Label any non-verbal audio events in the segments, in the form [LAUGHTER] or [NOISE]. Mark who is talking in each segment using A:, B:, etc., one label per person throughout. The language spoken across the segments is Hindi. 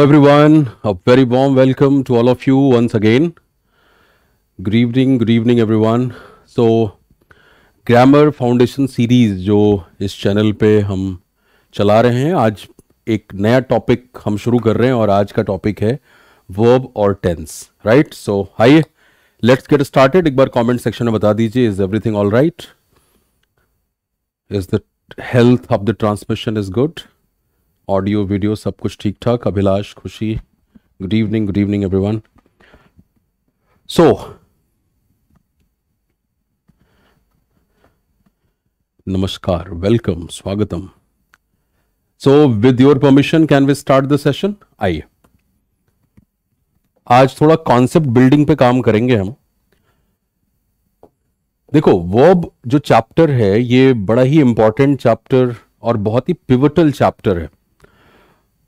A: Every everyone a very warm welcome to all of you once again good evening good evening everyone so grammar foundation series जो इस चैनल पे हम चला रहे हैं आज एक नया टॉपिक हम शुरू कर रहे हैं और आज का टॉपिक है वर्ब और tense right so hi let's get started एक बार कॉमेंट सेक्शन में बता दीजिए is everything all right is the health of the transmission is good audio video सब कुछ ठीक ठाक Abhilash Khushi good evening good evening everyone so नमस्कार वेलकम स्वागतम so with your permission can we start the session आइए आज थोड़ा कॉन्सेप्ट बिल्डिंग पे काम करेंगे हम देखो वर्ब जो चैप्टर है ये बड़ा ही इंपॉर्टेंट चैप्टर और बहुत ही पिवटल चैप्टर है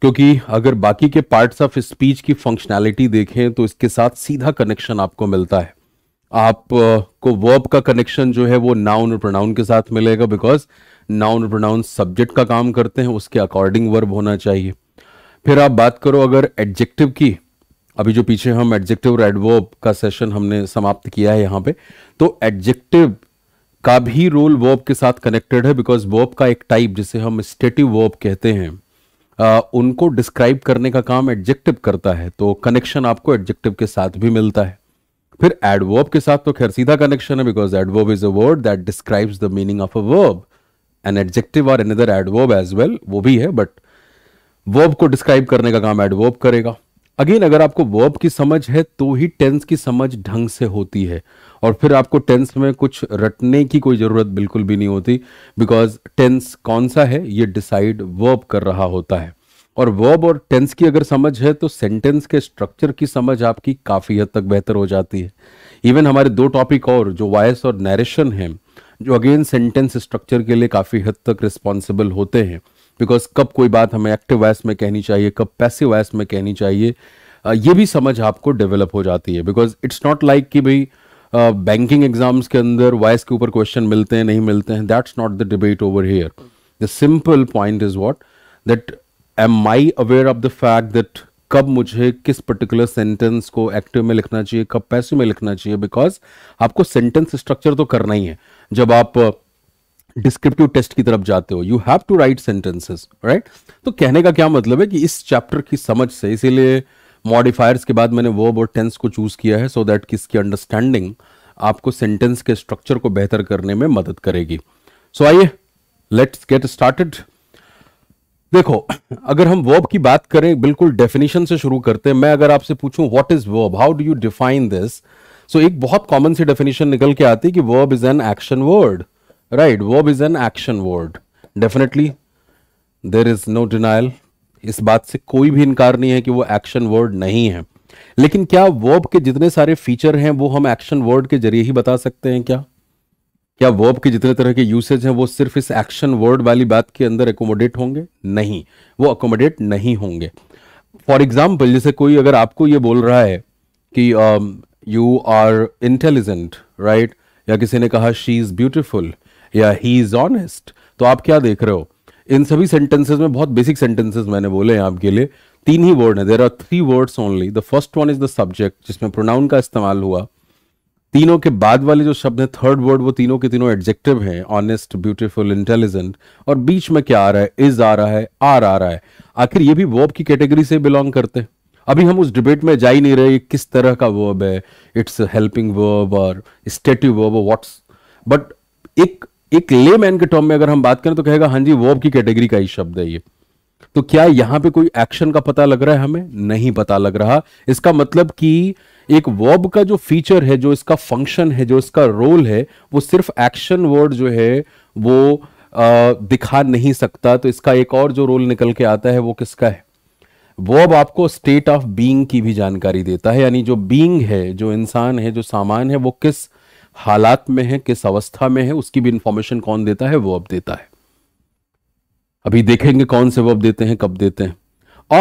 A: क्योंकि अगर बाकी के पार्ट्स ऑफ स्पीच की फंक्शनैलिटी देखें तो इसके साथ सीधा कनेक्शन आपको मिलता है आप को वर्ब का कनेक्शन जो है वो नाउन और प्रोनाउन के साथ मिलेगा बिकॉज नाउन और प्रोनाउन सब्जेक्ट का काम करते हैं उसके अकॉर्डिंग वर्ब होना चाहिए फिर आप बात करो अगर एडजेक्टिव की अभी जो पीछे हम एडजेक्टिव और एडवर्ब का सेशन हमने समाप्त किया है यहाँ पे तो एडजेक्टिव का भी रोल वर्ब के साथ कनेक्टेड है बिकॉज वर्ब का एक टाइप जिसे हम स्टेटिव वर्ब कहते हैं उनको डिस्क्राइब करने का काम एडजेक्टिव करता है तो कनेक्शन आपको एडजेक्टिव के साथ भी मिलता है फिर एडवर्ब के साथ तो खैर सीधा कनेक्शन है because adverb is a word that describes the meaning of a verb an adjective और एनदर एडवर्ब एज वेल वो भी है बट वर्ब को डिस्क्राइब करने का काम एडवर्ब करेगा अगेन अगर आपको वर्ब की समझ है तो ही टेंस की समझ ढंग से होती है और फिर आपको टेंस में कुछ रटने की कोई ज़रूरत बिल्कुल भी नहीं होती बिकॉज टेंस कौन सा है ये डिसाइड वर्ब कर रहा होता है और वर्ब और टेंस की अगर समझ है तो सेंटेंस के स्ट्रक्चर की समझ आपकी काफ़ी हद तक बेहतर हो जाती है इवन हमारे दो टॉपिक और जो वॉयस और नरेशन है जो अगेन सेंटेंस स्ट्रक्चर के लिए काफ़ी हद तक रिस्पॉन्सिबल होते हैं बिकॉज कब कोई बात हमें एक्टिव वॉयस में कहनी चाहिए कब पैसिव वॉयस में कहनी चाहिए ये भी समझ आपको डेवलप हो जाती है बिकॉज इट्स नॉट लाइक कि भाई बैंकिंग एग्जाम्स के अंदर वॉइस के ऊपर क्वेश्चन मिलते हैं नहीं मिलते हैं that's not the debate over here the simple point is what that am I aware of the fact that कब मुझे किस पर्टिकुलर सेंटेंस को एक्टिव में लिखना चाहिए कब पैसे में लिखना चाहिए बिकॉज आपको सेंटेंस स्ट्रक्चर तो करना ही है जब आप डिस्क्रिप्टिव टेस्ट की तरफ जाते हो you have to write sentences right तो कहने का क्या मतलब है कि इस चैप्टर की समझ से इसीलिए मॉडिफायर्स के बाद मैंने वर्ब और टेंस को चूज़ किया है सो so दैट किसकी अंडरस्टैंडिंग आपको सेंटेंस के स्ट्रक्चर को बेहतर करने में मदद करेगी सो आइए लेट्स गेट स्टार्टेड देखो अगर हम वर्ब की बात करें बिल्कुल डेफिनेशन से शुरू करते हैं मैं अगर आपसे पूछूं what is verb how do you define this so एक बहुत कॉमन सी डेफिनेशन निकल के आती है कि verb is an action word right verb is an action word definitely there is no denial इस बात से कोई भी इनकार नहीं है कि वो एक्शन वर्ड नहीं है लेकिन क्या वर्ब के जितने सारे फीचर हैं वो हम एक्शन वर्ड के जरिए ही बता सकते हैं क्या क्या वर्ब के जितने तरह के यूसेज हैं वो सिर्फ इस एक्शन वर्ड वाली बात के अंदर एकोमोडेट होंगे नहीं वो अकोमोडेट नहीं होंगे फॉर एग्जाम्पल जैसे कोई अगर आपको ये बोल रहा है कि यू आर इंटेलिजेंट राइट या किसी ने कहा शी इज़ ब्यूटिफुल या ही इज़ ऑनेस्ट तो आप क्या देख रहे हो इन सभी सेंटेंसेज में बहुत बेसिक सेंटेंसेज मैंने बोले हैं आपके लिए तीन ही वर्ड है there are three words only the first one is the subject जिसमें प्रोनाउन का इस्तेमाल हुआ तीनों के बाद वाले जो शब्द हैं थर्ड वर्ड वो तीनों के तीनों एडजेक्टिव हैं ऑनेस्ट ब्यूटीफुल इंटेलिजेंट और बीच में क्या आ रहा है इज आ रहा है आर आ रहा है आखिर ये भी वर्ब की कैटेगरी से बिलोंग करते हैं अभी हम उस डिबेट में जा ही नहीं रहे किस तरह का वर्ब है इट्स हेल्पिंग वर्ब और स्टेटिव वर्ब व्हाट्स बट एक एक ले मैन के टर्म में अगर हम बात करें तो कहेगा हाँ जी वॉब की कैटेगरी का ही शब्द है ये तो क्या यहां पे कोई एक्शन का पता लग रहा है हमें नहीं पता लग रहा इसका मतलब कि एक वॉब का जो फीचर है जो इसका फंक्शन है जो इसका रोल है वो सिर्फ एक्शन वर्ड जो है वो आ, दिखा नहीं सकता तो इसका एक और जो रोल निकल के आता है वो किसका है वॉब आपको स्टेट ऑफ बीइंग की भी जानकारी देता है यानी जो बीइंग है जो इंसान है जो सामान है वो किस आ, हालात में है किस अवस्था में है उसकी भी इंफॉर्मेशन कौन देता है वो अब देता है अभी देखेंगे कौन से वर्ब देते हैं कब देते हैं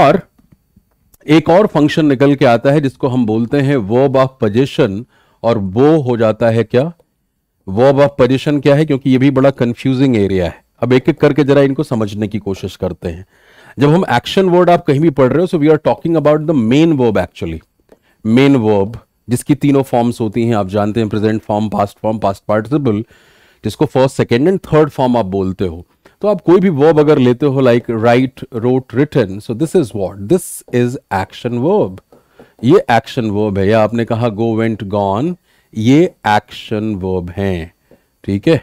A: और एक और फंक्शन निकल के आता है जिसको हम बोलते हैं वर्ब ऑफ पोजिशन और वो हो जाता है क्या वर्ब ऑफ पोजिशन क्या है क्योंकि ये भी बड़ा कंफ्यूजिंग एरिया है अब एक एक करके जरा इनको समझने की कोशिश करते हैं जब हम एक्शन वर्ड आप कहीं भी पढ़ रहे हो so we are talking about the main verb actually main verb जिसकी तीनों फॉर्म्स होती हैं आप जानते हैं present form past form past participle जिसको first second and third form आप बोलते हो तो आप कोई भी वर्ब अगर लेते हो like write wrote written so this is what this is action verb ये एक्शन वर्ब है या आपने कहा गो वेंट गॉन ये एक्शन वर्ब हैं ठीक है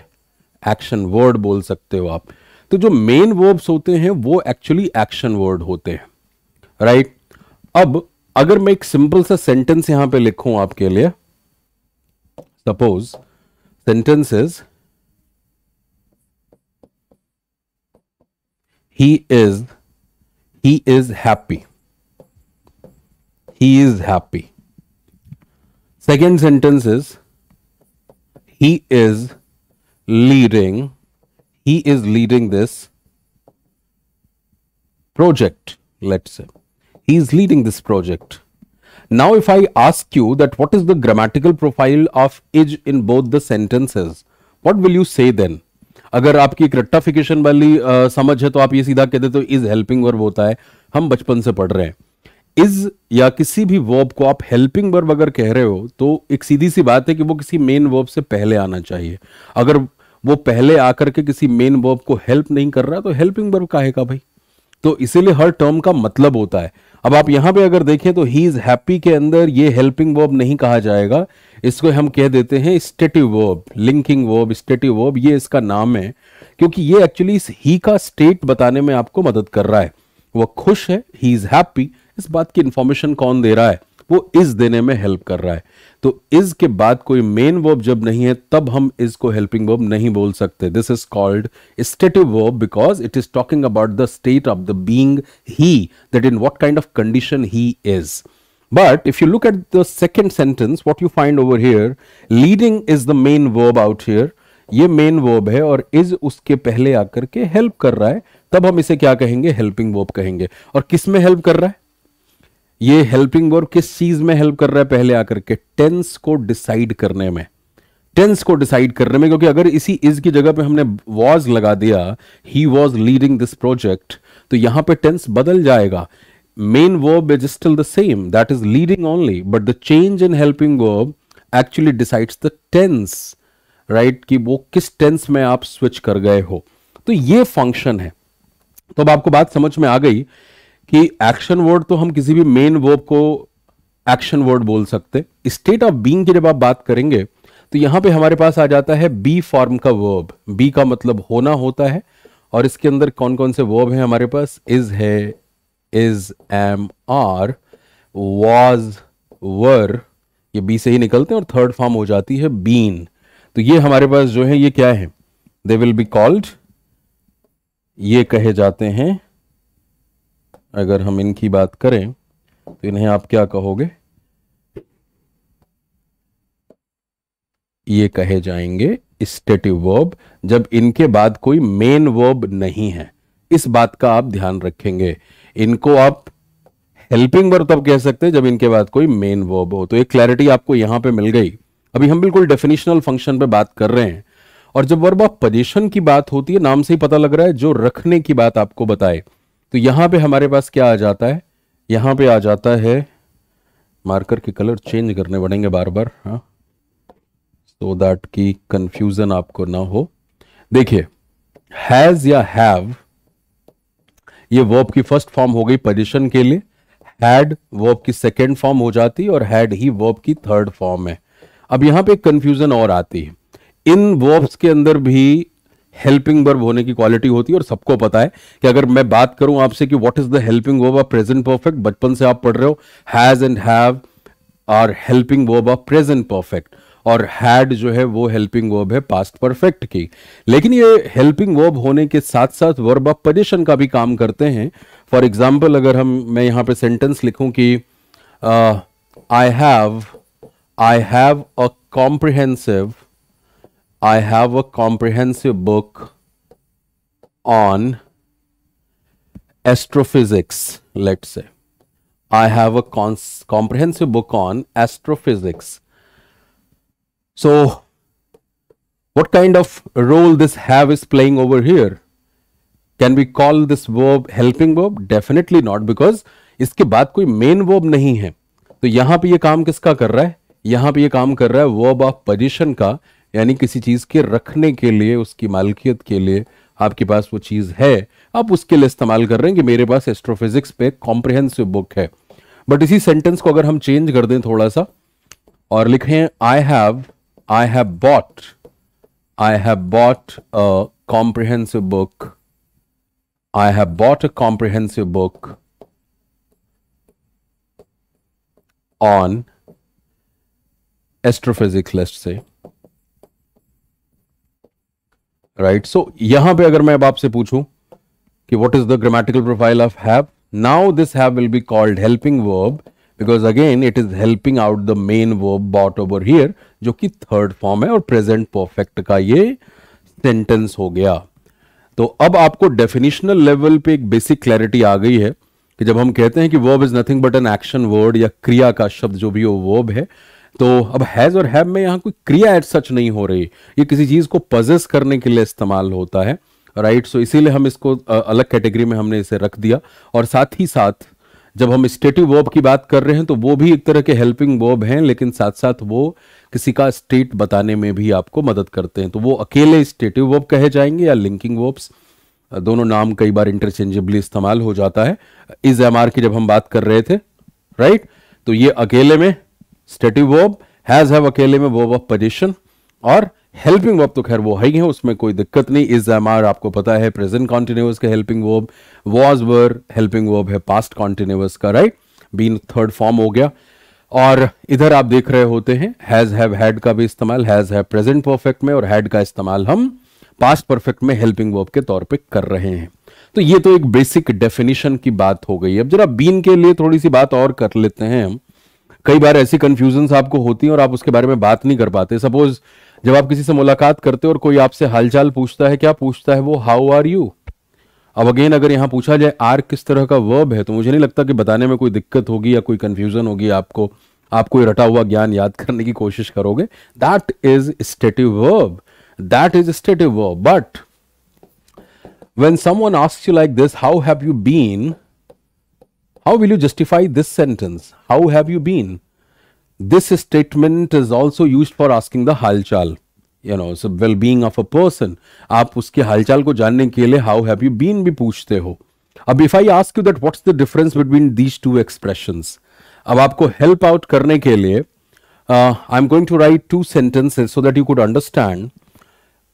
A: एक्शन वर्ड बोल सकते हो आप तो जो मेन वर्ब्स होते हैं वो एक्चुअली एक्शन वर्ड होते हैं राइट right? अब अगर मैं एक सिंपल सा सेंटेंस यहां पे लिखूं आपके लिए suppose sentence is he is he is happy he is happy second sentence is he is leading he is leading this project let's it He is leading this project. Now, if I ask you that what is the grammatical profile of is in both the sentences, what will you say then? अगर आपकी एक रट्टाफिकेशन वाली समझ है तो आप ये सीधा कह देते हो इज हेल्पिंग वर्ब होता है हम बचपन से पढ़ रहे हैं इज या किसी भी वर्ब को आप हेल्पिंग वर्ब अगर कह रहे हो तो एक सीधी सी बात है कि वो किसी मेन वर्ब से पहले आना चाहिए अगर वो पहले आकर के किसी मेन वर्ब को हेल्प नहीं कर रहा तो हेल्पिंग वर्ब का का भाई तो इसीलिए हर टर्म का मतलब होता है अब आप यहां पे अगर देखें तो ही इज हैप्पी के अंदर ये हेल्पिंग वर्ब नहीं कहा जाएगा इसको हम कह देते हैं stative verb linking verb stative verb ये इसका नाम है क्योंकि ये एक्चुअली ही का स्टेट बताने में आपको मदद कर रहा है वह खुश है ही इज हैप्पी इस बात की इंफॉर्मेशन कौन दे रहा है वो इज देने में हेल्प कर रहा है तो इज के बाद कोई मेन वर्ब जब नहीं है तब हम इज को हेल्पिंग वर्ब नहीं बोल सकते this is called stative verb because it is talking about the state of the being he that in what kind of condition he is but if you look at the second sentence what you find over here leading is the main verb out here ये मेन वर्ब है और इज उसके पहले आकर के हेल्प कर रहा है तब हम इसे क्या कहेंगे हेल्पिंग वर्ब कहेंगे और किस में हेल्प कर रहा है ये हेल्पिंग वर्ब किस चीज में हेल्प कर रहा है पहले आकर के टेंस को डिसाइड करने में टेंस को डिसाइड करने में क्योंकि अगर इसी इज की जगह पे हमने वॉज लगा दिया he was leading this project तो यहां पे टेंस बदल जाएगा main verb is still the same that is leading only but the change in helping verb actually decides the tense right कि वो किस टेंस में आप स्विच कर गए हो तो ये फंक्शन है तो अब आपको बात समझ में आ गई कि एक्शन वर्ड तो हम किसी भी मेन वर्ब को एक्शन वर्ड बोल सकते स्टेट ऑफ बीइंग की जब आप बात करेंगे तो यहां पे हमारे पास आ जाता है बी फॉर्म का वर्ब बी का मतलब होना होता है और इसके अंदर कौन कौन से वर्ब हैं हमारे पास इज है is am are was were ये बी से ही निकलते हैं और थर्ड फॉर्म हो जाती है बीन तो ये हमारे पास जो है ये क्या है दे विल बी कॉल्ड ये कहे जाते हैं अगर हम इनकी बात करें तो इन्हें आप क्या कहोगे ये कहे जाएंगे स्टेटिव वर्ब जब इनके बाद कोई मेन वर्ब नहीं है इस बात का आप ध्यान रखेंगे इनको आप हेल्पिंग वर्ब तब कह सकते हैं जब इनके बाद कोई मेन वर्ब हो तो एक क्लैरिटी आपको यहां पे मिल गई अभी हम बिल्कुल डेफिनेशनल फंक्शन पे बात कर रहे हैं और जब वर्ब ऑफ पोजिशन की बात होती है नाम से ही पता लग रहा है जो रखने की बात आपको बताए तो यहाँ पे हमारे पास क्या आ जाता है यहाँ पे आ जाता है मार्कर के कलर चेंज करने पड़ेंगे बार बार हाँ सो दैट की कंफ्यूजन आपको ना हो देखिए हैज़ या हैव ये वर्ब की फर्स्ट फॉर्म हो गई पोजिशन के लिए हैड वर्ब की सेकेंड फॉर्म हो जाती है और हैड ही वर्ब की थर्ड फॉर्म है अब यहां पे कंफ्यूजन और आती है इन वर्ब्स के अंदर भी हेल्पिंग वर्ब होने की क्वालिटी होती है और सबको पता है कि अगर मैं बात करूं आपसे कि what is the helping verb of present perfect बचपन से आप पढ़ रहे हो has and have are helping verb of present perfect और हैड जो है वो हेल्पिंग वर्ब है पास्ट परफेक्ट की लेकिन ये हेल्पिंग वर्ब होने के साथ साथ वर्ब ऑफ पोजिशन का भी काम करते हैं फॉर एग्जाम्पल अगर हम मैं यहां पे सेंटेंस लिखूं कि I have I have a comprehensive I have a comprehensive book on astrophysics, let's say. I have a comprehensive book on astrophysics. So, what kind of role this have is playing over here? Can we call this verb helping verb? Definitely not because इसके बाद कोई मेन वर्ब नहीं है तो यहां पे ये काम किसका कर रहा है यहां पे ये काम कर रहा है वर्ब ऑफ पोजीशन का यानी किसी चीज़ के रखने के लिए उसकी मालकियत के लिए आपके पास वो चीज़ है आप उसके लिए इस्तेमाल कर रहे हैं कि मेरे पास एस्ट्रोफिजिक्स पे कॉम्प्रिहेंसिव बुक है बट इसी सेंटेंस को अगर हम चेंज कर दें थोड़ा सा और लिखें I have I have bought I have bought a comprehensive book I have bought a comprehensive book on astrophysics list से राइट सो यहां पे अगर मैं अब आपसे पूछूं कि what is the grammatical profile of have now this have will be called helping verb because again it is helping out the main verb bought over here जो कि थर्ड फॉर्म है और प्रेजेंट परफेक्ट का ये सेंटेंस हो गया तो अब आपको डेफिनेशनल लेवल पे एक बेसिक क्लैरिटी आ गई है कि जब हम कहते हैं कि verb is nothing but an action word या क्रिया का शब्द जो भी हो वर्ब है तो अब हैज़ और हैव में यहां कोई क्रिया एट सच नहीं हो रही ये किसी चीज़ को पजेस करने के लिए इस्तेमाल होता है राइट सो इसीलिए हम इसको अलग कैटेगरी में हमने इसे रख दिया और साथ ही साथ जब हम स्टेटिव वर्ब की बात कर रहे हैं तो वो भी एक तरह के हेल्पिंग वर्ब हैं लेकिन साथ साथ वो किसी का स्टेट बताने में भी आपको मदद करते हैं तो वो अकेले स्टेटिव वर्ब कहे जाएंगे या लिंकिंग वर्ब्स दोनों नाम कई बार इंटरचेंजेबली इस्तेमाल हो जाता है इज एम की जब हम बात कर रहे थे राइट तो ये अकेले में स्टेटिव वर्ब हैज हैव अकेले में वर्ब ऑफ पोजिशन और हेल्पिंग वर्ब तो खैर वो है ही है उसमें कोई दिक्कत नहीं इज एम आर आपको पता है प्रेजेंट कॉन्टिन्यूस का helping verb was were helping verb है पास्ट कॉन्टिन्यूस का राइट बीन थर्ड फॉर्म हो गया और इधर आप देख रहे होते हैं हैज हैव हैड का भी इस्तेमाल हैज हैव प्रेजेंट परफेक्ट में और हैड का इस्तेमाल हम पास्ट परफेक्ट में हेल्पिंग वर्ब के तौर पे कर रहे हैं तो ये तो एक बेसिक डेफिनेशन की बात हो गई अब जरा बीन के लिए थोड़ी सी बात और कर लेते हैं हम कई बार ऐसी कंफ्यूजन आपको होती है और आप उसके बारे में बात नहीं कर पाते सपोज जब आप किसी से मुलाकात करते हो और कोई आपसे हालचाल पूछता है क्या पूछता है वो हाउ आर यू अब अगेन अगर यहां पूछा जाए आर किस तरह का वर्ब है तो मुझे नहीं लगता कि बताने में कोई दिक्कत होगी या कोई कंफ्यूजन होगी आपको आप कोई रटा हुआ ज्ञान याद करने की कोशिश करोगे that is stative verb that is stative verb but when someone ask you like this how have you been How will you justify this sentence? How have you been? This statement is also used for asking the halchal. You know well being of a person आप उसके हालचाल को जानने के लिए हाउ हैव यू बीन भी पूछते हो अब if I ask you that what's the difference between these two expressions अब आपको हेल्प आउट करने के लिए I am going to write two sentences so that you could understand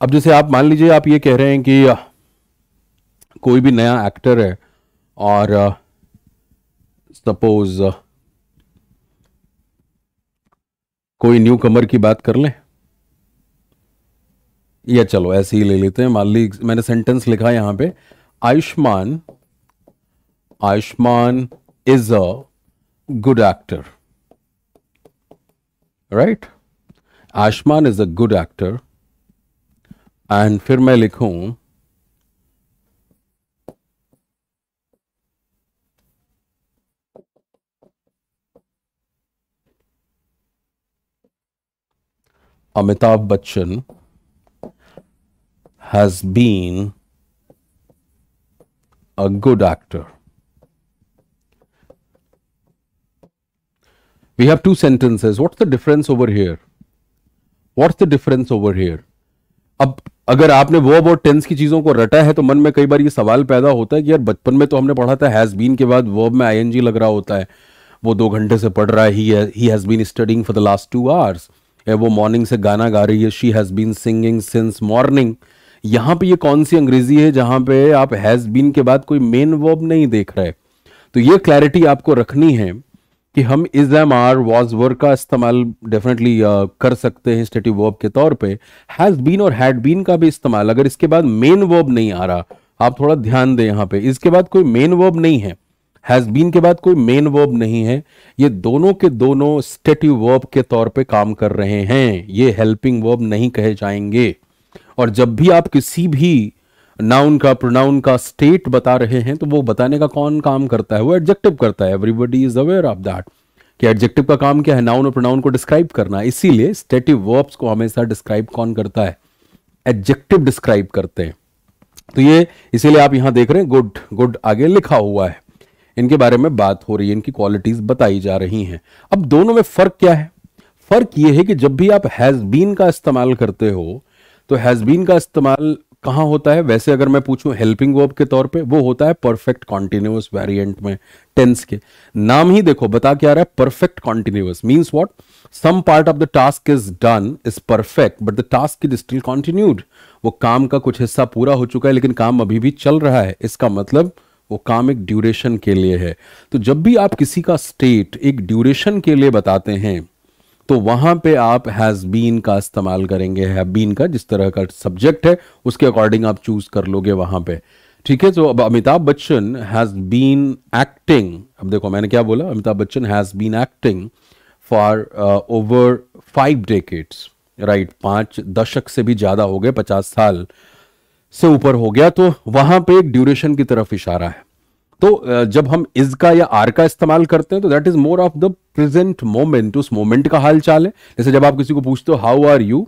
A: अब जैसे आप मान लीजिए आप ये कह रहे हैं कि uh, कोई भी नया एक्टर है और uh, सपोज uh, कोई न्यू कमर की बात कर लें या चलो ऐसे ही ले लेते हैं मान ली मैंने सेंटेंस लिखा यहां पे Ayushmann Ayushmann is a good actor right Ayushmann is a good actor and फिर मैं लिखूं Amitabh Bachchan has been a good actor. We have two sentences. What's the difference over here? What's the difference over here? अब अगर आपने वो और टेंस की चीज़ों को रटा है तो मन में कई बार ये सवाल पैदा होता है कि यार बचपन में तो हमने पढ़ा था हैज़ बीन के बाद वर्ब में आईएनजी लग रहा होता है वो दो घंटे से पढ़ रहा है ही has been studying for the last two hours वो मॉर्निंग से गाना गा रही है she has been singing since morning यहाँ पे ये कौन सी अंग्रेजी है जहाँ पे आप हैज़ बीन के बाद कोई मेन वर्ब नहीं देख रहे तो ये क्लैरिटी आपको रखनी है कि हम is am are was work का इस्तेमाल डेफिनेटली uh, कर सकते हैं स्टेटिव वर्ब के तौर पे हैज़ बीन और हैड बीन का भी इस्तेमाल अगर इसके बाद मेन वर्ब नहीं आ रहा आप थोड़ा ध्यान दें यहाँ पे इसके बाद कोई मेन वर्ब नहीं है हैज़ बीन के बाद कोई मेन वर्ब नहीं है ये दोनों के दोनों स्टेटिव वर्ब के तौर पे काम कर रहे हैं ये हेल्पिंग वर्ब नहीं कहे जाएंगे और जब भी आप किसी भी नाउन का प्रोनाउन का स्टेट बता रहे हैं तो वो बताने का कौन काम करता है वो एडजेक्टिव करता है everybody is aware of that कि एडजेक्टिव का काम क्या है नाउन और प्रोनाउन को डिस्क्राइब करना इसीलिए स्टेटिव वर्ब्स को हमेशा डिस्क्राइब कौन करता है एडजेक्टिव डिस्क्राइब करते हैं तो ये इसीलिए आप यहां देख रहे हैं गुड गुड आगे लिखा हुआ है इनके बारे में बात हो रही है इनकी क्वालिटीज बताई जा रही हैं अब दोनों में फ़र्क क्या है फ़र्क ये है कि जब भी आप हैज़ बीन का इस्तेमाल करते हो तो हैज़ बीन का इस्तेमाल कहाँ होता है वैसे अगर मैं पूछूं हेल्पिंग वर्ब के तौर पे वो होता है परफेक्ट कॉन्टिन्यूस वेरिएंट में टेंस के नाम ही देखो बता क्या रहा है perfect continuous means what some part of the task is done is perfect but the task is still continued वो काम का कुछ हिस्सा पूरा हो चुका है लेकिन काम अभी भी चल रहा है इसका मतलब वो काम एक ड्यूरेशन के लिए है तो जब भी आप किसी का स्टेट एक ड्यूरेशन के लिए बताते हैं तो वहां पे आप हैज़ बीन का इस्तेमाल करेंगे हैव बीन का जिस तरह का सब्जेक्ट है उसके अकॉर्डिंग आप चूज़ कर लोगे वहां पे ठीक है तो अब Amitabh Bachchan has been acting अब देखो मैंने क्या बोला Amitabh Bachchan has been acting for over five decades right पांच दशक से भी ज़्यादा हो गए पचास साल से ऊपर हो गया तो वहां पे एक ड्यूरेशन की तरफ इशारा है तो जब हम इज का या आर का इस्तेमाल करते हैं तो that is more of the present moment उस मोमेंट का हाल चाल है जैसे जब आप किसी को पूछते हो how are you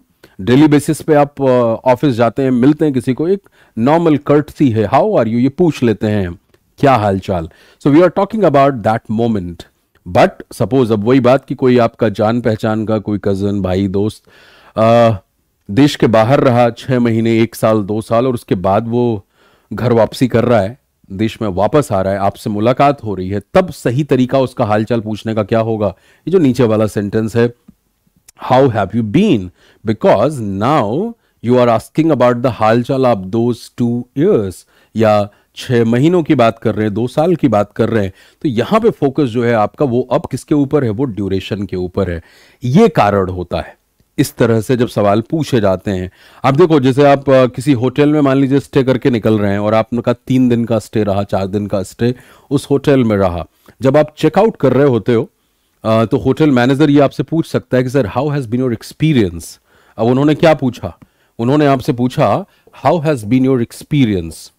A: daily basis पे आप ऑफिस जाते हैं मिलते हैं किसी को एक नॉर्मल कर्ट सी है हाउ आर यू ये पूछ लेते हैं क्या हाल चाल so we are talking about that moment but suppose अब वही बात कि कोई आपका जान पहचान का कोई कजन भाई दोस्त देश के बाहर रहा छह महीने एक साल दो साल और उसके बाद वो घर वापसी कर रहा है देश में वापस आ रहा है आपसे मुलाकात हो रही है तब सही तरीका उसका हालचाल पूछने का क्या होगा ये जो नीचे वाला सेंटेंस है how have you been because now you are asking about the हालचाल ऑफ दो टू ईयर्स या छह महीनों की बात कर रहे हैं दो साल की बात कर रहे हैं तो यहां पे फोकस जो है आपका वो अब किसके ऊपर है वो ड्यूरेशन के ऊपर है ये कारण होता है इस तरह से जब सवाल पूछे जाते हैं आप देखो जैसे आप किसी होटल में मान लीजिए स्टे करके निकल रहे हैं और आपने कहा तीन दिन का स्टे रहा चार दिन का स्टे उस होटल में रहा जब आप चेकआउट कर रहे होते हो तो होटल मैनेजर ये आपसे पूछ सकता है कि sir how has been your experience अब उन्होंने क्या पूछा उन्होंने आपसे पूछा how has been your experience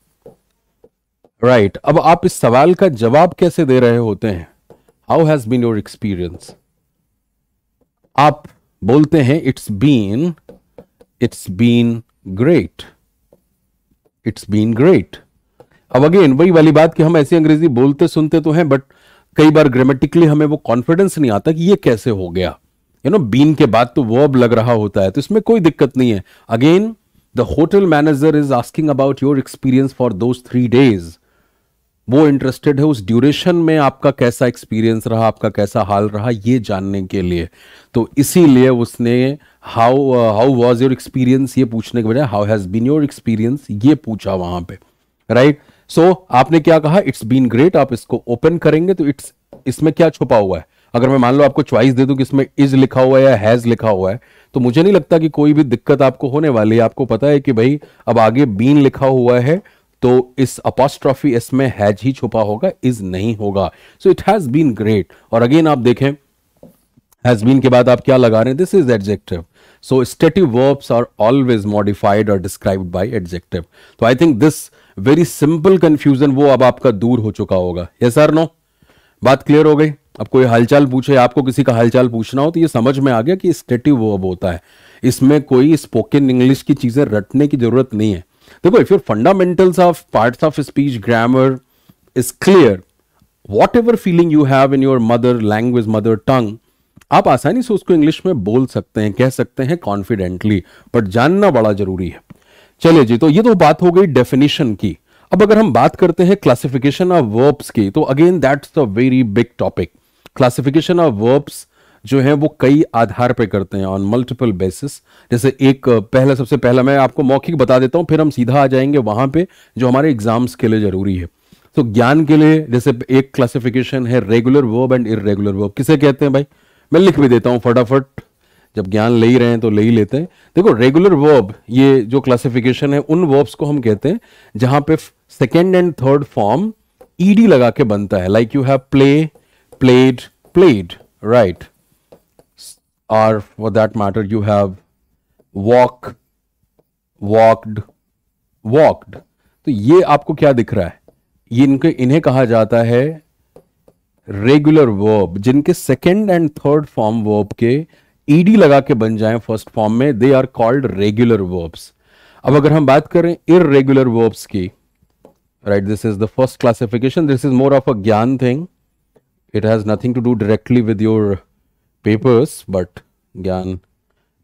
A: right अब आप इस सवाल का जवाब कैसे दे रहे होते हैं how has been your experience आप बोलते हैं it's been it's been great it's been great अब अगेन वही वाली बात कि हम ऐसी अंग्रेजी बोलते सुनते तो हैं बट कई बार ग्रामेटिकली हमें वो कॉन्फिडेंस नहीं आता कि ये कैसे हो गया यू नो बीन के बाद तो वर्ब लग रहा होता है तो इसमें कोई दिक्कत नहीं है again the hotel manager is asking about your experience for those three days वो इंटरेस्टेड है उस ड्यूरेशन में आपका कैसा एक्सपीरियंस रहा आपका कैसा हाल रहा ये जानने के लिए तो इसीलिए उसने how how was your experience ये पूछने के बजाय how has been your experience ये पूछा वहां पे राइट right? सो so, आपने क्या कहा इट्स बीन ग्रेट आप इसको ओपन करेंगे तो इट्स इसमें क्या छुपा हुआ है अगर मैं मान लो आपको च्वाइस दे दूं कि इसमें इज लिखा हुआ है या हैज लिखा हुआ है तो मुझे नहीं लगता कि कोई भी दिक्कत आपको होने वाली है आपको पता है कि भाई अब आगे बीन लिखा हुआ है तो इस अपॉस्ट्रॉफी एस में हैज ही छुपा होगा इज नहीं होगा so it has been great और अगेन आप देखें हैज बीन के बाद आप क्या लगा रहे हैं this is adjective so stative verbs are always modified और डिस्क्राइब्ड बाय एडजेक्टिव तो I think this very simple confusion वो अब आपका दूर हो चुका होगा ये सर नो बात क्लियर हो गई अब कोई हालचाल पूछे आपको किसी का हालचाल पूछना हो तो ये समझ में आ गया कि स्टेटिव वर्ब होता है इसमें कोई स्पोकन इंग्लिश की चीज़ें रटने की ज़रूरत नहीं है देखो if your fundamentals of parts of speech grammar is clear whatever feeling you have in your mother language mother tongue आप आसानी से उसको इंग्लिश में बोल सकते हैं कह सकते हैं कॉन्फिडेंटली बट जानना बड़ा जरूरी है चलिए जी तो ये तो बात हो गई डेफिनेशन की अब अगर हम बात करते हैं क्लासिफिकेशन ऑफ वर्ब्स की तो again that's a very big topic classification of verbs जो है वो कई आधार पर करते हैं ऑन मल्टीपल बेसिस जैसे एक पहला सबसे पहला मैं आपको मौखिक बता देता हूँ फिर हम सीधा आ जाएंगे वहां पे जो हमारे एग्जाम्स के लिए ज़रूरी है तो ज्ञान के लिए जैसे एक क्लासिफिकेशन है regular verb and irregular verb किसे कहते हैं भाई मैं लिख भी देता हूँ फटाफट जब ज्ञान ले ही रहे हैं तो ले ही लेते हैं देखो रेगुलर वर्ब ये जो क्लासिफिकेशन है उन वर्ब्स को हम कहते हैं जहां पे second and third form ED लगा के बनता है like you have play played played right or for that matter you have walk walked walked तो ये आपको क्या दिख रहा है ये इनके इन्हें कहा जाता है रेगुलर वर्ब जिनके second and third form verb के ईडी लगा के बन जाए फर्स्ट फॉर्म में they are called regular verbs अब अगर हम बात करें इरेगुलर वर्ब्स की right this is the first classification this is more of a ज्ञान thing it has nothing to do directly with your papers but ज्ञान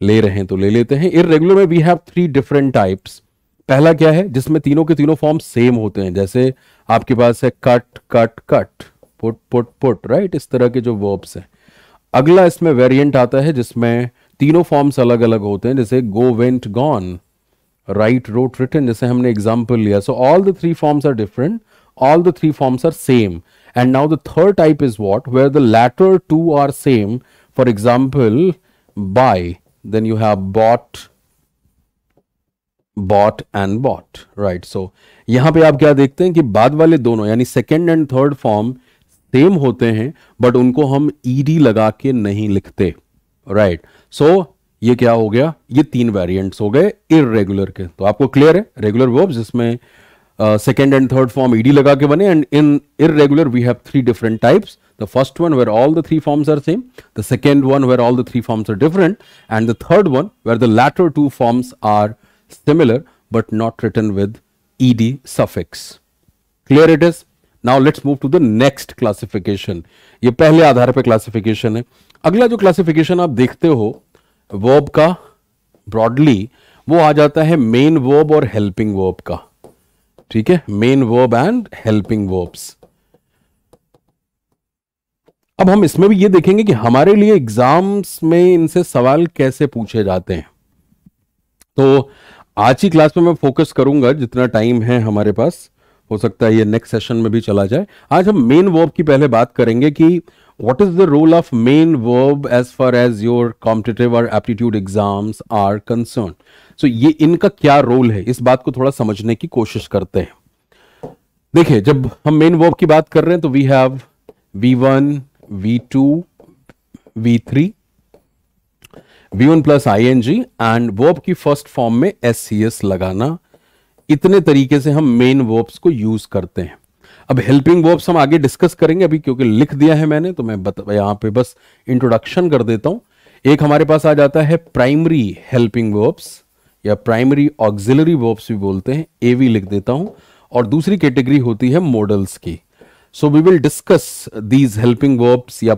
A: ले रहे हैं तो ले लेते हैं इरेगुलर में we have three different types पहला क्या है जिसमें तीनों के तीनों फॉर्म सेम होते हैं जैसे आपके पास है cut cut cut put put put right इस तरह के जो वर्ब्स हैं अगला इसमें वेरिएंट आता है जिसमें तीनों फॉर्म्स अलग अलग होते हैं जैसे go went gone write wrote written जैसे हमने एग्जाम्पल लिया so all the three forms are different all the three forms are same and now the third type is what where the latter two are same for example, buy, then you have bought, bought and bought, right? So यहां पे आप क्या देखते हैं कि बाद वाले दोनों यानी second and third form same होते हैं बट उनको हम ईडी लगा के नहीं लिखते राइट right. सो so, ये क्या हो गया ये तीन वेरिएंट्स हो गए इरेगुलर के तो आपको क्लियर है रेगुलर वर्ब जिसमें second and third form ED लगा के बने and in irregular we have three different types The first one where all the three forms are same, the second one where all the three forms are different and the third one where the latter two forms are similar but not written with ed suffix. Clear it is? now let's move to the next classification ye pehle aadhar pe classification hai agla jo classification aap dekhte ho verb ka broadly wo aa jata hai main verb aur helping verb ka ठीक है main verb and helping verbs अब हम इसमें भी ये देखेंगे कि हमारे लिए एग्जाम्स में इनसे सवाल कैसे पूछे जाते हैं तो आज की क्लास में मैं फोकस करूंगा जितना टाइम है हमारे पास हो सकता है ये नेक्स्ट सेशन में भी चला जाए आज हम मेन वर्ब की पहले बात करेंगे कि what is the role of main verb as far as your competitive और aptitude exams are concern so ये इनका क्या रोल है इस बात को थोड़ा समझने की कोशिश करते हैं देखिए जब हम मेन वर्ब की बात कर रहे हैं तो we have V one V2, V3, V1 plus I N G and verb की फर्स्ट फॉर्म में एस सी एस लगाना इतने तरीके से हम मेन वर्ब्स को यूज करते हैं अब हेल्पिंग वर्ब्स हम आगे डिस्कस करेंगे अभी क्योंकि लिख दिया है मैंने तो मैं यहां पे बस इंट्रोडक्शन कर देता हूं एक हमारे पास आ जाता है प्राइमरी हेल्पिंग वर्ब्स या प्राइमरी ऑक्सिलरी वर्ब्स भी बोलते हैं ए वी लिख देता हूं और दूसरी कैटेगरी होती है मॉडल्स की so we will discuss these helping verbs या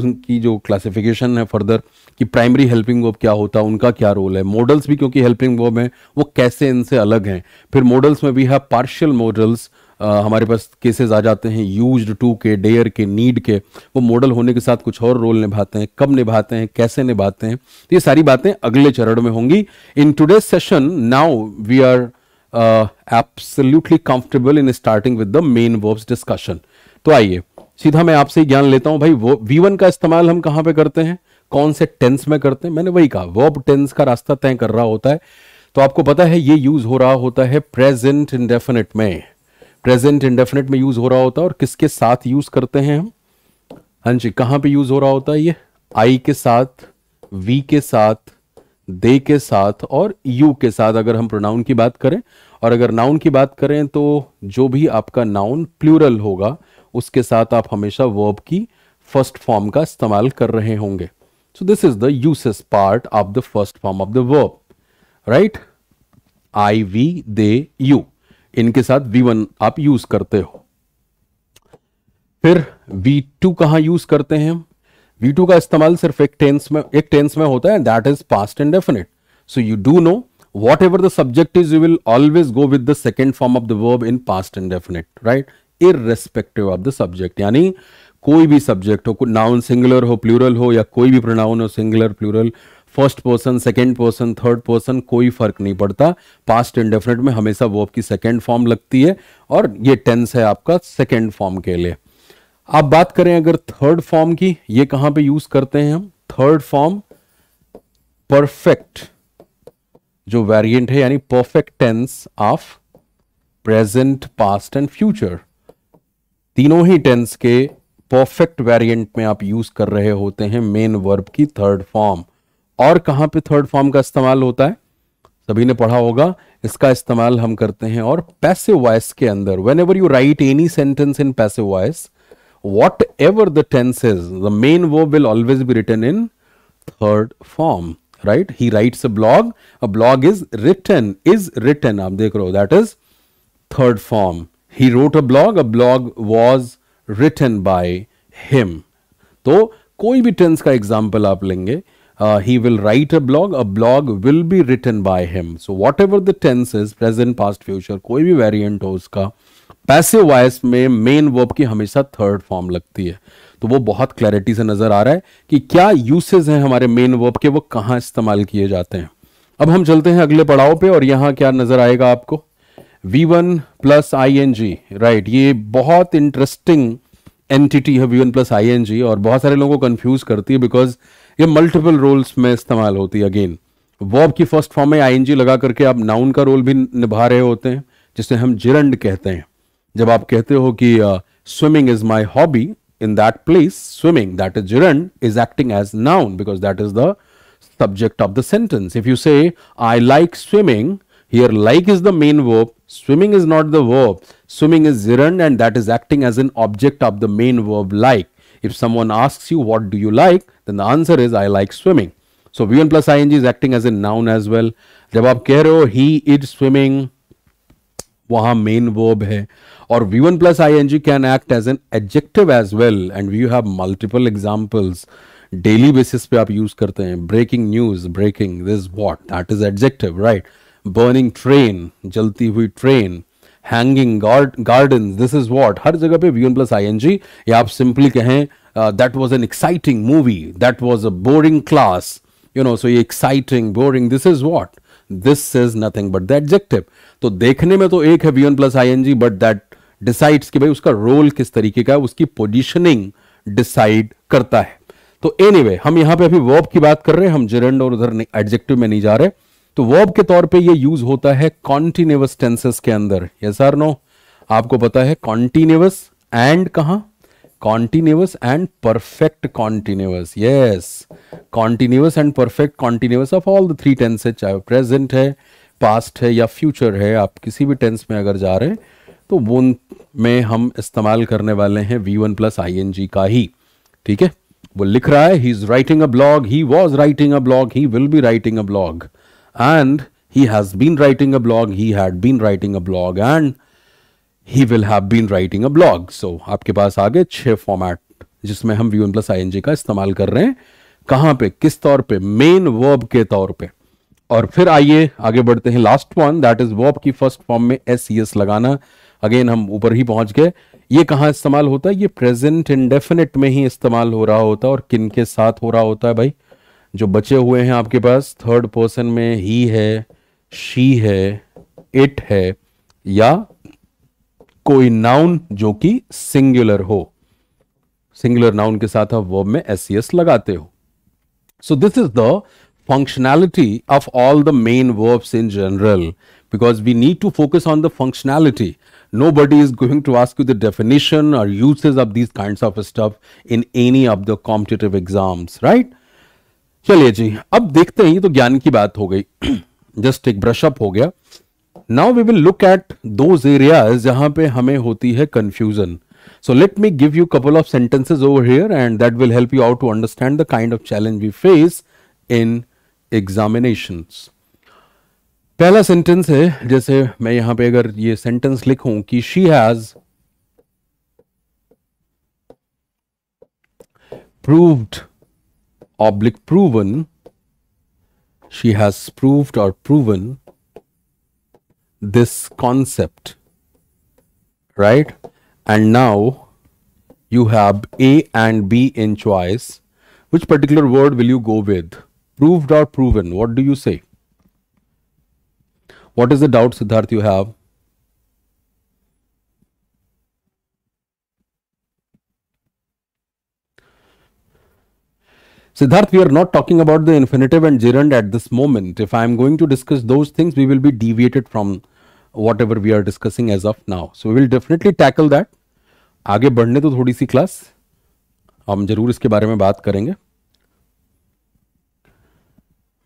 A: उनकी जो क्लासिफिकेशन है फर्दर कि प्राइमरी हेल्पिंग वर्ब क्या होता है उनका क्या रोल है मॉडल्स भी क्योंकि हेल्पिंग वर्ब हैं वो कैसे इनसे अलग हैं फिर मॉडल्स में भी है पार्शियल मॉडल्स हमारे पास केसेस आ जाते हैं यूज टू के डेयर के नीड के वो मॉडल होने के साथ कुछ और रोल निभाते हैं कब निभाते हैं कैसे निभाते हैं तो ये सारी बातें अगले चरण में होंगी in today session now we are absolutely comfortable in starting with the main verbs discussion तो आइए सीधा मैं आपसे ज्ञान लेता हूं भाई वो वी वन का इस्तेमाल हम कहां पे करते हैं कौन से टेंस में करते हैं मैंने वही कहा वर्ब टेंस का रास्ता तय कर रहा होता है तो आपको पता है ये यूज हो रहा होता है प्रेजेंट इंडेफिनेट में प्रेजेंट इंडेफिनेट में यूज हो रहा होता है और किसके साथ यूज करते हैं हम हाँ जी कहां पे यूज हो रहा होता है ये आई के साथ वी के साथ दे के साथ और यू के साथ अगर हम प्रोनाउन की बात करें और अगर नाउन की बात करें तो जो भी आपका नाउन प्लूरल होगा उसके साथ आप हमेशा वर्ब की फर्स्ट फॉर्म का इस्तेमाल कर रहे होंगे so this is the uses part of the first form of the verb right I we they you इनके साथ वी वन आप यूज करते हो फिर वी टू कहां यूज करते हैं वी टू का इस्तेमाल सिर्फ एक टेंस में एक टेंस में होता है that is past and definite so you do know the subject is you will always go with the second form of the verb in past and definite right irrespective of the subject यानी कोई भी सब्जेक्ट हो नाउन सिंगुलर हो प्लूरल हो या कोई भी प्रोनाउन हो singular plural first person second person third person कोई फर्क नहीं पड़ता पास्ट इंडेफिनेट में हमेशा वो आपकी सेकेंड फॉर्म लगती है और ये टेंस है आपका सेकेंड फॉर्म के लिए आप बात करें अगर थर्ड फॉर्म की ये कहां पे यूज करते हैं हम थर्ड फॉर्म परफेक्ट जो वेरिएंट है यानी perfect tense of present past and future तीनों ही टेंस के परफेक्ट वेरिएंट में आप यूज कर रहे होते हैं मेन वर्ब की थर्ड फॉर्म और कहां पे थर्ड फॉर्म का इस्तेमाल होता है सभी ने पढ़ा होगा इसका इस्तेमाल हम करते हैं और पैसिव वॉयस के अंदर whenever you write any sentence in passive voice whatever the tense is the main वो will always be return in third form right he writes a blog a blog is written is written आप देख रहे हो that is third form he wrote a blog a blog was written by him तो कोई भी टेंस का एग्जाम्पल आप लेंगे he will write a blog a blog will be written by him so whatever the tense is present past future कोई भी वेरियंट हो उसका पैसे वॉयस में मेन वर्ब की हमेशा थर्ड फॉर्म लगती है तो वो बहुत क्लैरिटी से नजर आ रहा है कि क्या यूसेज हैं हमारे मेन वर्ब के वो कहाँ इस्तेमाल किए जाते हैं अब हम चलते हैं अगले पड़ाव पे और यहाँ क्या नजर आएगा आपको V one plus I N G right ये बहुत इंटरेस्टिंग एंटिटी है V one plus I N G और बहुत सारे लोगों को कंफ्यूज करती है बिकॉज ये मल्टीपल रोल्स में इस्तेमाल होती है अगेन वर्ब की फर्स्ट फॉर्म में आई एन जी लगा करके आप नाउन का रोल भी निभा रहे होते हैं जिसे हम जिरंड कहते हैं जब आप कहते हो कि swimming is my hobby in that place swimming that is gerund is acting as noun because that is the subject of the sentence if you say I like swimming here like is the main verb swimming is not the verb swimming is ziran and that is acting as an object of the main verb like if someone asks you what do you like then the answer is i like swimming so v1 plus ing is acting as a noun as well jawab keh rahe ho he is swimming waha main verb hai or v1 plus ing can act as an adjective as well and we have multiple examples daily basis pe aap use karte hain breaking news breaking this what that is adjective right burning train जलती हुई train hanging garden this is what हर जगह पे V N plus I N G या आप सिंपली कहें that was an exciting movie that was a boring class you know so ये exciting boring this is what this is nothing but the adjective तो देखने में तो एक है V N plus I N G but that decides कि भाई उसका रोल किस तरीके का है उसकी पोजिशनिंग डिसाइड करता है तो एनीवे anyway, हम यहां पे अभी वर्ब की बात कर रहे हैं हम जिरंड और उधर एडजेक्टिव में नहीं जा रहे तो वर्ब के तौर पे ये यूज होता है कॉन्टिन्यूस टेंसेस के अंदर यस आर नो आपको पता है कॉन्टिन्यूस एंड कहा continuous and perfect continuous yes continuous and perfect continuous of all the three tenses चाहे प्रेजेंट है पास्ट है या फ्यूचर है आप किसी भी टेंस में अगर जा रहे हैं तो वो में हम इस्तेमाल करने वाले हैं V one plus I N G का ही ठीक है वो लिख रहा है he is writing a blog he was writing a blog he will be writing a blog and he has been writing a blog he had been writing a blog and he will have been writing a blog so aapke paas aage छह format jisme hum V plus ing ka istemal kar rahe hain kahan pe kis taur pe main verb ke taur pe और फिर आइए आगे बढ़ते हैं last one that is verb की फर्स्ट फॉर्म में एस ई एस लगाना अगेन हम ऊपर ही पहुंच गए ये कहां इस्तेमाल होता है ये प्रेजेंट इंडेफिनेट में ही इस्तेमाल हो रहा होता है और किन के साथ हो रहा होता है भाई जो बचे हुए हैं आपके पास थर्ड पर्सन में ही है शी है इट है या कोई नाउन जो कि सिंगुलर हो सिंगुलर नाउन के साथ आप वर्ब में एस सी एस लगाते हो so this is the functionality of all the main verbs in general because we need to focus on the functionality nobody is going to ask you the definition और usage of these kind of stuff in any of the competitive exams right चलिए जी अब देखते हैं ये तो ज्ञान की बात हो गई [CLEARS THROAT] जस्ट एक ब्रशअप हो गया now we will look at दो एरियाज जहां पे हमें होती है confusion so let me give you couple of sentences over here and that will help you out to understand the kind of challenge we face in examination पहला सेंटेंस है जैसे मैं यहां पे अगर ये सेंटेंस लिखूं कि she has proved oblique proven, she has proved or proven this concept, right? And now you have A and B in choice. Which particular word will you go with? Proved or proven? What do you say? What is the doubt, Siddharth, you have? Siddharth, we are not talking about the infinitive and gerund at this moment. If I am going to discuss those things, we will be deviated from whatever we are discussing as of now. So, we will definitely tackle that. आगे बढ़ने तो थोड़ी सी क्लास हम जरूर इसके बारे में बात करेंगे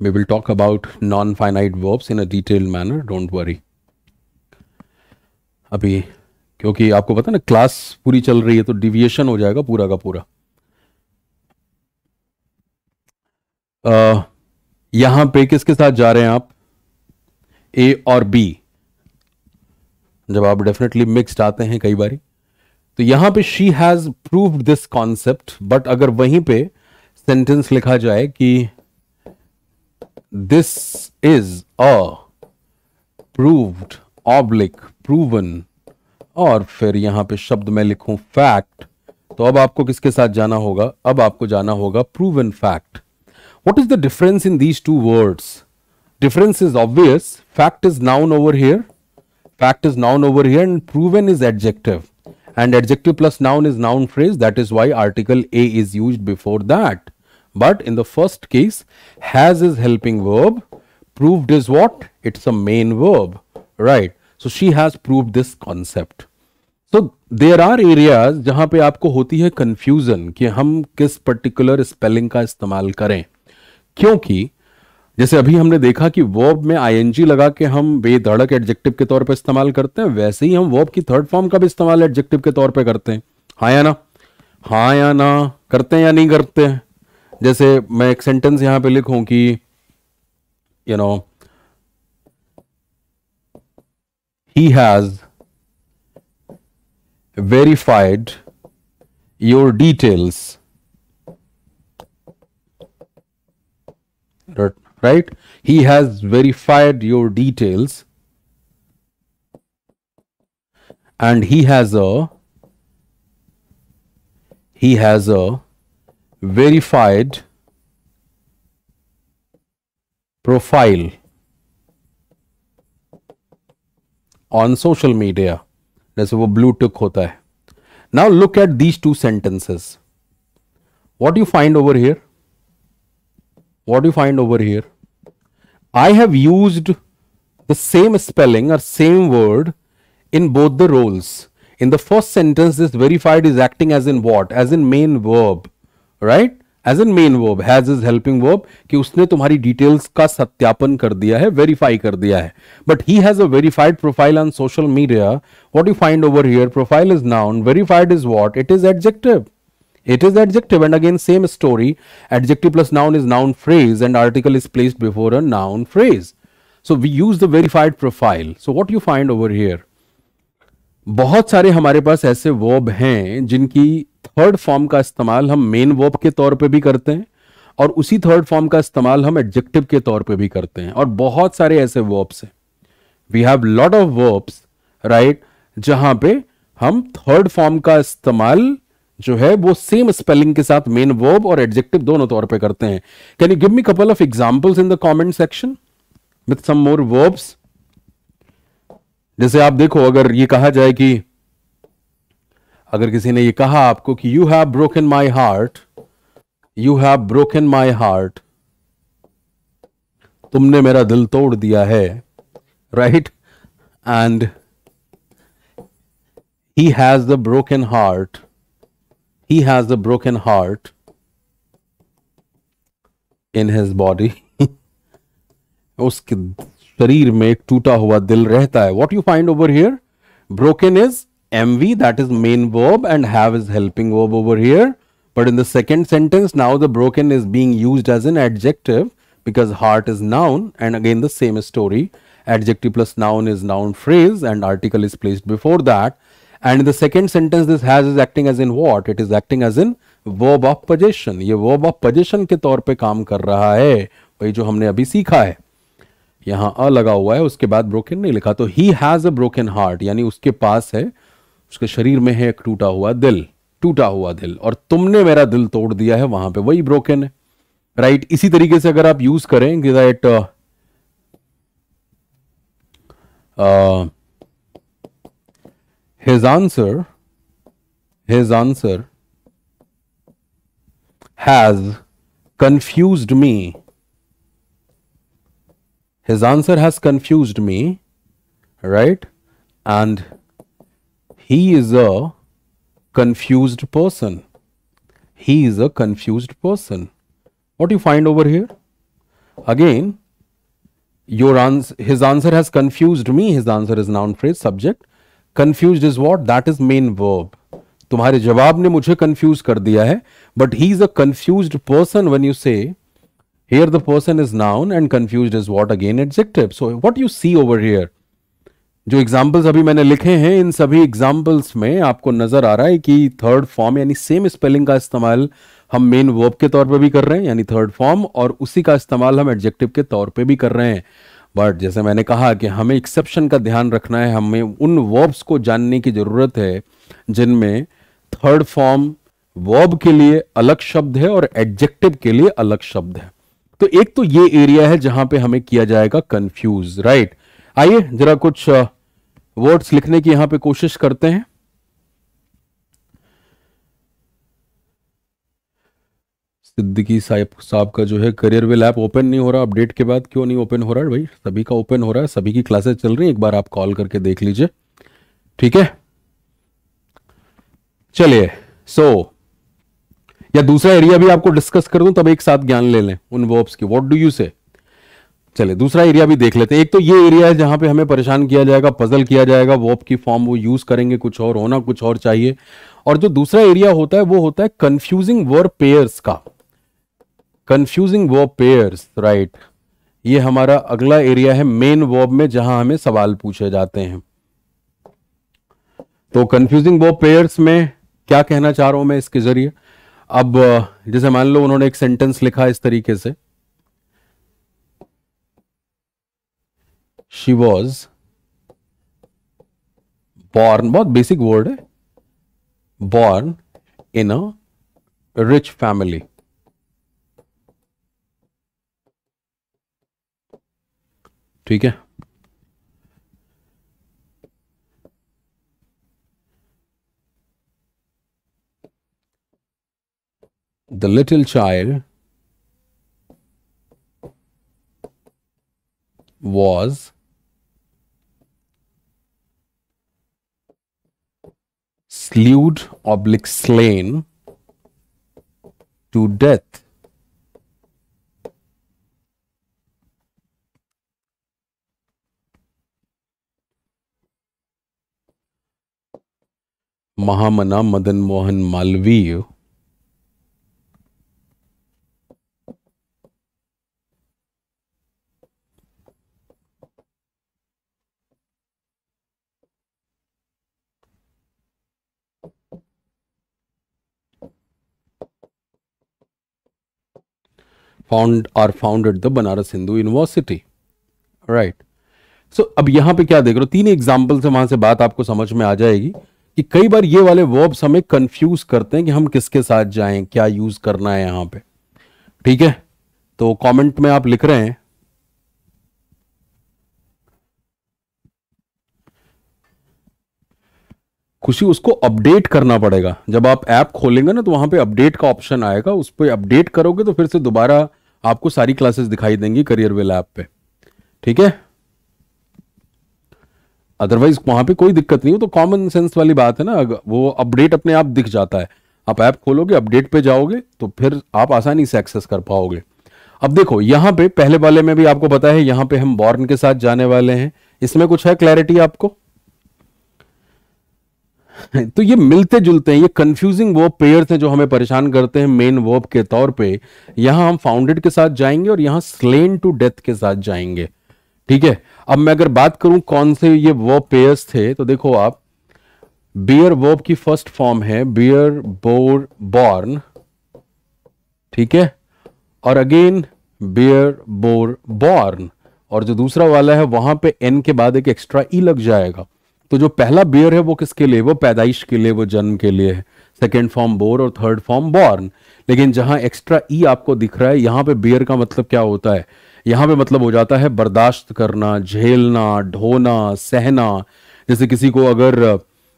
A: we will talk about non-finite verbs in a detailed manner. Don't worry. अभी क्योंकि आपको पता ना क्लास पूरी चल रही है तो डिविएशन हो जाएगा पूरा का पूरा यहां पे किसके साथ जा रहे हैं आप ए और बी जब आप डेफिनेटली मिक्स्ड आते हैं कई बार तो यहां पे she has prove this concept but अगर वहीं पे सेंटेंस लिखा जाए कि this is a proved oblique proven और फिर यहां पे शब्द मैं लिखूं फैक्ट तो अब आपको किसके साथ जाना होगा अब आपको जाना होगा proven fact What is the difference in these two words? Difference is obvious, fact is noun over here, fact is noun over here and proven is adjective and adjective plus noun is noun phrase that is why article A is used before that. But in the first case has is helping verb, proved is what? It is a main verb, right. So, she has proved this concept. So there are areas where you आपको confusion that we कि हम particular spelling. स्पेलिंग का क्योंकि जैसे अभी हमने देखा कि वर्ब में आईएनजी लगा के हम बेधड़क एडजेक्टिव के तौर पर इस्तेमाल करते हैं वैसे ही हम वर्ब की थर्ड फॉर्म का भी इस्तेमाल एडजेक्टिव के तौर पर करते हैं हाँ या ना हाँ या ना करते हैं या नहीं करते हैं जैसे मैं एक सेंटेंस यहां पे लिखूं कि you know he has verified your details right? He has verified your details and he has a he has a verified profile on social media. जैसे वो blue tick होता है. Now look at these two sentences. What do you find over here? what do you find over here? I have used the same spelling or same word in both the roles. In the first sentence, this verified is acting as in what? As in main verb, right? As in main verb, has is helping verb. कि details का सत्यापन कर But he has a verified profile on social media. What do you find over here? Profile is noun. Verified is what? It is adjective. It is adjective and again same story adjective plus noun is noun phrase and article is placed before a noun phrase. So, we use the verified profile. So, what you find over here? बहुत सारे हमारे पास ऐसे वर्ब हैं जिनकी थर्ड फॉर्म का इस्तेमाल हम मेन वर्ब के तौर पे भी करते हैं और उसी थर्ड फॉर्म का इस्तेमाल हम एडजेक्टिव के तौर पे भी करते हैं और बहुत सारे ऐसे वर्ब्स हैं we have lot of verbs right जहां पे हम थर्ड फॉर्म का इस्तेमाल जो है वो सेम स्पेलिंग के साथ मेन वर्ब और एडजेक्टिव दोनों तौर पे करते हैं can you give me couple of examples in the comment section with some more verbs जैसे आप देखो अगर ये कहा जाए कि अगर किसी ने ये कहा आपको कि you have broken my heart you have broken my heart तुमने मेरा दिल तोड़ दिया है right and he has the broken heart he has a broken heart in his body [LAUGHS] उसके शरीर में एक टूटा हुआ दिल रहता है what you find over here broken is mv that is main verb and have is helping verb over here but in the second sentence now the broken is being used as an adjective because heart is noun and again the same story adjective plus noun is noun phrase and article is placed before that and the second sentence this has is acting as in what it is acting as in verb of possession ये वर्ब ऑफ पजेशन के तौर पे काम कर रहा है वही जो हमने अभी सीखा है यहाँ अ लगा हुआ है उसके बाद ब्रोकन नहीं लिखा तो he has a broken heart यानी उसके पास है उसके शरीर में है एक टूटा हुआ दिल टूटा हुआ दिल और तुमने मेरा दिल तोड़ दिया है वहां पे वही ब्रोकन है राइट right? इसी तरीके से अगर आप यूज करें that his answer his answer has confused me his answer has confused me right and he is a confused person he is a confused person what you find over here again your ans his answer has confused me his answer is noun phrase subject confused is what that is main verb तुम्हारे जवाब ने मुझे कंफ्यूज कर दिया है but he is a confuse person when you say here the person is noun and confuse is what again adjective so what you see over here जो एग्जाम्पल्स अभी मैंने लिखे हैं इन सभी एग्जाम्पल्स में आपको नजर आ रहा है कि थर्ड फॉर्म यानी सेम स्पेलिंग का इस्तेमाल हम मेन वर्ब के तौर पे भी कर रहे हैं यानी थर्ड फॉर्म और उसी का इस्तेमाल हम एडजेक्टिव के तौर पे भी कर रहे हैं बट जैसे मैंने कहा कि हमें एक्सेप्शन का ध्यान रखना है हमें उन वर्ब्स को जानने की ज़रूरत है जिनमें थर्ड फॉर्म वर्ब के लिए अलग शब्द है और एडजेक्टिव के लिए अलग शब्द है तो एक तो ये एरिया है जहां पे हमें किया जाएगा कंफ्यूज राइट आइए जरा कुछ वर्ड्स uh, लिखने की यहां पे कोशिश करते हैं सिद्दीकी साहब साहब का जो है करियर वेल ऐप ओपन नहीं हो रहा अपडेट के बाद क्यों नहीं ओपन हो रहा है भाई सभी का ओपन हो रहा है सभी की क्लासेस चल रही है एक बार आप कॉल करके देख लीजिए ठीक है चलिए सो so, या दूसरा एरिया भी आपको डिस्कस कर दूं तब एक साथ ज्ञान ले लें उन वर्ब्स की व्हाट डू यू से चले दूसरा एरिया भी देख लेते हैं एक तो ये एरिया है जहां पे हमें परेशान किया जाएगा पजल किया जाएगा वॉप की फॉर्म वो यूज करेंगे कुछ और होना कुछ और चाहिए और जो दूसरा एरिया होता है वो होता है कंफ्यूजिंग वर्ड पेयर्स का कंफ्यूजिंग वर्ब पेयर्स राइट ये हमारा अगला एरिया है मेन वर्ब में जहां हमें सवाल पूछे जाते हैं तो कंफ्यूजिंग वर्ब पेयर्स में क्या कहना चाह रहा हूं मैं इसके जरिए अब जैसे मान लो उन्होंने एक सेंटेंस लिखा इस तरीके से शी वॉज बॉर्न बहुत बेसिक वर्ड है born in a rich family the little child was slewed oblique slain to death Mahamana Madan Mohan Malviya found or founded the Banaras Hindu university right so अब यहां पे क्या देख रहे हो तीन एग्जाम्पल से वहां से बात आपको समझ में आ जाएगी कि कई बार ये वाले वर्ब्स हमें कंफ्यूज करते हैं कि हम किसके साथ जाएं क्या यूज करना है यहां पे ठीक है तो कमेंट में आप लिख रहे हैं खुशी उसको अपडेट करना पड़ेगा जब आप ऐप खोलेंगे ना तो वहां पे अपडेट का ऑप्शन आएगा उस पर अपडेट करोगे तो फिर से दोबारा आपको सारी क्लासेस दिखाई देंगी करियर वेल ऐप पे ठीक है अदरवाइज वहां पे कोई दिक्कत नहीं हो तो कॉमन सेंस वाली बात है ना वो अपडेट अपने आप दिख जाता है आप ऐप खोलोगे अपडेट पे जाओगे तो फिर आप आसानी से एक्सेस कर पाओगे अब देखो यहां पे पहले वाले में भी आपको पता है यहां पे हम बॉर्न के साथ जाने वाले हैं इसमें कुछ है क्लैरिटी आपको [LAUGHS] तो ये मिलते जुलते हैं ये कंफ्यूजिंग वर्ब पेयर थे जो हमें परेशान करते हैं मेन वर्ब के तौर पे यहां हम फाउंडेड के साथ जाएंगे और यहां स्लेन टू डेथ के साथ जाएंगे ठीक है अब मैं अगर बात करूं कौन से ये वर्ब पेयर्स थे तो देखो आप बियर वर्ब की फर्स्ट फॉर्म है बियर बोर बॉर्न ठीक है और अगेन बियर बोर बॉर्न और जो दूसरा वाला है वहां पे एन के बाद एक एक्स्ट्रा ई e लग जाएगा तो जो पहला बियर है वो किसके लिए वो पैदाइश के लिए वो जन्म के लिए है सेकेंड फॉर्म बोर और थर्ड फॉर्म बॉर्न लेकिन जहां एक्स्ट्रा ई e आपको दिख रहा है यहां पे बियर का मतलब क्या होता है यहां पे मतलब हो जाता है बर्दाश्त करना झेलना ढोना सहना जैसे किसी को अगर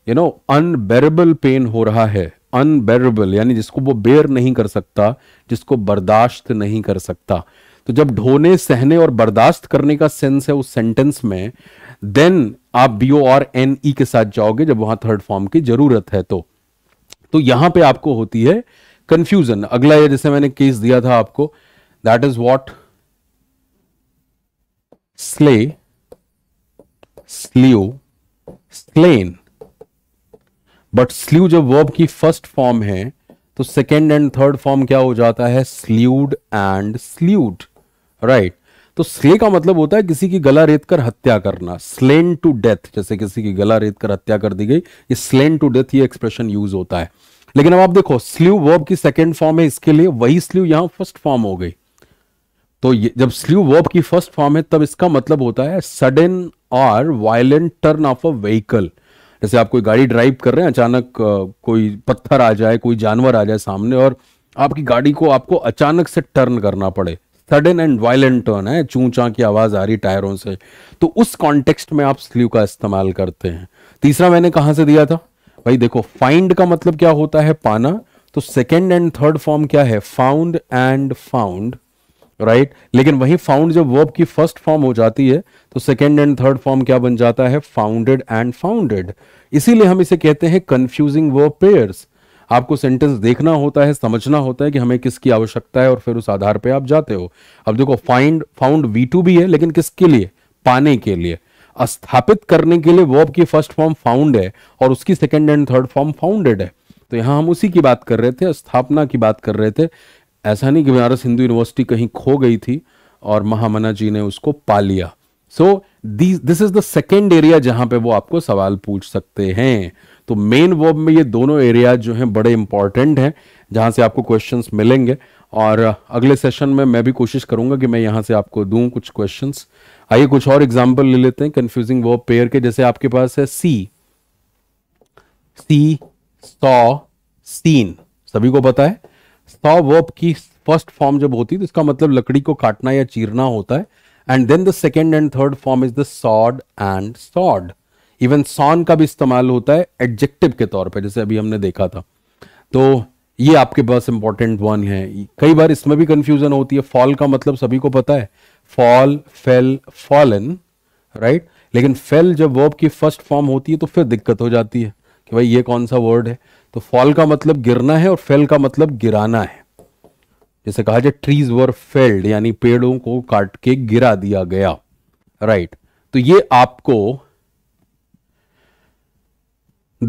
A: यू नो अनबेरेबल पेन हो रहा है अनबेरेबल यानी जिसको वो बेर नहीं कर सकता जिसको बर्दाश्त नहीं कर सकता तो जब ढोने सहने और बर्दाश्त करने का सेंस है उस सेंटेंस में देन आप B O R N E के साथ जाओगे जब वहां थर्ड फॉर्म की जरूरत है तो तो यहां पे आपको होती है कंफ्यूजन अगला ये जैसे मैंने केस दिया था आपको that is what slay, slew, slain. But slew जब वर्ब की फर्स्ट फॉर्म है तो सेकेंड एंड थर्ड फॉर्म क्या हो जाता है स्ल्यूड एंड स्ल्यूड राइट तो स्ले का मतलब होता है किसी की गला रेत कर हत्या करना स्लेन टू डेथ जैसे किसी की गला रेत कर हत्या कर दी गई ये स्लेन टू डेथ ये एक्सप्रेशन यूज होता है लेकिन अब आप देखो स्ल्यू वर्ब की सेकेंड फॉर्म है इसके लिए वही स्ल्यू यहां फर्स्ट फॉर्म हो गई तो ये जब स्लीव वर्ब की फर्स्ट फॉर्म है तब इसका मतलब होता है सडन और violent turn of a vehicle जैसे आप कोई गाड़ी ड्राइव कर रहे हैं अचानक कोई पत्थर आ जाए कोई जानवर आ जाए सामने और आपकी गाड़ी को आपको अचानक से टर्न करना पड़े सडन एंड वायलेंट टर्न है चू चा की आवाज़ आ रही टायरों से तो उस कॉन्टेक्स्ट में आप स्लीव का इस्तेमाल करते हैं तीसरा मैंने कहां से दिया था भाई देखो फाइंड का मतलब क्या होता है पाना तो सेकेंड एंड थर्ड फॉर्म क्या है found and found right right? लेकिन वही फाउंड जब वर्ब की फर्स्ट फॉर्म हो जाती है तो सेकेंड एंड थर्ड फॉर्म क्या बन जाता है फाउंडेड एंड फाउंडेड इसीलिए हम इसे कहते हैं कंफ्यूजिंग वर्ब पेयर्स आपको सेंटेंस देखना होता है समझना होता है कि हमें किसकी आवश्यकता है और फिर उस आधार पे आप जाते हो अब देखो फाइंड फाउंड वी टू भी है लेकिन किसके लिए पाने के लिए स्थापित करने के लिए वर्ब की फर्स्ट फॉर्म फाउंड है और उसकी second and third form founded है तो यहां हम उसी की बात कर रहे थे स्थापना की बात कर रहे थे ऐसा नहीं कि बनारस हिंदू यूनिवर्सिटी कहीं खो गई थी और महामना जी ने उसको पा लिया so this is the second area जहां पे वो आपको सवाल पूछ सकते हैं तो मेन वर्ब में ये दोनों एरिया जो हैं बड़े इंपॉर्टेंट हैं जहां से आपको क्वेश्चंस मिलेंगे और uh, अगले सेशन में मैं भी कोशिश करूंगा कि मैं यहां से आपको दूं कुछ क्वेश्चंस आइए कुछ और एग्जाम्पल ले लेते हैं कंफ्यूजिंग वर्ब पेयर के जैसे आपके पास है सी सी सॉ सीन सभी को पता है सौ वर्ब की फर्स्ट फॉर्म जब होती है तो इसका मतलब लकड़ी को काटना या चीरना होता है and then the second and third form is the sawed and sawed even sawn का भी इस्तेमाल होता है एडजेक्टिव के तौर पे जैसे अभी हमने देखा था तो ये आपके पास इंपॉर्टेंट वन है कई बार इसमें भी कंफ्यूजन होती है फॉल का मतलब सभी को पता है फॉल फेल फॉलन राइट लेकिन फेल जब वर्ब की फर्स्ट फॉर्म होती है तो फिर दिक्कत हो जाती है कि भाई ये कौन सा वर्ड है तो फॉल का मतलब गिरना है और फेल का मतलब गिराना है जैसे कहा जाए ट्रीज वर फेल्ड यानी पेड़ों को काट के गिरा दिया गया राइट तो ये आपको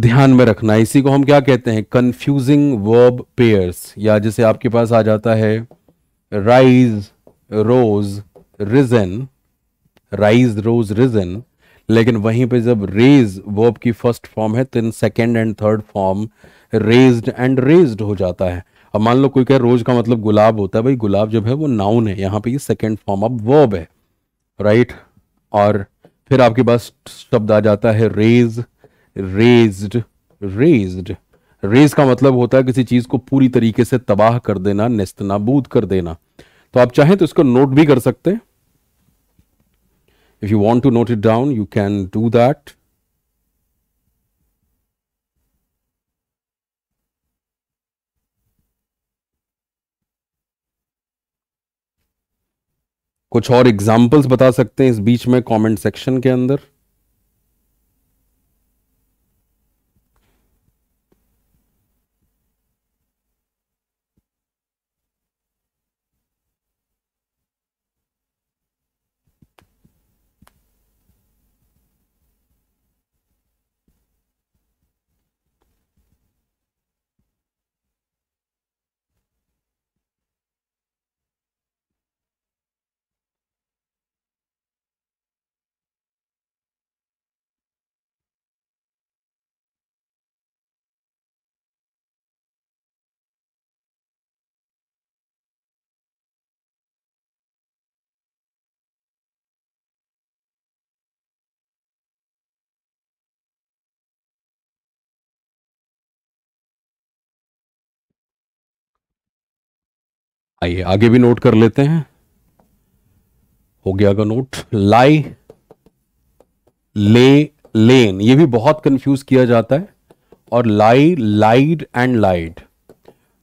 A: ध्यान में रखना है इसी को हम क्या कहते हैं कंफ्यूजिंग वर्ब पेयर्स या जैसे आपके पास आ जाता है rise rose risen rise rose risen लेकिन वहीं पे जब रेज वर्ब की फर्स्ट फॉर्म है तो second and third form raised and raised हो जाता है अब मान लो कोई कह रोज का मतलब गुलाब होता है भाई गुलाब जब है वो नाउन है यहाँ पे ये सेकेंड फॉर्म ऑफ वर्ब है राइट और फिर आपके पास शब्द आ जाता है रेज रेज्ड रेज्ड रेज का मतलब होता है किसी चीज को पूरी तरीके से तबाह कर देना नेस्तनाबूद कर देना तो आप चाहें तो इसको नोट भी कर सकते हैं If you want to note it down, you can do that. कुछ और एग्जांपल्स बता सकते हैं इस बीच में कमेंट सेक्शन के अंदर आइए आगे भी नोट कर लेते हैं हो गया का नोट लाई ले लेन ये भी बहुत कंफ्यूज किया जाता है और लाई लाइड एंड लाइड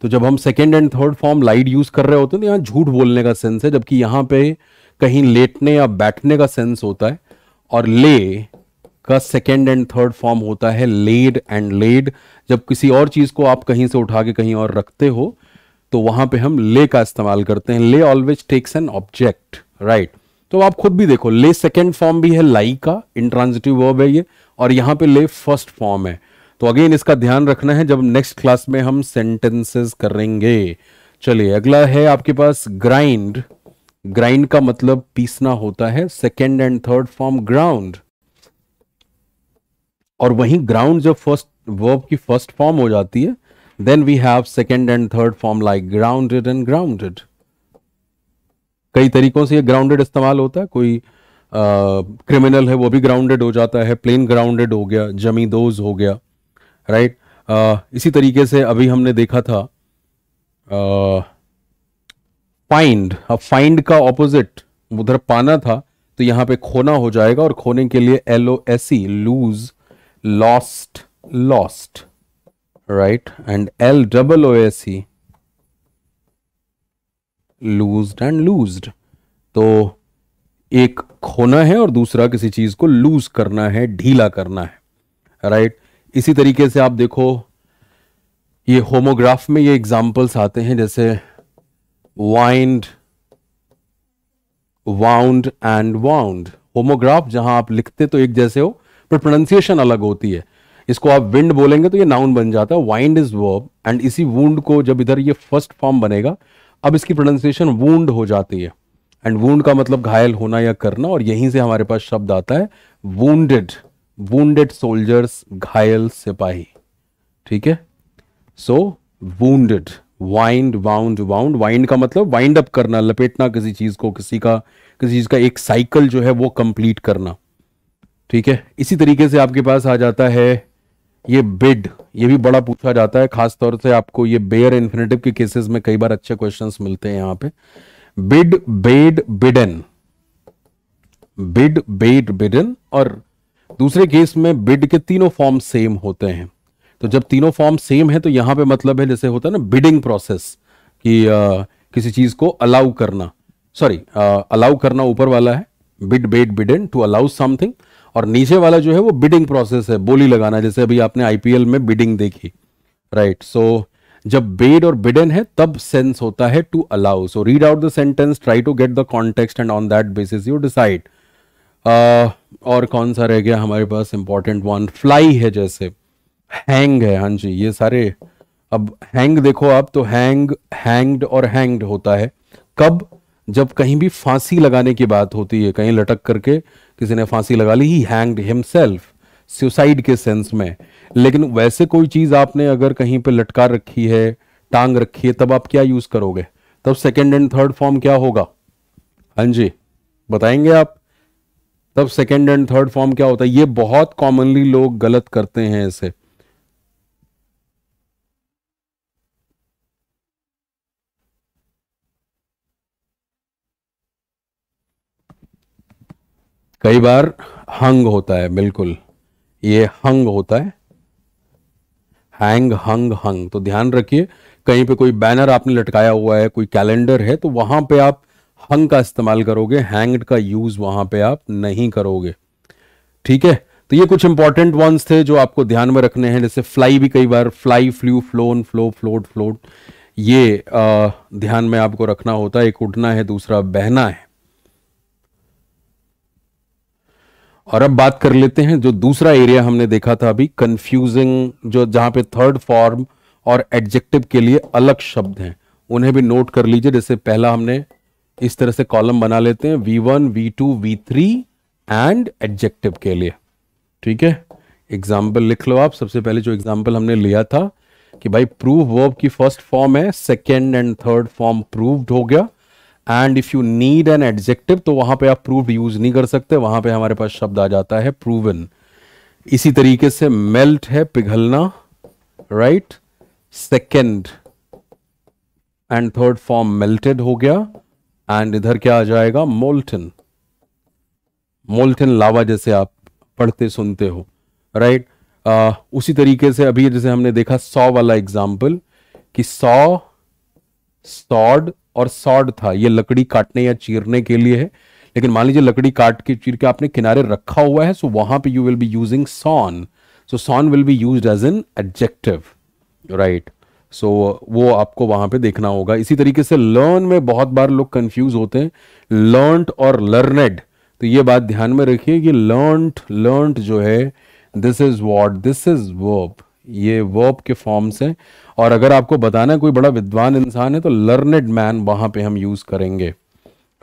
A: तो जब हम second and third form laid use कर रहे होते हैं तो यहां झूठ बोलने का सेंस है जबकि यहां पे कहीं लेटने या बैठने का सेंस होता है और ले का सेकेंड एंड थर्ड फॉर्म होता है लेड एंड लेड जब किसी और चीज को आप कहीं से उठा के कहीं और रखते हो तो वहां पे हम ले का इस्तेमाल करते हैं lay always takes an object right तो आप खुद भी देखो ले सेकेंड फॉर्म भी है लाई का इंट्रांजिटिव वर्ब है ये और यहां पे ले फर्स्ट फॉर्म है तो अगेन इसका ध्यान रखना है जब नेक्स्ट क्लास में हम सेंटेंसेस करेंगे चलिए अगला है आपके पास ग्राइंड ग्राइंड का मतलब पीसना होता है second and third form ground और वहीं ग्राउंड जब फर्स्ट वर्ब की फर्स्ट फॉर्म हो जाती है then we have second and third form like grounded and grounded कई तरीकों से ये ग्राउंडेड इस्तेमाल होता है कोई क्रिमिनल है वो भी ग्राउंडेड हो जाता है प्लेन ग्राउंडेड हो गया दोज हो गया राइट right? इसी तरीके से अभी हमने देखा था फाइंड अब फाइंड का ऑपोजिट उधर पाना था तो यहां पे खोना हो जाएगा और खोने के लिए L O S E lose lost lost right and L double OSE loosed and loosed तो एक खोना है और दूसरा किसी चीज को लूज करना है ढीला करना है राइट इसी तरीके से आप देखो ये होमोग्राफ में ये एग्जांपल्स आते हैं जैसे wind wound and wound homograph जहां आप लिखते तो एक जैसे हो पर प्रोनाउंसिएशन अलग होती है इसको आप विंड बोलेंगे तो ये नाउन बन जाता है वाइंड इज वर्ब एंड इसी वूंड को जब इधर ये फर्स्ट फॉर्म बनेगा अब इसकी प्रोनाउंसिएशन वूंड हो जाती है एंड वूंड का मतलब घायल होना या करना और यहीं से हमारे पास शब्द आता है वूंडेड वूंडेड सोल्जर्स घायल सिपाही ठीक है so wounded wind wound wound wind का मतलब वाइंड अप करना लपेटना किसी चीज को किसी का किसी चीज का एक साइकिल जो है वो कंप्लीट करना ठीक है इसी तरीके से आपके पास आ जाता है ये बिड ये भी बड़ा पूछा जाता है खासतौर से आपको ये बेयर इन्फिनेटिव के केसेस में कई बार अच्छे क्वेश्चंस मिलते हैं यहां पे bid bade bidden bid bade bidden और दूसरे केस में बिड के तीनों फॉर्म सेम होते हैं तो जब तीनों फॉर्म सेम है तो यहां पे मतलब है जैसे होता है ना बिडिंग प्रोसेस कि आ, किसी चीज को अलाउ करना सॉरी अलाउ करना ऊपर वाला है bid bade bidden to allow something और नीचे वाला जो है वो बिडिंग प्रोसेस है बोली लगाना जैसे अभी आपने आईपीएल में बिडिंग देखी राइट सो जब बेड और बिडन है तब सेंस होता है to allow so read out the sentence try to get the context and on that basis you decide और कौन सा रह गया हमारे पास इंपॉर्टेंट वन फ्लाई है जैसे हैंग है हाँ जी ये सारे अब हैंग देखो आप तो हैंग हैंग्ड और हैंग्ड होता है कब जब कहीं भी फांसी लगाने की बात होती है कहीं लटक करके किसी ने फांसी लगा ली ही हैंग्ड हिमसेल्फ सुसाइड के सेंस में लेकिन वैसे कोई चीज़ आपने अगर कहीं पे लटका रखी है टांग रखी है तब आप क्या यूज़ करोगे तब सेकेंड एंड थर्ड फॉर्म क्या होगा हाँ जी बताएंगे आप तब सेकेंड एंड थर्ड फॉर्म क्या होता है ये बहुत कॉमनली लोग गलत करते हैं इसे कई बार हंग होता है बिल्कुल ये हंग होता है हैंग हंग हंग तो ध्यान रखिए कहीं पे कोई बैनर आपने लटकाया हुआ है कोई कैलेंडर है तो वहां पे आप हंग का इस्तेमाल करोगे हैंग्ड का यूज वहां पे आप नहीं करोगे ठीक है तो ये कुछ इंपॉर्टेंट वंस थे जो आपको ध्यान में रखने हैं जैसे फ्लाई भी कई बार fly flew flown flow flowed flowed ये आ, ध्यान में आपको रखना होता है एक उठना है दूसरा बहना है और अब बात कर लेते हैं जो दूसरा एरिया हमने देखा था अभी कंफ्यूजिंग जो जहाँ पे थर्ड फॉर्म और एडजेक्टिव के लिए अलग शब्द हैं उन्हें भी नोट कर लीजिए जैसे पहला हमने इस तरह से कॉलम बना लेते हैं V one V two V three and adjective के लिए ठीक है एग्जाम्पल लिख लो आप सबसे पहले जो एग्जाम्पल हमने लिया था कि भाई प्रूव वर्ब की फर्स्ट फॉर्म है second and third form proved हो गया and if you need an adjective तो वहां पे आप प्रूव यूज नहीं कर सकते वहां पे हमारे पास शब्द आ जाता है प्रूवन इसी तरीके से मेल्ट है पिघलना right second and third form melted हो गया एंड इधर क्या आ जाएगा मोल्टन मोल्टन लावा जैसे आप पढ़ते सुनते हो राइट right? uh, उसी तरीके से अभी जैसे हमने देखा सौ वाला एग्जाम्पल कि सौ सॉड और सॉड था ये लकड़ी काटने या चीरने के लिए है लेकिन मान लीजिए लकड़ी काट के चीर के आपने किनारे रखा हुआ है सो वहां पे you will be using sawn so sawn will be use as an adjective right so वो आपको वहां पे देखना होगा इसी तरीके से लर्न में बहुत बार लोग कंफ्यूज होते हैं लर्न और लर्नेड तो ये बात ध्यान में रखिए कि लर्न लर्न जो है this is what this is verb ये वर्ब के फॉर्म्स हैं और अगर आपको बताना है कोई बड़ा विद्वान इंसान है तो लर्नेड मैन वहां पे हम यूज़ करेंगे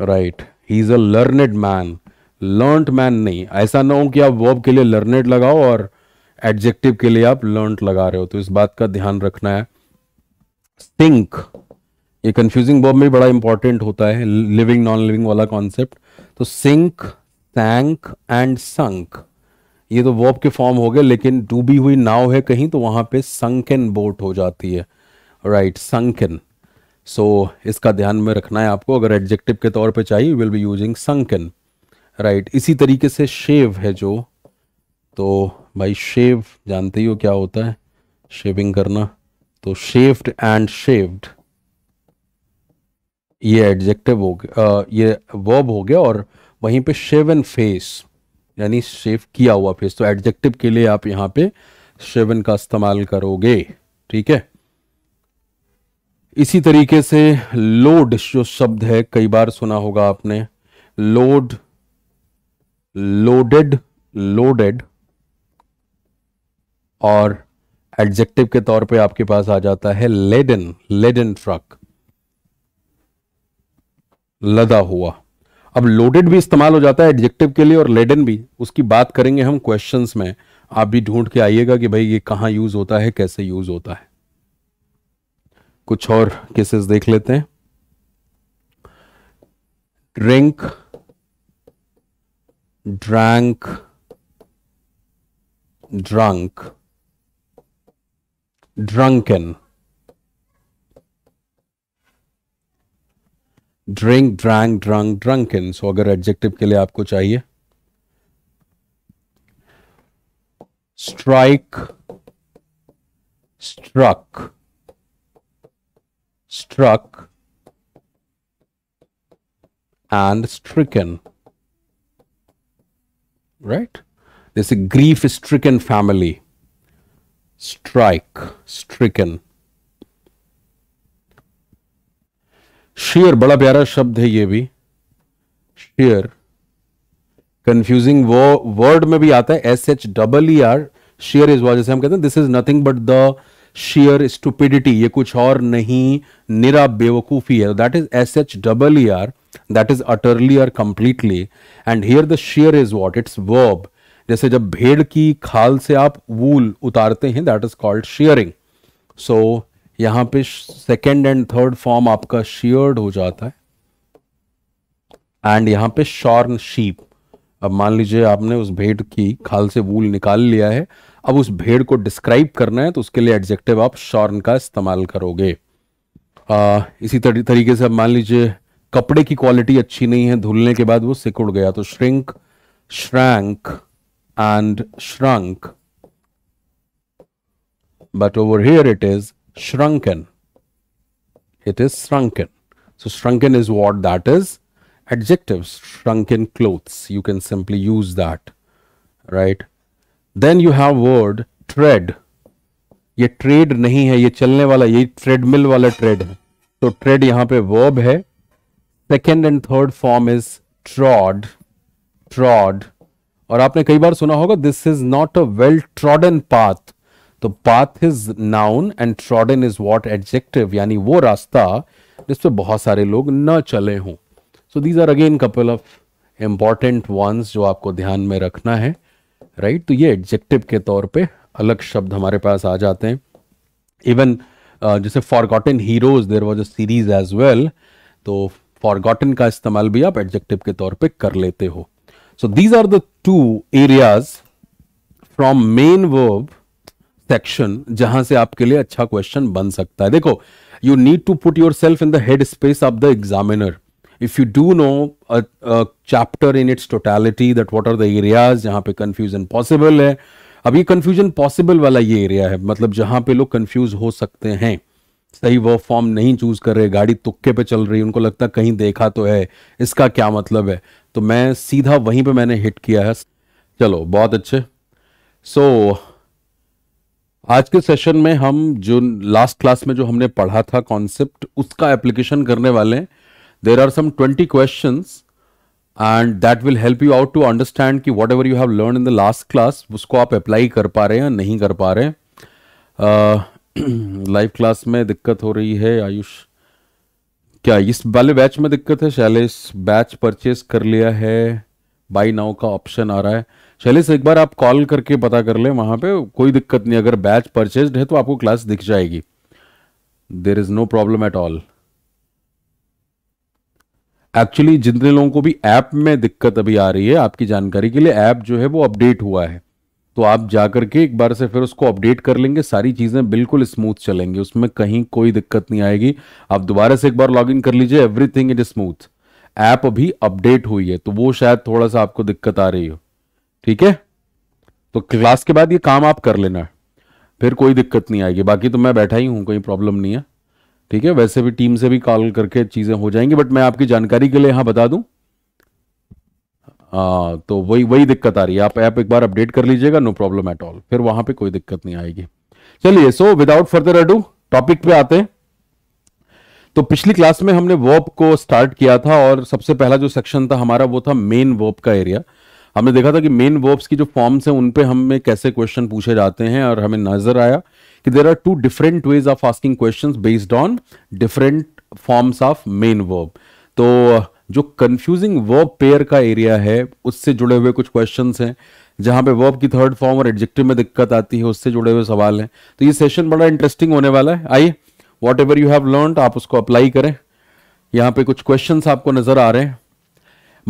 A: right he is a learned man learn man नहीं ऐसा ना हो कि आप वर्ब के लिए लर्नेड लगाओ और एडजेक्टिव के लिए आप लर्न लगा रहे हो तो इस बात का ध्यान रखना है थिंक ये कंफ्यूजिंग वर्ब में बड़ा इंपॉर्टेंट होता है लिविंग नॉन लिविंग वाला कॉन्सेप्ट तो सिंक थैंक एंड संक ये तो वॉब के फॉर्म हो गए लेकिन डूबी हुई नाव है कहीं तो वहां पे संकन बोट हो जाती है राइट संकन सो इसका ध्यान में रखना है आपको अगर एडजेक्टिव के तौर पे चाहिए will be using sunken right इसी तरीके से शेव है जो तो भाई शेव जानते ही हो क्या होता है शेविंग करना तो शेव्ड एंड शेव्ड ये एडजेक्टिव हो गया ये वॉब हो गया और वहीं पे शेवन फेस यानी शेव किया हुआ फेस तो एडजेक्टिव के लिए आप यहां पे शेवन का इस्तेमाल करोगे ठीक है इसी तरीके से लोड जो शब्द है कई बार सुना होगा आपने लोड लोडेड लोडेड और एडजेक्टिव के तौर पे आपके पास आ जाता है लेडन लेडन ट्रक लदा हुआ अब लोडेड भी इस्तेमाल हो जाता है एडजेक्टिव के लिए और लेडन भी उसकी बात करेंगे हम क्वेश्चंस में आप भी ढूंढ के आइएगा कि भाई ये कहाँ यूज होता है कैसे यूज होता है कुछ और केसेस देख लेते हैं drink drank drunk drunken drink drank drunk drunk in so अगर एडजेक्टिव के लिए आपको चाहिए strike struck struck and stricken right जैसे grief stricken family strike stricken sheer बड़ा प्यारा शब्द है ये भी शेयर कंफ्यूजिंग वर्ड में भी आता है S H double E R sheer is जैसे हम कहते हैं this is nothing but the sheer stupidity ये कुछ और नहीं निरा बेवकूफी है that is S H double E R that is utterly or completely and here the shear is what it's verb जैसे जब भेड़ की खाल से आप वूल उतारते हैं that is called shearing so यहां पे सेकेंड एंड थर्ड फॉर्म आपका शियर्ड हो जाता है एंड यहां पे शॉर्न शीप अब मान लीजिए आपने उस भेड़ की खाल से वूल निकाल लिया है अब उस भेड़ को डिस्क्राइब करना है तो उसके लिए एडजेक्टिव आप शॉर्न का इस्तेमाल करोगे आ, इसी तर, तरीके से अब मान लीजिए कपड़े की क्वालिटी अच्छी नहीं है धुलने के बाद वो सिकुड़ गया तो shrink shrank and shrunk but over here it is shrunken. It is shrunken. So shrunken is what that is. Adjective shrunken clothes. You can simply use that, right? Then you have word tread. ये ट्रेड नहीं है ये चलने वाला ये ट्रेडमिल वाला ट्रेड है तो ट्रेड यहाँ पे वर्ब है second and third form is trod trod और आपने कई बार सुना होगा this is not a well trodden path तो path is noun and trodden is what adjective यानी वो रास्ता जिस बहुत सारे लोग न चले हों so these are again couple of important ones जो आपको ध्यान में रखना है राइट right? तो ये एडजेक्टिव के तौर पे अलग शब्द हमारे पास आ जाते हैं इवन uh, जैसे forgotten heroes there was a series as well तो फॉरगॉटन का इस्तेमाल भी आप एडजेक्टिव के तौर पे कर लेते हो so these are the two areas from main verb section जहां से आपके लिए अच्छा क्वेश्चन बन सकता है देखो you need to put yourself in the head space of the examiner if you do know chapter in its totality that what are the areas जहां पे कंफ्यूजन पॉसिबल है अब ये कंफ्यूजन पॉसिबल वाला ये एरिया है मतलब जहां पे लोग कंफ्यूज हो सकते हैं सही वो फॉर्म नहीं चूज कर रहे गाड़ी तुक्के पे चल रही उनको लगता कहीं देखा तो है इसका क्या मतलब है तो मैं सीधा वहीं पे मैंने हिट किया है चलो बहुत अच्छे सो so, आज के सेशन में हम जो लास्ट क्लास में जो हमने पढ़ा था कॉन्सेप्ट उसका एप्लीकेशन करने वाले हैं there are some twenty question and that will help you out to understand कि whatever you have learn in the last class उसको आप अप्लाई कर पा रहे हैं या नहीं कर पा रहे लाइव क्लास uh, [CLEARS THROAT] में दिक्कत हो रही है आयुष क्या इस वाले बैच में दिक्कत है शैलेश बैच परचेस कर लिया है बाई नाउ का ऑप्शन आ रहा है शैलेश एक बार आप कॉल करके पता कर ले वहां पे कोई दिक्कत नहीं अगर बैच परचेज है तो आपको क्लास दिख जाएगी there is no problem at all actually जितने लोगों को भी ऐप में दिक्कत अभी आ रही है आपकी जानकारी के लिए ऐप जो है वो अपडेट हुआ है तो आप जाकर के एक बार से फिर उसको अपडेट कर लेंगे सारी चीज़ें बिल्कुल स्मूथ चलेंगी उसमें कहीं कोई दिक्कत नहीं आएगी आप दोबारा से एक बार लॉग कर लीजिए एवरीथिंग इज स्मूथ ऐप अभी अपडेट हुई है तो वो शायद थोड़ा सा आपको दिक्कत आ रही हो ठीक है तो क्लास के बाद ये काम आप कर लेना है फिर कोई दिक्कत नहीं आएगी बाकी तो मैं बैठा ही हूं कोई प्रॉब्लम नहीं है ठीक है वैसे भी टीम से भी कॉल करके चीज़ें हो जाएंगी बट मैं आपकी जानकारी के लिए यहां बता दूं आ, हाँ, तो वही वही दिक्कत आ रही है आप ऐप एक बार अपडेट कर लीजिएगा नो प्रॉब्लम एट ऑल फिर वहां पे कोई दिक्कत नहीं आएगी चलिए so without further ado topic पे आते हैं तो पिछली क्लास में हमने वर्ब को स्टार्ट किया था और सबसे पहला जो सेक्शन था हमारा वो था मेन वर्ब का एरिया हमने देखा था कि मेन वर्ब्स की जो फॉर्म्स हैं उन पे हमें कैसे क्वेश्चन पूछे जाते हैं और हमें नजर आया कि there are two different ways of asking question based on different forms of main verb तो जो कंफ्यूजिंग वर्ब पेयर का एरिया है उससे जुड़े हुए कुछ क्वेश्चन हैं जहां पे वर्ब की थर्ड फॉर्म और एडजेक्टिव में दिक्कत आती है उससे जुड़े हुए सवाल हैं तो ये सेशन बड़ा इंटरेस्टिंग होने वाला है आइए whatever you have learn आप उसको अप्लाई करें यहां पे कुछ क्वेश्चन आपको नजर आ रहे हैं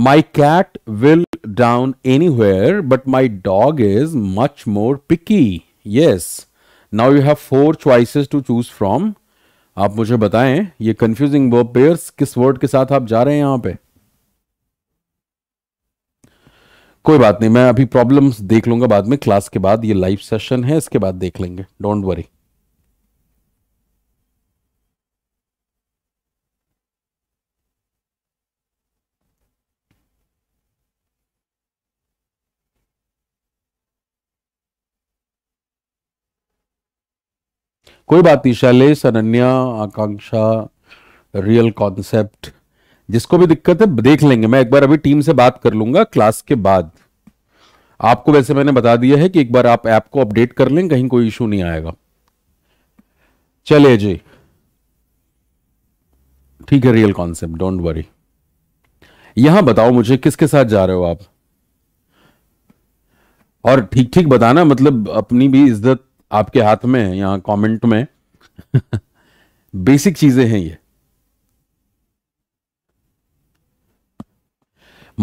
A: my cat will down anywhere, but my dog is much more picky. Yes. Now you have four choices to choose from. आप मुझे बताएं ये कंफ्यूजिंग वर्ब पेयर्स किस वर्ड के साथ आप जा रहे हैं यहां पे कोई बात नहीं मैं अभी प्रॉब्लम्स देख लूंगा बाद में क्लास के बाद ये लाइव सेशन है इसके बाद देख लेंगे डोंट वरी कोई बात नहीं शैलेश अनन्या आकांक्षा रियल कॉन्सेप्ट जिसको भी दिक्कत है देख लेंगे मैं एक बार अभी टीम से बात कर लूंगा क्लास के बाद आपको वैसे मैंने बता दिया है कि एक बार आप ऐप को अपडेट कर लें कहीं कोई इशू नहीं आएगा चले जी ठीक है रियल कॉन्सेप्ट डोंट वरी यहां बताओ मुझे किसके साथ जा रहे हो आप और ठीक ठीक बताना मतलब अपनी भी इज्जत आपके हाथ में है यहां कमेंट में बेसिक चीजें हैं ये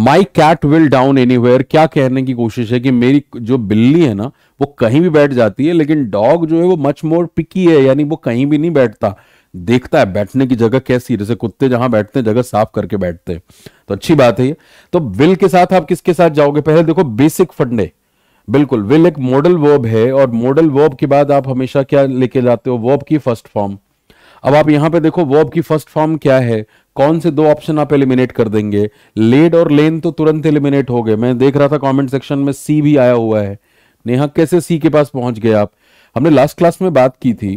A: my cat will down any क्या कहने की कोशिश है कि मेरी जो बिल्ली है ना वो कहीं भी बैठ जाती है लेकिन डॉग जो है वो मच मोर पिकी है यानी वो कहीं भी नहीं बैठता देखता है बैठने की जगह कैसी जैसे कुत्ते जहां बैठते हैं जगह साफ करके बैठते हैं तो अच्छी बात है ये तो बिल के साथ आप किसके साथ जाओगे पहले देखो बेसिक फंडे बिल्कुल विल एक मॉडल वर्ब है और मॉडल वर्ब के बाद आप हमेशा क्या लेके जाते हो वर्ब की फर्स्ट फॉर्म अब आप यहां पे देखो वर्ब की फर्स्ट फॉर्म क्या है कौन से दो ऑप्शन आप एलिमिनेट कर देंगे लेड और लेन तो तुरंत एलिमिनेट हो गए मैं देख रहा था कमेंट सेक्शन में सी भी आया हुआ है नेहा कैसे सी के पास पहुंच गए आप हमने लास्ट क्लास में बात की थी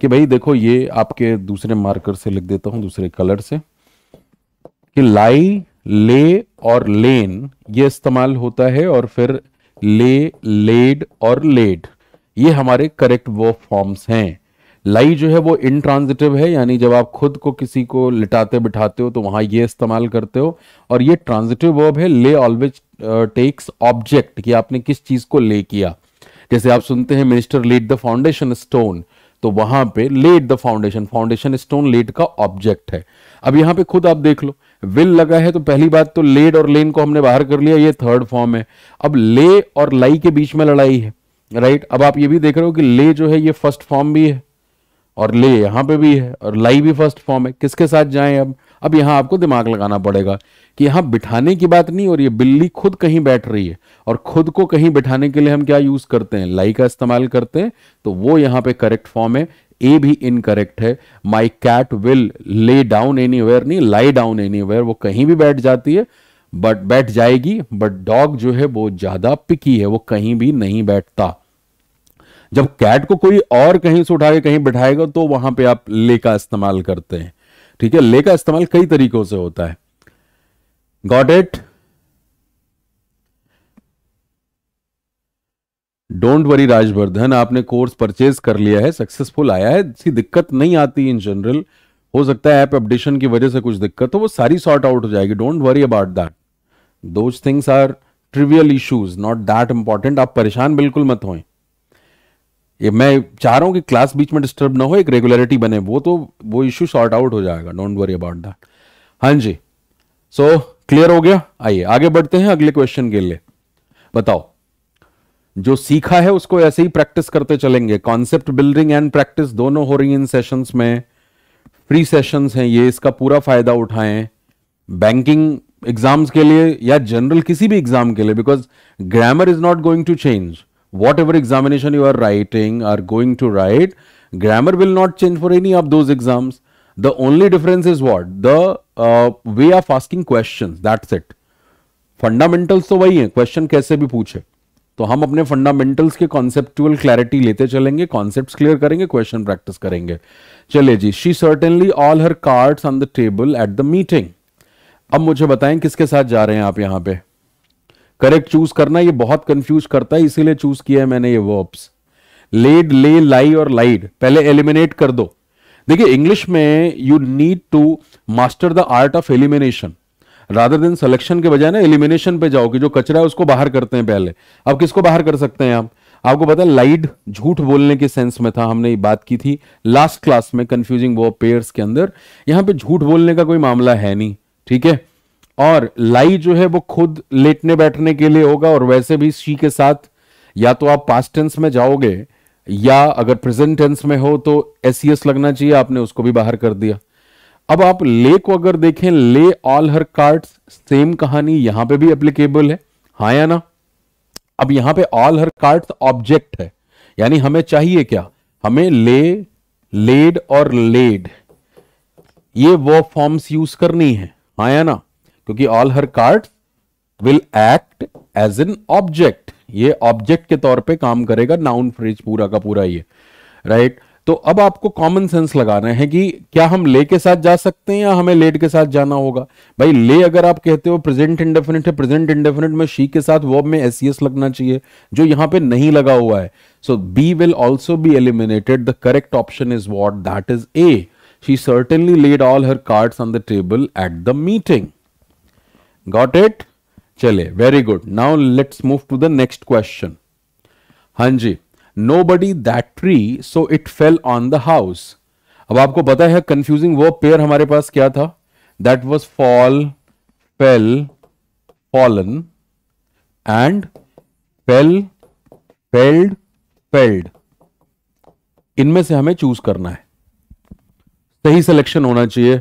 A: कि भाई देखो ये आपके दूसरे मार्कर से लिख देता हूं दूसरे कलर से कि लाई ले और लेन ये इस्तेमाल होता है और फिर ले लेड और लेड ये हमारे करेक्ट वो फॉर्म्स हैं लाई जो है वो इनट्रांजिटिव है यानी जब आप खुद को किसी को लिटाते बिठाते हो तो वहां ये इस्तेमाल करते हो और ये ट्रांजिटिव वर्ब है ले ऑलवेज टेक्स ऑब्जेक्ट कि आपने किस चीज को ले किया जैसे आप सुनते हैं minister laid the foundation stone तो वहां पे laid the foundation foundation stone laid का ऑब्जेक्ट है अब यहां पे खुद आप देख लो विल लगा है तो पहली बात तो लेड और लेन को हमने बाहर कर लिया ये थर्ड फॉर्म है अब ले और लाई के बीच में लड़ाई है राइट अब आप ये भी देख रहे हो कि ले जो है ये फर्स्ट फॉर्म भी है और ले यहां पे भी है और लाई भी फर्स्ट फॉर्म है किसके साथ जाएं अब अब यहां आपको दिमाग लगाना पड़ेगा कि यहां बिठाने की बात नहीं और ये बिल्ली खुद कहीं बैठ रही है और खुद को कहीं बिठाने के लिए हम क्या यूज़ करते हैं लाई का इस्तेमाल करते हैं तो वो यहां पे करेक्ट फॉर्म है ए भी इनकरेक्ट है my cat will lay down anywhere नहीं लाई डाउन एनी वेयर वो कहीं भी बैठ जाती है बट बैठ जाएगी बट डॉग जो है वो ज्यादा पिकी है वो कहीं भी नहीं बैठता जब कैट को कोई और कहीं से उठा के कहीं बैठाएगा तो वहां पे आप ले का इस्तेमाल करते हैं ठीक है ले का इस्तेमाल कई तरीकों से होता है got it don't worry Rajvardhan आपने कोर्स परचेज कर लिया है सक्सेसफुल आया है सी दिक्कत नहीं आती इन जनरल हो सकता है ऐप अपडेशन की वजह से कुछ दिक्कत हो वो सारी सॉर्ट आउट हो जाएगी don't worry about that those things are trivial issues not that important आप परेशान बिल्कुल मत हो ये मैं चाह रहा हूं कि क्लास बीच में डिस्टर्ब ना हो एक रेगुलरिटी बने वो तो वो इश्यू सॉर्ट आउट हो जाएगा डोंट वरी अबाउट दैट हाँ जी सो so, क्लियर हो गया आइए आगे बढ़ते हैं अगले क्वेश्चन के लिए बताओ जो सीखा है उसको ऐसे ही प्रैक्टिस करते चलेंगे कॉन्सेप्ट बिल्डिंग एंड प्रैक्टिस दोनों हो रही हैं इन सेशंस में फ्री सेशंस हैं ये इसका पूरा फायदा उठाएं बैंकिंग एग्जाम्स के लिए या जनरल किसी भी एग्जाम के लिए because grammar is not going to change whatever examination you are writing are going to write grammar will not change for any of those exams the only difference is what the way of asking question that's it fundamentals तो वही है क्वेश्चन कैसे भी पूछे तो हम अपने फंडामेंटल्स के कॉन्सेप्टुअल क्लैरिटी लेते चलेंगे कॉन्सेप्ट्स क्लियर करेंगे क्वेश्चन प्रैक्टिस करेंगे चलिए जी she certainly all her cards on the table at the meeting अब मुझे बताएं किसके साथ जा रहे हैं आप यहां पे करेक्ट चूज करना ये बहुत कंफ्यूज करता है इसीलिए चूज किया है मैंने ये वर्ब्स लेड ले लाई और लाइड पहले एलिमिनेट कर दो देखिए इंग्लिश में you need to master the art of elimination rather than selection के बजाय ना एलिमिनेशन पे जाओ कि जो कचरा है उसको बाहर करते हैं पहले अब किसको बाहर कर सकते हैं आप आपको पता है लाइड झूठ बोलने के सेंस में था हमने ये बात की थी लास्ट क्लास में कंफ्यूजिंग वो पेयर्स के अंदर यहां पे झूठ बोलने का कोई मामला है नहीं ठीक है और लाई जो है वो खुद लेटने बैठने के लिए होगा और वैसे भी सी के साथ या तो आप पास्ट टेंस में जाओगे या अगर प्रेजेंट टेंस में हो तो एस e लगना चाहिए आपने उसको भी बाहर कर दिया अब आप ले को अगर देखें ले ऑल हर कार्ड्स सेम कहानी यहां पे भी एप्लीकेबल है हाँ या ना अब यहां पे ऑल हर कार्ड्स ऑब्जेक्ट है यानी हमें चाहिए क्या हमें ले लेड और लेड ये वो फॉर्म्स यूज करनी है हाँ या ना क्योंकि all her cards will act as an object ये ऑब्जेक्ट के तौर पे काम करेगा नाउन फ्रेज पूरा का पूरा ये राइट right? तो अब आपको कॉमन सेंस लगाना है कि क्या हम ले के साथ जा सकते हैं या हमें लेट के साथ जाना होगा भाई ले अगर आप कहते हो प्रेजेंट इंडेफिनिट है प्रेजेंट इंडेफिनिट में शी के साथ वर्ब में एस e लगना चाहिए जो यहां पे नहीं लगा हुआ है so B will also be eliminated the correct option is what that is A she certainly laid all her card on the table at the meeting got it चले very good now let's move to the next question हां जी nobody that tree so it fell on the house अब आपको पता है कंफ्यूजिंग वो पेयर हमारे पास क्या था that was fall fell fallen and fell felled felled इनमें से हमें चूज करना है सही सिलेक्शन होना चाहिए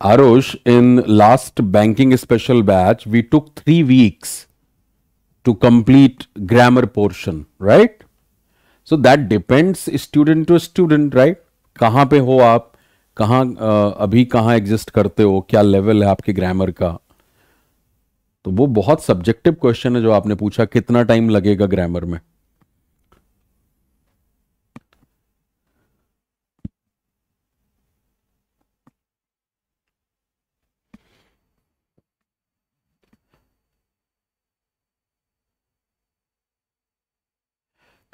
A: Arush, in last banking special batch, we took three weeks to complete grammar portion, right? So that depends student to student, right? कहाँ पे हो आप कहाँ अभी कहाँ एग्जिस्ट करते हो क्या लेवल है आपके ग्रामर का तो वो बहुत सब्जेक्टिव क्वेश्चन है जो आपने पूछा कितना टाइम लगेगा ग्रामर में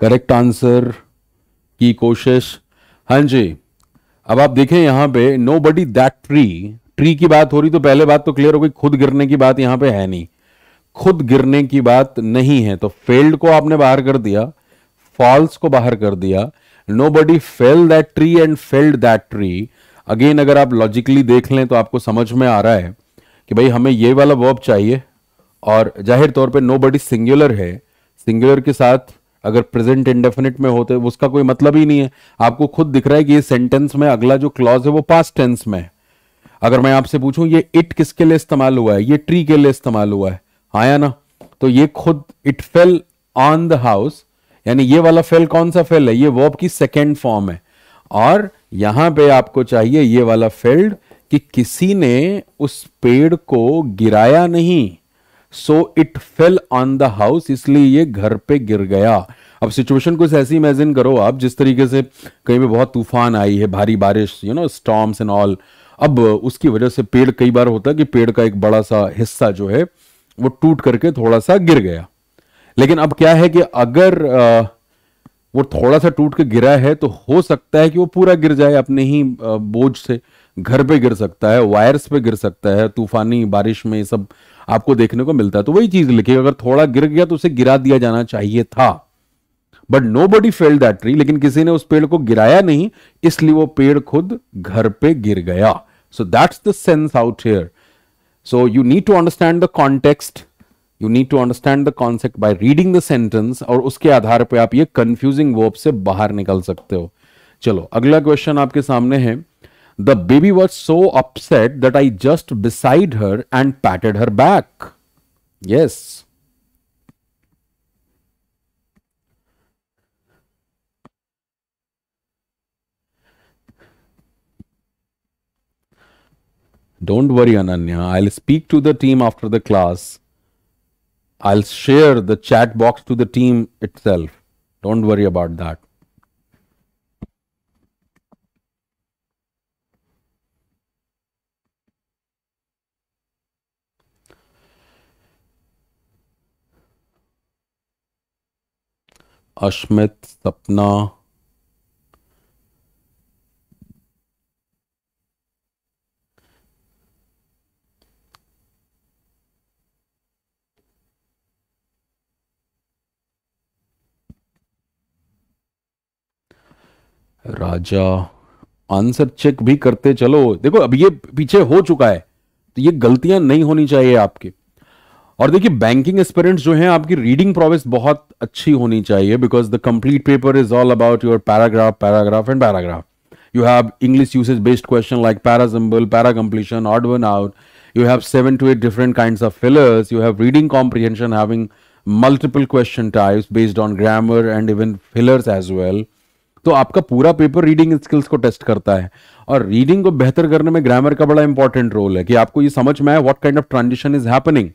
A: करेक्ट आंसर की कोशिश हाँ जी अब आप देखें यहां पे nobody that tree tree की बात हो रही तो पहले बात तो क्लियर हो गई खुद गिरने की बात यहाँ पे है नहीं खुद गिरने की बात नहीं है तो फेल्ड को आपने बाहर कर दिया फॉल्स को बाहर कर दिया nobody fell that tree and felled that tree again अगर आप लॉजिकली देख लें तो आपको समझ में आ रहा है कि भाई हमें ये वाला वर्ब चाहिए और जाहिर तौर पे नो बडी सिंगुलर है सिंगुलर के साथ अगर प्रेजेंट इंडेफिनिट में होते उसका कोई मतलब ही नहीं है आपको खुद दिख रहा है कि ये सेंटेंस में अगला जो क्लॉज है वो पास्ट टेंस में है अगर मैं आपसे पूछूं ये इट किसके लिए इस्तेमाल हुआ है ये ट्री के लिए इस्तेमाल हुआ है आया हाँ ना तो ये खुद it fell on the house यानी ये वाला फेल कौन सा फेल है ये वर्ब की सेकेंड फॉर्म है और यहां पे आपको चाहिए ये वाला फेल्ड कि किसी ने उस पेड़ को गिराया नहीं so it fell on the house इसलिए ये घर पे गिर गया अब सिचुएशन कुछ ऐसी इमेजिन करो आप जिस तरीके से कहीं पे बहुत तूफान आई है भारी बारिश you know storms and all अब उसकी वजह से पेड़ कई बार होता है कि पेड़ का एक बड़ा सा हिस्सा जो है वो टूट करके थोड़ा सा गिर गया लेकिन अब क्या है कि अगर आ, वो थोड़ा सा टूट के गिरा है तो हो सकता है कि वो पूरा गिर जाए अपने ही बोझ से घर पे गिर सकता है वायर्स पे गिर सकता है तूफानी बारिश में ये सब आपको देखने को मिलता है तो वही चीज लिखी अगर थोड़ा गिर गया तो उसे गिरा दिया जाना चाहिए था but nobody fell that tree लेकिन किसी ने उस पेड़ को गिराया नहीं इसलिए वो पेड़ खुद घर पे गिर गया so that's the sense out here so you need to understand the context you need to understand the concept by reading the sentence और उसके आधार पर आप ये कंफ्यूजिंग वर्ब से बाहर निकल सकते हो चलो अगला क्वेश्चन आपके सामने है The baby was so upset that I just beside her and patted her back. Yes. Don't worry, Ananya. I'll speak to the team after the class. I'll share the chat box to the team itself. Don't worry about that. Ashmit सपना राजा आंसर चेक भी करते चलो देखो अब ये पीछे हो चुका है तो ये गलतियां नहीं होनी चाहिए आपकी और देखिए बैंकिंग एक्सपेरियंट जो है आपकी रीडिंग प्रोवेस बहुत अच्छी होनी चाहिए because the complete paper is all about your paragraph paragraph and paragraph you have English usage based question like parajumble para completion odd one out you have seven to eight different kind of fillers you have reading comprehension having multiple question types based on grammar and even fillers as well तो आपका पूरा पेपर रीडिंग स्किल्स को टेस्ट करता है और रीडिंग को बेहतर करने में ग्रामर का बड़ा इंपॉर्टेंट रोल है कि आपको ये समझ में आए what kind of transition is happening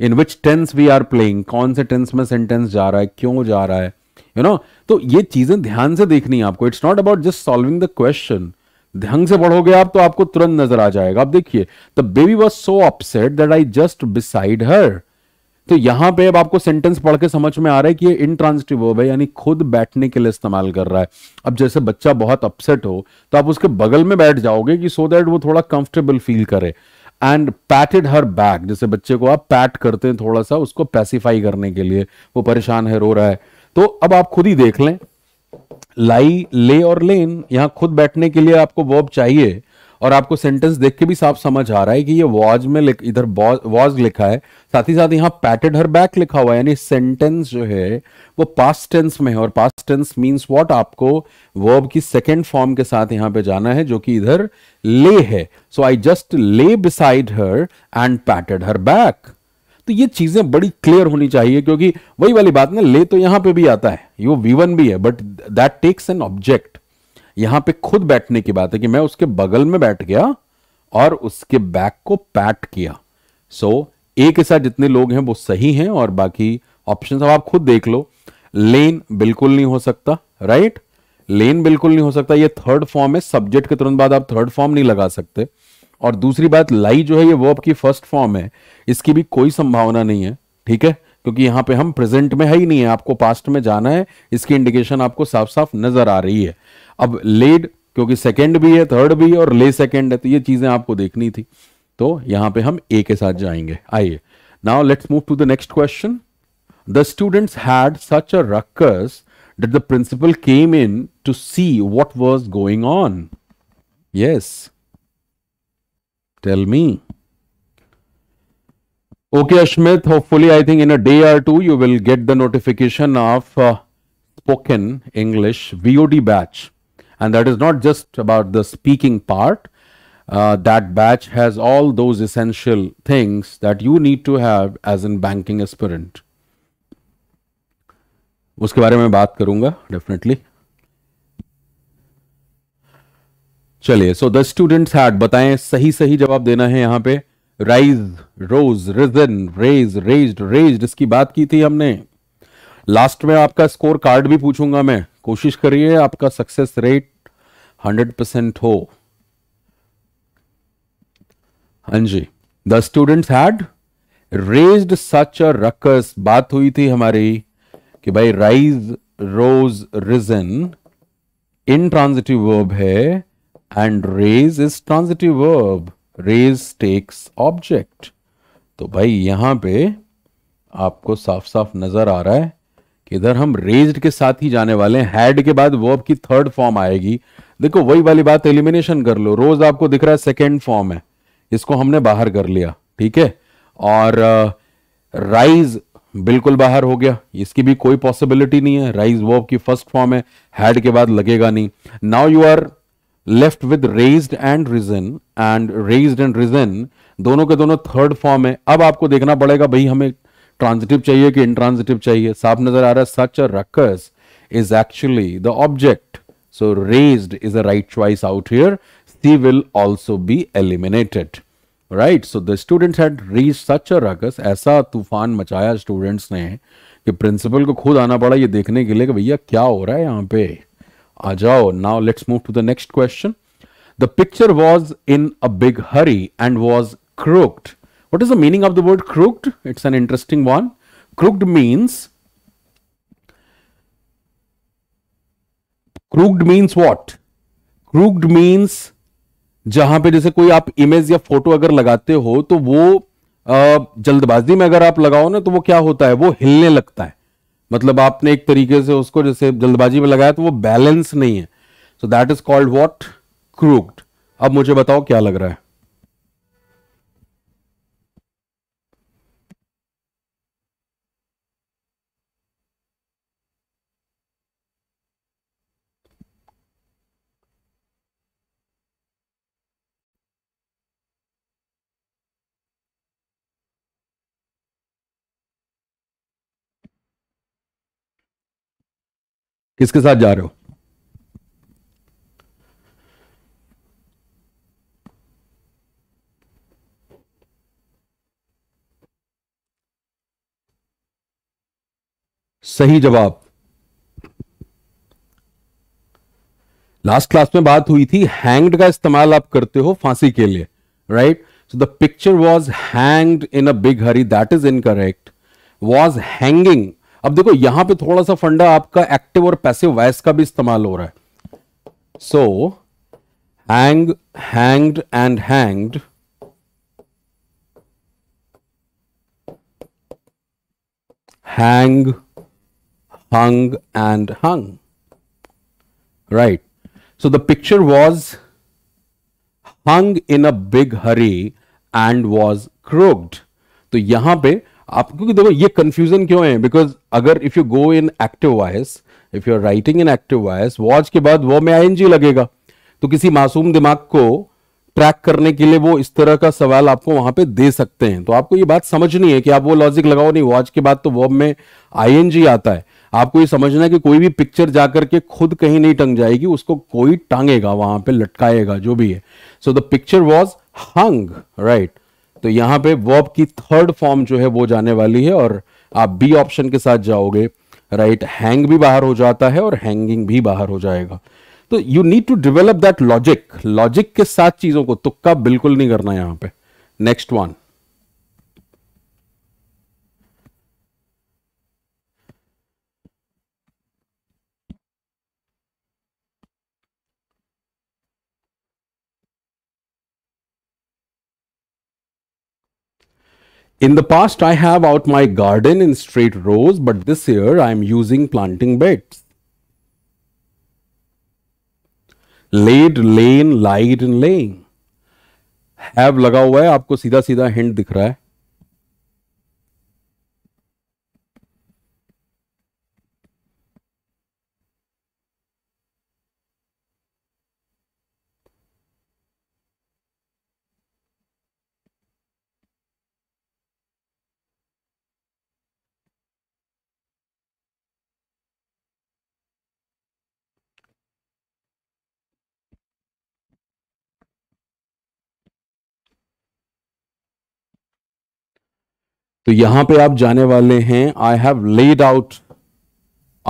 A: in which tense we are playing कौन से टेंस में सेंटेंस जा रहा है क्यों जा रहा है यू you नो know? तो ये चीजें ध्यान से देखनी है आपको it's not about just solving the question ध्यान से पढ़ोगे आप तो आपको तुरंत नजर आ जाएगा आप देखिए the baby was so upset that I just beside her तो यहां पे अब आपको सेंटेंस पढ़ के समझ में आ रहा है कि ये इंट्रांसिटिव वर्ब है यानी खुद बैठने के लिए इस्तेमाल कर रहा है अब जैसे बच्चा बहुत अपसेट हो तो आप उसके बगल में बैठ जाओगे कि सो so दैट वो थोड़ा कंफर्टेबल फील करे एंड पैटेड हर बैक जैसे बच्चे को आप पैट करते हैं थोड़ा सा उसको पैसिफाई करने के लिए वो परेशान है रो रहा है तो अब आप खुद ही देख लें लाई ले और लेन यहां खुद बैठने के लिए आपको वर्ब चाहिए और आपको सेंटेंस देख के भी साफ समझ आ रहा है कि ये वॉज में इधर वॉज लिखा है साथ ही साथ यहाँ पैटेड हर बैक लिखा हुआ है यानी सेंटेंस जो है वो पास्ट टेंस में है और पास्ट टेंस मींस व्हाट आपको वर्ब की सेकेंड फॉर्म के साथ यहाँ पे जाना है जो कि इधर ले है so I just lay beside her and patted her back तो ये चीजें बड़ी क्लियर होनी चाहिए क्योंकि वही वाली बात ना ले तो यहां पे भी आता है यो वीवन भी है but that takes an object यहां पे खुद बैठने की बात है कि मैं उसके बगल में बैठ गया और उसके बैक को पैट किया सो so, ए के साथ जितने लोग हैं वो सही हैं और बाकी ऑप्शन अब आप खुद देख लो लेन बिल्कुल नहीं हो सकता राइट लेन बिल्कुल नहीं हो सकता ये थर्ड फॉर्म है सब्जेक्ट के तुरंत बाद आप थर्ड फॉर्म नहीं लगा सकते और दूसरी बात लाई जो है ये वर्ब की फर्स्ट फॉर्म है इसकी भी कोई संभावना नहीं है ठीक है क्योंकि यहां पे हम प्रेजेंट में है ही नहीं है आपको पास्ट में जाना है इसकी इंडिकेशन आपको साफ साफ नजर आ रही है अब लेड क्योंकि सेकेंड भी है थर्ड भी है और ले सेकेंड है तो ये चीजें आपको देखनी थी तो यहां पे हम ए के साथ जाएंगे आइए now let's move to the next question the students had such a ruckus that the principal came in to see what was going on yes tell me okay Ashmit hopefully I think in a day or two you will get the notification of spoken English VOD batch and that is not just about the speaking part uh, that batch has all those essential things that you need to have as in banking aspirant उसके बारे में बात करूंगा डेफिनेटली चलिए सो द स्टूडेंट्स हैड बताएं सही सही जवाब देना है यहां पे rise rose risen raise raised raised इसकी बात की थी हमने लास्ट में आपका स्कोर कार्ड भी पूछूंगा मैं कोशिश करिए आपका सक्सेस रेट हंड्रेड परसेंट हो हाँ जी the students had raise such a ruckus बात हुई थी हमारी कि भाई rise rose risen intransitive verb है and raise is transitive verb raise takes object तो भाई यहां पे आपको साफ साफ नजर आ रहा है इधर हम रेज्ड के साथ ही जाने वाले हैं हैड के बाद वर्ब की थर्ड फॉर्म आएगी देखो वही वाली बात एलिमिनेशन कर लो रोज आपको दिख रहा है सेकेंड फॉर्म है इसको हमने बाहर कर लिया ठीक है और राइज uh, बिल्कुल बाहर हो गया इसकी भी कोई पॉसिबिलिटी नहीं है राइज वर्ब की फर्स्ट फॉर्म है हैड के बाद लगेगा नहीं now you are left with raised and risen and raised and risen दोनों के दोनों थर्ड फॉर्म है अब आपको देखना पड़ेगा भाई हमें ट्रांजिटिव चाहिए कि इंट्रांजिटिव चाहिए साफ नजर आ रहा है such a ruckus is actually the object so raise is a right choice out here C will also be eliminated right so the students had reached such a ruckus ऐसा तूफान मचाया स्टूडेंट्स ने कि प्रिंसिपल को खुद आना पड़ा ये देखने के लिए कि भैया क्या हो रहा है यहाँ पे आ जाओ now let's move to the next question the picture was in a big hurry and was crooked What is the meaning of the word crooked? It's an interesting one. Crooked means crooked means what crooked means जहां पे जैसे कोई आप इमेज या फोटो अगर लगाते हो तो वो जल्दबाजी में अगर आप लगाओ ना तो वो क्या होता है वो हिलने लगता है मतलब आपने एक तरीके से उसको जैसे जल्दबाजी में लगाया तो वो बैलेंस नहीं है so that is called what crooked अब मुझे बताओ क्या लग रहा है किसके साथ जा रहे हो सही जवाब लास्ट क्लास में बात हुई थी हैंग्ड का इस्तेमाल आप करते हो फांसी के लिए right so the picture was hanged in a big hurry that is incorrect was hanging अब देखो यहां पे थोड़ा सा फंडा आपका एक्टिव और पैसिव वॉयस का भी इस्तेमाल हो रहा है so hang hanged and hanged hang hung and hung right so the picture was hung in a hurry and was क्रोक्ड तो यहां पर आप क्योंकि देखो ये कंफ्यूजन क्यों है बिकॉज अगर if you go in active voice if you are writing in active voice was के बाद वो में आई लगेगा तो किसी मासूम दिमाग को ट्रैक करने के लिए वो इस तरह का सवाल आपको वहां पे दे सकते हैं तो आपको ये बात समझनी है कि आप वो लॉजिक लगाओ नहीं वॉच के बाद तो वॉब में आई आता है आपको ये समझना है कि कोई भी पिक्चर जाकर के खुद कहीं नहीं टंग जाएगी उसको कोई टांगेगा वहां पे लटकाएगा जो भी है so the picture was hung right तो यहां पे वर्ब की थर्ड फॉर्म जो है वो जाने वाली है और आप बी ऑप्शन के साथ जाओगे राइट हैंग भी बाहर हो जाता है और हैंगिंग भी बाहर हो जाएगा तो you need to develop that logic logic के साथ चीजों को तुक्का बिल्कुल नहीं करना यहां पे next one In the past, I have out my garden in straight rows, but this year I am using planting beds. Laid, lane, lied and laying. Have laga hua hai? आपको सीधा सीधा hint दिख रहा तो यहां पे आप जाने वाले हैं I have laid out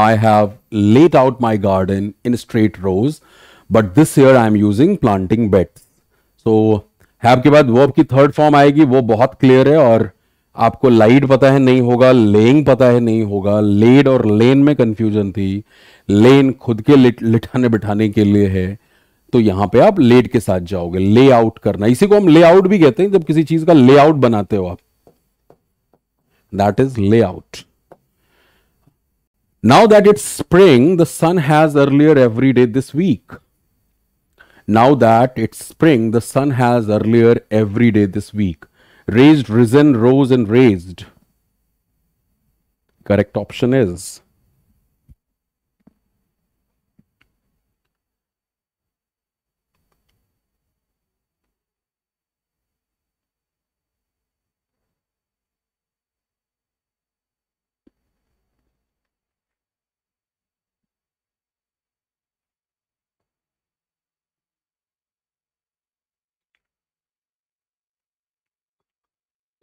A: I have laid out my garden in straight rows but this year I am using planting beds so have के बाद वो आपकी थर्ड फॉर्म आएगी वो बहुत क्लियर है और आपको लाइट पता है नहीं होगा लेइंग पता है नहीं होगा लेड और लेन में कंफ्यूजन थी लेन खुद के लिठाने बिठाने के लिए है तो यहां पे आप लेड के साथ जाओगे लेआउट करना इसी को हम लेआउट भी कहते हैं जब किसी चीज का लेआउट बनाते हो आप that is layout. Now that it's spring, the sun has earlier every day this week. Now that it's spring, the sun has earlier every day this week. Raised, risen, rose and raised. Correct option is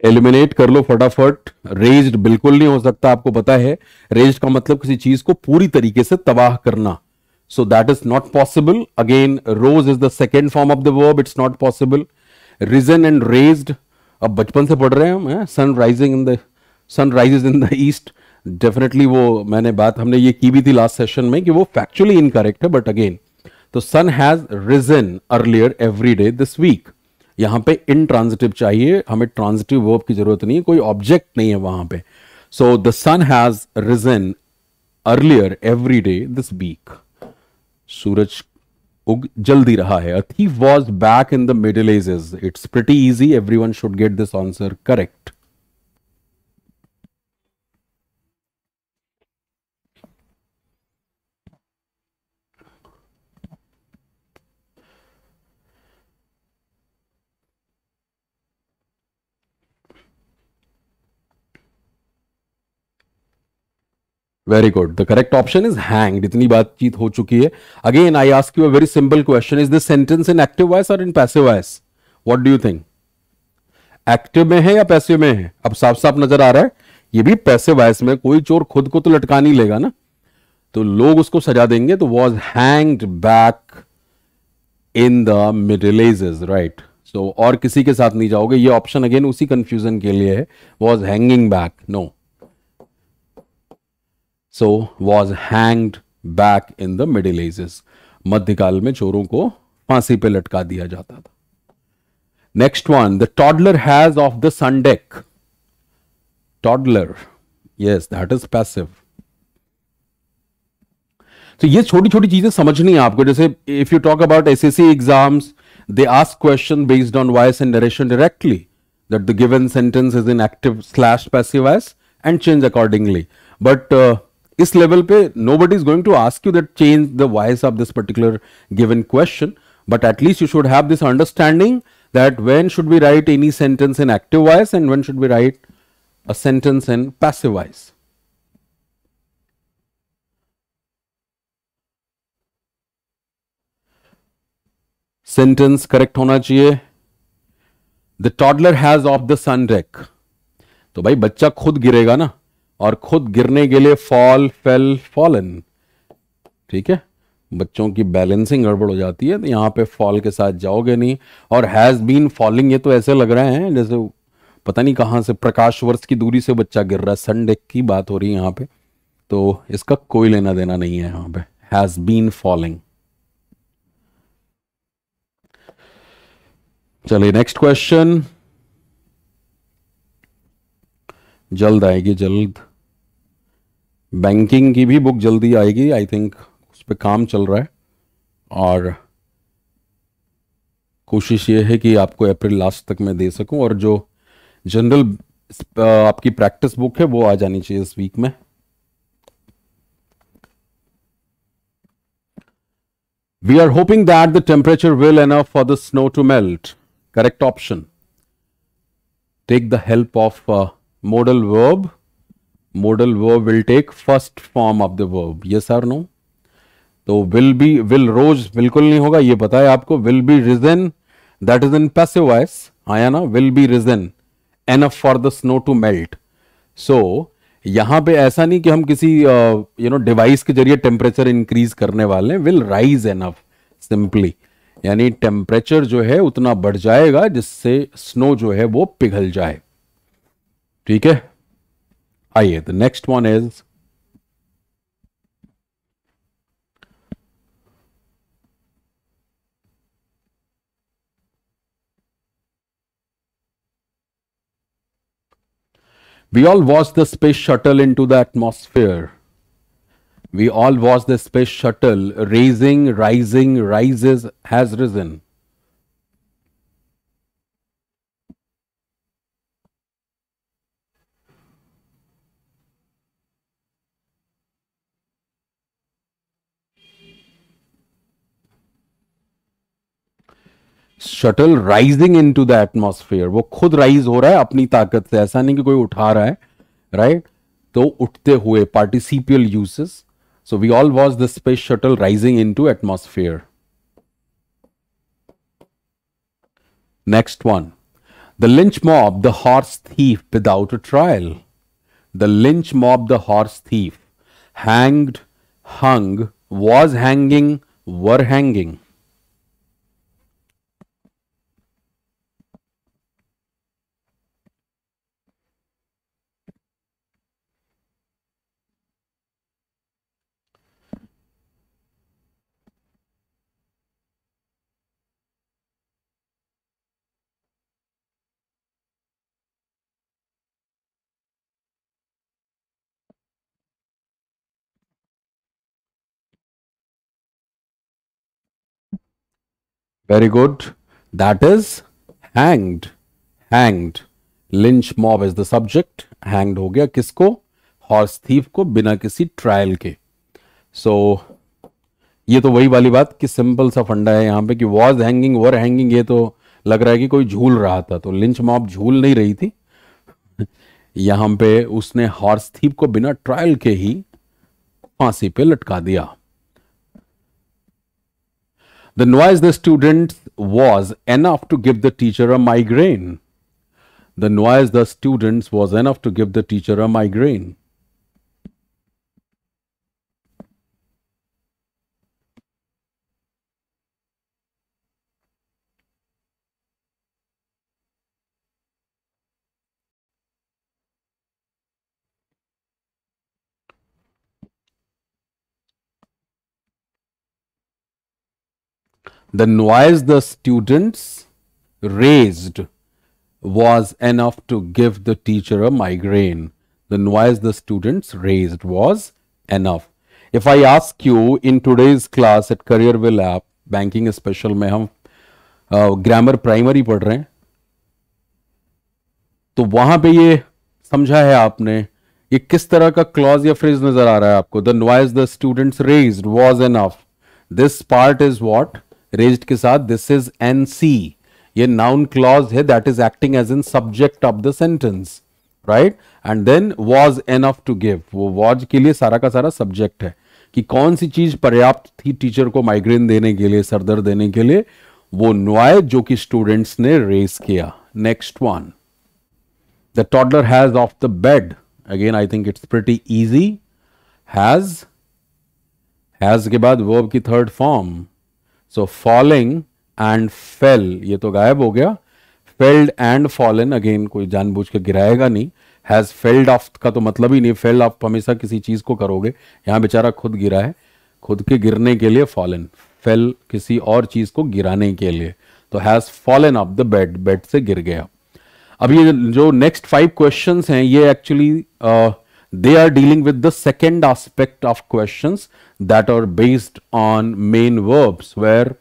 A: eliminate कर लो फटाफट रेज्ड बिल्कुल नहीं हो सकता आपको पता है रेज्ड का मतलब किसी चीज को पूरी तरीके से तबाह करना so that is not possible again rose is the second form of the verb it's not possible risen and raised अब बचपन से पढ़ रहे हैं हम sun rising in the sun rises in the east definitely वो मैंने बात हमने ये की भी थी लास्ट सेशन में कि वो फैक्चुअली इनकरेक्ट है बट अगेन तो sun has risen earlier every day this week यहाँ पे ट्रांजिटिव चाहिए हमें ट्रांजिटिव वर्ब की जरूरत नहीं है कोई ऑब्जेक्ट नहीं है वहां पे so the sun has risen earlier every day this week सूरज उग जल्दी रहा है he was back in the middle ages it's pretty easy everyone should get this answer correct very good the correct option is hang इतनी बातचीत हो चुकी है again I ask you a very simple question is this sentence in active voice और in passive voice what do you think active में है या पैसिव में है अब साफ साफ नजर आ रहा है ये भी पैसिव वॉइस में कोई चोर खुद को तो लटका नहीं लेगा ना तो लोग उसको सजा देंगे तो was hanged back in the middle ages right so और किसी के साथ नहीं जाओगे ये ऑप्शन अगेन उसी कंफ्यूजन के लिए है was hanging back no so was hanged back in the middle ages मध्यकाल में चोरों को फांसी पे लटका दिया जाता था next one the toddler has off the sundeck toddler yes that is passive तो ये छोटी छोटी चीजें समझनी है आपको जैसे if you talk about S S C exam they ask question based on voice and direction directly that the given sentence is in active slash passive voice and change accordingly but इस लेवल पे no but is going to ask you that change the voice of this particular given question but at least you should have this understanding that when should be write any sentence in active voice and when should be write a sentence in passive voice sentence correct होना चाहिए the toddler has off the sun rake तो भाई बच्चा खुद गिरेगा ना और खुद गिरने के लिए फॉल फेल फॉलन ठीक है बच्चों की बैलेंसिंग गड़बड़ हो जाती है तो यहां पे फॉल के साथ जाओगे नहीं और हैज़ बीन फॉलिंग ये तो ऐसे लग रहे हैं जैसे पता नहीं कहां से प्रकाश वर्ष की दूरी से बच्चा गिर रहा है संडे की बात हो रही है यहां पे तो इसका कोई लेना देना नहीं है यहां पे हैज़ बीन फॉलिंग चलिए नेक्स्ट क्वेश्चन जल्द आएगी जल्द बैंकिंग की भी बुक जल्दी आएगी आई थिंक उस पर काम चल रहा है और कोशिश ये है कि आपको अप्रैल लास्ट तक मैं दे सकूं और जो जनरल आपकी प्रैक्टिस बुक है वो आ जानी चाहिए इस वीक में we are hoping that the temperature will enough for the snow to melt correct option take the help of modal verb modal verb will take first form of the verb yes or no तो विल बी विल रोज बिल्कुल नहीं होगा ये पता है आपको will be risen that is in passive voice आया ना will be risen enough for the snow to melt so यहां पे ऐसा नहीं कि हम किसी यू नो डिवाइस के जरिए टेम्परेचर इंक्रीज करने वाले हैं विल राइज एनफ सिंपली यानी टेम्परेचर जो है उतना बढ़ जाएगा जिससे स्नो जो है वो पिघल जाए ठीक है आइए The next one is: We all watched the space shuttle into the atmosphere. We all watched the space shuttle raising, rising, rises, has risen. Shuttle rising into the atmosphere वो खुद राइज हो रहा है अपनी ताकत से ऐसा नहीं कि कोई उठा रहा है राइट तो उठते हुए participial uses so we all was the space shuttle rising into atmosphere next one the lynch mob the horse thief without a trial the lynch mob the horse thief hanged hung was hanging were hanging very good. That is hanged. Hanged. Lynch mob is the subject hanged हो गया किसको हॉर्स थीफ को बिना किसी ट्रायल के सो so, ये तो वही वाली बात कि सिंपल सा फंडा है यहाँ पे कि वॉज हैंगिंग वर हैंगिंग ये तो लग रहा है कि कोई झूल रहा था तो लिंच मॉब झूल नहीं रही थी यहाँ पे उसने हॉर्स थीप को बिना ट्रायल के ही फांसी पे लटका दिया The noise the students was enough to give the teacher a migraine. The noise the students was enough to give the teacher a migraine. the noise the students raised was enough to give the teacher a migraine. The noise the students raised was enough. If I ask you in today's class at Career App, Banking Special, we uh, grammar primary. So, what is this? clause or phrase? why is the students raised was enough. This part is what? Raised के साथ दिस इज एन सी ये नाउन क्लॉज है that is acting as in subject of the sentence right and then was enough to give वो वॉज के लिए सारा का सारा सब्जेक्ट है कि कौन सी चीज पर्याप्त थी टीचर को माइग्रेन देने के लिए सरदर्द देने के लिए वो नुआए जो कि स्टूडेंट्स ने रेस किया next one the toddler has off the bed again I think it's pretty easy has has के बाद वर्ब की third form so falling and fell ये तो गायब हो गया फेल्ड एंड फॉलन अगेन कोई जानबूझ के गिराएगा नहीं हैज फेल्ड ऑफ का तो मतलब ही नहीं फेल्ड ऑफ हमेशा किसी चीज को करोगे यहाँ बेचारा खुद गिरा है खुद के गिरने के लिए फॉलन फेल किसी और चीज को गिराने के लिए तो has fallen off the bed bed से गिर गया अब ये जो नेक्स्ट फाइव क्वेश्चन हैं ये actually they are dealing with the second aspect of questions that are based on main verbs where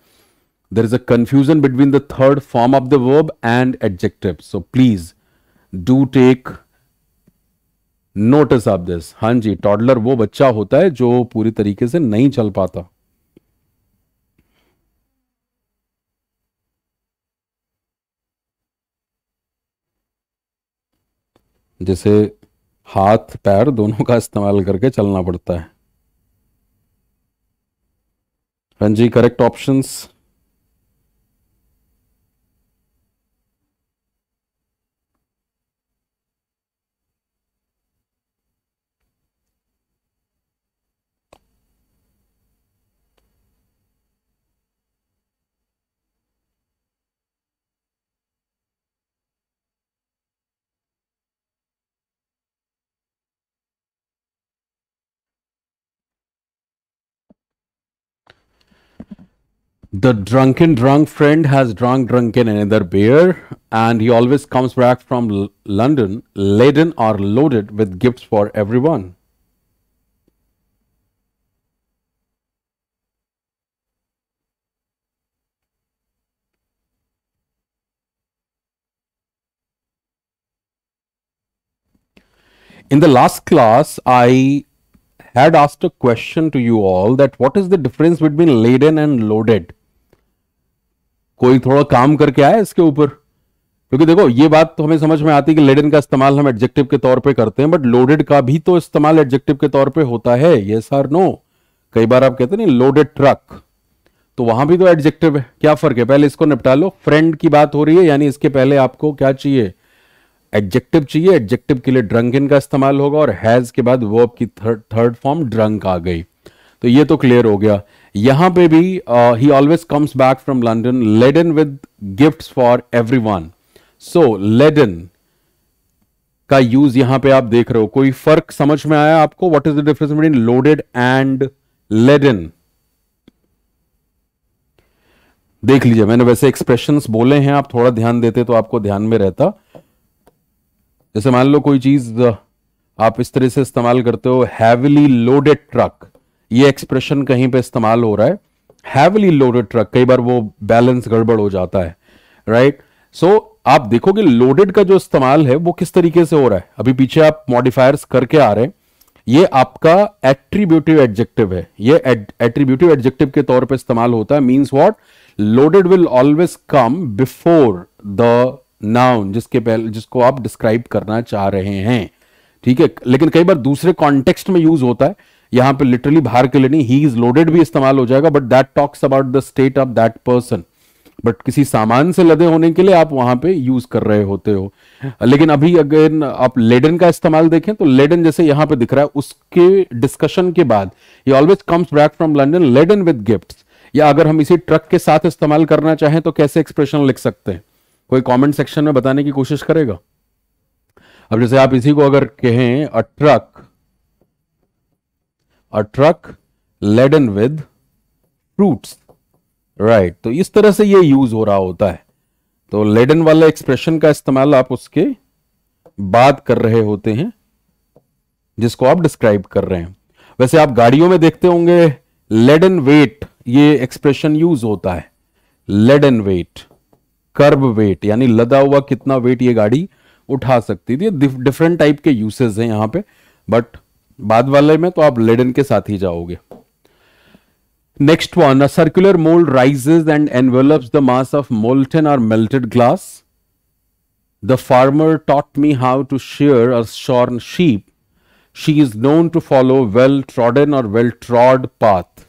A: there is a confusion between the third form of the verb and adjective. So, please do take notice of this हाँ ji toddler wo bachcha hota hai jo puri tarike se nahi chal pata जैसे हाथ पैर दोनों का इस्तेमाल करके चलना पड़ता है हाँ जी correct options the drunken drunk friend has drunk drunken another beer and he always comes back from L london laden or loaded with gifts for everyone in the last class i had asked a question to you all that what is the difference between laden and loaded कोई थोड़ा काम करके आया इसके ऊपर क्योंकि देखो ये बात तो हमें समझ में आती है कि लेडन का इस्तेमाल हम एडजेक्टिव के तौर पे करते हैं बट लोडेड का भी तो इस्तेमाल एडजेक्टिव के तौर पे होता है ये सर नो कई बार आप कहते नहीं लोडेड ट्रक तो वहां भी तो एडजेक्टिव है क्या फर्क है पहले इसको निपटा लो फ्रेंड की बात हो रही है यानी इसके पहले आपको क्या चाहिए एडजेक्टिव चाहिए एडजेक्टिव के लिए ड्रंक का इस्तेमाल होगा और हैज के बाद वर्ब की थर्ड थर्ड फॉर्म ड्रंक आ गई तो ये तो क्लियर हो गया यहां पे भी he always comes back from London laden with gifts for everyone so laden का यूज यहां पे आप देख रहे हो कोई फर्क समझ में आया आपको what is the difference between loaded and laden देख लीजिए मैंने वैसे एक्सप्रेशंस बोले हैं आप थोड़ा ध्यान देते तो आपको ध्यान में रहता जैसे मान लो कोई चीज uh, आप इस तरह से इस्तेमाल करते हो हैविली लोडेड ट्रक ये एक्सप्रेशन कहीं पे इस्तेमाल हो रहा है हैवली लोडेड ट्रक कई बार वो बैलेंस गड़बड़ हो जाता है राइट right? सो so, आप देखोगे लोडेड का जो इस्तेमाल है वो किस तरीके से हो रहा है अभी पीछे आप मॉडिफायर्स करके आ रहे हैं ये आपका एट्रीब्यूटिव एडजेक्टिव है ये एट्रीब्यूटिव एडजेक्टिव के तौर पे इस्तेमाल होता है means what loaded will always come before the noun जिसके पहले जिसको आप डिस्क्राइब करना चाह रहे हैं ठीक है लेकिन कई बार दूसरे कॉन्टेक्स्ट में यूज होता है यहां पे लिटरली बाहर के लिए नहीं ही इज लोडेड भी इस्तेमाल हो जाएगा but that talks about the state of that person but किसी सामान से लदे होने के लिए आप वहां पे यूज कर रहे होते हो लेकिन अभी अगेन आप लेडन का इस्तेमाल देखें तो लेडन जैसे यहां पे दिख रहा है उसके डिस्कशन के बाद ये always comes back from London laden with gifts या अगर हम इसी ट्रक के साथ इस्तेमाल करना चाहें तो कैसे एक्सप्रेशन लिख सकते हैं कोई कमेंट सेक्शन में बताने की कोशिश करेगा अब जैसे आप इसी को अगर कहें a truck a truck laden with fruits right तो इस तरह से ये यूज हो रहा होता है तो लेडन वाला एक्सप्रेशन का इस्तेमाल आप उसके बाद कर रहे होते हैं जिसको आप डिस्क्राइब कर रहे हैं वैसे आप गाड़ियों में देखते होंगे लेडन वेट ये एक्सप्रेशन यूज होता है लेडन वेट कर्ब वेट यानी लदा हुआ कितना वेट ये गाड़ी उठा सकती थी डिफरेंट टाइप के यूसेज हैं यहां पे बट बाद वाले में तो आप लेडन के साथ ही जाओगे next one a circular mould rises and envelops the mass of molten और melted glass the farmer taught me how to shear a shorn sheep she is known to follow well trodden और well trod path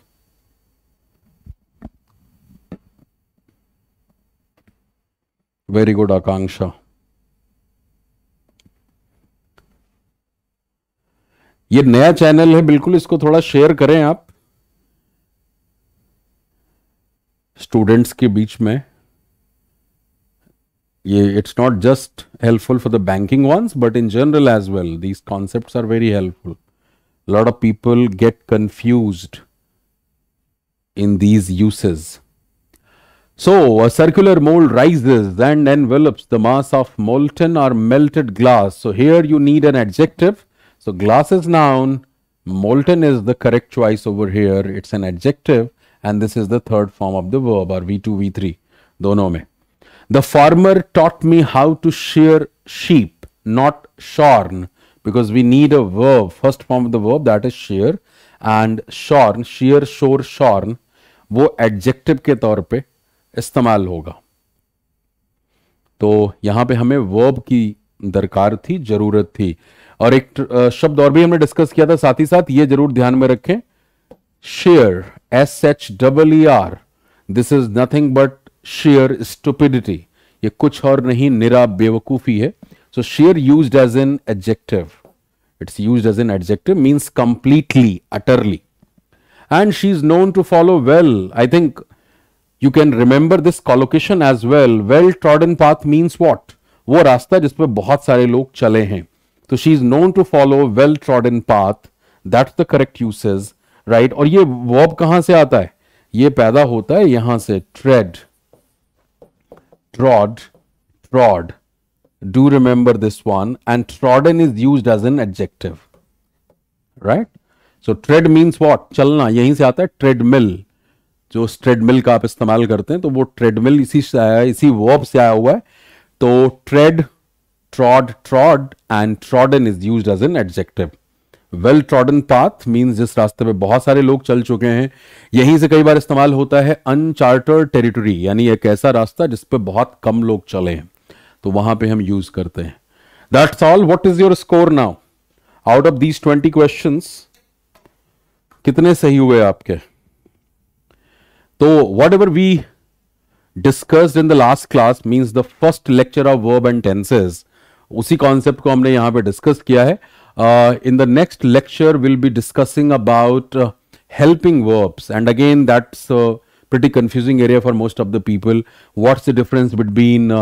A: very good Akanksha ये नया चैनल है बिल्कुल इसको थोड़ा शेयर करें आप स्टूडेंट्स के बीच में ये it's not just helpful for the banking ones but in general as well these concept are very helpful lot of people get confuse in these usage so circular mould rises and envelops the mass of molten or melted glass so here you need an adjective So glass is noun, molten is the correct choice over here. It's an adjective and this is the third form of the verb or V2, V3. dono में The farmer taught me how to shear sheep, not shorn, because we need a verb, first form of the verb that is shear and shorn, shear, shore, shorn, wo adjective ke taur pe इस्तेमाल hoga. तो यहां पे हमें वर्ब की दरकार थी जरूरत थी और एक शब्द और भी हमने डिस्कस किया था साथ ही साथ ये जरूर ध्यान में रखें sheer S H double E R this is nothing but sheer stupidity ये कुछ और नहीं निरा बेवकूफी है so sheer use as an adjective it's use as an adjective means completely utterly and she is known to follow well I think you can remember this collocation as well well trodden path means what वो रास्ता जिसपे बहुत सारे लोग चले हैं तो she is known to follow well trodden path that the correct usage right और ये वॉब कहां से आता है ये पैदा होता है यहां से tread trod trod do remember this one and trodden is use as an adjective right so tread means what चलना यहीं से आता है ट्रेडमिल जो ट्रेडमिल का आप इस्तेमाल करते हैं तो वो ट्रेडमिल इसी से आया इसी वॉब से आया हुआ है तो tread trod, trod and trodden is used as an adjective. Well trodden path means जिस रास्ते पे बहुत सारे लोग चल चुके हैं यहीं से कई बार इस्तेमाल होता है अनचार्टर्ड टेरिटरी यानी एक ऐसा रास्ता जिस पे बहुत कम लोग चले हैं तो वहां पे हम यूज करते हैं that's all what is your score now out of these twenty question कितने सही हुए आपके तो whatever we discussed in the last class means the first lecture of verb and tenses उसी कॉन्सेप्ट को हमने यहां पे डिस्कस किया है in the next lecture will be discussing about helping verbs and again that's pretty confusing area for most of the people what's the difference between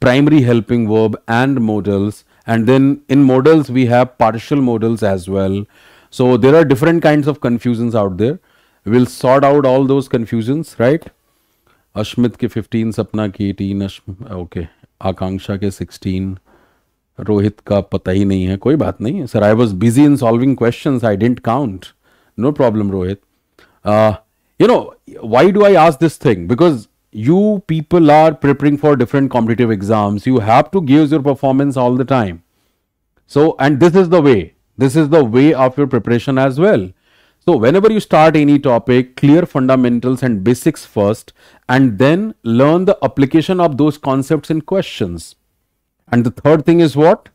A: primary helping verb and modals and then in modals we have partial modals as well so there are different kind of confusions out there will sort out all those confusions right Ashmit के फिफ्टीन सपना की एटीन ओके आकांक्षा के सिक्सटीन रोहित का पता ही नहीं है कोई बात नहीं sir I was busy in solving question I didn't count no problem Rohit you know why do I ask this thing because you people are preparing for different competitive exams you have to give your performance all the time so and this is the way this is the way of your preparation as well so whenever you start any topic clear fundamentals and basics first and then learn the application of those concept in question And the third thing is what?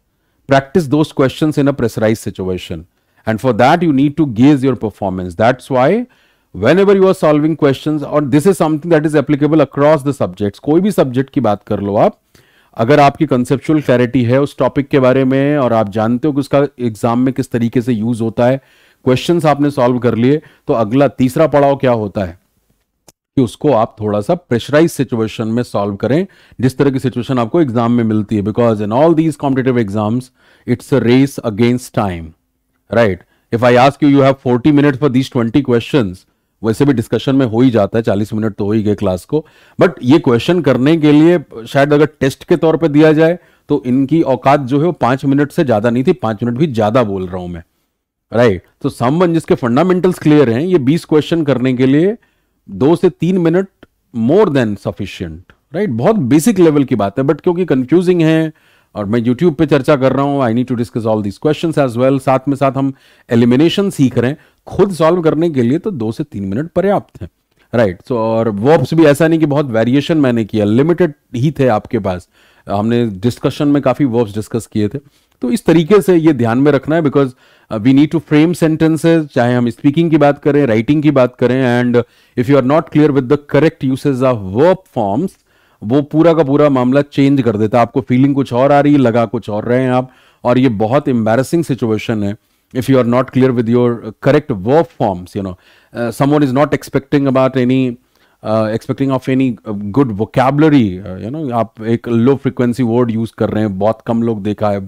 A: Practice those questions in a pressurized situation. And for that, you need to gauge your performance. That's why whenever you are solving questions or this is something that is applicable across the subjects. koi bhi subject ki baat kar lo aap अगर आपकी कंसेप्चुअल क्लैरिटी है उस टॉपिक के बारे में और आप जानते हो कि उसका एग्जाम में किस तरीके से यूज होता है क्वेश्चंस आपने सॉल्व कर लिए तो अगला तीसरा पड़ाव क्या होता है कि उसको आप थोड़ा सा प्रेशराइज सिचुएशन में सॉल्व करें जिस तरह की सिचुएशन आपको एग्जाम में मिलती है because in all these competitive exams it's a race against time right if I ask you you have forty minute for these twenty question वैसे भी डिस्कशन में हो ही जाता है चालीस मिनट तो हो ही गए क्लास को बट ये क्वेश्चन करने के लिए शायद अगर टेस्ट के तौर पर दिया जाए तो इनकी औकात जो है वो पांच मिनट से ज्यादा नहीं थी पांच मिनट भी ज्यादा बोल रहा हूं मैं राइट तो समवन जिसके फंडामेंटल्स क्लियर हैं ये बीस क्वेश्चन करने के लिए दो से तीन minute more than sufficient right बहुत बेसिक लेवल की बात है बट क्योंकि कंफ्यूजिंग है और मैं यूट्यूब पे चर्चा कर रहा हूं I need to discuss all this question as well साथ में साथ हम एलिमिनेशन सीख रहे हैं खुद सॉल्व करने के लिए तो दो से तीन मिनट पर्याप्त है राइट right, सो so, और वर्ब्स भी ऐसा नहीं कि बहुत वेरिएशन मैंने किया लिमिटेड ही थे आपके पास हमने डिस्कशन में काफ़ी वर्ब्स डिस्कस किए थे तो इस तरीके से ये ध्यान में रखना है because we need to frame sentences चाहे हम स्पीकिंग की बात करें राइटिंग की बात करें and if you are not clear with the correct usage of verb forms वो पूरा का पूरा मामला चेंज कर देता है आपको फीलिंग कुछ और आ रही है लगा कुछ और रहे हैं आप और ये बहुत एम्बेरसिंग सिचुएशन है if you are not clear with your correct verb forms you know someone is not expecting about any expecting of any good vocabulary you know आप एक लो फ्रिक्वेंसी वर्ड यूज कर रहे हैं बहुत कम लोग देखा है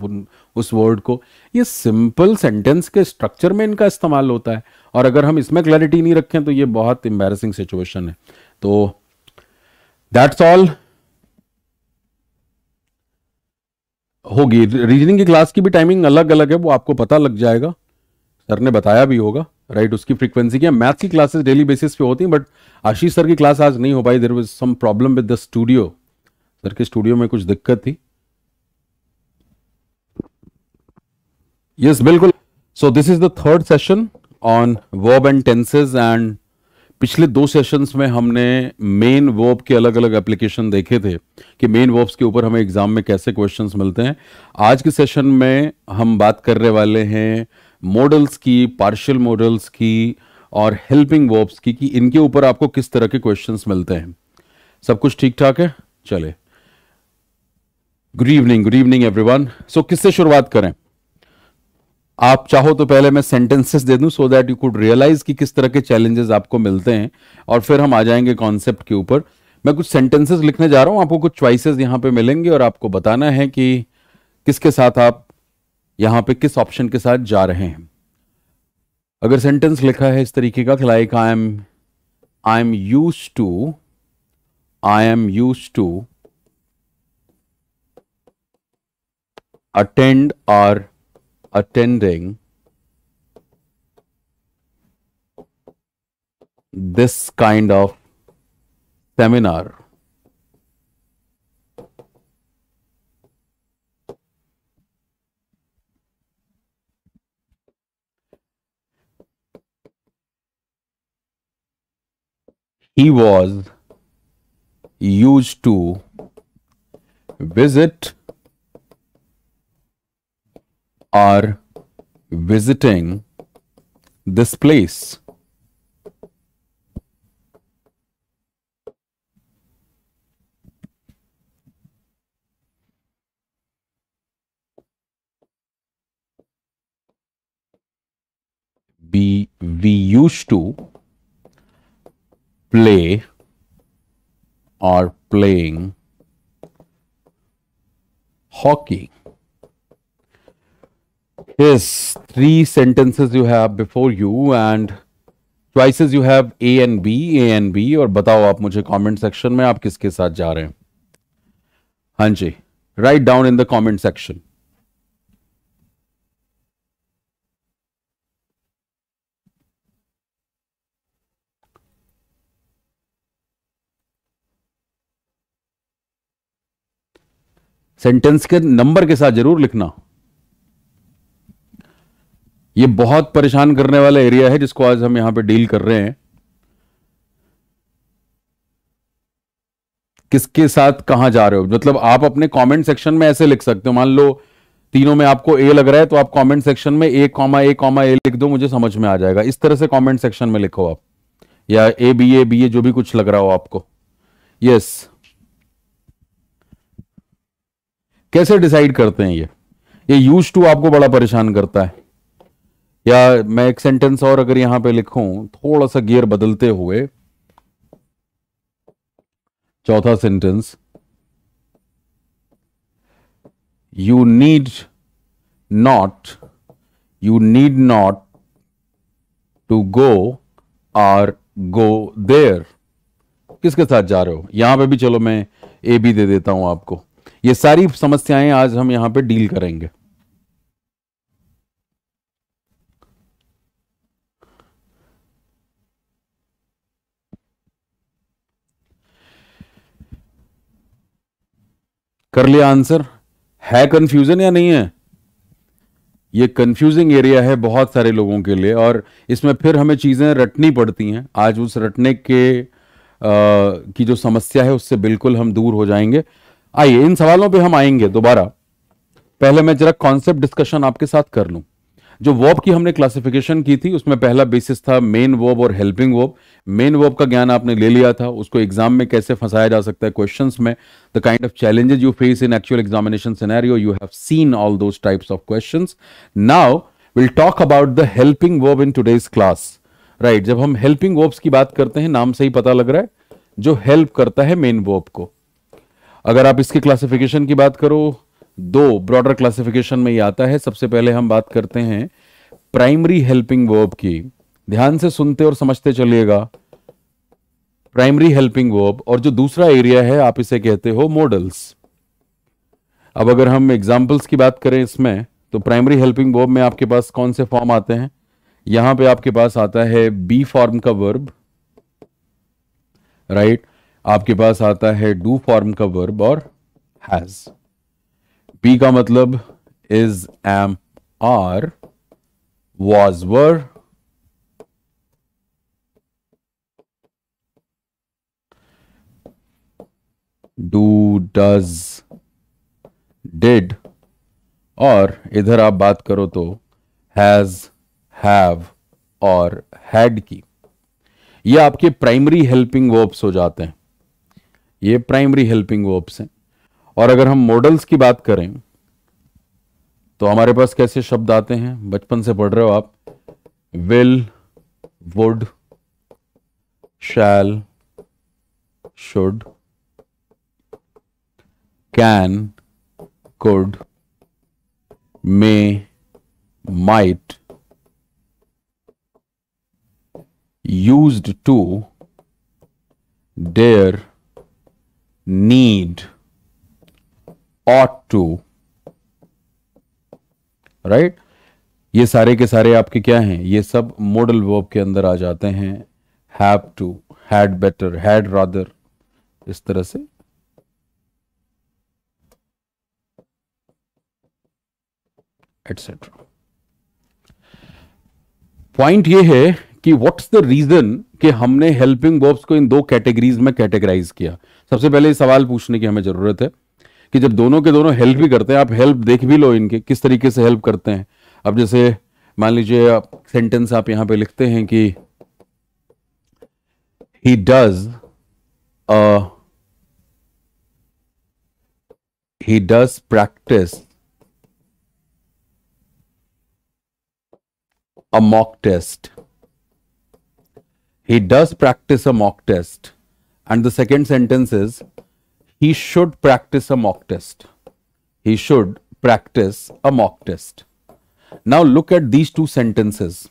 A: उस वर्ड को ये सिंपल सेंटेंस के स्ट्रक्चर में इनका इस्तेमाल होता है और अगर हम इसमें क्लैरिटी नहीं रखें तो ये बहुत एम्बेरसिंग सिचुएशन है तो दैट्स ऑल होगी रीजनिंग की क्लास की भी टाइमिंग अलग अलग है वो आपको पता लग जाएगा सर ने बताया भी होगा राइट उसकी फ्रीक्वेंसी क्या मैथ्स की क्लासेस डेली बेसिस पे होती हैं बट आशीष सर की क्लास आज नहीं हो पाई there was some problem with the studio sir के स्टूडियो में कुछ दिक्कत थी यस बिल्कुल so this is the third session on verb and tenses and पिछले दो सेशंस में हमने मेन वर्ब के अलग अलग एप्लीकेशन देखे थे कि मेन वर्ब्स के ऊपर हमें एग्जाम में कैसे क्वेश्चंस मिलते हैं आज के सेशन में हम बात करने वाले हैं मॉडल्स की पार्शियल मॉडल्स की और हेल्पिंग वर्ब्स की कि इनके ऊपर आपको किस तरह के क्वेश्चंस मिलते हैं सब कुछ ठीक ठाक है चले good evening good evening everyone so किससे शुरुआत करें आप चाहो तो पहले मैं सेंटेंसेस दे दूं so that you could realize कि किस तरह के चैलेंजेस आपको मिलते हैं और फिर हम आ जाएंगे कॉन्सेप्ट के ऊपर मैं कुछ सेंटेंसेस लिखने जा रहा हूं आपको कुछ च्वाइसेज यहां पे मिलेंगे और आपको बताना है कि किसके साथ आप यहां पे किस ऑप्शन के साथ जा रहे हैं अगर सेंटेंस लिखा है इस तरीके का like I am I am use to I am use to attend or attending this kind of seminar. He was used to visit are visiting this place. We, we used to play or playing hockey. his three sentences you have before you and choices you have A and B, A and B or batao aap mujhe comment section में आप किसके sath ja rahe hain haan ji write down in the comment section. Sentence के नंबर के साथ जरूर लिखना ये बहुत परेशान करने वाला एरिया है जिसको आज हम यहां पे डील कर रहे हैं किसके साथ कहां जा रहे हो मतलब आप अपने कमेंट सेक्शन में ऐसे लिख सकते हो मान लो तीनों में आपको ए लग रहा है तो आप कमेंट सेक्शन में ए कॉमा ए कॉमा ए लिख दो मुझे समझ में आ जाएगा इस तरह से कमेंट सेक्शन में लिखो आप या ए बी ए बी ए जो भी कुछ लग रहा हो आपको यस कैसे डिसाइड करते हैं ये ये यूज टू आपको बड़ा परेशान करता है या मैं एक सेंटेंस और अगर यहां पे लिखूं थोड़ा सा गियर बदलते हुए चौथा sentence you need not you need not to go or go there किसके साथ जा रहे हो यहां पे भी चलो मैं ए बी दे देता हूं आपको ये सारी समस्याएं आज हम यहां पे डील करेंगे कर लिया आंसर है कंफ्यूजन या नहीं है ये कंफ्यूजिंग एरिया है बहुत सारे लोगों के लिए और इसमें फिर हमें चीज़ें रटनी पड़ती हैं आज उस रटने के आ, की जो समस्या है उससे बिल्कुल हम दूर हो जाएंगे आइए इन सवालों पे हम आएंगे दोबारा पहले मैं जरा कॉन्सेप्ट डिस्कशन आपके साथ कर लूं जो वॉब की हमने क्लासिफिकेशन की थी उसमें पहला बेसिस था मेन वॉब और हेल्पिंग वॉब मेन वॉब का ज्ञान आपने ले लिया था उसको एग्जाम में कैसे फंसाया जा सकता है क्वेश्चन में the kind of challenges you face in actual examination scenario you have seen all those types of question now will talk about the helping verb in today's class right जब हम हेल्पिंग वॉब्स की बात करते हैं नाम से ही पता लग रहा है जो हेल्प करता है मेन वॉब को अगर आप इसकी क्लासिफिकेशन की बात करो दो ब्रॉडर क्लासिफिकेशन में ये आता है सबसे पहले हम बात करते हैं प्राइमरी हेल्पिंग वर्ब की ध्यान से सुनते और समझते चलिएगा प्राइमरी हेल्पिंग वर्ब और जो दूसरा एरिया है आप इसे कहते हो मॉडल्स अब अगर हम एग्जाम्पल्स की बात करें इसमें तो प्राइमरी हेल्पिंग वर्ब में आपके पास कौन से फॉर्म आते हैं यहां पे आपके पास आता है बी फॉर्म का वर्ब राइट right? आपके पास आता है डू फॉर्म का वर्ब और हैज़ बी का मतलब is am are was were do does did और इधर आप बात करो तो हैज हैव और हैड की ये आपके प्राइमरी हेल्पिंग वर्ब्स हो जाते हैं ये प्राइमरी हेल्पिंग वर्ब्स हैं और अगर हम मॉडल्स की बात करें तो हमारे पास कैसे शब्द आते हैं बचपन से पढ़ रहे हो आप will would shall should can could may might used to dare need ought to right right? ये सारे के सारे आपके क्या हैं ये सब मॉडल वर्ब के अंदर आ जाते हैं have to had better had rather इस तरह से एटसेट्रा पॉइंट ये है कि व्हाट्स द रीजन कि हमने हेल्पिंग वर्ब्स को इन दो कैटेगरीज में कैटेगराइज किया सबसे पहले सवाल पूछने की हमें जरूरत है कि जब दोनों के दोनों हेल्प भी करते हैं आप हेल्प देख भी लो इनके किस तरीके से हेल्प करते हैं अब जैसे मान लीजिए आप सेंटेंस आप यहां पे लिखते हैं कि he does he does practice a mock test he does practice a mock test and the second sentence is he should practice a mock test. He should practice a mock test. Now look at these two sentences.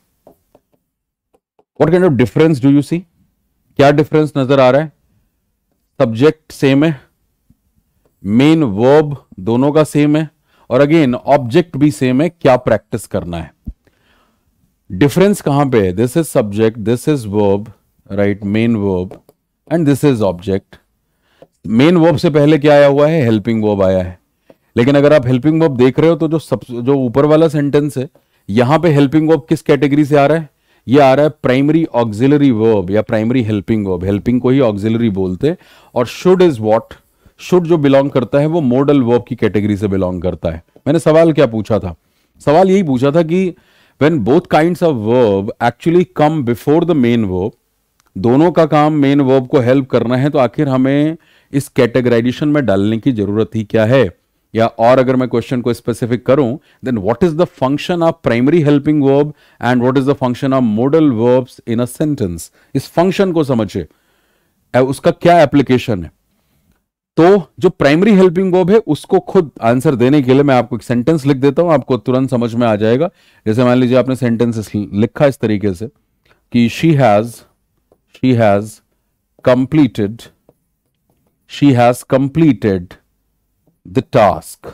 A: What kind of difference do you see? क्या difference नजर आ रहा है Subject same है Main verb दोनों का same है और again object भी same है क्या practice करना है डिफरेंस कहां पे है this is subject this is verb right main verb and this is object main verb से पहले क्या आया हुआ है हेल्पिंग वर्ब आया है लेकिन अगर आप हेल्पिंग वर्ब देख रहे हो तो जो सब जो ऊपर वाला सेंटेंस है यहां पे हेल्पिंग वर्ब किस कैटेगरी से आ रहा है ये आ रहा है प्राइमरी ऑक्सिलरी वर्ब या प्राइमरी हेल्पिंग वर्ब हेल्पिंग को ही ऑक्सिलरी बोलते और शुड इज वॉट शुड जो बिलोंग करता है वो मॉडल वर्ब की कैटेगरी से बिलोंग करता है मैंने सवाल क्या पूछा था सवाल यही पूछा था कि when both kind of verb actually come before the main verb दोनों का काम मेन वर्ब को हेल्प करना है तो आखिर हमें इस कैटेगराइजेशन में डालने की जरूरत ही क्या है या और अगर मैं क्वेश्चन को स्पेसिफिक करूं then what is the function of primary helping verb and what is the function of modal verbs in a sentence इस फंक्शन को समझिए उसका क्या एप्लीकेशन है तो जो प्राइमरी हेल्पिंग वर्ब है उसको खुद आंसर देने के लिए मैं आपको एक सेंटेंस लिख देता हूं आपको तुरंत समझ में आ जाएगा जैसे मान लीजिए आपने सेंटेंस लिखा इस तरीके से कि she has she has completed she has completed the task.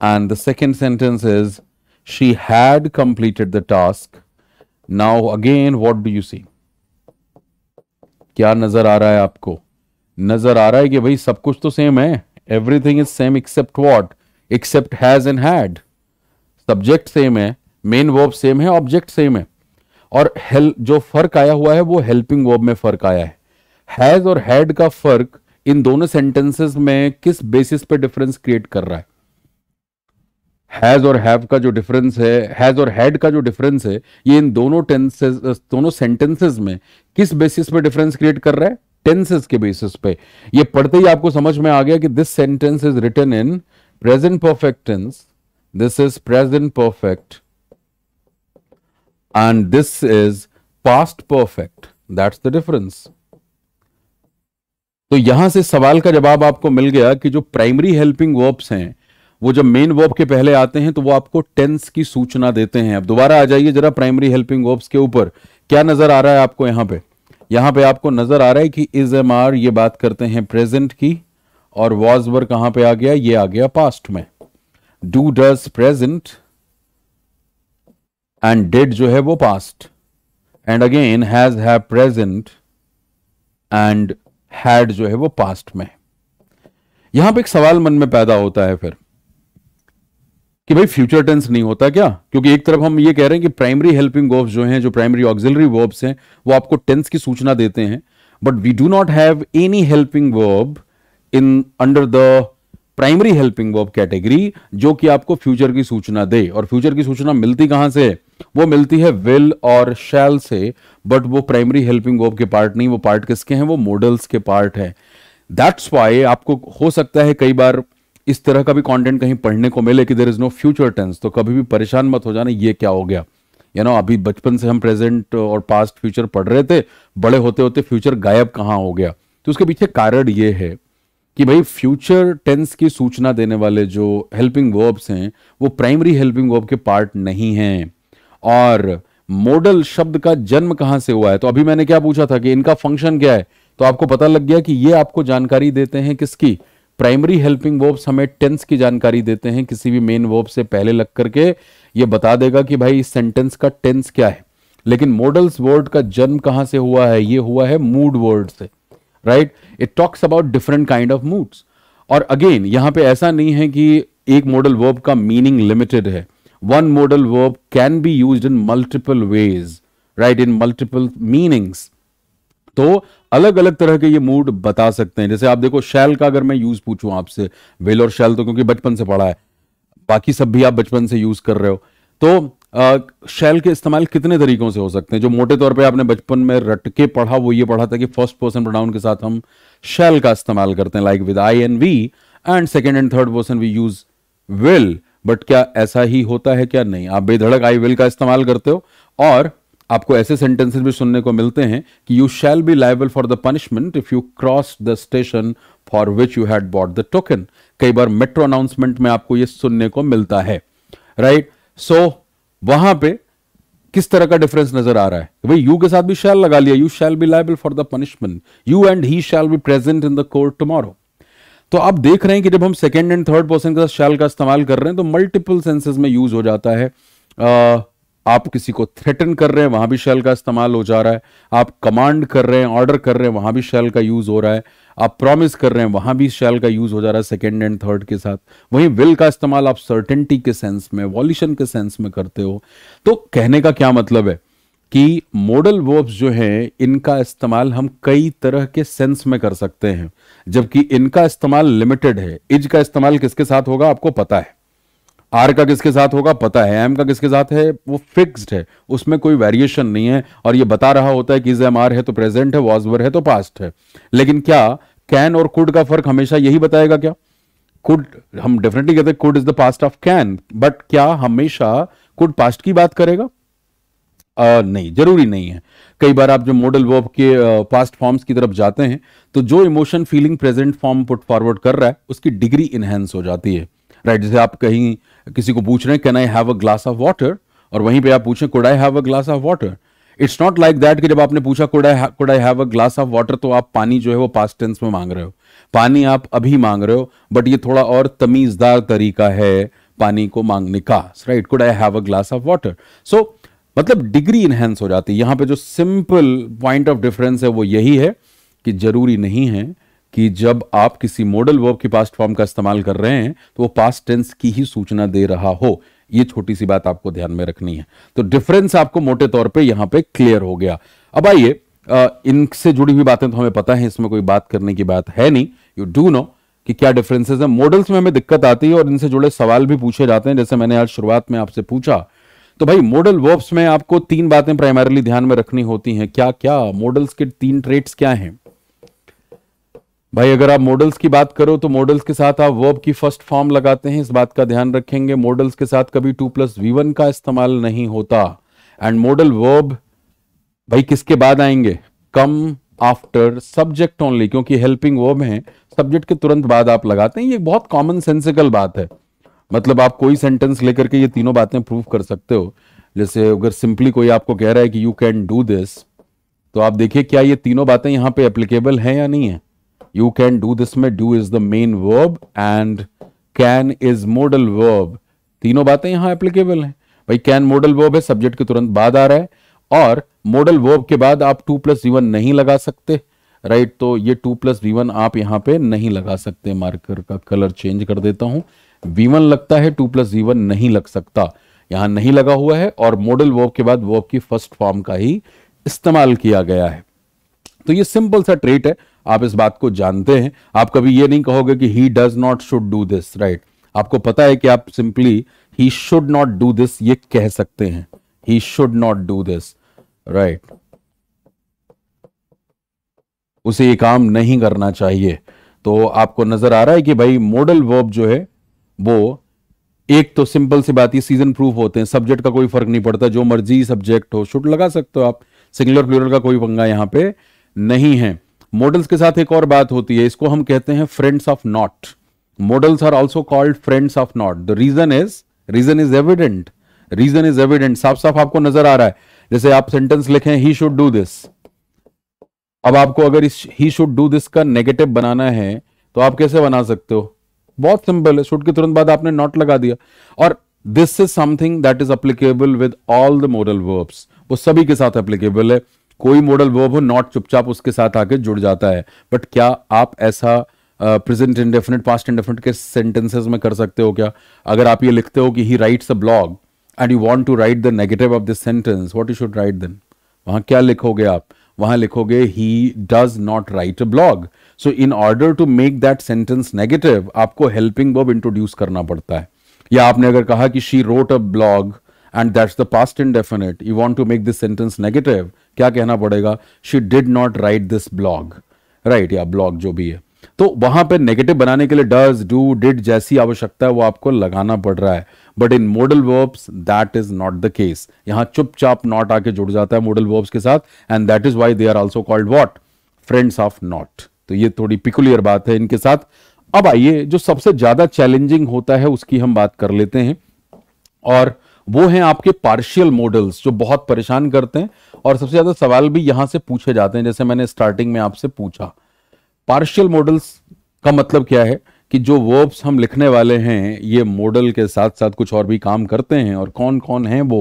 A: And the second sentence is, she had completed the task. Now again, what do you see? क्या नजर आ रहा है आपको नजर आ रहा है कि भाई सब कुछ तो सेम है everything is same except what except has and had subject same है मेन वर्ब सेम है ऑब्जेक्ट सेम है और हेल जो फर्क आया हुआ है वो हेल्पिंग वर्ब में फर्क आया है हैज और हैड का फर्क इन दोनों सेंटेंसेस में किस बेसिस पे डिफरेंस क्रिएट कर रहा है हैज और हैव का जो डिफरेंस है हैज और हैड का जो डिफरेंस है ये इन दोनों टेंसेस दोनों सेंटेंसेस में किस बेसिस पे डिफरेंस क्रिएट कर रहा है टेंसेस के बेसिस पे ये पढ़ते ही आपको समझ में आ गया कि this sentence is written in present perfect tense this is present perfect and this is past perfect that's the difference तो यहां से सवाल का जवाब आपको मिल गया कि जो प्राइमरी हेल्पिंग वर्ब्स हैं वो जब मेन वर्ब के पहले आते हैं तो वो आपको टेंस की सूचना देते हैं अब दोबारा आ जाइए जरा प्राइमरी हेल्पिंग वर्ब्स के ऊपर क्या नजर आ रहा है आपको यहां पे यहां पे आपको नजर आ रहा है कि इज एम आर ये बात करते हैं प्रेजेंट की और वॉज वर कहां पे आ गया ये आ गया पास्ट में do does present and did जो है वो past and again has have present and had जो है वो पास्ट में यहां पे एक सवाल मन में पैदा होता है फिर कि भाई फ्यूचर टेंस नहीं होता क्या क्योंकि एक तरफ हम ये कह रहे हैं कि प्राइमरी हेल्पिंग वर्ब्स जो हैं जो प्राइमरी ऑक्सिलरी वर्ब्स हैं वो आपको टेंस की सूचना देते हैं but we do not have any helping verb in under the primary helping verb category जो कि आपको फ्यूचर की सूचना दे और फ्यूचर की सूचना मिलती कहां से है वो मिलती है विल और शैल से बट वो प्राइमरी हेल्पिंग वर्ब के पार्ट नहीं वो पार्ट किसके हैं वो मॉडल्स के पार्ट है दैट्स वाई आपको हो सकता है कई बार इस तरह का भी कंटेंट कहीं पढ़ने को मिले कि there is no future tense तो कभी भी परेशान मत हो जाना ये क्या हो गया यू नो अभी बचपन से हम प्रेजेंट और पास्ट फ्यूचर पढ़ रहे थे बड़े होते होते फ्यूचर गायब कहाँ हो गया तो उसके पीछे कारण ये है कि भाई फ्यूचर टेंस की सूचना देने वाले जो हेल्पिंग वर्ब्स हैं वो प्राइमरी हेल्पिंग वर्ब के पार्ट नहीं हैं और मॉडल शब्द का जन्म कहां से हुआ है तो अभी मैंने क्या पूछा था कि इनका फंक्शन क्या है तो आपको पता लग गया कि ये आपको जानकारी देते हैं किसकी प्राइमरी हेल्पिंग वर्ब्स हमें टेंस की जानकारी देते हैं किसी भी मेन वर्ब से पहले लग करके ये बता देगा कि भाई इस सेंटेंस का टेंस क्या है लेकिन मॉडल्स वर्ड का जन्म कहां से हुआ है ये हुआ है मूड वर्ड से right it talks about different kind of moods और अगेन यहां पे ऐसा नहीं है कि एक मॉडल वर्ब का मीनिंग लिमिटेड है one modal verb can be used in multiple ways, right? In multiple meanings. तो अलग अलग तरह के ये मूड बता सकते हैं जैसे आप देखो शैल का अगर मैं यूज पूछूं आपसे वेल और शैल तो क्योंकि बचपन से पढ़ा है बाकी सब भी आप बचपन से यूज कर रहे हो तो शैल के इस्तेमाल कितने तरीकों से हो सकते हैं जो मोटे तौर पे आपने बचपन में रटके पढ़ा वो ये पढ़ा था कि फर्स्ट पर्सन प्रोनाउन के साथ हम शैल का इस्तेमाल करते हैं like with I and we and second and third person we use will but क्या ऐसा ही होता है क्या नहीं आप बेधड़क आई विल का इस्तेमाल करते हो और आपको ऐसे सेंटेंसेस भी सुनने को मिलते हैं कि you shall be liable for the punishment if you cross the station for which you had bought the token कई बार मेट्रो अनाउंसमेंट में आपको यह सुनने को मिलता है राइट right? सो so, वहां पे किस तरह का डिफरेंस नजर आ रहा है भाई यू के साथ भी शैल लगा लिया you shall be liable for the punishment you and he shall be present in the court tomorrow तो आप देख रहे हैं कि जब हम सेकेंड एंड थर्ड पर्सन के साथ शैल का इस्तेमाल कर रहे हैं तो मल्टीपल सेंसेस में यूज हो जाता है आ, आप किसी को थ्रेटन कर रहे हैं वहां भी शैल का इस्तेमाल हो जा रहा है आप कमांड कर रहे हैं ऑर्डर कर रहे हैं वहां भी शैल का यूज हो रहा है आप प्रॉमिस कर रहे हैं वहां भी शैल का यूज हो जा रहा है सेकेंड एंड थर्ड के साथ वहीं विल का इस्तेमाल आप सर्टेनिटी के सेंस में वॉल्यूशन के सेंस में करते हो तो कहने का क्या मतलब है कि मॉडल वर्ब्स जो हैं इनका इस्तेमाल हम कई तरह के सेंस में कर सकते हैं जबकि इनका इस्तेमाल लिमिटेड है इज का इस्तेमाल किसके साथ होगा आपको पता है आर का किसके साथ होगा पता है एम का किसके साथ है वो फिक्स्ड है उसमें कोई वेरिएशन नहीं है और ये बता रहा होता है कि इज एम आर है तो प्रेजेंट है वॉजवर है तो पास्ट है लेकिन क्या कैन और कुड का फर्क हमेशा यही बताएगा क्या कुड हम डेफिनेटली कहते हैं could is the past of can but क्या हमेशा कुड पास्ट की बात करेगा आ, नहीं जरूरी नहीं है कई बार आप जो मॉडल वर्ब के पास्ट फॉर्म्स की तरफ जाते हैं तो जो emotion feeling present form put forward कर रहा है उसकी डिग्री इनहेंस हो जाती है राइट जैसे आप कहीं किसी को पूछ रहे हैं can I have a glass of water और वहीं पे आप पूछें could I have a glass of water it's not like that कि जब आपने पूछा could I could I have a glass of water तो आप पानी जो है वो पास्ट टेंस में मांग रहे हो पानी आप अभी मांग रहे हो बट ये थोड़ा और तमीज़दार तरीका है पानी को मांगने का right could I have a glass of water so मतलब डिग्री इन्हेंस हो जाती है यहां पे जो सिंपल पॉइंट ऑफ डिफरेंस है वो यही है कि जरूरी नहीं है कि जब आप किसी मॉडल वर्ब की पास्ट फॉर्म का इस्तेमाल कर रहे हैं तो वो पास्ट टेंस की ही सूचना दे रहा हो ये छोटी सी बात आपको ध्यान में रखनी है तो डिफरेंस आपको मोटे तौर पे यहां पे क्लियर हो गया अब आइए इनसे जुड़ी हुई बातें तो हमें पता है इसमें कोई बात करने की बात है नहीं यू डू नो कि क्या डिफरेंसेस है मॉडल्स में हमें दिक्कत आती है और इनसे जुड़े सवाल भी पूछे जाते हैं जैसे मैंने आज शुरुआत में आपसे पूछा तो भाई मॉडल वर्ब्स में आपको तीन बातें प्राइमरीली ध्यान में रखनी होती हैं क्या क्या मॉडल्स के तीन ट्रेट्स क्या हैं भाई अगर आप मॉडल्स की बात करो तो मॉडल्स के साथ आप वर्ब की फर्स्ट फॉर्म लगाते हैं इस बात का ध्यान रखेंगे मॉडल्स के साथ कभी टू प्लस वी वन का इस्तेमाल नहीं होता एंड मॉडल वर्ब भाई किसके बाद आएंगे कम आफ्टर सब्जेक्ट ओनली क्योंकि हेल्पिंग वर्ब है सब्जेक्ट के तुरंत बाद आप लगाते हैं ये बहुत कॉमन सेंसिकल बात है मतलब आप कोई सेंटेंस लेकर के ये तीनों बातें प्रूव कर सकते हो जैसे अगर सिंपली कोई आपको कह रहा है कि यू कैन डू दिस तो आप देखिए क्या ये तीनों बातें यहाँ पे एप्लीकेबल हैं या नहीं है यू कैन डू दिस में do is the main verb and can is modal verb तीनों बातें यहाँ एप्लीकेबल हैं भाई कैन मोडल वर्ब है सब्जेक्ट के तुरंत बाद आ रहा है और मोडल वर्ब के बाद आप टू प्लस वी वन नहीं लगा सकते राइट तो ये टू प्लस वी वन आप यहाँ पे नहीं लगा सकते मार्कर का कलर चेंज कर देता हूं वी लगता है टू प्लस जी नहीं लग सकता यहां नहीं लगा हुआ है और मॉडल वर्ब के बाद वर्ब की फर्स्ट फॉर्म का ही इस्तेमाल किया गया है तो ये सिंपल सा ट्रेट है आप इस बात को जानते हैं आप कभी ये नहीं कहोगे कि he does not should do this right आपको पता है कि आप simply he should not do this ये कह सकते हैं he should not do this right उसे ये काम नहीं करना चाहिए तो आपको नजर आ रहा है कि भाई मॉडल वर्ब जो है वो एक तो सिंपल सी बात ये सीजन प्रूफ होते हैं सब्जेक्ट का कोई फर्क नहीं पड़ता जो मर्जी सब्जेक्ट हो शुट लगा सकते हो आप सिंगुलर प्लूरल का कोई पंगा यहां पे नहीं है मॉडल्स के साथ एक और बात होती है इसको हम कहते हैं friends of not models are also called friends of not the reason is reason is evident reason is evident साफ साफ आपको नजर आ रहा है जैसे आप सेंटेंस लिखें ही शुड डू दिस अब आपको अगर इस ही शुड डू दिस का नेगेटिव बनाना है तो आप कैसे बना सकते हो बहुत सिंपल है शूट के तुरंत बाद आपने नॉट लगा दिया और this is something that is applicable with all the modal verbs वो सभी के साथ अप्लीकेबल है कोई मॉडल वर्ब हो नॉट चुपचाप उसके साथ आके जुड़ जाता है बट क्या आप ऐसा प्रेजेंट इंडेफिनेट पास्ट इंडेफिनेट के सेंटेंसेस में कर सकते हो क्या अगर आप ये लिखते हो कि he writes a blog and you want to write the negative of this sentence what you should write then वहां क्या लिखोगे आप वहां लिखोगे he does not write a blog so in order to make that sentence negative आपको हेल्पिंग वर्ब इंट्रोड्यूस करना पड़ता है या आपने अगर कहा कि she wrote a blog and that's the past indefinite you want to make this sentence negative क्या कहना पड़ेगा she did not write this blog right या ब्लॉग जो भी है तो वहां पे नेगेटिव बनाने के लिए डज डू डिड जैसी आवश्यकता है वो आपको लगाना पड़ रहा है but in modal verbs that is not the case यहां चुपचाप नॉट आके जुड़ जाता है मॉडल वर्ब्स के साथ and that is why they are also called what friends of not तो ये थोड़ी पिकुलियर बात है इनके साथ अब आइए जो सबसे ज्यादा चैलेंजिंग होता है उसकी हम बात कर लेते हैं और वो हैं आपके पार्शियल मॉडल्स जो बहुत परेशान करते हैं और सबसे ज्यादा सवाल भी यहां से पूछे जाते हैं जैसे मैंने स्टार्टिंग में आपसे पूछा पार्शियल मॉडल्स का मतलब क्या है कि जो वर्ब्स हम लिखने वाले हैं ये मॉडल के साथ साथ कुछ और भी काम करते हैं और कौन कौन है वो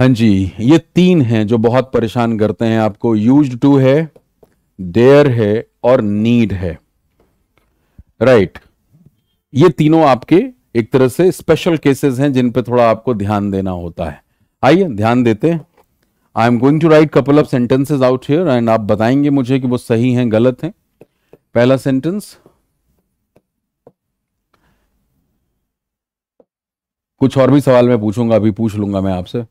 A: हाँ जी ये तीन हैं जो बहुत परेशान करते हैं आपको यूज टू है देयर है और नीड है राइट ये तीनों आपके एक तरह से स्पेशल केसेस हैं जिन पे थोड़ा आपको ध्यान देना होता है आइए ध्यान देते हैं I am going to write couple of sentences out here and आप बताएंगे मुझे कि वो सही हैं गलत हैं पहला सेंटेंस कुछ और भी सवाल मैं पूछूंगा अभी पूछ लूंगा मैं आपसे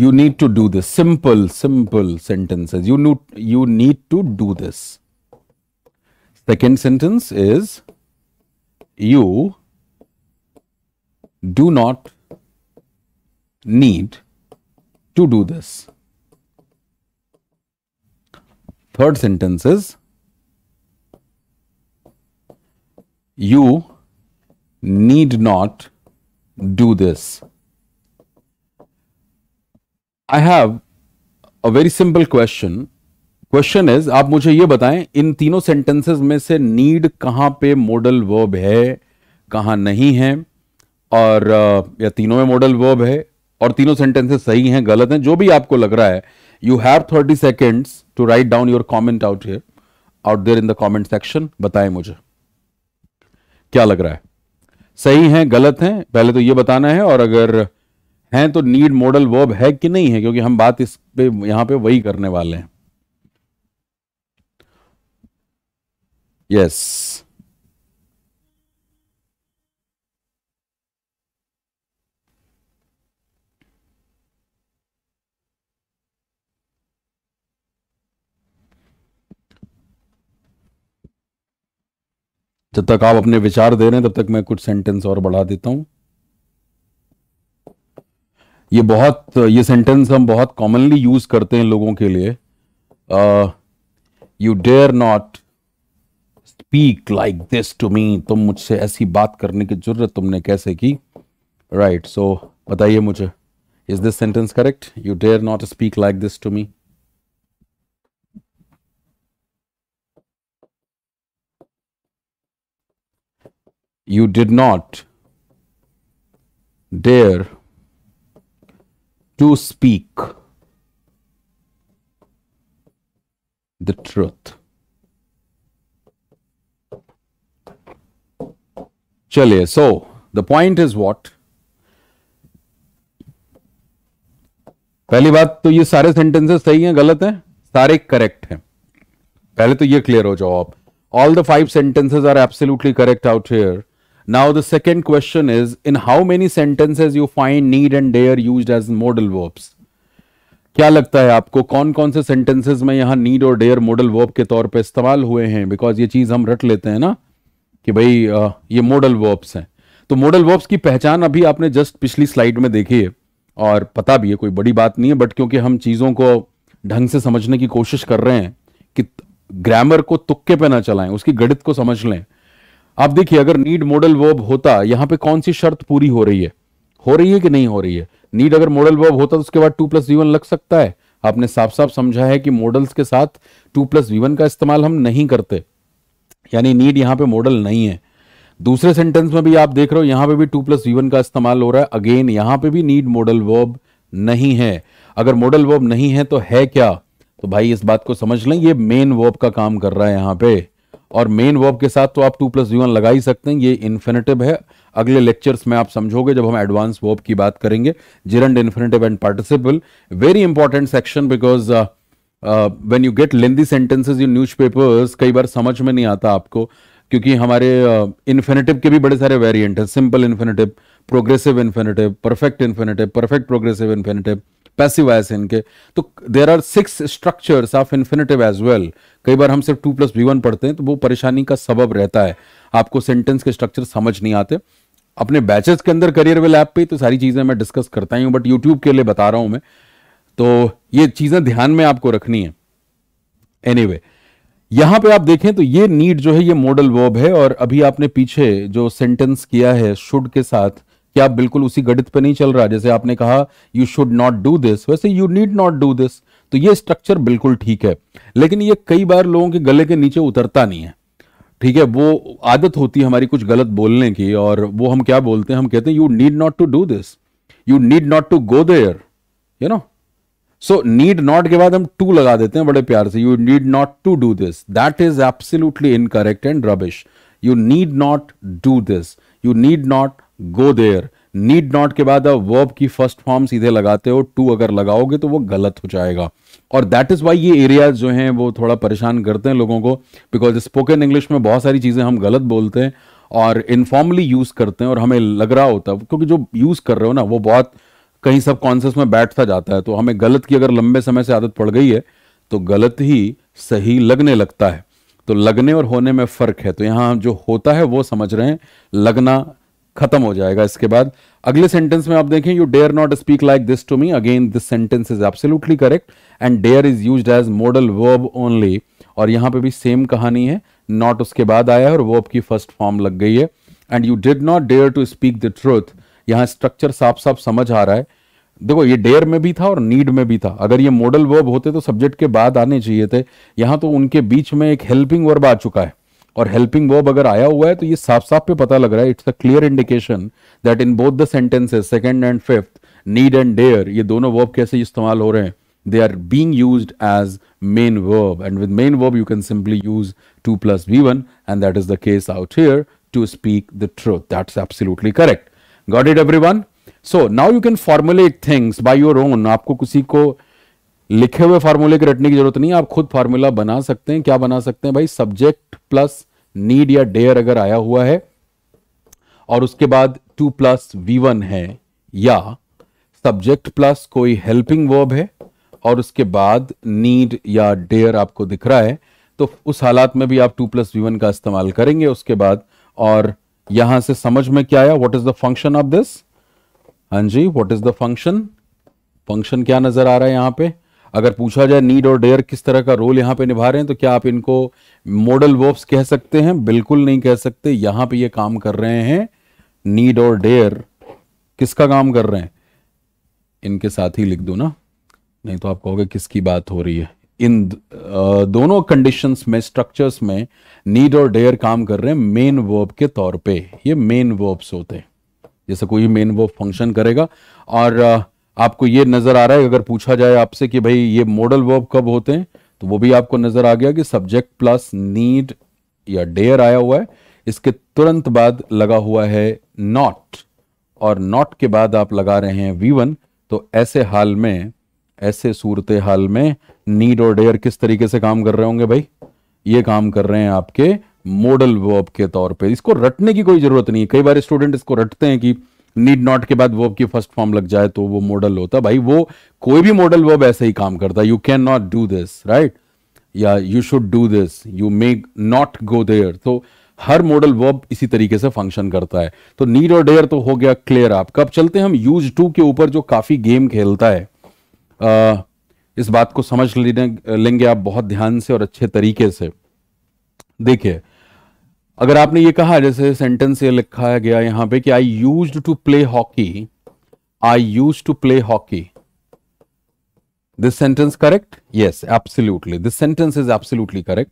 A: you need to do this simple simple sentences you know you need to do this second sentence is you do not need to do this third sentence is you need not do this. I have a very simple question. Question is आप मुझे ये बताएं इन तीनों सेंटेंसेस में से नीड कहां पे मॉडल वर्ब है कहां नहीं है और uh, या तीनों में मॉडल वर्ब है और तीनों सेंटेंसेस सही हैं गलत हैं जो भी आपको लग रहा है you have thirty seconds to write down your comment out here out there in the comment section बताएं मुझे क्या लग रहा है सही हैं गलत हैं पहले तो ये बताना है और अगर हैं तो नीड मॉडल वर्ब है कि नहीं है क्योंकि हम बात इस पे यहां पे वही करने वाले हैं यस yes. जब तक आप अपने विचार दे रहे हैं तब तक मैं कुछ सेंटेंस और बढ़ा देता हूं ये बहुत ये सेंटेंस हम बहुत कॉमनली यूज करते हैं लोगों के लिए you dare not speak like this to me तुम मुझसे ऐसी बात करने की जरूरत तुमने कैसे की राइट right, सो so, बताइए मुझे is this sentence correct you dare not speak like this to me you did not dare to speak the truth. चलिए so the point is what पहली बात तो ये सारे सेंटेंसेस सही हैं गलत हैं सारे करेक्ट हैं पहले तो ये क्लियर हो जाओ आप all the five sentences are absolutely correct out here Now the second question is in how many sentences you find need and dare used as modal verbs? क्या लगता है आपको कौन कौन से सेंटेंसेस में यहां नीड और डेयर मॉडल वर्ब के तौर पे इस्तेमाल हुए हैं बिकॉज ये चीज़ हम रट लेते हैं ना कि भाई ये मॉडल वर्ब्स हैं तो मॉडल वर्ब्स की पहचान अभी आपने जस्ट पिछली स्लाइड में देखी है और पता भी है कोई बड़ी बात नहीं है बट क्योंकि हम चीज़ों को ढंग से समझने की कोशिश कर रहे हैं कि ग्रामर को तुक्के पे ना चलाएं उसकी गणित को समझ लें आप देखिए अगर नीड मॉडल वर्ब होता यहां पे कौन सी शर्त पूरी हो रही है हो रही है कि नहीं हो रही है नीड अगर मॉडल वर्ब होता तो उसके बाद टू प्लस वी लग सकता है आपने साफ साफ समझा है कि मॉडल्स के साथ टू प्लस वी का इस्तेमाल हम नहीं करते यानी नीड यहां पे मॉडल नहीं है दूसरे सेंटेंस में भी आप देख रहे हो यहां पे भी टू प्लस वी का इस्तेमाल हो रहा है अगेन यहां पे भी नीड मॉडल वर्ब नहीं है अगर मॉडल वर्ब नहीं है तो है क्या तो भाई इस बात को समझ लें ये मेन वर्ब का काम कर रहा है यहां पर और मेन वर्ब के साथ तो आप टू प्लस वी वन लगा ही सकते हैं ये इन्फिनेटिव है अगले लेक्चर्स में आप समझोगे जब हम एडवांस वर्ब की बात करेंगे gerund infinitive and participle very important section because when you get lengthy sentences in newspapers कई बार समझ में नहीं आता आपको क्योंकि हमारे इन्फिनेटिव uh, के भी बड़े सारे वेरियंट हैं simple infinitive progressive infinitive perfect infinitive perfect progressive infinitive passive एस है इनके तो there are six structures of infinitive as well कई बार हम सिर्फ टू प्लस वी वन पढ़ते हैं तो वो परेशानी का सबब रहता है आपको सेंटेंस के स्ट्रक्चर समझ नहीं आते अपने बैचेस के अंदर करियर वेल ऐप पे तो सारी चीज़ें मैं डिस्कस करता ही हूँ बट यूट्यूब के लिए बता रहा हूं मैं तो ये चीज़ें ध्यान में आपको रखनी है एनी anyway, यहां पे आप देखें तो ये नीड जो है ये मॉडल वर्ब है और अभी आपने पीछे जो सेंटेंस किया है शुड के साथ क्या बिल्कुल उसी गणित पे नहीं चल रहा जैसे आपने कहा you should not do this वैसे you need not do this तो ये स्ट्रक्चर बिल्कुल ठीक है लेकिन ये कई बार लोगों के गले के नीचे उतरता नहीं है ठीक है वो आदत होती है हमारी कुछ गलत बोलने की और वो हम क्या बोलते हैं हम कहते हैं you need not to do this you need not to go there you know so need not के बाद हम टू लगा देते हैं बड़े प्यार से you need not to do this that is absolutely incorrect and rubbish you need not do this you need not go there need not के बाद आप वर्ब की फर्स्ट फॉर्म सीधे लगाते हो टू अगर लगाओगे तो वो गलत हो जाएगा और दैट इज़ वाई ये एरिया जो हैं वो थोड़ा परेशान करते हैं लोगों को बिकॉज स्पोकन इंग्लिश में बहुत सारी चीज़ें हम गलत बोलते हैं और इनफॉर्मली यूज़ करते हैं और हमें लग रहा होता है क्योंकि जो यूज़ कर रहे हो ना वो बहुत कहीं सब कॉन्सियस में बैठता जाता है तो हमें गलत की अगर लंबे समय से आदत पड़ गई है तो गलत ही सही लगने लगता है तो लगने और होने में फ़र्क है तो यहां जो होता है वो समझ रहे हैं लगना खत्म हो जाएगा इसके बाद अगले सेंटेंस में आप देखें you dare not speak like this to me again this sentence is absolutely correct and dare is use as modal verb only और यहां पे भी सेम कहानी है नॉट उसके बाद आया है और वर्ब की फर्स्ट फॉर्म लग गई है and you did not dare to speak the truth यहाँ स्ट्रक्चर साफ साफ समझ आ रहा है देखो ये डेयर में भी था और नीड में भी था अगर ये मॉडल वर्ब होते तो सब्जेक्ट के बाद आने चाहिए थे यहाँ तो उनके बीच में एक हेल्पिंग वर्ब आ चुका है और हेल्पिंग वर्ब अगर आया हुआ है तो ये साफ साफ पे पता लग रहा है it's a clear indication that in both the sentences second and fifth need and dare ये दोनों वर्ब कैसे इस्तेमाल हो रहे हैं they are being use as main verb and with main verb you can simply use to plus V one and that is the case out here to speak the truth that's absolutely correct got it everyone so now you can formulate things by your own आपको किसी को लिखे हुए फार्मूले के रटने की जरूरत नहीं आप खुद फार्मूला बना सकते हैं क्या बना सकते हैं भाई सब्जेक्ट प्लस नीड या डेयर अगर आया हुआ है और उसके बाद टू प्लस वी वन है या सब्जेक्ट प्लस कोई हेल्पिंग वर्ब है और उसके बाद नीड या डेयर आपको दिख रहा है तो उस हालात में भी आप टू प्लस वी वन का इस्तेमाल करेंगे उसके बाद और यहां से समझ में क्या आया what is the function of this हां जी what is the function function क्या नजर आ रहा है यहां पर अगर पूछा जाए नीड और डेयर किस तरह का रोल यहाँ पे निभा रहे हैं तो क्या आप इनको मॉडल वर्ब्स कह सकते हैं बिल्कुल नहीं कह सकते यहाँ पे ये काम कर रहे हैं नीड और डेयर किसका काम कर रहे हैं इनके साथ ही लिख दो ना नहीं तो आप कहोगे किसकी बात हो रही है इन दोनों कंडीशंस में स्ट्रक्चर्स में नीड और डेयर काम कर रहे हैं मेन वर्ब के तौर पे ये मेन वर्ब्स होते हैं जैसे कोई मेन वर्ब फंक्शन करेगा और uh, आपको ये नजर आ रहा है अगर पूछा जाए आपसे कि भाई ये मॉडल वर्ब कब होते हैं तो वो भी आपको नजर आ गया कि सब्जेक्ट प्लस नीड या डेयर आया हुआ है इसके तुरंत बाद लगा हुआ है नॉट और नॉट के बाद आप लगा रहे हैं वी वन तो ऐसे हाल में ऐसे सूरत हाल में नीड और डेयर किस तरीके से काम कर रहे होंगे भाई ये काम कर रहे हैं आपके मॉडल वर्ब के तौर पे इसको रटने की कोई जरूरत नहीं है कई बार स्टूडेंट इसको रटते हैं कि नीड नॉट के बाद वर्ब की फर्स्ट फॉर्म लग जाए तो वो मॉडल होता भाई वो कोई भी मॉडल वर्ब ऐसे ही काम करता you can not do this right या you should do this you may not go there तो हर मॉडल वर्ब इसी तरीके से फंक्शन करता है तो नीड और डेयर तो हो गया क्लियर आप कब चलते हैं हम यूज टू के ऊपर जो काफ़ी गेम खेलता है आ, इस बात को समझ लेने लेंगे आप बहुत ध्यान से और अच्छे तरीके से देखिए अगर आपने ये कहा जैसे सेंटेंस ये लिखा गया यहां पे कि I use to play hockey I use to play hockey this sentence correct yes absolutely this sentence is absolutely correct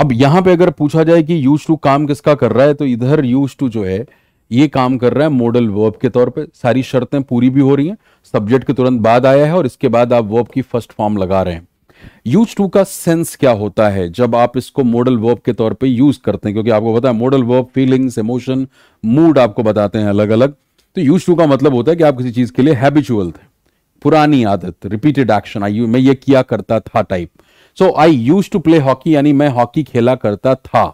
A: अब यहां पे अगर पूछा जाए कि यूज टू काम किसका कर रहा है तो इधर यूज टू जो है ये काम कर रहा है मॉडल वर्ब के तौर पे सारी शर्तें पूरी भी हो रही हैं सब्जेक्ट के तुरंत बाद आया है और इसके बाद आप वर्ब की फर्स्ट फॉर्म लगा रहे हैं यूज टू का सेंस क्या होता है जब आप इसको मॉडल वर्ब के तौर पे यूज करते हैं क्योंकि आपको पता है modal verb feelings emotion mood आपको बताते हैं अलग अलग तो यूज टू का मतलब होता है कि आप किसी चीज के लिए हैबिचुअल थे पुरानी आदत रिपीटेड एक्शन आई मैं ये किया करता था type so I use to play hockey यानी मैं हॉकी खेला करता था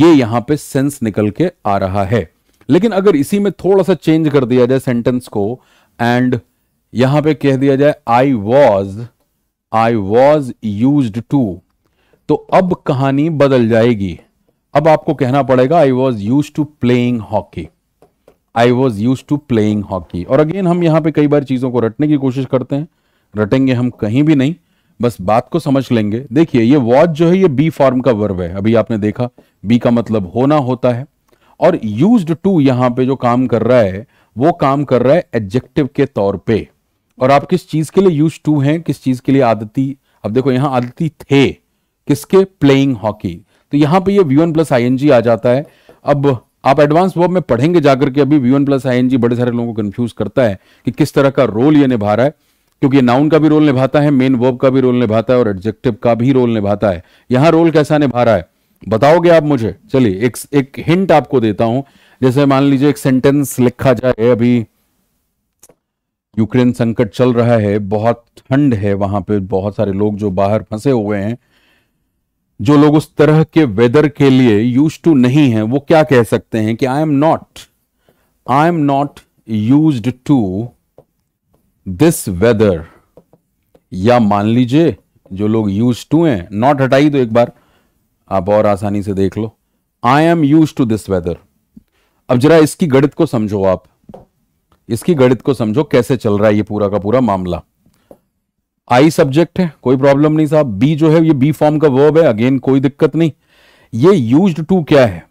A: ये यहां पे सेंस निकल के आ रहा है लेकिन अगर इसी में थोड़ा सा चेंज कर दिया जाए सेंटेंस को एंड यहां पे कह दिया जाए I was I was use to तो अब कहानी बदल जाएगी अब आपको कहना पड़ेगा I was use to playing hockey I was use to playing hockey और अगेन हम यहां पे कई बार चीज़ों को रटने की कोशिश करते हैं रटेंगे हम कहीं भी नहीं बस बात को समझ लेंगे देखिए ये वॉच जो है ये बी फॉर्म का वर्ब है अभी आपने देखा बी का मतलब होना होता है और यूज टू यहां पे जो काम कर रहा है वो काम कर रहा है एडजेक्टिव के तौर पर और आप किस चीज के लिए यूज टू हैं किस चीज के लिए आदती अब देखो यहाँ आदति थे किसके प्लेइंग हॉकी तो यहां पे ये वी वन प्लस आई आ जाता है अब आप एडवांस वर्ब में पढ़ेंगे जाकर के अभी वी वन प्लस आई बड़े सारे लोगों को कंफ्यूज करता है कि किस तरह का रोल ये निभा रहा है क्योंकि नाउन का भी रोल निभाता है मेन वर्ब का भी रोल निभाता है और एडजेक्टिव का भी रोल निभाता है यहां रोल कैसा निभा रहा है बताओगे आप मुझे चलिए एक एक हिंट आपको देता हूं जैसे मान लीजिए एक सेंटेंस लिखा जाए अभी यूक्रेन संकट चल रहा है बहुत ठंड है वहां पे बहुत सारे लोग जो बाहर फंसे हुए हैं जो लोग उस तरह के वेदर के लिए यूज टू नहीं है वो क्या कह सकते हैं कि I am not I am not use to this weather या मान लीजिए जो लोग यूज टू हैं नॉट हटाई दो एक बार आप और आसानी से देख लो I am use to this weather अब जरा इसकी गणित को समझो आप इसकी गणित को समझो कैसे चल रहा है ये पूरा का पूरा मामला आई सब्जेक्ट है कोई प्रॉब्लम नहीं साहब बी जो है ये बी फॉर्म का वर्ब है अगेन कोई दिक्कत नहीं ये यूज टू क्या है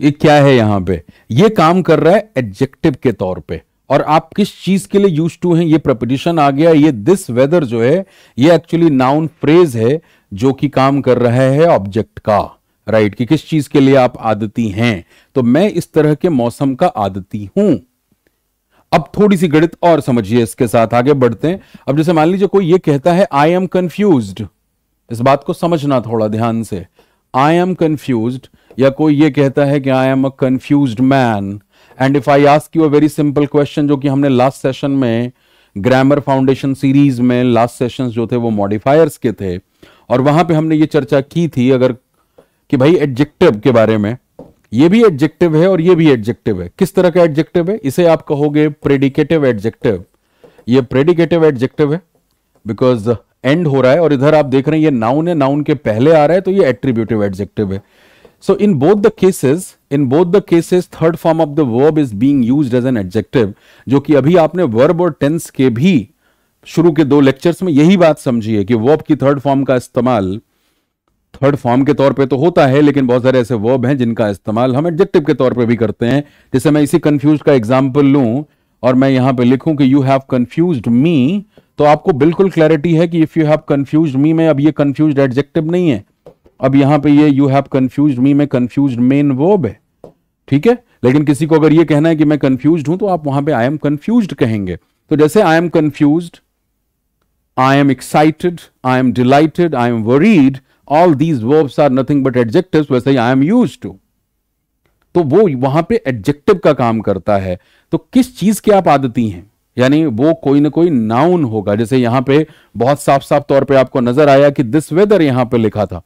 A: ये क्या है यहां पे ये काम कर रहा है एडजेक्टिव के तौर पे और आप किस चीज के लिए यूज टू हैं ये प्रपोजिशन आ गया ये दिस वेदर जो है ये एक्चुअली नाउन फ्रेज है जो कि काम कर रहा है ऑब्जेक्ट का राइट कि किस चीज के लिए आप आदती हैं तो मैं इस तरह के मौसम का आदती हूं अब थोड़ी सी गणित और समझिए इसके साथ आगे बढ़ते हैं अब जैसे मान लीजिए कोई ये कहता है आई एम कंफ्यूज इस बात को समझना थोड़ा ध्यान से आई एम कंफ्यूज या कोई ये कहता है कि I am a confuse man and if I ask you a very simple question जो कि हमने लास्ट सेशन में ग्रामर फाउंडेशन सीरीज में लास्ट सेशन जो थे वो मॉडिफायर्स के थे और वहां पे हमने ये चर्चा की थी अगर कि भाई एडजेक्टिव के बारे में ये भी एडजेक्टिव है और ये भी एडजेक्टिव है किस तरह का एडजेक्टिव है इसे आप कहोगे प्रेडिकेटिव एडजेक्टिव ये प्रेडिकेटिव एडजेक्टिव है बिकॉज एंड हो रहा है और इधर आप देख रहे हैं ये नाउन है नाउन के पहले आ रहा है तो ये एट्रीब्यूटिव एडजेक्टिव है so in both the cases in both the cases third form of the verb is being use as an adjective जो कि अभी आपने वर्ब और टेंस के भी शुरू के दो लेक्चर्स में यही बात समझी है कि वर्ब की थर्ड फॉर्म का इस्तेमाल थर्ड फॉर्म के तौर पे तो होता है लेकिन बहुत सारे ऐसे वर्ब हैं जिनका इस्तेमाल हम एडजेक्टिव के तौर पे भी करते हैं जैसे मैं इसी कंफ्यूज का एग्जाम्पल लूँ और मैं यहां पे लिखूं कि यू हैव कंफ्यूज मी तो आपको बिल्कुल क्लैरिटी है कि if you have confuse me में अब ये कंफ्यूज एडजेक्टिव नहीं है अब यहां पे ये यू हैव कंफ्यूज मी में कंफ्यूज मेन वर्ब है ठीक है लेकिन किसी को अगर ये कहना है कि मैं कंफ्यूज हूं तो आप वहां पे आई एम कंफ्यूज कहेंगे तो जैसे I am confuse I am excited I am delighted I am worried all these verbs are nothing but adjective वैसे ही आई एम यूज टू तो वो वहां पे एडजेक्टिव का काम करता है तो किस चीज के आप आदती हैं यानी वो कोई ना कोई नाउन होगा जैसे यहां पे बहुत साफ साफ तौर पे आपको नजर आया कि दिस वेदर यहां पे लिखा था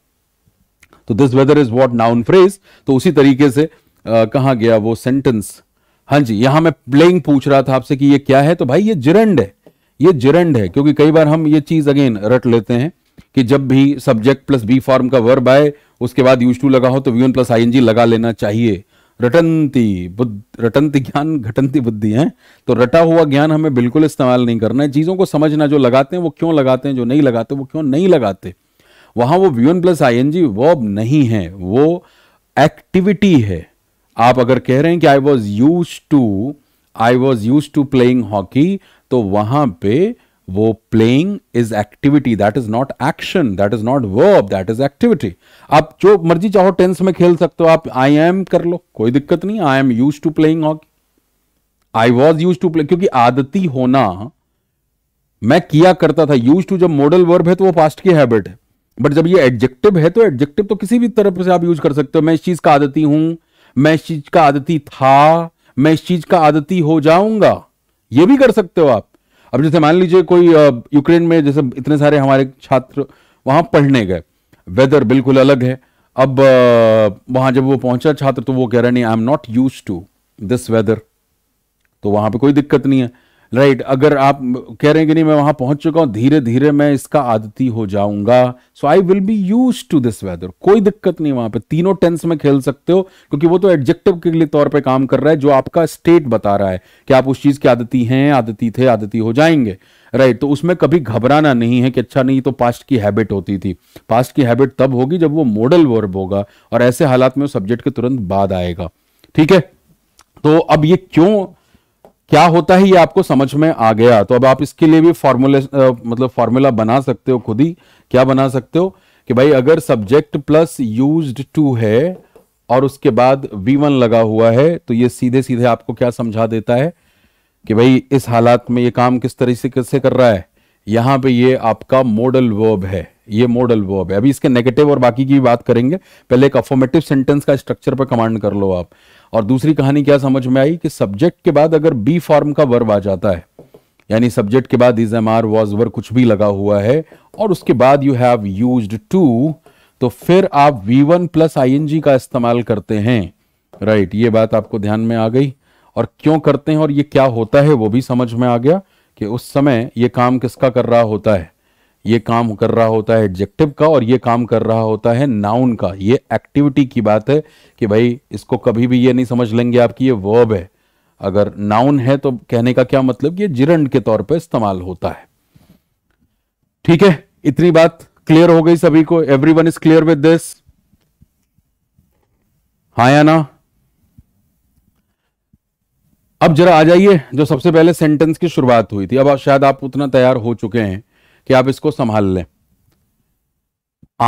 A: तो this weather is what noun phrase तो उसी तरीके से आ, कहा गया वो सेंटेंस हाँ जी यहां मैं प्लेइंग पूछ रहा था आपसे कि ये क्या है तो भाई ये जिरंड है ये जिरंड है क्योंकि कई बार हम ये चीज अगेन रट लेते हैं कि जब भी सब्जेक्ट प्लस बी फॉर्म का वर्ब आए उसके बाद यूज टू लगा हो तो V one plus I N G लगा लेना चाहिए रटंती बुद्ध रटंती ज्ञान घटंती बुद्धि है तो रटा हुआ ज्ञान हमें बिल्कुल इस्तेमाल नहीं करना है चीज़ों को समझना जो लगाते हैं वो क्यों लगाते हैं जो नहीं लगाते वो क्यों नहीं लगाते वहां वो V one plus I N G verb नहीं है वो एक्टिविटी है आप अगर कह रहे हैं कि I was use to I was use to playing hockey तो वहां पे वो playing is activity that is not action that is not verb that is activity आप जो मर्जी चाहो टेंस में खेल सकते हो आप आई एम कर लो कोई दिक्कत नहीं I am use to playing hockey I was use to play क्योंकि आदती होना मैं किया करता था यूज टू जब मॉडल वर्ब है तो वो पास्ट की हैबिट है बट जब ये एडजेक्टिव है तो एडजेक्टिव तो किसी भी तरफ से आप यूज कर सकते हो मैं इस चीज का आदती हूं मैं इस चीज का आदती था मैं इस चीज का आदती हो जाऊंगा ये भी कर सकते हो आप अब जैसे मान लीजिए कोई यूक्रेन में जैसे इतने सारे हमारे छात्र वहां पढ़ने गए वेदर बिल्कुल अलग है अब वहां जब वो पहुंचा छात्र तो वो कह रहा नहीं I am not use to this weather तो वहां पे कोई दिक्कत नहीं है राइट right, अगर आप कह रहे हैं कि नहीं मैं वहां पहुंच चुका हूं धीरे धीरे मैं इसका आदती हो जाऊंगा so I will be use to this weather कोई दिक्कत नहीं वहां पे तीनों टेंस में खेल सकते हो क्योंकि वो तो एडजेक्टिव के लिए तौर पे काम कर रहा है जो आपका स्टेट बता रहा है कि आप उस चीज की आदती हैं आदती थे आदती हो जाएंगे राइट right, तो उसमें कभी घबराना नहीं है कि अच्छा नहीं तो पास्ट की हैबिट होती थी पास्ट की हैबिट तब होगी जब वो मॉडल वर्ब होगा और ऐसे हालात में सब्जेक्ट के तुरंत बाद आएगा ठीक है तो अब ये क्यों क्या होता है ये आपको समझ में आ गया तो अब आप इसके लिए भी फॉर्मूले मतलब फॉर्मूला बना सकते हो खुद ही क्या बना सकते हो कि भाई अगर सब्जेक्ट प्लस यूज टू है और उसके बाद वी वन लगा हुआ है तो ये सीधे सीधे आपको क्या समझा देता है कि भाई इस हालात में ये काम किस तरीके से कैसे कर रहा है यहां पे ये आपका मॉडल वर्ब है ये मॉडल वर्ब है अभी इसके नेगेटिव और बाकी की बात करेंगे पहले एक अफॉर्मेटिव सेंटेंस का स्ट्रक्चर पर कमांड कर लो आप और दूसरी कहानी क्या समझ में आई कि सब्जेक्ट के बाद अगर बी फॉर्म का वर्ब आ जाता है यानी सब्जेक्ट के बाद इज एम आर वॉज वर्ग कुछ भी लगा हुआ है और उसके बाद यू हैव यूज टू तो फिर आप V one plus I N G का इस्तेमाल करते हैं राइट right, ये बात आपको ध्यान में आ गई और क्यों करते हैं और ये क्या होता है वो भी समझ में आ गया कि उस समय ये काम किसका कर रहा होता है ये काम कर रहा होता है एडजेक्टिव का और ये काम कर रहा होता है नाउन का ये एक्टिविटी की बात है कि भाई इसको कभी भी ये नहीं समझ लेंगे आपकी ये वर्ब है अगर नाउन है तो कहने का क्या मतलब ये जिरंड के तौर पर इस्तेमाल होता है ठीक है इतनी बात क्लियर हो गई सभी को every one is clear with this हाँ या ना अब जरा आ जाइए जो सबसे पहले सेंटेंस की शुरुआत हुई थी अब शायद आप उतना तैयार हो चुके हैं कि आप इसको संभाल लें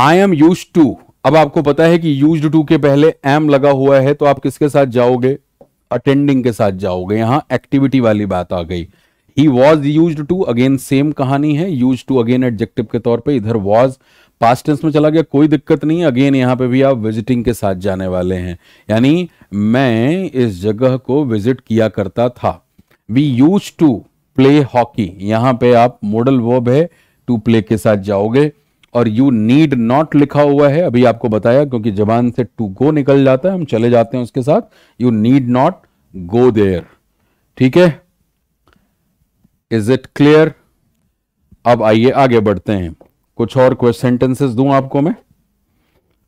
A: आई एम यूज टू अब आपको पता है कि यूज टू के पहले एम लगा हुआ है तो आप किसके साथ जाओगे अटेंडिंग के साथ जाओगे यहां एक्टिविटी वाली बात आ गई he was use to again same कहानी है यूज टू अगेन एडजेक्टिव के तौर पे इधर वॉज पास्ट टेंस में चला गया कोई दिक्कत नहीं अगेन यहां पे भी आप विजिटिंग के साथ जाने वाले हैं यानी मैं इस जगह को विजिट किया करता था we use to play hockey यहां पे आप मॉडल वर्ब है टू प्ले के साथ जाओगे और यू नीड नॉट लिखा हुआ है अभी आपको बताया क्योंकि जबान से टू गो निकल जाता है हम चले जाते हैं उसके साथ you need not go there ठीक है इज इट क्लियर अब आइए आगे बढ़ते हैं कुछ और क्वेश्चन सेंटेंसेस दूं आपको मैं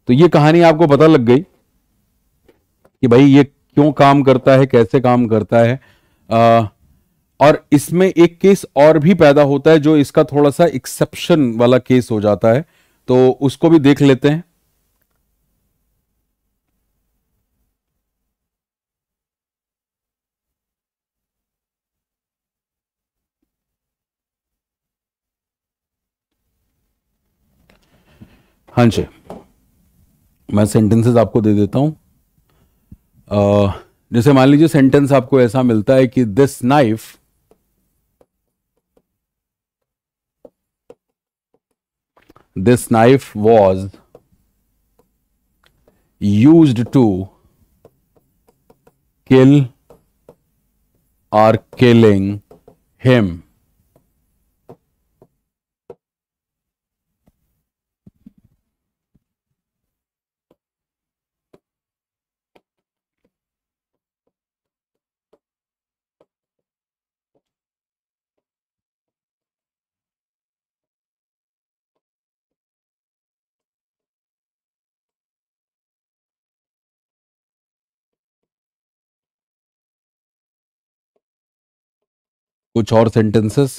A: तो ये कहानी आपको पता लग गई कि भाई ये क्यों काम करता है कैसे काम करता है आ, और इसमें एक केस और भी पैदा होता है जो इसका थोड़ा सा एक्सेप्शन वाला केस हो जाता है तो उसको भी देख लेते हैं हाँ जी मैं सेंटेंसेस आपको दे देता हूं जैसे मान लीजिए सेंटेंस आपको ऐसा मिलता है कि this knife this knife was used to kill or killing him. कुछ और sentences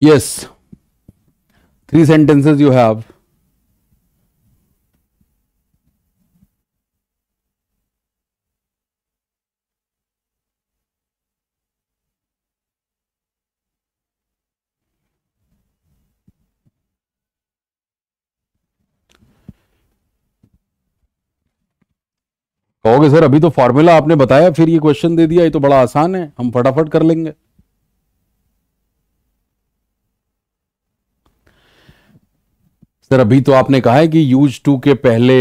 A: yes three sentences you have कहोगे सर अभी तो फॉर्मूला आपने बताया फिर ये क्वेश्चन दे दिया ये तो बड़ा आसान है हम फटाफट कर लेंगे सर अभी तो आपने कहा है कि यूज टू के पहले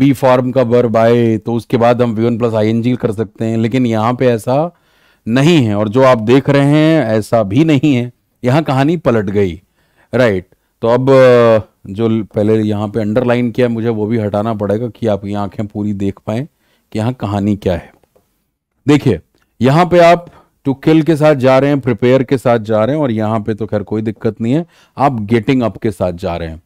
A: बी फॉर्म का वर्ब आए तो उसके बाद हम V one plus I N G कर सकते हैं लेकिन यहाँ पे ऐसा नहीं है और जो आप देख रहे हैं ऐसा भी नहीं है यहाँ कहानी पलट गई राइट तो अब जो पहले यहाँ पे अंडरलाइन किया मुझे वो भी हटाना पड़ेगा कि आप यहाँ आँखें पूरी देख पाए कि यहाँ कहानी क्या है देखिए यहाँ पे आप टू किल के साथ जा रहे हैं प्रिपेयर के साथ जा रहे हैं और यहाँ पे तो खैर कोई दिक्कत नहीं है आप गेटिंग अप के साथ जा रहे हैं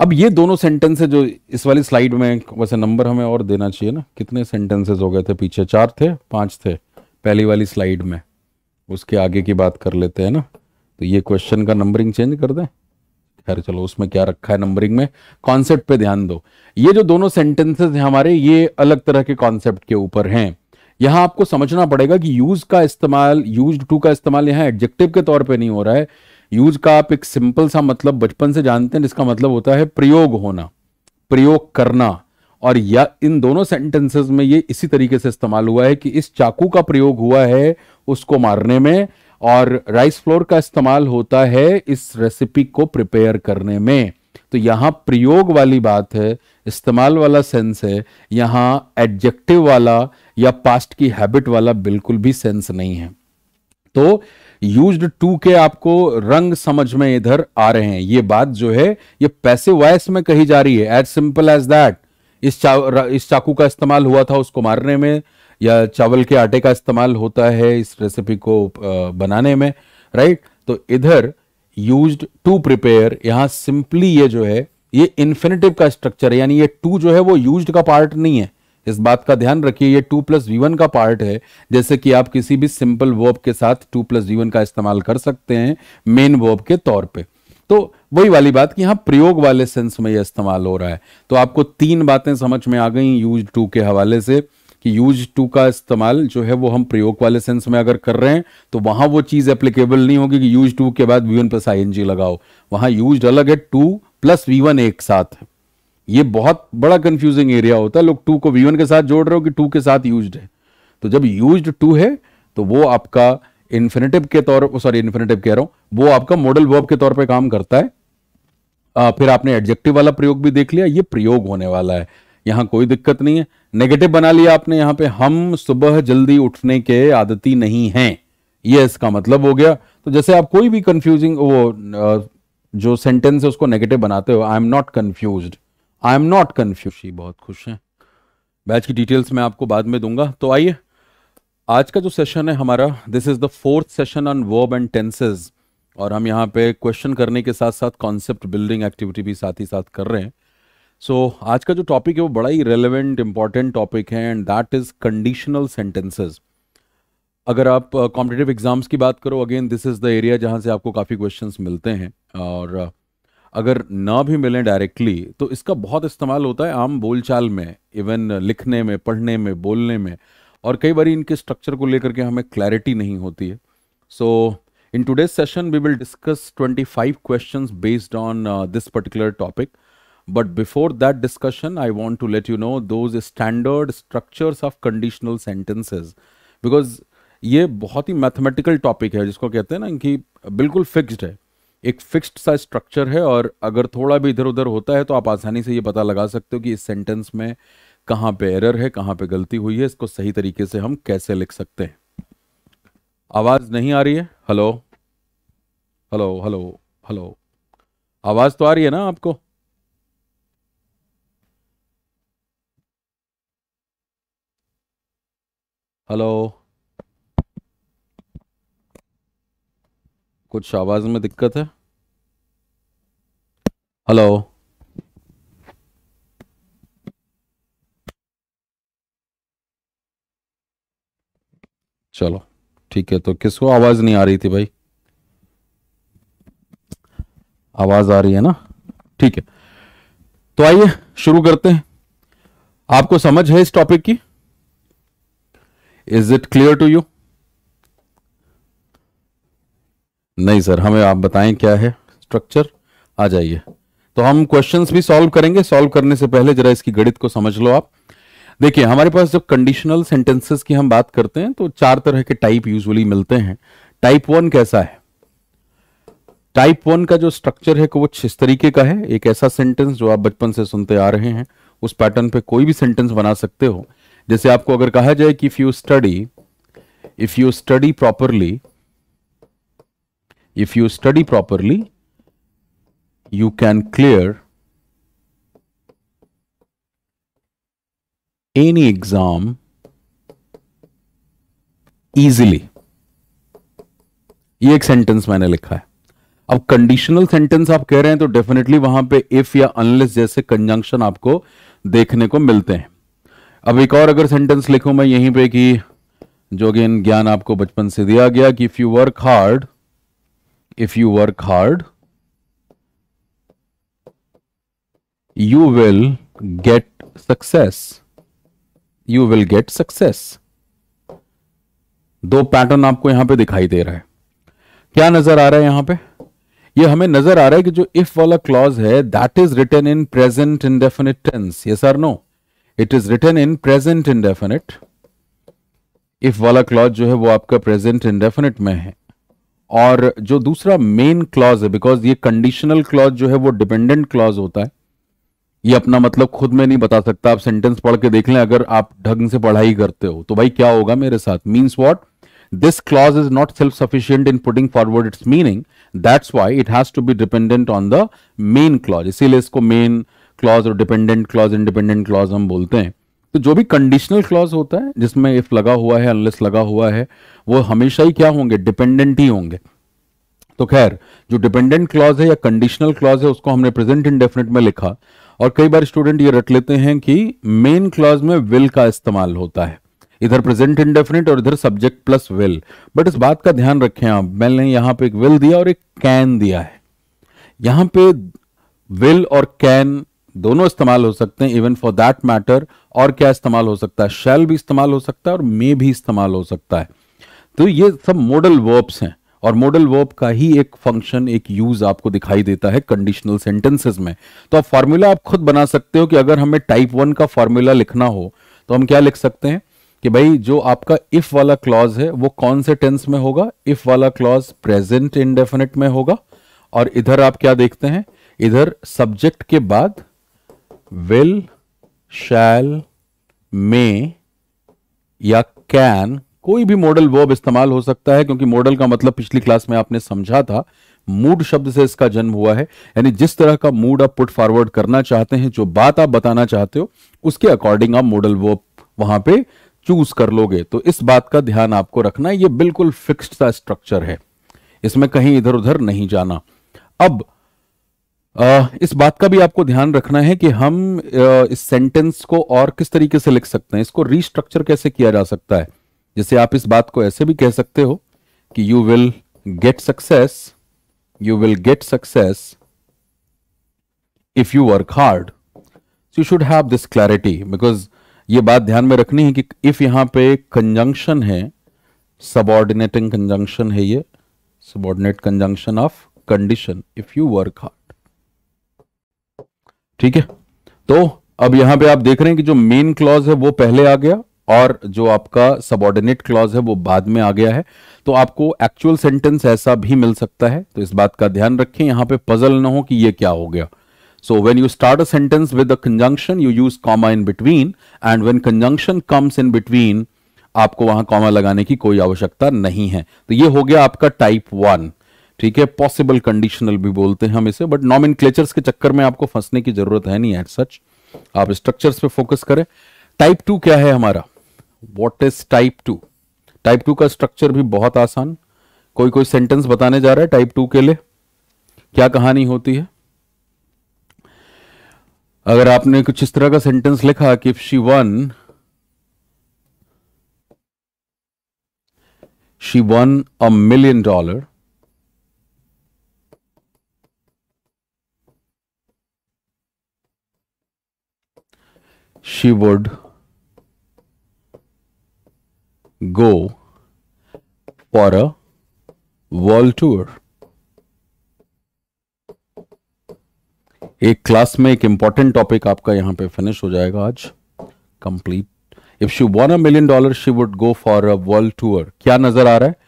A: अब ये दोनों सेंटेंसेस जो इस वाली स्लाइड में वैसे नंबर हमें और देना चाहिए ना कितने सेंटेंसेस हो गए थे पीछे चार थे पांच थे पहली वाली स्लाइड में उसके आगे की बात कर लेते हैं ना तो ये क्वेश्चन का नंबरिंग चेंज कर दें खैर चलो उसमें क्या रखा है नंबरिंग में कॉन्सेप्ट पे ध्यान दो ये जो दोनों सेंटेंसेस हैं हमारे ये अलग तरह के कॉन्सेप्ट के ऊपर हैं यहां आपको समझना पड़ेगा कि यूज का इस्तेमाल यूज टू का इस्तेमाल यहाँ एडजेक्टिव के तौर पे नहीं हो रहा है यूज का आप एक सिंपल सा मतलब बचपन से जानते हैं जिसका मतलब होता है प्रयोग होना प्रयोग करना और या इन दोनों सेंटेंसेस में ये इसी तरीके से इस्तेमाल हुआ है कि इस चाकू का प्रयोग हुआ है उसको मारने में और राइस फ्लोर का इस्तेमाल होता है इस रेसिपी को प्रिपेयर करने में तो यहां प्रयोग वाली बात है इस्तेमाल वाला सेंस है यहां एडजेक्टिव वाला या पास्ट की हैबिट वाला बिल्कुल भी सेंस नहीं है तो यूज्ड टू के आपको रंग समझ में इधर आ रहे हैं ये बात जो है ये पैसे वॉयस में कही जा रही है एज सिंपल एज दैट इस चा इस चाकू का इस्तेमाल हुआ था उसको मारने में या चावल के आटे का इस्तेमाल होता है इस रेसिपी को बनाने में राइट तो इधर यूज टू प्रिपेयर यहां सिंपली ये जो है ये इन्फिनेटिव का स्ट्रक्चर यानी ये टू जो है वो यूज का पार्ट नहीं है इस बात का ध्यान रखिए ये टू प्लस वी वन का पार्ट है जैसे कि आप किसी भी सिंपल वर्ब के साथ टू प्लस वी वन का इस्तेमाल कर सकते हैं मेन वर्ब के तौर पे तो वही वाली बात कि यहां प्रयोग वाले सेंस में यह इस्तेमाल हो रहा है तो आपको तीन बातें समझ में आ गई यूज टू के हवाले से कि यूज टू का इस्तेमाल जो है वो हम प्रयोग वाले सेंस में अगर कर रहे हैं तो वहां वो चीज एप्लीकेबल नहीं होगी कि यूज टू के बाद वी वन प्लस आई लगाओ वहां यूज अलग है टू प्लस वी वन एक साथ है ये बहुत बड़ा कंफ्यूजिंग एरिया होता है लोग टू को वी वन के साथ जोड़ रहे हो कि टू के साथ यूज है तो जब यूज टू है तो वो आपका इन्फिनेटिव के तौर सॉरी इन्फिनेटिव कह रहा हूं वो आपका मॉडल वर्ब के तौर पे काम करता है आ, फिर आपने एडजेक्टिव वाला प्रयोग भी देख लिया ये प्रयोग होने वाला है यहां कोई दिक्कत नहीं है नेगेटिव बना लिया आपने यहां पे हम सुबह जल्दी उठने के आदती नहीं हैं ये इसका मतलब हो गया तो जैसे आप कोई भी कंफ्यूजिंग वो जो सेंटेंस है उसको नेगेटिव बनाते हो I am not confused I am not confuse बहुत खुश हैं बैच की डिटेल्स मैं आपको बाद में दूंगा तो आइए आज का जो सेशन है हमारा this is the fourth session on verb and tenses और हम यहाँ पे क्वेश्चन करने के साथ साथ कॉन्सेप्ट बिल्डिंग एक्टिविटी भी साथ ही साथ कर रहे हैं सो so, आज का जो टॉपिक है वो बड़ा ही रेलिवेंट इंपॉर्टेंट टॉपिक है and that is conditional sentences अगर आप कॉम्पिटेटिव uh, एग्जाम्स की बात करो again this is the area जहाँ से आपको काफ़ी क्वेश्चंस मिलते हैं और uh, अगर ना भी मिलें डायरेक्टली तो इसका बहुत इस्तेमाल होता है आम बोलचाल में इवन लिखने में पढ़ने में बोलने में और कई बार इनके स्ट्रक्चर को लेकर के हमें क्लैरिटी नहीं होती है so in today session we will discuss 25 five question based on this particular topic but before that discussion I want to let you know those standard structures of conditional sentences because ये बहुत ही मैथमेटिकल टॉपिक है जिसको कहते हैं ना कि बिल्कुल फिक्स्ड है एक फिक्स्ड सा स्ट्रक्चर है और अगर थोड़ा भी इधर उधर होता है तो आप आसानी से ये पता लगा सकते हो कि इस सेंटेंस में कहाँ पे एरर है कहाँ पे गलती हुई है इसको सही तरीके से हम कैसे लिख सकते हैं आवाज़ नहीं आ रही है हेलो हेलो हेलो हेलो आवाज़ तो आ रही है ना आपको हेलो कुछ आवाज में दिक्कत है हेलो चलो ठीक है तो किसको आवाज नहीं आ रही थी भाई आवाज आ रही है ना ठीक है तो आइए शुरू करते हैं आपको समझ है इस टॉपिक की is it clear to you नहीं सर हमें आप बताएं क्या है स्ट्रक्चर आ जाइए तो हम क्वेश्चंस भी सॉल्व करेंगे सॉल्व करने से पहले जरा इसकी गणित को समझ लो आप देखिए हमारे पास जब कंडीशनल सेंटेंसेस की हम बात करते हैं तो चार तरह के टाइप यूजुअली मिलते हैं टाइप वन कैसा है टाइप वन का जो स्ट्रक्चर है वो इस तरीके का है एक ऐसा सेंटेंस जो आप बचपन से सुनते आ रहे हैं उस पैटर्न पे कोई भी सेंटेंस बना सकते हो जैसे आपको अगर कहा जाए कि if you study if you study properly if you study properly, you can clear any exam easily. ये एक सेंटेंस मैंने लिखा है अब कंडीशनल सेंटेंस आप कह रहे हैं तो डेफिनेटली वहां पे इफ या अनलेस जैसे कंजंक्शन आपको देखने को मिलते हैं अब एक और अगर सेंटेंस लिखूं मैं यहीं पे कि जो अगेन ज्ञान आपको बचपन से दिया गया कि if you work hard if you work hard, you will get success. You will get success. दो पैटर्न आपको यहां पे दिखाई दे रहा है क्या नजर आ रहा है यहां पे ये हमें नजर आ रहा है कि जो इफ वाला क्लॉज है that is written in present definite tense ये sir no it is written in present definite if वाला क्लॉज जो है वो आपका प्रेजेंट डेफिनेट में है और जो दूसरा मेन क्लॉज है बिकॉज ये कंडीशनल क्लॉज जो है वो डिपेंडेंट क्लॉज होता है ये अपना मतलब खुद में नहीं बता सकता आप सेंटेंस पढ़ के देख लें अगर आप ढंग से पढ़ाई करते हो तो भाई क्या होगा मेरे साथ means what this clause is not self sufficient in putting forward its meaning that's why it has to be dependent on the main clause इसीलिए इसको मेन क्लॉज और डिपेंडेंट क्लॉज इंडिपेंडेंट क्लॉज हम बोलते हैं तो जो भी कंडीशनल क्लॉज होता है जिसमें इफ लगा हुआ है अनलेस लगा हुआ है वो हमेशा ही क्या होंगे डिपेंडेंट ही होंगे तो खैर जो डिपेंडेंट क्लॉज है या कंडीशनल क्लॉज है उसको हमने प्रेजेंट इंडेफिनेट में लिखा और कई बार स्टूडेंट ये रट लेते हैं कि मेन क्लॉज में विल का इस्तेमाल होता है इधर प्रेजेंट इंडेफिनेट और इधर सब्जेक्ट प्लस विल बट इस बात का ध्यान रखें आप मैंने यहां पे एक विल दिया और एक कैन दिया है यहां पे विल और कैन दोनों इस्तेमाल हो सकते हैं इवन फॉर दैट मैटर और क्या इस्तेमाल हो सकता है शैल भी इस्तेमाल हो सकता है और मे भी इस्तेमाल हो सकता है तो ये सब मॉडल वर्ब्स हैं और मॉडल वर्ब का ही एक फंक्शन एक यूज आपको दिखाई देता है कंडीशनल सेंटेंसेस में तो आप फॉर्मूला आप खुद बना सकते हो कि अगर हमें टाइप वन का फॉर्मूला लिखना हो तो हम क्या लिख सकते हैं कि भाई जो आपका इफ वाला क्लॉज है वो कौन से टेंस में होगा इफ वाला क्लॉज प्रेजेंट इनडेफिनेट में होगा और इधर आप क्या देखते हैं इधर सब्जेक्ट के बाद will, shall, may या can कोई भी मॉडल वर्ब इस्तेमाल हो सकता है क्योंकि मॉडल का मतलब पिछली क्लास में आपने समझा था मूड शब्द से इसका जन्म हुआ है यानी जिस तरह का मूड आप पुट फॉरवर्ड करना चाहते हैं जो बात आप बताना चाहते हो उसके अकॉर्डिंग आप मॉडल वर्ब वहां पे चूज कर लोगे तो इस बात का ध्यान आपको रखना ये बिल्कुल फिक्स्ड सा स्ट्रक्चर है इसमें कहीं इधर उधर नहीं जाना अब इस बात का भी आपको ध्यान रखना है कि हम इस सेंटेंस को और किस तरीके से लिख सकते हैं इसको रीस्ट्रक्चर कैसे किया जा सकता है जैसे आप इस बात को ऐसे भी कह सकते हो कि you will get success you will get success if you work hard you should have this clarity because ये बात ध्यान में रखनी है कि इफ यहां पे कंजंक्शन है सबॉर्डिनेटिंग कंजंक्शन है ये subordinate conjunction of condition if you work hard ठीक है तो अब यहां पे आप देख रहे हैं कि जो मेन क्लॉज है वो पहले आ गया और जो आपका सबॉर्डिनेट क्लॉज है वो बाद में आ गया है तो आपको एक्चुअल सेंटेंस ऐसा भी मिल सकता है तो इस बात का ध्यान रखें यहां पे पजल ना हो कि ये क्या हो गया so when you start a sentence with a conjunction you use comma in between and when conjunction comes in between आपको वहां कॉमा लगाने की कोई आवश्यकता नहीं है तो यह हो गया आपका टाइप वन ठीक है पॉसिबल कंडीशनल भी बोलते हैं हम इसे बट नॉमिन के चक्कर में आपको फंसने की जरूरत है नहीं एट सच आप स्ट्रक्चर्स पे फोकस करें टाइप टू क्या है हमारा what is type two type two का स्ट्रक्चर भी बहुत आसान कोई कोई सेंटेंस बताने जा रहा है टाइप टू के लिए क्या कहानी होती है अगर आपने कुछ इस तरह का सेंटेंस लिखा कि if she won she won a million dollar she would go for a world tour. एक क्लास में एक इंपॉर्टेंट टॉपिक आपका यहां पे फिनिश हो जाएगा आज complete if she won a million dollar she would go for a world tour क्या नजर आ रहा है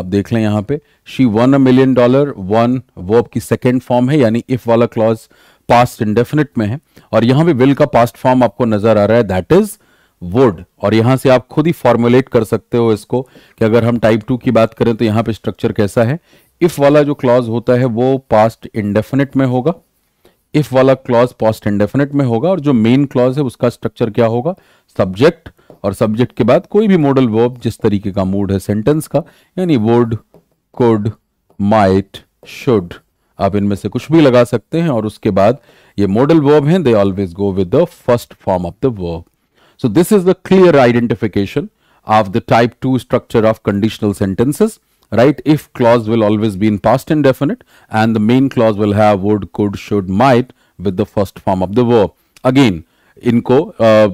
A: आप देख लें यहां पे she won a million dollar won verb की सेकेंड फॉर्म है यानी इफ वाला क्लॉज पास्ट इंडेफिनिट में है और यहां भी विल का पास्ट फॉर्म आपको नजर आ रहा है दैट इज वुड और यहां से आप खुद ही फॉर्मुलेट कर सकते हो इसको कि अगर हम टाइप टू की बात करें तो यहां पे स्ट्रक्चर कैसा है इफ वाला जो क्लॉज होता है वो पास्ट इंडेफिनिट में होगा इफ वाला क्लॉज पास्ट इंडेफिनिट में होगा और जो मेन क्लॉज है उसका स्ट्रक्चर क्या होगा सब्जेक्ट और सब्जेक्ट के बाद कोई भी मॉडल वर्ब जिस तरीके का मूड है सेंटेंस का यानी वुड कुड माइट शुड आप इनमें से कुछ भी लगा सकते हैं और उसके बाद ये मॉडल वर्ब है they always go with the first form of the verb so this is the clear identification of the type two structure of conditional sentences right if clause will always been past and definite and the main clause will have would could should might with the first form of the verb again इनको uh,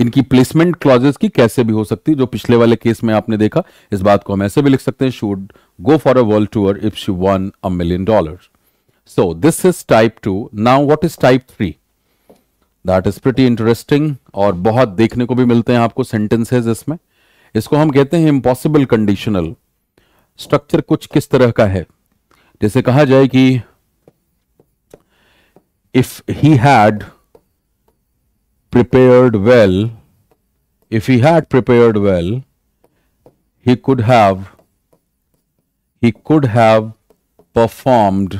A: इनकी प्लेसमेंट क्लॉजेस की कैसे भी हो सकती है जो पिछले वाले केस में आपने देखा इस बात को हम ऐसे भी लिख सकते हैं should go for a world tour if she won a million dollars So, this is type 2. Now, what is type 3? That is pretty interesting और बहुत देखने को भी मिलते हैं आपको सेंटेंसेज इसमें इसको हम कहते हैं impossible कंडीशनल स्ट्रक्चर कुछ किस तरह का है जैसे कहा जाए कि if he had prepared well if he had prepared well he could have he could have performed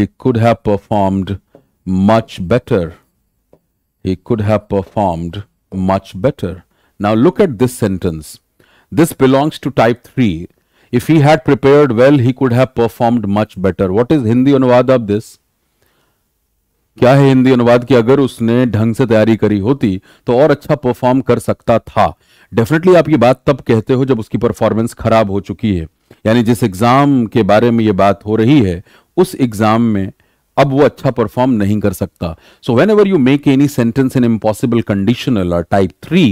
A: he could have performed much better. He could have performed much better. Now look at this sentence. This belongs to type 3. If he had prepared well, he could have performed much better. What is Hindi anuvad of this? क्या है हिंदी अनुवाद की अगर उसने ढंग से तैयारी करी होती तो और अच्छा परफॉर्म कर सकता था डेफिनेटली आप ये बात तब कहते हो जब उसकी परफॉर्मेंस खराब हो चुकी है यानी जिस एग्जाम के बारे में ये बात हो रही है उस एग्जाम में अब वो अच्छा परफॉर्म नहीं कर सकता so whenever you make any sentence in impossible conditional type three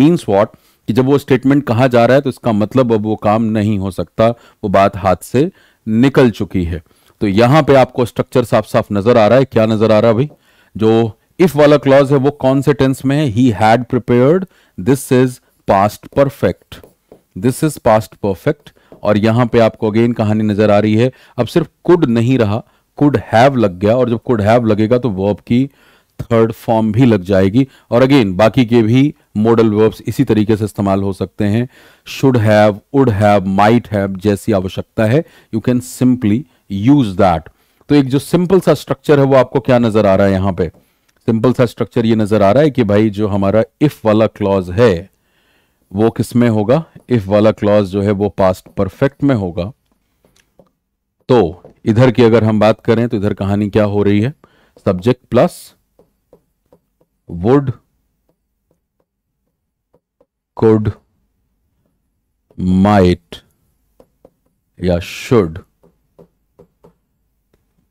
A: means what कि जब वो स्टेटमेंट कहा जा रहा है तो इसका मतलब अब वो काम नहीं हो सकता वो बात हाथ से निकल चुकी है तो यहां पे आपको स्ट्रक्चर साफ साफ नजर आ रहा है क्या नजर आ रहा है भाई जो इफ वाला क्लॉज है वो कौन से टेंस में है he had prepared this is past perfect this is past perfect और यहां पे आपको अगेन कहानी नजर आ रही है अब सिर्फ कुड नहीं रहा कुड हैव लग गया और जब कुड हैव लगेगा तो वर्ब की थर्ड फॉर्म भी लग जाएगी और अगेन बाकी के भी मॉडल वर्ब्स इसी तरीके से इस्तेमाल हो सकते हैं should have would have might have जैसी आवश्यकता है you can simply use that तो एक जो सिंपल सा स्ट्रक्चर है वो आपको क्या नजर आ रहा है यहां पे सिंपल सा स्ट्रक्चर ये नजर आ रहा है कि भाई जो हमारा इफ वाला क्लॉज है वो किसमें होगा इफ वाला क्लॉज जो है वो पास्ट परफेक्ट में होगा तो इधर की अगर हम बात करें तो इधर कहानी क्या हो रही है subject plus would could might या शुड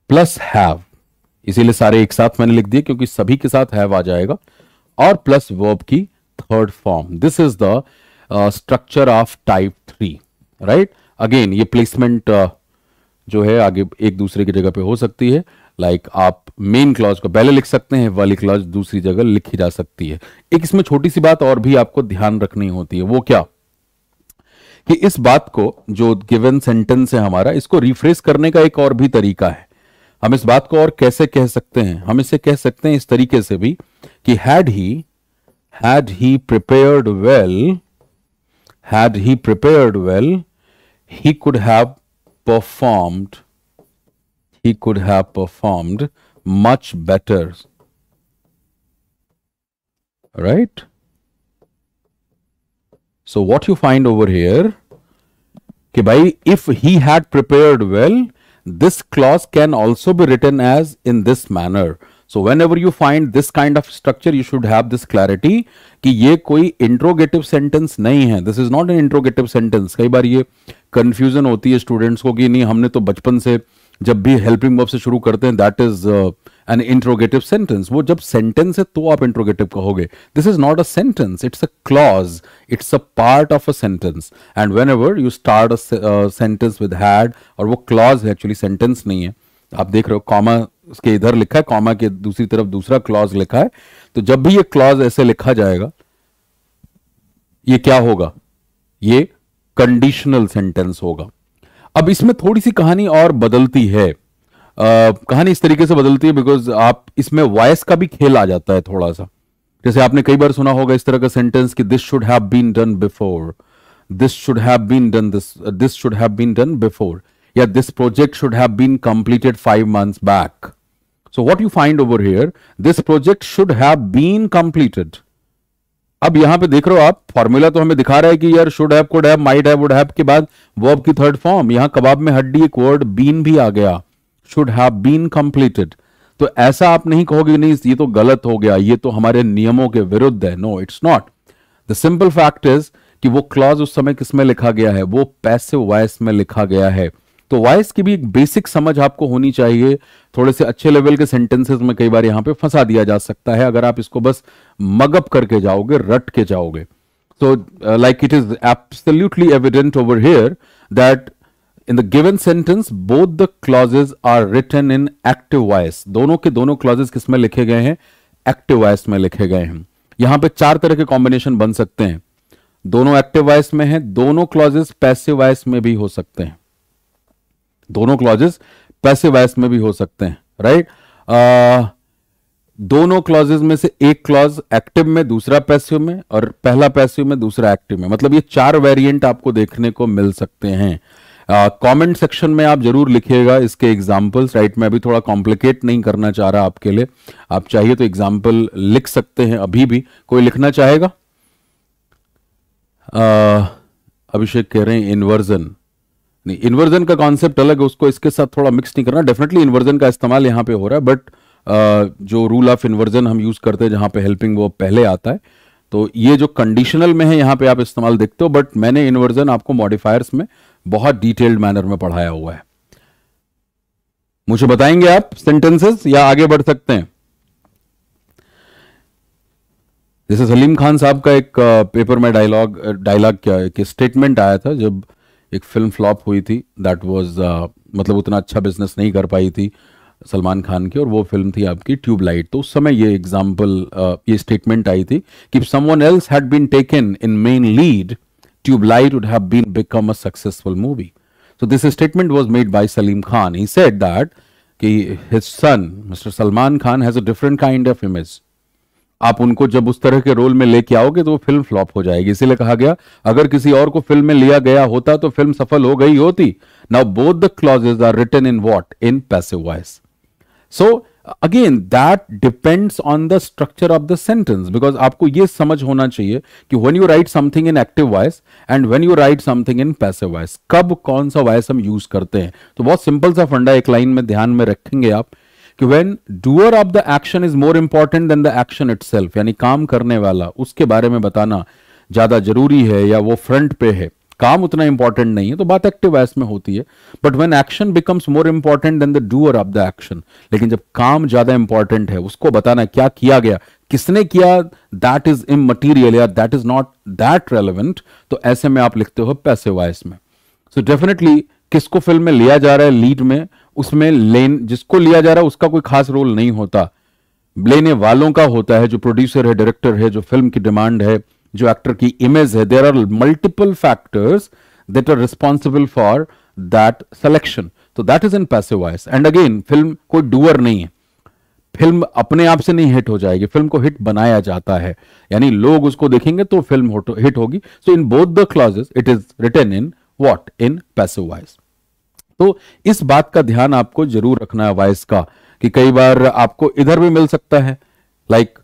A: प्लस हैव इसीलिए सारे एक साथ मैंने लिख दिए क्योंकि सभी के साथ हैव आ जाएगा और प्लस वर्ब की third form this is the structure of type three right again ये प्लेसमेंट uh, जो है आगे एक दूसरे की जगह पे हो सकती है लाइक like आप मेन क्लॉज को पहले लिख सकते हैं वाली क्लॉज दूसरी जगह लिखी जा सकती है एक इसमें छोटी सी बात और भी आपको ध्यान रखनी होती है वो क्या कि इस बात को जो गिवन सेंटेंस है हमारा इसको रिफ्रेश करने का एक और भी तरीका है हम इस बात को और कैसे कह सकते हैं हम इसे कह सकते हैं इस तरीके से भी कि had he had he prepared well had he prepared well, he could have performed, he could have performed much better. Right? So, what you find over here, okay, by if he had prepared well, this clause can also be written as in this manner so whenever you find this kind of structure you should have this clarity कि ये कोई इंट्रोगेटिव सेंटेंस नहीं है this is not an interrogative sentence कई बार ये कंफ्यूजन होती है स्टूडेंट्स को कि नहीं हमने तो बचपन से जब भी हेल्पिंग वर्ब से शुरू करते हैं that is an interrogative sentence वो जब सेंटेंस है तो आप इंट्रोगेटिव कहोगे this is not a sentence it's a clause it's a part of a sentence and whenever you start sentence with had और वो क्लॉज है एक्चुअली सेंटेंस नहीं है आप देख रहे हो कॉमा उसके इधर लिखा है कॉमा के दूसरी तरफ दूसरा क्लॉज लिखा है तो जब भी ये क्लॉज ऐसे लिखा जाएगा ये क्या होगा ये कंडीशनल सेंटेंस होगा अब इसमें थोड़ी सी कहानी और बदलती है आ, कहानी इस तरीके से बदलती है बिकॉज आप इसमें वॉयस का भी खेल आ जाता है थोड़ा सा जैसे आपने कई बार सुना होगा इस तरह का सेंटेंस कि this should have been done before this should have been done this this should have been done before या this project should have been completed five months back so what you find over here, this project should have been completed अब यहां पे देख रहे हो आप फॉर्मूला तो हमें दिखा रहा है कि यार should have could have might have would have के बाद वर्ब की थर्ड फॉर्म यहां कबाब में हड्डी एक वर्ड बीन भी आ गया शुड हैव बीन कंप्लीटेड तो ऐसा आप नहीं कहोगे नहीं ये तो गलत हो गया ये तो हमारे नियमों के विरुद्ध है no it's not the simple fact is कि वो क्लॉज उस समय किसमें लिखा गया है वो पैसिव वॉइस में लिखा गया है तो वॉइस की भी एक बेसिक समझ आपको होनी चाहिए थोड़े से अच्छे लेवल के सेंटेंसेस में कई बार यहां पे फंसा दिया जा सकता है अगर आप इसको बस मगअप करके जाओगे रट के जाओगे तो like it is absolutely evident over here that in the given sentence both the clauses are written in active voice दोनों के दोनों क्लॉजेस किसमें लिखे गए हैं एक्टिव वॉयस में लिखे गए हैं यहां पर चार तरह के कॉम्बिनेशन बन सकते हैं दोनों एक्टिव वॉयस में है दोनों क्लॉजेस पैसिव वॉइस में भी हो सकते हैं दोनों क्लॉजेस पैसिव एस में भी हो सकते हैं राइट दोनों क्लॉजेस में से एक क्लॉज एक्टिव में दूसरा पैसिव में और पहला पैसिव में दूसरा एक्टिव में मतलब ये चार वेरिएंट आपको देखने को मिल सकते हैं कमेंट uh, सेक्शन में आप जरूर लिखिएगा इसके एग्जांपल्स राइट मैं अभी थोड़ा कॉम्प्लिकेट नहीं करना चाह रहा आपके लिए आप चाहिए तो एग्जांपल लिख सकते हैं अभी भी कोई लिखना चाहेगा uh, अभिषेक कह रहे हैं इन्वर्जन नहीं इन्वर्जन का कॉन्सेप्ट अलग है उसको इसके साथ थोड़ा मिक्स नहीं करना डेफिनेटली इन्वर्जन का इस्तेमाल यहाँ पे हो रहा है बट जो रूल ऑफ इन्वर्जन हम यूज़ करते हैं जहाँ पे हेल्पिंग वो पहले आता है तो ये जो कंडीशनल में है यहाँ पे आप इस्तेमाल देखते हो बट मैंने इन्वर्जन आपको मॉडिफायर्स में बहुत डिटेल्ड मैनर में पढ़ाया हुआ है मुझे बताएंगे आप सेंटेंसेस या आगे बढ़ सकते हैं जैसे सलीम खान साहब का एक पेपर में डायलॉग डायलॉग क्या स्टेटमेंट आया था जब एक फिल्म फ्लॉप हुई थी दैट वाज uh, मतलब उतना अच्छा बिजनेस नहीं कर पाई थी सलमान खान की और वो फिल्म थी आपकी ट्यूबलाइट तो उस समय ये एग्जाम्पल uh, ये स्टेटमेंट आई थी कि someone else had been taken in main lead Tubelight would have been become a successful movie so this statement was made by Salim Khan he said that कि his son mister Salman Khan has a different kind of image आप उनको जब उस तरह के रोल में लेके आओगे तो वो फिल्म फ्लॉप हो जाएगी इसीलिए कहा गया अगर किसी और को फिल्म में लिया गया होता तो फिल्म सफल हो गई होती now both the clauses are written in what in passive voice so again that depends on the structure of the sentence because आपको यह समझ होना चाहिए कि when you write something in active voice and when you write something in passive voice कब कौन सा वॉइस हम यूज करते हैं तो बहुत सिंपल सा फंडा एक लाइन में ध्यान में रखेंगे आप कि when doer of the action is more important than the action itself यानी काम करने वाला उसके बारे में बताना ज्यादा जरूरी है या वो फ्रंट पे है काम उतना इंपॉर्टेंट नहीं है तो बात एक्टिव वॉइस में होती है but when action becomes more important than the doer of the action लेकिन जब काम ज्यादा इंपॉर्टेंट है उसको बताना क्या किया गया किसने किया दैट इज इम मटीरियल या that is not that relevant तो ऐसे में आप लिखते हो पैसे वॉइस में सो so डेफिनेटली किसको फिल्म में लिया जा रहा है लीड में उसमें लेन जिसको लिया जा रहा है उसका कोई खास रोल नहीं होता लेने वालों का होता है जो प्रोड्यूसर है डायरेक्टर है जो फिल्म की डिमांड है जो एक्टर की इमेज है there are multiple factors that are responsible for that selection तो that is in passive voice. And again film कोई डूअर नहीं है फिल्म अपने आप से नहीं हिट हो जाएगी फिल्म को हिट बनाया जाता है यानी लोग उसको देखेंगे तो फिल्म हिट होगी so in both the clauses it is written in what in passive voice तो इस बात का ध्यान आपको जरूर रखना है वॉइस का कि कई बार आपको इधर भी मिल सकता है लाइक like,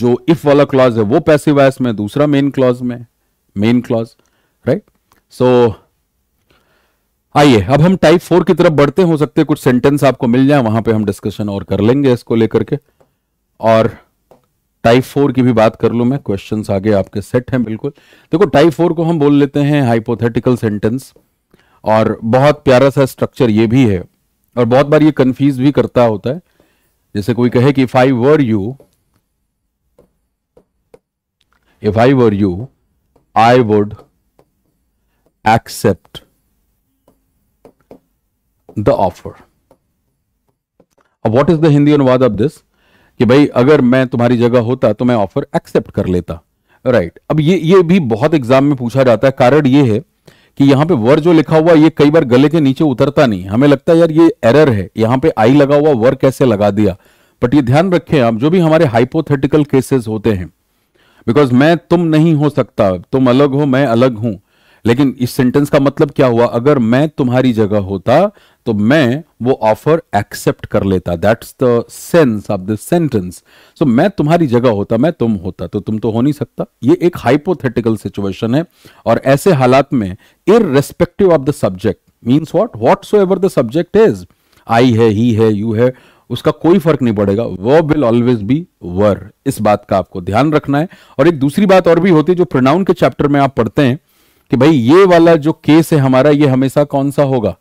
A: जो इफ वाला क्लॉज है वो पैसिव वॉइस में दूसरा मेन क्लॉज में मेन क्लॉज राइट सो आइए अब हम टाइप फोर की तरफ बढ़ते हो सकते कुछ सेंटेंस आपको मिल जाए वहां पे हम डिस्कशन और कर लेंगे इसको लेकर के और टाइप फोर की भी बात कर लू मैं क्वेश्चंस आगे आपके सेट हैं बिल्कुल देखो टाइप फोर को हम बोल लेते हैं हाइपोथेटिकल सेंटेंस और बहुत प्यारा सा स्ट्रक्चर ये भी है और बहुत बार ये कंफ्यूज भी करता होता है जैसे कोई कहे कि if I were you if I were you I would accept the offer अब व्हाट इज द हिंदी अनुवाद ऑफ दिस कि भाई अगर मैं तुम्हारी जगह होता तो मैं ऑफर एक्सेप्ट कर लेता राइट right. अब ये ये भी बहुत एग्जाम में पूछा जाता है कारण ये है कि यहाँ पे वर जो लिखा हुआ ये कई बार गले के नीचे उतरता नहीं हमें लगता है यार ये एरर है यहाँ पे आई लगा हुआ वर कैसे लगा दिया बट ये ध्यान रखें आप जो भी हमारे हाइपोथेटिकल केसेस होते हैं बिकॉज मैं तुम नहीं हो सकता तुम अलग हो मैं अलग हूं लेकिन इस सेंटेंस का मतलब क्या हुआ अगर मैं तुम्हारी जगह होता तो मैं वो ऑफर एक्सेप्ट कर लेता that's the sense of this sentence so मैं तुम्हारी जगह होता मैं तुम होता तो तुम तो हो नहीं सकता ये एक हाइपोथेटिकल सिचुएशन है और ऐसे हालात में respective of the subject means what whatsoever the subject is I है ही है यू है उसका कोई फर्क नहीं पड़ेगा वो विल ऑलवेज बी वर इस बात का आपको ध्यान रखना है और एक दूसरी बात और भी होती है जो प्रोनाउन के चैप्टर में आप पढ़ते हैं कि भाई ये वाला जो केस है हमारा ये हमेशा कौन सा होगा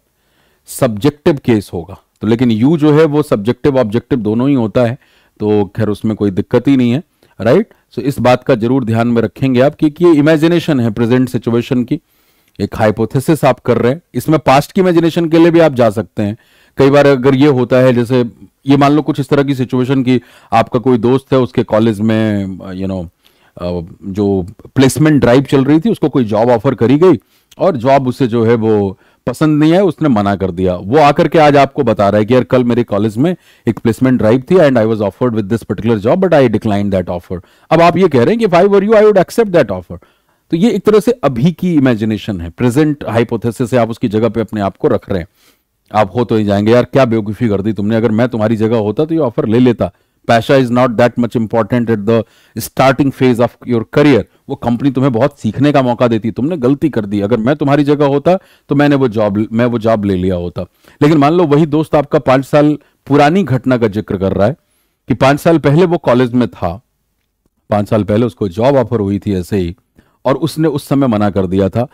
A: सब्जेक्टिव केस होगा तो लेकिन यू जो है वो सब्जेक्टिव ऑब्जेक्टिव दोनों ही होता है तो खैर उसमें कोई दिक्कत ही नहीं है राइट right? सो so, इस बात का जरूर ध्यान में रखेंगे आप क्योंकि ये इमेजिनेशन है प्रेजेंट सिचुएशन की एक हाइपोथेसिस आप कर रहे हैं इसमें पास्ट की इमेजिनेशन के लिए भी आप जा सकते हैं कई बार अगर ये होता है जैसे ये मान लो कुछ इस तरह की सिचुएशन की आपका कोई दोस्त है उसके कॉलेज में यू नो जो प्लेसमेंट ड्राइव चल रही थी उसको कोई जॉब ऑफर करी गई और जॉब उसे जो है वो पसंद नहीं है उसने मना कर दिया वो आकर के आज आपको बता रहा है कि यार कल मेरे कॉलेज में एक प्लेसमेंट ड्राइव थी and I was offered with this particular job but I decline that offer अब आप ये कह रहे हैं कि if I were you I would accept that offer तो ये एक तरह से अभी की इमेजिनेशन है प्रेजेंट हाइपोथेसिस से आप उसकी जगह पे अपने आप को रख रहे हैं आप हो तो ही जाएंगे यार क्या बेवकूफ़ी कर दी तुमने अगर मैं तुम्हारी जगह होता तो ये ऑफर ले लेता पैसा is not that much important at the starting phase of your career वो कंपनी तुम्हें बहुत सीखने का मौका देती तुमने गलती कर दी अगर मैं तुम्हारी जगह होता तो मैंने वो जॉब मैं वो जॉब ले लिया होता लेकिन मान लो वही दोस्त आपका पांच साल पुरानी घटना का जिक्र कर रहा है कि पांच साल पहले वो कॉलेज में था पांच साल पहले उसको जॉब ऑफर हुई थी ऐसे ही और उसने उस समय मना कर दिया था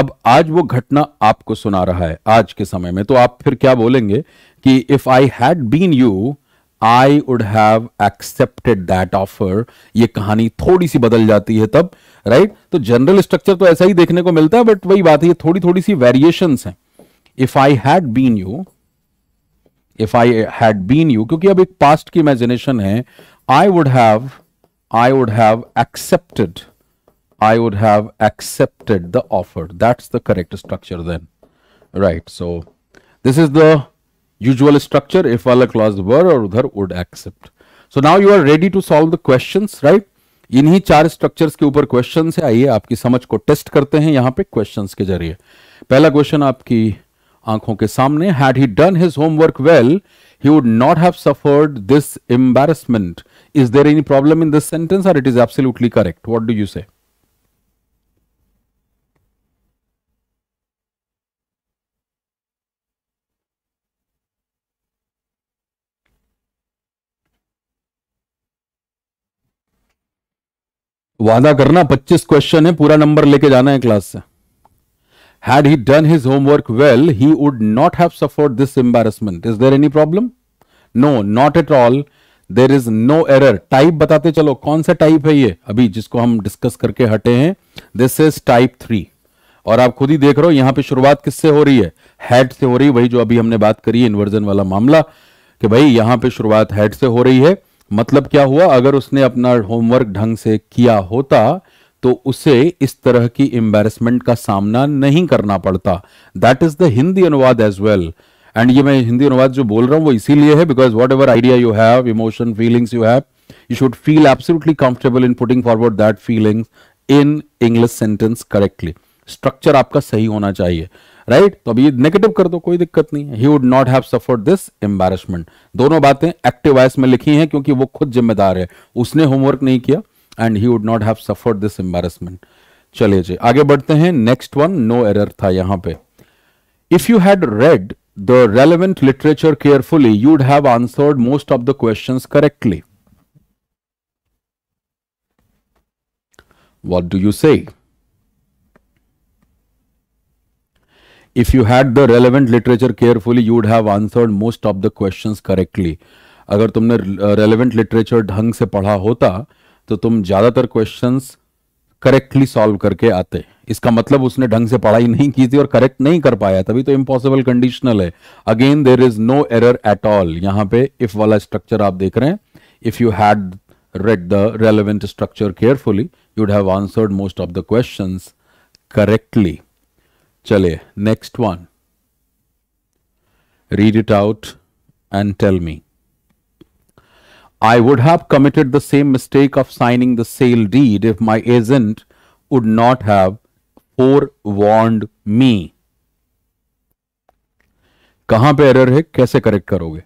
A: अब आज वो घटना आपको सुना रहा है आज के समय में तो आप फिर क्या बोलेंगे कि if I had been you I would have accepted that offer ये कहानी थोड़ी सी बदल जाती है तब राइट right? तो जनरल स्ट्रक्चर तो ऐसा ही देखने को मिलता है बट वही बात है ये थोड़ी थोड़ी सी वेरिएशन है if I had been you if I had been you क्योंकि अब एक पास्ट की इमेजिनेशन है I would have I would have accepted I would have accepted the offer. That's the correct structure then. Right. So this is the usual structure if other clause were or other would accept so now you are ready to solve the questions right इन्हीं चार स्ट्रक्चर्स के ऊपर क्वेश्चन है आइए आपकी समझ को टेस्ट करते हैं यहाँ पे क्वेश्चंस के जरिए पहला क्वेश्चन आपकी आंखों के सामने had he done his homework well he would not have suffered this embarrassment is there any problem in this sentence और it is absolutely correct what do you say वादा करना 25 क्वेश्चन है पूरा नंबर लेके जाना है क्लास से had he done his homework well he would not have suffered this embarrassment is there any problem no not at all there is no error type बताते चलो कौन सा टाइप है ये अभी जिसको हम डिस्कस करके हटे हैं दिस इज टाइप थ्री और आप खुद ही देख रहे हो यहां पे शुरुआत किससे हो रही है हेड से हो रही है वही जो अभी हमने बात करी है इन्वर्जन वाला मामला कि भाई यहां पे शुरुआत हेड से हो रही है मतलब क्या हुआ अगर उसने अपना होमवर्क ढंग से किया होता तो उसे इस तरह की एम्बेरसमेंट का सामना नहीं करना पड़ता दैट इज द हिंदी अनुवाद एज वेल एंड ये मैं हिंदी अनुवाद जो बोल रहा हूं वो इसीलिए है because whatever idea you have emotion feelings you have you should feel absolutely comfortable in putting forward that feelings in English sentence correctly structure आपका सही होना चाहिए राइट तो अभी नेगेटिव कर दो कोई दिक्कत नहीं he would not have suffered this embarrassment दोनों बातें एक्टिव वॉइस में लिखी हैं क्योंकि वो खुद जिम्मेदार है उसने होमवर्क नहीं किया and he would not have suffered this embarrassment चलिए जी आगे बढ़ते हैं नेक्स्ट वन नो एरर था यहां पे if you had read the relevant literature carefully you'd have answered most of the question correctly what do you say if you had the relevant literature carefully you would have answered most of the questions correctly अगर तुमने relevant literature ढंग से पढ़ा होता तो तुम ज़्यादातर questions करेक्टली सॉल्व करके आते इसका मतलब उसने ढंग से पढ़ाई नहीं की थी और करेक्ट नहीं कर पाया तभी तो इम्पॉसिबल कंडीशनल है again there is no error at all यहाँ पे इफ वाला स्ट्रक्चर आप देख रहे हैं if you had read the relevant structure carefully, you would have answered most of the questions correctly. चलिए next one read it out and tell me I would have committed the same mistake of signing the sale deed if my agent would not have forewarned me कहां पे एरर है कैसे करेक्ट करोगे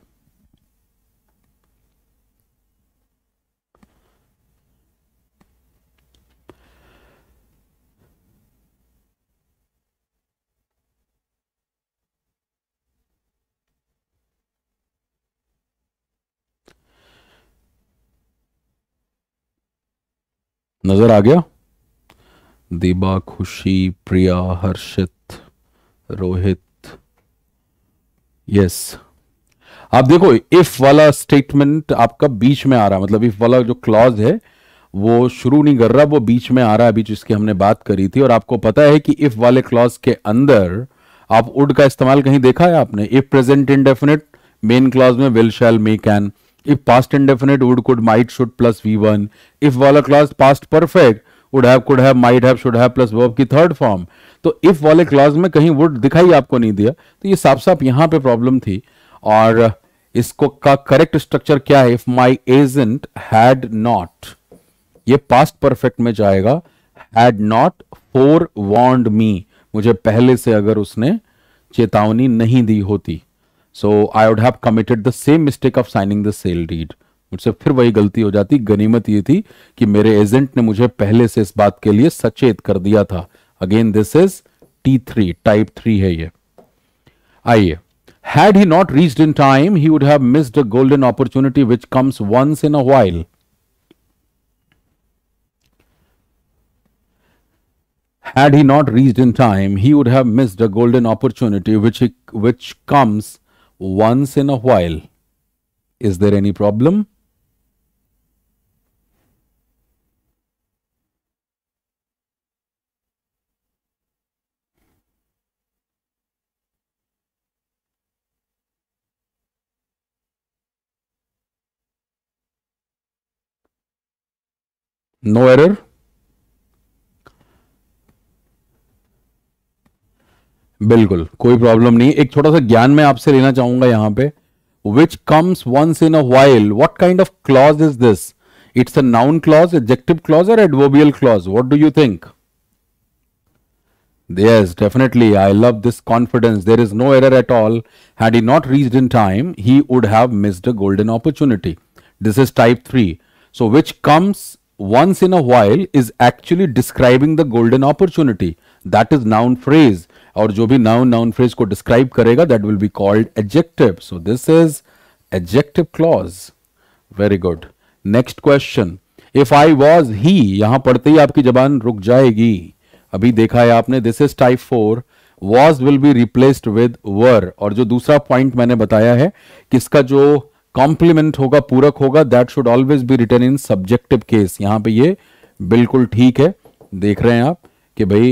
A: नज़र आ गया दीबा खुशी प्रिया हर्षित रोहित यस आप देखो इफ वाला स्टेटमेंट आपका बीच में आ रहा मतलब इफ वाला जो क्लॉज है वो शुरू नहीं कर रहा वो बीच में आ रहा है अभी जिसकी हमने बात करी थी और आपको पता है कि इफ वाले क्लॉज के अंदर आप उड का इस्तेमाल कहीं देखा है आपने if present definite main clause में will shall may can If past indefinite would, could, might, should plus V1. If wala clause past perfect would have, could have, might have, should have plus verb ki third form. to if wale clause mein kahin would dikhai aapko nahi diya to ye saaf saaf yahan pe problem thi aur isko ka correct structure kya hai if my agent had not ye past perfect mein jayega had not forewarned me mujhe pehle se agar usne उसने चेतावनी नहीं दी होती so I would have committed the same mistake of signing the sale deed मुझसे फिर वही गलती हो जाती गनीमत ये थी कि मेरे एजेंट ने मुझे पहले से इस बात के लिए सचेत कर दिया था again this is T three type three है ये आइए had he not reached in time he would have missed a golden opportunity which comes once in a while had he not reached in time he would have missed a golden opportunity which which comes once in a while. Is there any problem? No error. बिल्कुल कोई प्रॉब्लम नहीं एक छोटा सा ज्ञान मैं आपसे लेना चाहूंगा यहाँ पे which comes once in a while what kind of clause is this it's a noun clause adjective clause और adverbial clause what do you think Yes, definitely. I love this confidence. There is no error at all. Had he not reached in time, he would have missed a golden opportunity. This is type 3. So, which comes once in a while is actually describing the golden opportunity. That is noun phrase. और जो भी नाउन नाउन फ्रेज को डिस्क्राइब करेगा that will be called adjective so this is adjective clause very good next question if I was he यहां पढ़ते ही आपकी जबान रुक जाएगी अभी देखा है आपने this is type four was will be replaced with were और जो दूसरा पॉइंट मैंने बताया है कि इसका जो कॉम्प्लीमेंट होगा पूरक होगा that should always be return in subjective case यहां पे ये बिल्कुल ठीक है देख रहे हैं आप कि भाई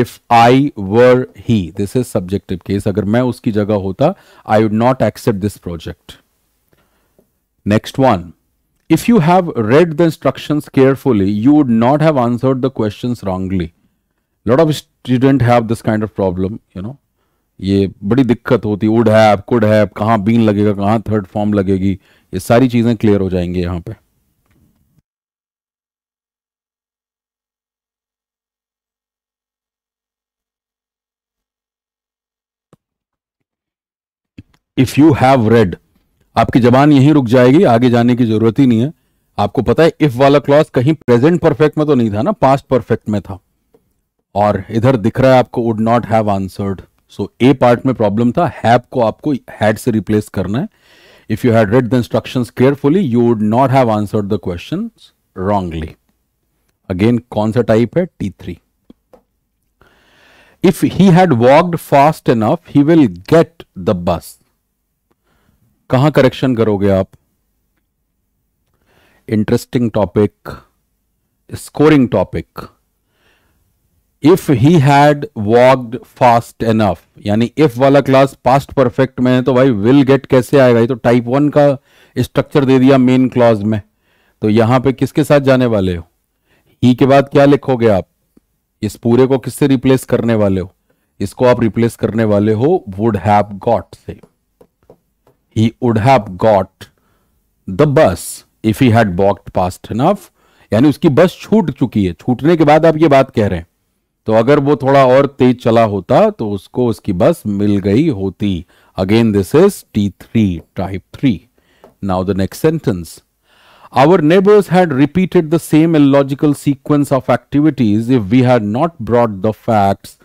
A: if I were he this is subjective case अगर मैं उसकी जगह होता I would not accept this project next one if you have read the instruction carefully you would not have answered the question wrongly lot of student have this kind of problem you know ये बड़ी दिक्कत होती वुड हैव कुड हैव कहां बीन लगेगा कहाँ थर्ड फॉर्म लगेगी ये सारी चीजें क्लियर हो जाएंगे यहाँ पे इफ यू हैव रेड आपकी जबान यहीं रुक जाएगी आगे जाने की जरूरत ही नहीं है आपको पता है इफ वाला क्लॉज कहीं प्रेजेंट परफेक्ट में तो नहीं था ना पास्ट परफेक्ट में था और इधर दिख रहा है आपको would not have answered so A part में प्रॉब्लम था हैव को आपको हैड से रिप्लेस करना है if you had read the instruction carefully you would not have answered the question wrongly again कौन सा टाइप है T three if he had walked fast enough he will get the bus कहां करेक्शन करोगे आप interesting topic scoring topic if he had walked fast enough यानी इफ वाला क्लास पास्ट परफेक्ट में है तो भाई विल गेट कैसे आएगा ये तो टाइप वन का स्ट्रक्चर दे दिया मेन क्लॉज में तो यहां पे किसके साथ जाने वाले हो ही के बाद क्या लिखोगे आप इस पूरे को किससे रिप्लेस करने वाले हो इसको आप रिप्लेस करने वाले हो वुड हैव गॉट से he would have got the bus if he had walked fast enough यानी उसकी बस छूट चुकी है छूटने के बाद आप ये बात कह रहे हैं तो अगर वो थोड़ा और तेज चला होता तो उसको उसकी बस मिल गई होती again this is T three type three now the next sentence our neighbours had repeated the same illogical sequence of activities if we had not brought the facts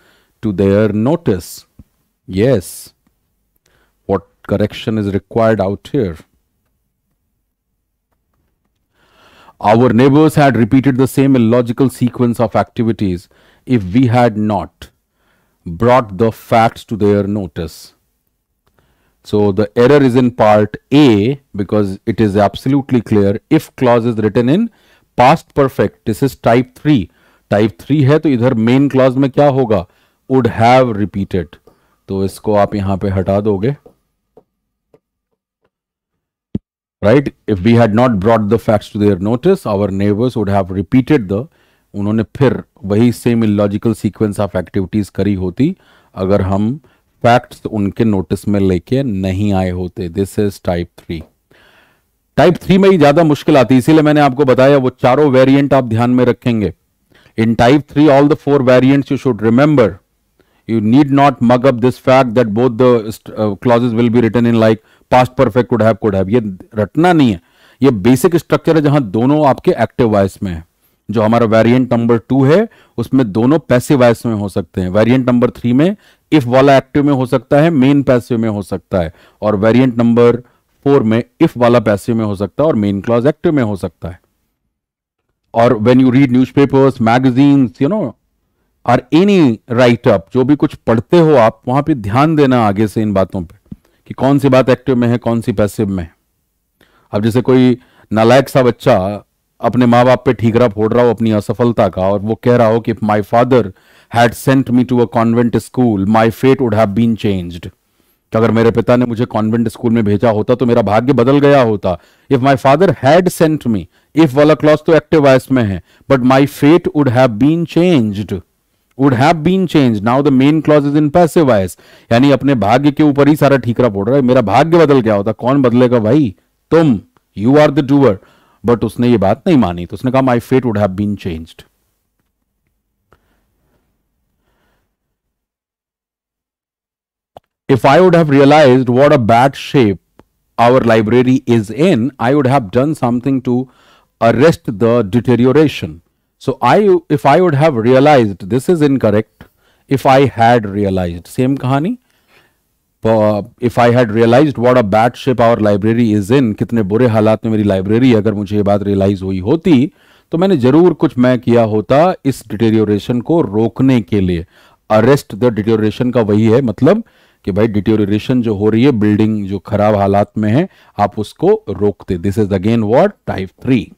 A: to their notice yes correction is required out here. Our neighbors had repeated the same illogical sequence of activities if we had not brought the facts to their notice. So, the error is in part A because it is absolutely clear if clause is written in past perfect this is type 3 Type three है तो इधर clause क्लॉज में क्या होगा वुड हैव रिपीटेड तो इसको आप यहां पे हटा दोगे right if we had not brought the facts to their notice our neighbours would have repeated the उन्होंने फिर वही same illogical sequence of activities करी होती अगर हम फैक्ट्स उनके नोटिस में लेके नहीं आए होते this is type three type three में ही ज्यादा मुश्किल आती इसीलिए मैंने आपको बताया वो चारों वेरिएंट आप ध्यान में रखेंगे in type three all the four variants you should remember you need not mug up this fact that both the clauses will be written in like past perfect could have could have ये रटना नहीं है ये बेसिक स्ट्रक्चर है जहां दोनों आपके एक्टिव वॉइस में है जो हमारा वेरिएंट नंबर टू है उसमें दोनों पैसिव वॉइस में हो सकते हैं वेरिएंट नंबर थ्री में इफ वाला एक्टिव में हो सकता है मेन पैसिव में हो सकता है और वेरिएंट नंबर फोर में इफ वाला पैसिव में हो सकता है और मेन क्लॉज एक्टिव में हो सकता है और when you read newspapers magazines you know और एनी राइटअप जो भी कुछ पढ़ते हो आप वहां पे ध्यान देना आगे से इन बातों पे कि कौन सी बात एक्टिव में है कौन सी पैसिव में है अब जैसे कोई नालायक सा बच्चा अपने माँ बाप पे ठीकरा फोड़ रहा हो अपनी असफलता का और वो कह रहा हो कि my father had sent me to a convent school my fate would have been changed कि अगर मेरे पिता ने मुझे कॉन्वेंट स्कूल में भेजा होता तो मेरा भाग्य बदल गया होता if my father had sent me if वाला क्लॉज तो एक्टिव वॉयस में है but my fate would have been changed would have been change now the main clause is in passive voice यानी अपने भाग्य के ऊपर ही सारा ठीकरा पड़ रहा है मेरा भाग्य बदल गया होता कौन बदलेगा भाई तुम you are the doer but उसने ये बात नहीं मानी तो उसने कहा my fate would have been changed if I would have realized what a bad shape our library is in, I would have done something to arrest the deterioration. So I if I would have realized this is incorrect, if I had realized same kahani. Uh, if I had realized what a bad ship our library is in, कितने बुरे हालात में मेरी लाइब्रेरी अगर मुझे ये बात रियलाइज हुई होती तो मैंने जरूर कुछ मैं किया होता इस डिटेरियोरेशन को रोकने के लिए अरेस्ट द डिटेरियोरेशन का वही है मतलब कि भाई डिटेरियोरेशन जो हो रही है बिल्डिंग जो खराब हालात में है आप उसको रोकते this is again what type three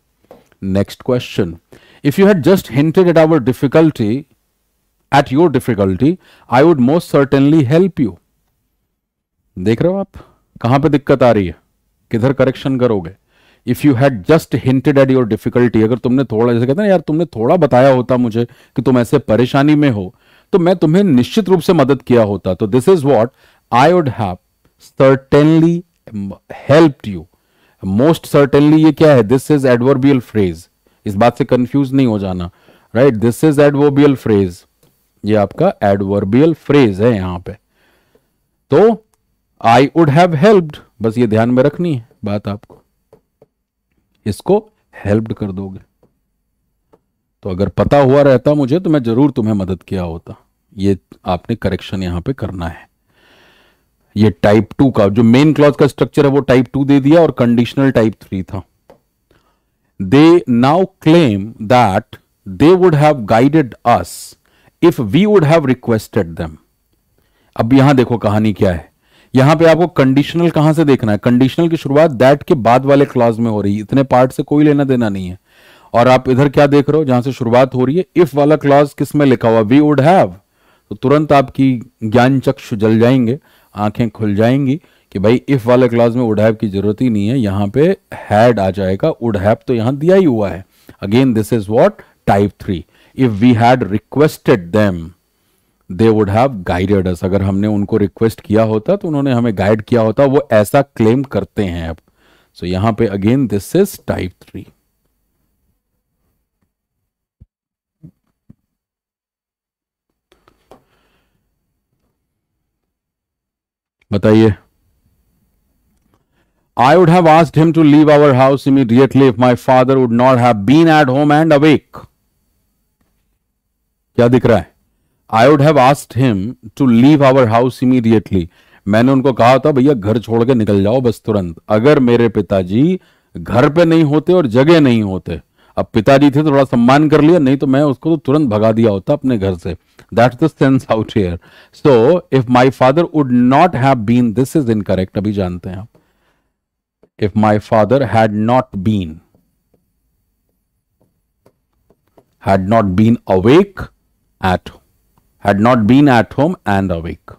A: next question If you had just hinted at our difficulty, at your difficulty, I would most certainly help you. देख रहे हो आप कहां पे दिक्कत आ रही है किधर करेक्शन करोगे if you had just hinted at your difficulty अगर तुमने थोड़ा जैसे कहते हैं यार तुमने थोड़ा बताया होता मुझे कि तुम ऐसे परेशानी में हो तो मैं तुम्हें निश्चित रूप से मदद किया होता तो this is what I would have certainly helped you most certainly ये क्या है दिस इज एडवर्बियल फ्रेज इस बात से कंफ्यूज नहीं हो जाना right this is adverbial phrase ये आपका एडवर्बियल फ्रेज है यहां पे तो आई वुड हैव हेल्प्ड बस ये ध्यान में रखनी है बात आपको इसको हेल्प्ड कर दोगे तो अगर पता हुआ रहता मुझे तो मैं जरूर तुम्हें मदद किया होता ये आपने करेक्शन यहां पे करना है ये टाइप टू का जो मेन क्लॉज का स्ट्रक्चर है वो टाइप टू दे दिया और कंडीशनल टाइप थ्री था they now claim that they would have guided us if we would have requested them. अब यहां देखो कहानी क्या है यहां पे आपको कंडीशनल कहां से देखना है कंडीशनल की शुरुआत दैट के बाद वाले क्लॉज में हो रही है इतने पार्ट से कोई लेना देना नहीं है और आप इधर क्या देख रहे हो जहां से शुरुआत हो रही है इफ वाला क्लॉज किस में लिखा हुआ वी वुड हैव तो तुरंत आपकी ज्ञान चक्षु जल जाएंगे आंखें खुल जाएंगी कि भाई इफ वाले क्लास में वुड हैव की जरूरत ही नहीं है यहां पे हैड आ जाएगा वुड हैव तो यहां दिया ही हुआ है again this is what type three if we had requested them they would have guided us अगर हमने उनको रिक्वेस्ट किया होता तो उन्होंने हमें गाइड किया होता वो ऐसा क्लेम करते हैं अब सो so, यहां पे again this is type three बताइए I would have asked him to leave our house immediately if my father would not have been at home and awake. क्या दिख रहा है I would have asked him to leave our house immediately मैंने उनको कहा था भैया घर छोड़ के निकल जाओ बस तुरंत अगर मेरे पिताजी घर पे नहीं होते और जगह नहीं होते अब पिताजी थे तो थोड़ा सम्मान कर लिया नहीं तो मैं उसको तो तुरंत भगा दिया होता अपने घर से that the sense out here so if my father would not have been this is incorrect अभी जानते हैं आप if my father had not been had not been awake at had not been at home and awake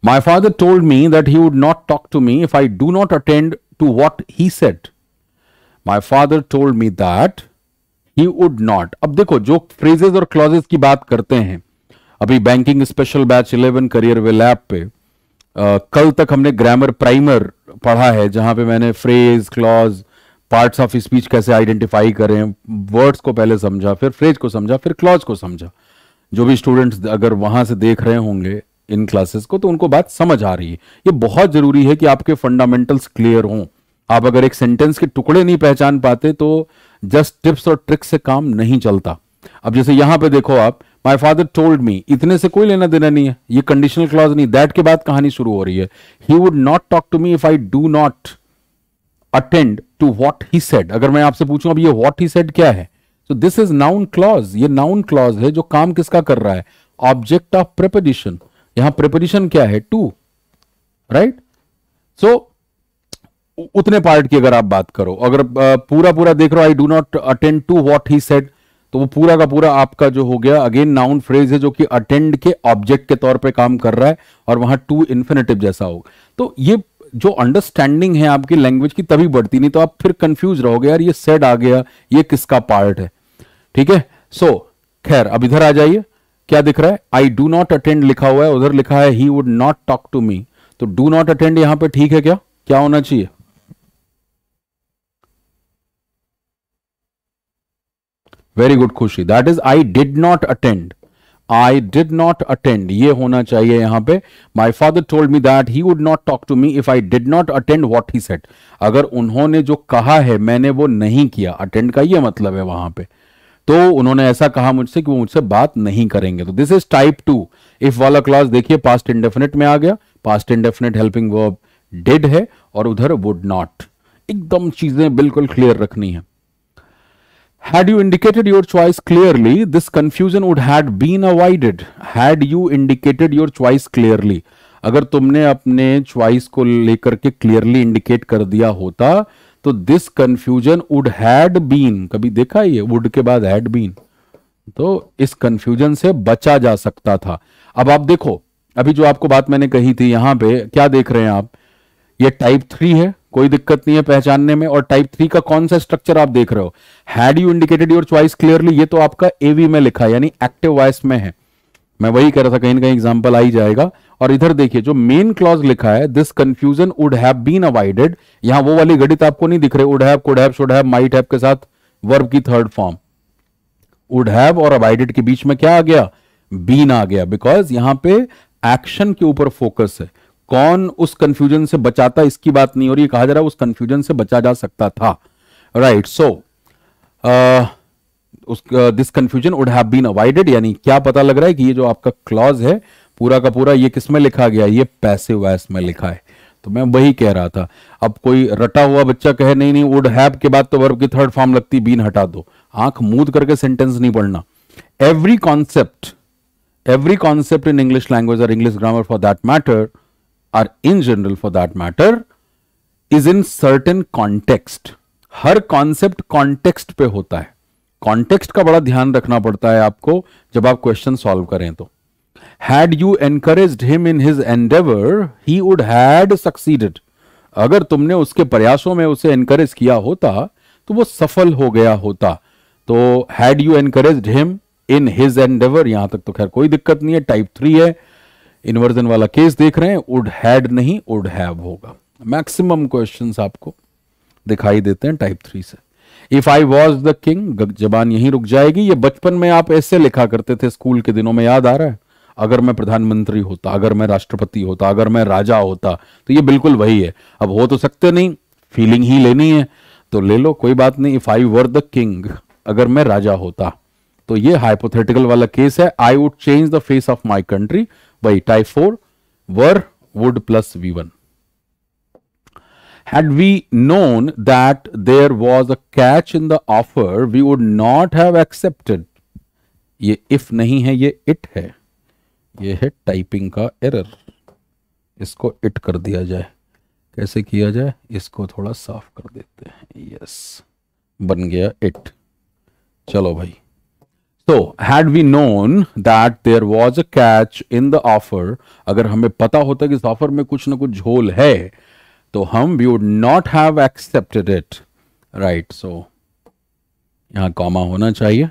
A: my father told me that he would not talk to me if i do not attend to what he said my father told me that he would not अब देखो जो phrases और clauses की बात करते हैं अभी banking special batch 11 career वे लैब पे कल तक हमने ग्रामर प्राइमर पढ़ा है जहां पे मैंने phrase clause parts of speech कैसे आइडेंटिफाई करें वर्ड्स को पहले समझा फिर फ्रेज को समझा फिर क्लॉज को समझा जो भी स्टूडेंट्स अगर वहां से देख रहे होंगे इन क्लासेस को तो उनको बात समझ आ रही है ये बहुत जरूरी है कि आपके फंडामेंटल्स क्लियर हों आप अगर एक सेंटेंस के टुकड़े नहीं पहचान पाते तो जस्ट टिप्स और ट्रिक्स से काम नहीं चलता अब जैसे यहां पे देखो आप माय फादर टोल्ड मी इतने से कोई लेना देना नहीं है ये कंडीशनल क्लॉज नहीं दैट के बाद कहानी शुरू हो रही है he would not talk to me if I do not attend to what he said अगर मैं आपसे पूछूं अब ये वॉट ही सेड क्या है so this is noun clause ये नाउन क्लॉज है जो काम किसका कर रहा है ऑब्जेक्ट ऑफ प्रेपडिशन यहां प्रिपोजिशन क्या है टू राइट सो उतने पार्ट की अगर आप बात करो अगर पूरा पूरा देख रहे हो I do not attend to what he said तो वो पूरा का पूरा आपका जो हो गया अगेन नाउन फ्रेज है जो कि अटेंड के ऑब्जेक्ट के तौर पे काम कर रहा है और वहां टू इन्फिनेटिव जैसा होगा तो ये जो अंडरस्टैंडिंग है आपकी लैंग्वेज की तभी बढ़ती नहीं तो आप फिर कंफ्यूज रहोगे यार ये सेड आ गया ये किसका पार्ट है ठीक है सो खैर अब इधर आ जाइए क्या दिख रहा है आई डू नॉट अटेंड लिखा हुआ है उधर लिखा है he would not talk to me तो डू नॉट अटेंड यहां पे ठीक है क्या क्या होना चाहिए very good Khushi that is I did not attend I did not attend ये होना चाहिए यहाँ पे my father told me that he would not talk to me if I did not attend what he said अगर उन्होंने जो कहा है मैंने वो नहीं किया अटेंड का ये मतलब है वहां पे तो उन्होंने ऐसा कहा मुझसे कि वो मुझसे बात नहीं करेंगे तो this is type two if वाला क्लास देखिए पास्ट इंडेफिनेट में आ गया past indefinite helping verb did है और उधर वुड नॉट एकदम चीजें बिल्कुल क्लियर रखनी है Had you indicated your choice clearly, this confusion would had been avoided. Had you indicated your choice clearly, अगर तुमने अपने च्वाइस को लेकर के क्लियरली इंडिकेट कर दिया होता तो this confusion would had been कभी देखा ये वुड के बाद हैड बीन तो इस कंफ्यूजन से बचा जा सकता था अब आप देखो अभी जो आपको बात मैंने कही थी यहां पे क्या देख रहे हैं आप ये टाइप थ्री है कोई दिक्कत नहीं है पहचानने में और टाइप थ्री का कौन सा स्ट्रक्चर आप देख रहे हो had you indicated your choice clearly ये तो आपका एवी में लिखा है यानी एक्टिव वॉइस में है मैं वही कह रहा था कहीं ना कहीं एग्जाम्पल आई जाएगा और इधर देखिए जो मेन क्लॉज लिखा है this confusion would have been avoided यहां वो वाली गणित आपको नहीं दिख रहे would have could have should have might have के साथ वर्ब की थर्ड फॉर्म वुड हैव और अवॉइडेड के बीच में क्या आ गया बीन आ गया बिकॉज यहां पे एक्शन के ऊपर फोकस है कौन उस कंफ्यूजन से बचाता इसकी बात नहीं हो रही कहा जा रहा है उस कंफ्यूजन से बचा जा सकता था राइट सो uh, उस this confusion would have been avoided यानी क्या पता लग रहा है कि ये जो आपका क्लॉज है पूरा का पूरा ये किसमें लिखा गया ये पैसे वैस में लिखा है तो मैं वही कह रहा था अब कोई रटा हुआ बच्चा कहे नहीं नहीं वुड हैव के बाद तो वर्ब की थर्ड फॉर्म लगती बीन हटा दो आंख मूद करके सेंटेंस नहीं पढ़ना every concept every concept in English language और English grammar for that matter or in general for that matter is in certain context हर कॉन्सेप्ट कॉन्टेक्स्ट पे होता है कॉन्टेक्स्ट का बड़ा ध्यान रखना पड़ता है आपको जब आप क्वेश्चन सॉल्व करें तो had you encourage him in his endeavour he would had succeeded अगर तुमने उसके प्रयासों में उसे एनकरेज किया होता तो वो सफल हो गया होता तो had you encourage him in his endeavour यहां तक तो खैर कोई दिक्कत नहीं है टाइप थ्री है इन्वर्जन वाला केस देख रहे हैं वुड हैड नहीं वुड हैव होगा मैक्सिमम क्वेश्चंस आपको दिखाई देते हैं टाइप थ्री से if I was the king जबान यहीं रुक जाएगी ये बचपन में आप ऐसे लिखा करते थे स्कूल के दिनों में याद आ रहा है अगर मैं प्रधानमंत्री होता अगर मैं राष्ट्रपति होता अगर मैं राजा होता तो ये बिल्कुल वही है अब हो तो सकते नहीं फीलिंग ही लेनी है तो ले लो कोई बात नहीं if I were the king अगर मैं राजा होता तो ये हाइपोथेटिकल वाला केस है I would change the face of my country by type four were would plus V one had we known that there was a catch in the offer we would not have accepted ये इफ नहीं है ये इट है ये है टाइपिंग का एरर इसको इट कर दिया जाए कैसे किया जाए इसको थोड़ा साफ कर देते हैं यस बन गया इट चलो भाई तो had we known that there was a catch in the offer अगर हमें पता होता कि इस ऑफर में कुछ ना कुछ झोल है तो हम we would not have accepted it right so यहां कॉमा होना चाहिए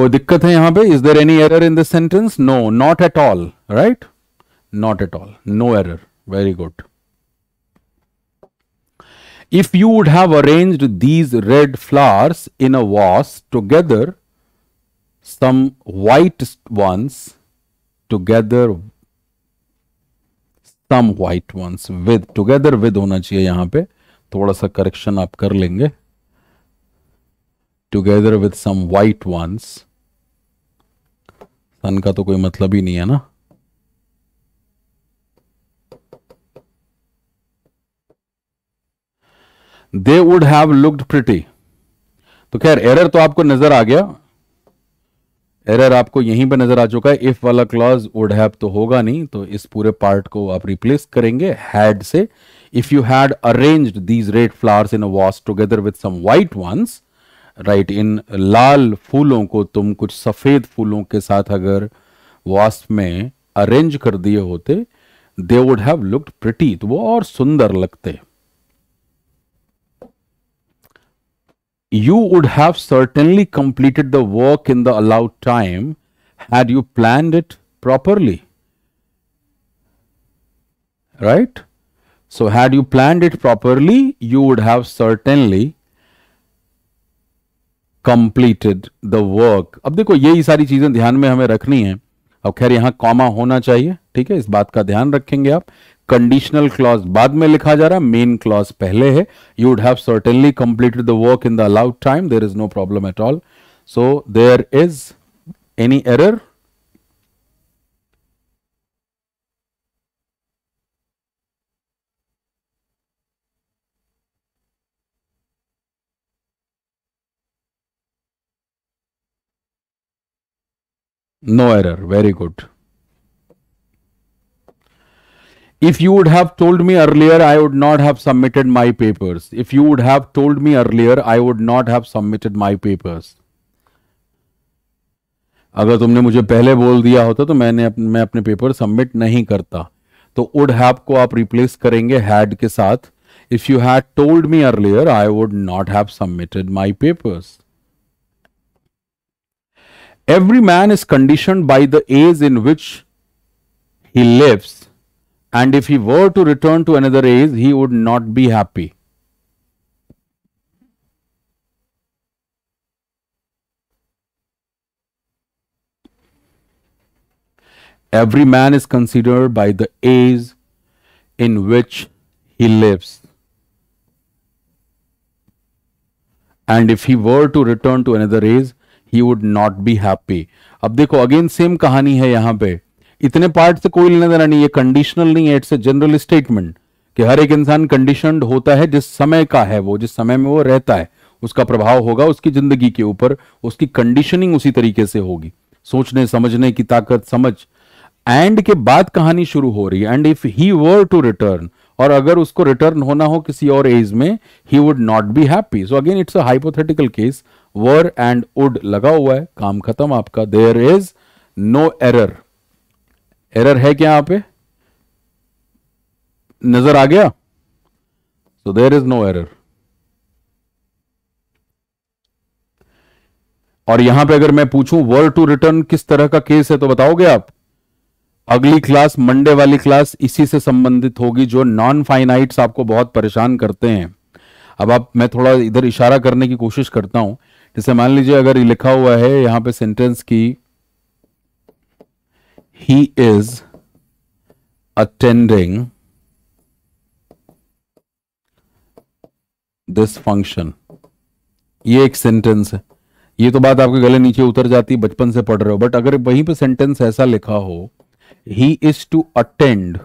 A: कोई दिक्कत है यहां पे is there any error in this sentence no not at all right not at all no error very good if you would have arranged these red flowers in a vase together some white ones together some white ones with together with होना चाहिए यहाँ पे थोड़ा सा करेक्शन आप कर लेंगे together with some white ones सन का तो कोई मतलब ही नहीं है ना they would have looked pretty तो खैर एरर तो आपको नजर आ गया एरर आपको यहीं पे नजर आ चुका है इफ वाला क्लॉज वुड हैव तो होगा नहीं तो इस पूरे पार्ट को आप रिप्लेस करेंगे हैड से if you had arranged these red flowers in a vase together with some white ones right इन लाल फूलों को तुम कुछ सफेद फूलों के साथ अगर वॉश में अरेंज कर दिए होते they would have looked pretty तो वो और सुंदर लगते हैं you would have certainly completed the work in the allowed time had you planned it properly. Right? So, had you planned it properly, you would have certainly completed the work. अब देखो यही सारी चीजें ध्यान में हमें रखनी है अब खैर यहाँ कॉमा होना चाहिए ठीक है इस बात का ध्यान रखेंगे आप कंडीशनल क्लॉज बाद में लिखा जा रहा है मेन क्लॉज पहले है you would have certainly completed the work in the allowed time there is no problem at all so there is any error no error very good if you would have told me earlier i would not have submitted my papers if you would have told me earlier i would not have submitted my papers अगर तुमने मुझे पहले बोल दिया होता तो मैंने अप, मैं अपने पेपर सबमिट नहीं करता तो वुड हैव को आप रिप्लेस करेंगे हैड के साथ if you had told me earlier I would not have submitted my papers every man is condition by the age in which he lives and if he were to return to another age, he would not be happy. Every man is considered by the age in which he lives. And if he were to return to another age, he would not be happy. अब देखो अगेन सेम कहानी है यहाँ पे इतने पार्ट से कोई लेना देना नहीं ये कंडीशनल नहीं है इट्स ए जनरल स्टेटमेंट कि हर एक इंसान कंडीशन होता है जिस समय का है वो जिस समय में वो रहता है उसका प्रभाव होगा उसकी जिंदगी के ऊपर उसकी कंडीशनिंग उसी तरीके से होगी सोचने समझने की ताकत समझ एंड के बाद कहानी शुरू हो रही है and if he were to return और अगर उसको रिटर्न होना हो किसी और एज में he would not be happy so again it's a hypothetical case were and would लगा हुआ है काम खत्म आपका there is no error error है क्या यहां पे नजर आ गया so there is no error और यहां पे अगर मैं पूछूं वर्ल्ड टू रिटर्न किस तरह का केस है तो बताओगे आप अगली क्लास मंडे वाली क्लास इसी से संबंधित होगी जो नॉन फाइनाइट्स आपको बहुत परेशान करते हैं अब आप मैं थोड़ा इधर इशारा करने की कोशिश करता हूं जैसे मान लीजिए अगर लिखा हुआ है यहां पे सेंटेंस की he is attending this function ये एक सेंटेंस है ये तो बात आपके गले नीचे उतर जाती बचपन से पढ़ रहे हो बट अगर वहीं पे सेंटेंस ऐसा लिखा हो he is to attend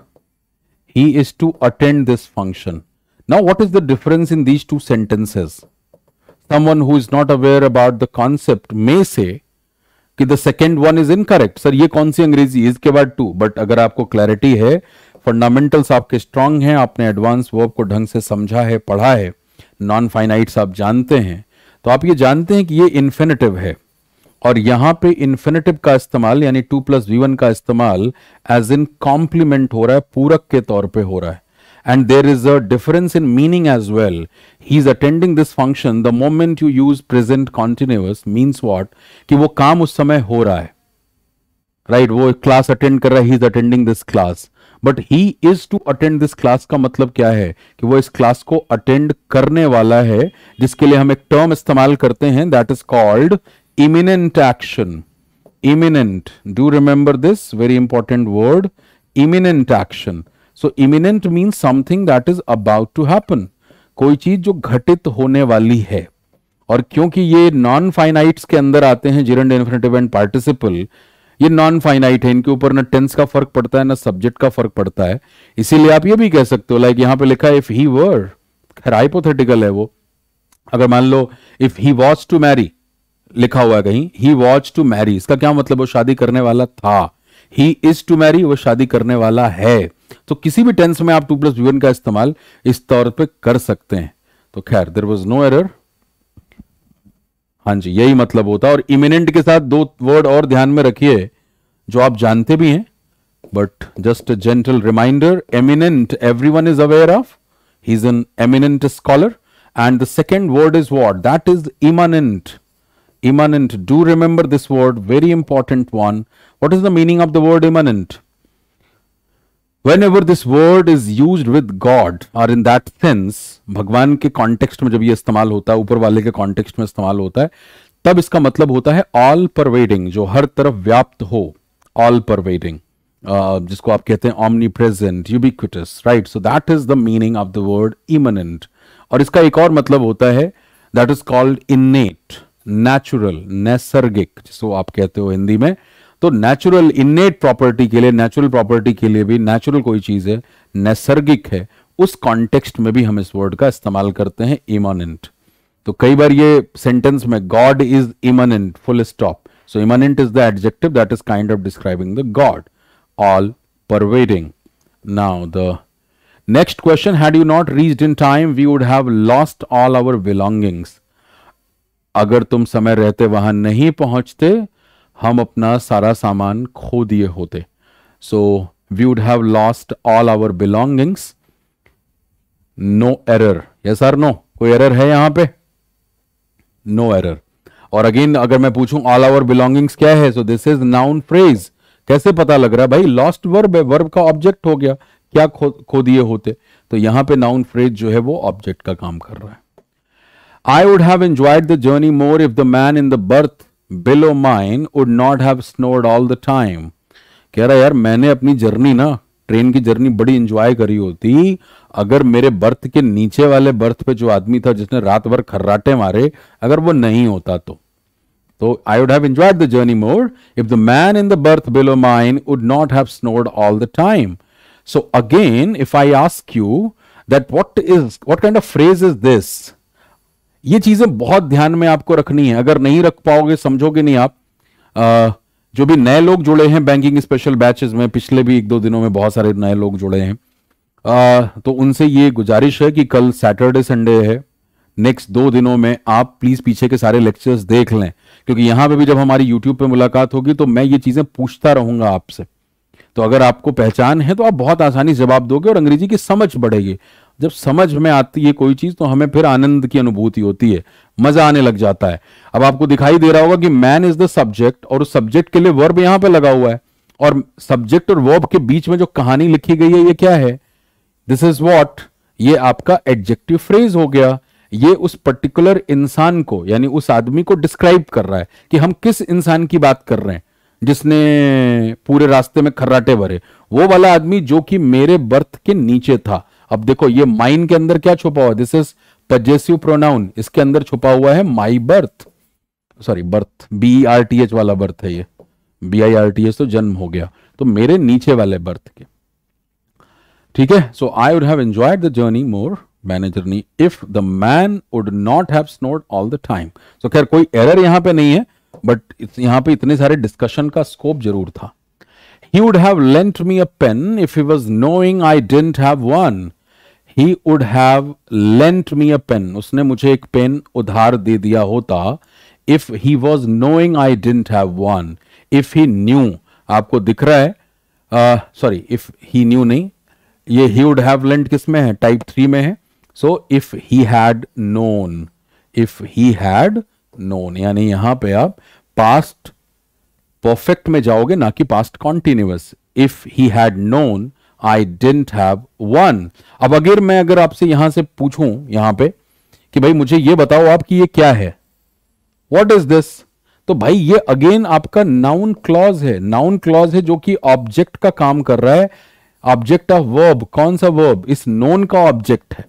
A: he is to attend this function now what is the difference in these two sentences someone who is not aware about the concept may say कि the second one is incorrect sir ये कौन सी अंग्रेजी इज के बाद टू बट अगर आपको क्लैरिटी है फंडामेंटल्स आपके स्ट्रांग हैं आपने एडवांस वर्ब को ढंग से समझा है पढ़ा है नॉन फाइनाइट्स आप जानते हैं तो आप ये जानते हैं कि ये इन्फिनेटिव है और यहां पे इन्फिनेटिव का इस्तेमाल यानी टू प्लस वी वन का इस्तेमाल एज इन कॉम्प्लीमेंट हो रहा है पूरक के तौर पे हो रहा है and there is a difference in meaning as well. He is attending this function. The moment you use present continuous means what? कि वो काम उस समय हो रहा है राइट right, वो क्लास अटेंड कर रहा है he is attending this class but he is to attend this class का मतलब क्या है कि वो इस क्लास को अटेंड करने वाला है जिसके लिए हम एक टर्म इस्तेमाल करते हैं that is called imminent action imminent do remember this very important word imminent action so imminent mean something that is about to happen कोई चीज जो घटित होने वाली है और क्योंकि ये नॉन फाइनाइट्स के अंदर आते हैं जिरंड इन्फिनेटिव एंड पार्टिसिपल ये नॉन फाइनाइट है इनके ऊपर ना टेंस का फर्क पड़ता है ना सब्जेक्ट का फर्क पड़ता है इसीलिए आप ये भी कह सकते हो लाइक यहां पे लिखा है इफ ही वर खैर हाइपोथेटिकल है वो अगर मान लो if he was to marry लिखा हुआ है कहीं ही वॉच टू मैरी इसका क्या मतलब वो शादी करने वाला था ही इज टू मैरी वो शादी करने वाला है तो किसी भी टेंस में आप टू प्लस वी वन का इस्तेमाल इस तौर पे कर सकते हैं तो खैर देर वॉज नो एरर हां जी यही मतलब होता है और इमिनेंट के साथ दो वर्ड और ध्यान में रखिए जो आप जानते भी हैं but just gentle reminder eminent every one is aware of he is an eminent scholar and the second word is what that is immanent immanent do remember this word very important one what is the meaning of the word immanent whenever this word is use with God और इन दैट सेंस भगवान के कॉन्टेक्स्ट में जब ये इस्तेमाल होता है ऊपर वाले के कॉन्टेक्स्ट में इस्तेमाल होता है तब इसका मतलब होता है ऑल परवेडिंग जो हर तरफ व्याप्त हो ऑल परवेडिंग जिसको आप कहते हैं omnipresent ubiquitous right so that is the meaning of the word immanent और इसका एक और मतलब होता है that is called innate natural नैसर्गिक जिसको आप कहते हो हिंदी में uh, तो नेचुरल इननेट प्रॉपर्टी के लिए नेचुरल प्रॉपर्टी के लिए भी नेचुरल कोई चीज है नैसर्गिक है उस कॉन्टेक्स्ट में भी हम इस वर्ड का इस्तेमाल करते हैं इमानेंट तो कई बार ये सेंटेंस में God is immanent full stop so immanent is the adjective that is kind of describing the God all pervading now the next question had you not reached in time we would have lost all our belongings अगर तुम समय रहते वहां नहीं पहुंचते हम अपना सारा सामान खो दिए होते so we would have lost all our belongings no error yes sir no कोई एरर है यहां पे नो एरर और अगेन अगर मैं पूछूं ऑल आवर बिलोंगिंग्स क्या है so this is noun phrase कैसे पता लग रहा है भाई लॉस्ट वर्ब है वर्ब का ऑब्जेक्ट हो गया क्या खो खो दिए होते तो यहां पे नाउन फ्रेज जो है वो ऑब्जेक्ट का काम कर रहा है I would have enjoyed the journey more if the man in the berth below mine would not have snored all the time कह रहा यार मैंने अपनी जर्नी ना ट्रेन की जर्नी बड़ी इंजॉय करी होती अगर मेरे बर्थ के नीचे वाले बर्थ पे जो आदमी था जिसने रात भर खर्राटे मारे अगर वो नहीं होता तो तो I would have enjoyed the journey more if the man in the berth below mine would not have snored all the time so again if I ask you that what is what kind of phrase is this ये चीजें बहुत ध्यान में आपको रखनी है अगर नहीं रख पाओगे समझोगे नहीं आप आ, जो भी नए लोग जुड़े हैं बैंकिंग स्पेशल बैचेस में पिछले भी एक दो दिनों में बहुत सारे नए लोग जुड़े हैं आ, तो उनसे ये गुजारिश है कि कल सैटरडे संडे है नेक्स्ट दो दिनों में आप प्लीज पीछे के सारे लेक्चर्स देख लें क्योंकि यहां पे भी जब हमारी यूट्यूब पे मुलाकात होगी तो मैं ये चीजें पूछता रहूंगा आपसे तो अगर आपको पहचान है तो आप बहुत आसानी जवाब दोगे और अंग्रेजी की समझ बढ़ेगी जब समझ में आती है कोई चीज़ तो हमें फिर आनंद की अनुभूति होती है मजा आने लग जाता है अब आपको दिखाई दे रहा होगा कि मैन इज द सब्जेक्ट और उस सब्जेक्ट के लिए वर्ब यहां पे लगा हुआ है और सब्जेक्ट और वर्ब के बीच में जो कहानी लिखी गई है ये क्या है दिस इज वॉट ये आपका एडजेक्टिव फ्रेज हो गया ये उस पर्टिकुलर इंसान को यानी उस आदमी को डिस्क्राइब कर रहा है कि हम किस इंसान की बात कर रहे हैं जिसने पूरे रास्ते में खर्राटे भरे वो वाला आदमी जो कि मेरे बर्थ के नीचे था अब देखो ये माइन के अंदर क्या छुपा हुआ दिस इज पजेसिव प्रोनाउन इसके अंदर छुपा हुआ है my berth sorry berth B R T H वाला बर्थ है ये B I R T H तो जन्म हो गया तो मेरे नीचे वाले बर्थ के ठीक है so I would have enjoyed the journey more manager journey if the man would not have snored all the time so खैर कोई एरर यहां पे नहीं है बट यहां पे इतने सारे डिस्कशन का स्कोप जरूर था he would have lent me a pen if he was knowing I didn't have one he would have lent me a pen उसने मुझे एक पेन उधार दे दिया होता if he was knowing I didn't have one if he knew आपको दिख रहा है सॉरी इफ ही न्यू नहीं ये ही वुड हैव लेंट किस में है टाइप थ्री में है so if he had known if he had known यानी यहां पे आप पास्ट परफेक्ट में जाओगे ना कि past continuous if he had known I didn't have one अब अगर मैं अगर आपसे यहां से पूछूं यहां पे कि भाई मुझे ये बताओ आप कि ये क्या है वॉट इज दिस तो भाई ये अगेन आपका नाउन क्लॉज है नाउन क्लॉज है जो कि ऑब्जेक्ट का काम कर रहा है ऑब्जेक्ट ऑफ वर्ब कौन सा वर्ब इस नोन का ऑब्जेक्ट है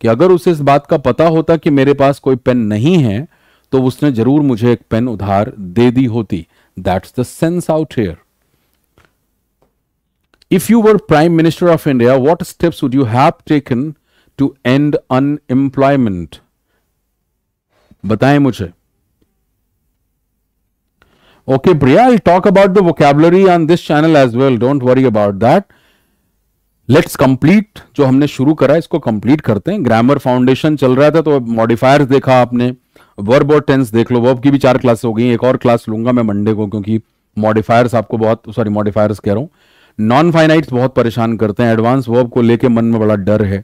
A: कि अगर उसे इस बात का पता होता कि मेरे पास कोई पेन नहीं है तो उसने जरूर मुझे एक पेन उधार दे दी होती that's the sense out here If you were Prime Minister of India, what steps would you have taken to end unemployment? bataye mujhe Okay, Priya, I'll talk about the vocabulary on this channel as well. Don't worry about that. Let's complete जो हमने शुरू करा इसको कंप्लीट करते हैं ग्रामर फाउंडेशन चल रहा था तो मॉडिफायर्स देखा आपने वर्ब और टेंस देख लो वर्ब की भी चार क्लास हो गई एक और क्लास लूंगा मैं मंडे को क्योंकि मॉडिफायर्स आपको बहुत सॉरी मॉडिफायर्स कह रहा हूं नॉन फाइनाइट्स बहुत परेशान करते हैं एडवांस वर्ब को लेके मन में बड़ा डर है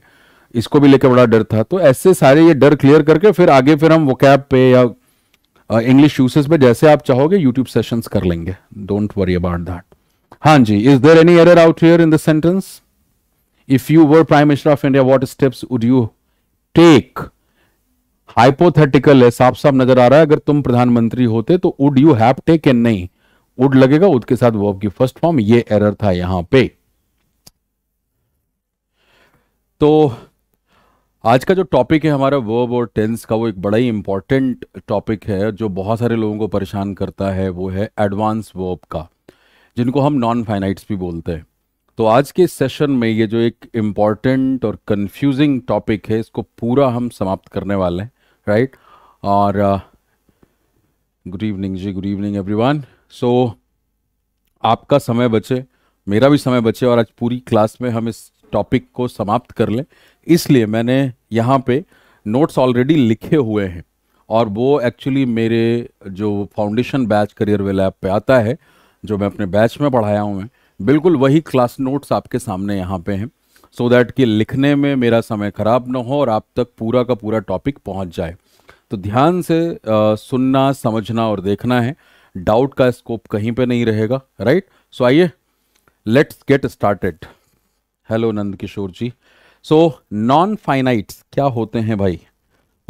A: इसको भी लेके बड़ा डर था तो ऐसे सारे ये डर क्लियर करके फिर आगे फिर हम वोकैब पे या इंग्लिश यूसेज पे जैसे आप चाहोगे यूट्यूब सेशंस कर लेंगे डोंट वरी अबाउट दैट हाँ जी is there any error out here in the sentence if you were prime minister of India what steps would you take hypothetical है साफ साफ नजर आ रहा है अगर तुम प्रधानमंत्री होते तो वुड यू हैव एन नहीं उड लगेगा उसके के साथ वर्ब की फर्स्ट फॉर्म ये एरर था यहां पे तो आज का जो टॉपिक है हमारा वर्ब और टेंस का वो एक बड़ा ही इंपॉर्टेंट टॉपिक है जो बहुत सारे लोगों को परेशान करता है वो है एडवांस वर्ब का जिनको हम नॉन फाइनाइट्स भी बोलते हैं तो आज के सेशन में ये जो एक इम्पॉर्टेंट और कंफ्यूजिंग टॉपिक है इसको पूरा हम समाप्त करने वाले हैं राइट और गुड uh, इवनिंग जी good evening everyone so so, आपका समय बचे मेरा भी समय बचे और आज पूरी क्लास में हम इस टॉपिक को समाप्त कर लें इसलिए मैंने यहाँ पे नोट्स ऑलरेडी लिखे हुए हैं और वो एक्चुअली मेरे जो फाउंडेशन बैच करियर वे लैब पे आता है जो मैं अपने बैच में पढ़ाया हूँ मैं बिल्कुल वही क्लास नोट्स आपके सामने यहाँ पे हैं सो so दैट कि लिखने में मेरा समय ख़राब ना हो और आप तक पूरा का पूरा टॉपिक पहुँच जाए तो ध्यान से आ, सुनना समझना और देखना है डाउट का स्कोप कहीं पे नहीं रहेगा राइट सो आइए let's get started hello Nand Kishore ji so non finites क्या होते हैं भाई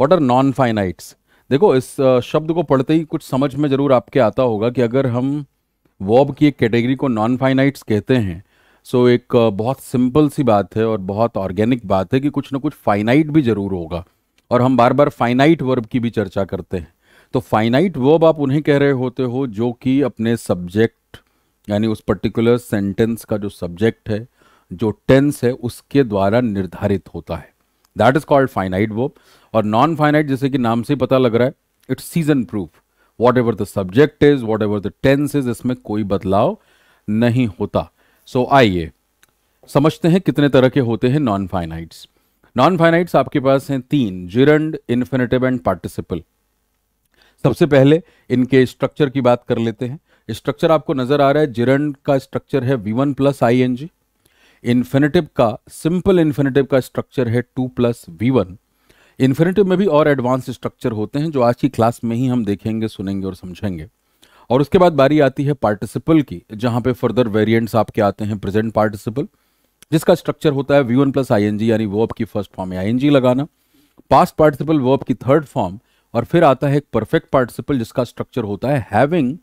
A: वॉट आर नॉन फाइनाइट्स देखो इस शब्द को पढ़ते ही कुछ समझ में ज़रूर आपके आता होगा कि अगर हम वॉब की एक कैटेगरी को नॉन फाइनाइट्स कहते हैं सो so, एक बहुत सिंपल सी बात है और बहुत ऑर्गेनिक बात है कि कुछ ना कुछ फाइनाइट भी ज़रूर होगा और हम बार बार फाइनाइट वर्ब की भी चर्चा करते हैं तो फाइनाइट वर्ब आप उन्हें कह रहे होते हो जो कि अपने सब्जेक्ट यानी उस पर्टिकुलर सेंटेंस का जो सब्जेक्ट है जो टेंस है उसके द्वारा निर्धारित होता है that is called finite verb और नॉन फाइनाइट जैसे कि नाम से पता लग रहा है it's season proof whatever the subject is whatever the tense is इसमें कोई बदलाव नहीं होता सो so, आइए समझते हैं कितने तरह के होते हैं नॉन फाइनाइट्स नॉन फाइनाइट्स आपके पास हैं तीन जिरंड इन्फिनेटिव एंड पार्टिसिपल सबसे पहले इनके स्ट्रक्चर की बात कर लेते हैं स्ट्रक्चर आपको नजर आ रहा है जिरण का स्ट्रक्चर है V one plus I N G infinitive का सिंपल इन्फिनेटिव का स्ट्रक्चर है to plus V one infinitive में भी और एडवांस स्ट्रक्चर होते हैं जो आज की क्लास में ही हम देखेंगे सुनेंगे और समझेंगे और उसके बाद बारी आती है पार्टिसिपल की जहां पे फर्दर वेरिएंट्स आपके आते हैं प्रेजेंट पार्टिसिपल जिसका स्ट्रक्चर होता है V one plus I N G यानी वर्ब की फर्स्ट फॉर्म है आई एन जी लगाना पास्ट पार्टिसिपल वर्ब की थर्ड फॉर्म और फिर आता है एक परफेक्ट पार्टिसिपल जिसका स्ट्रक्चर होता है हैविंग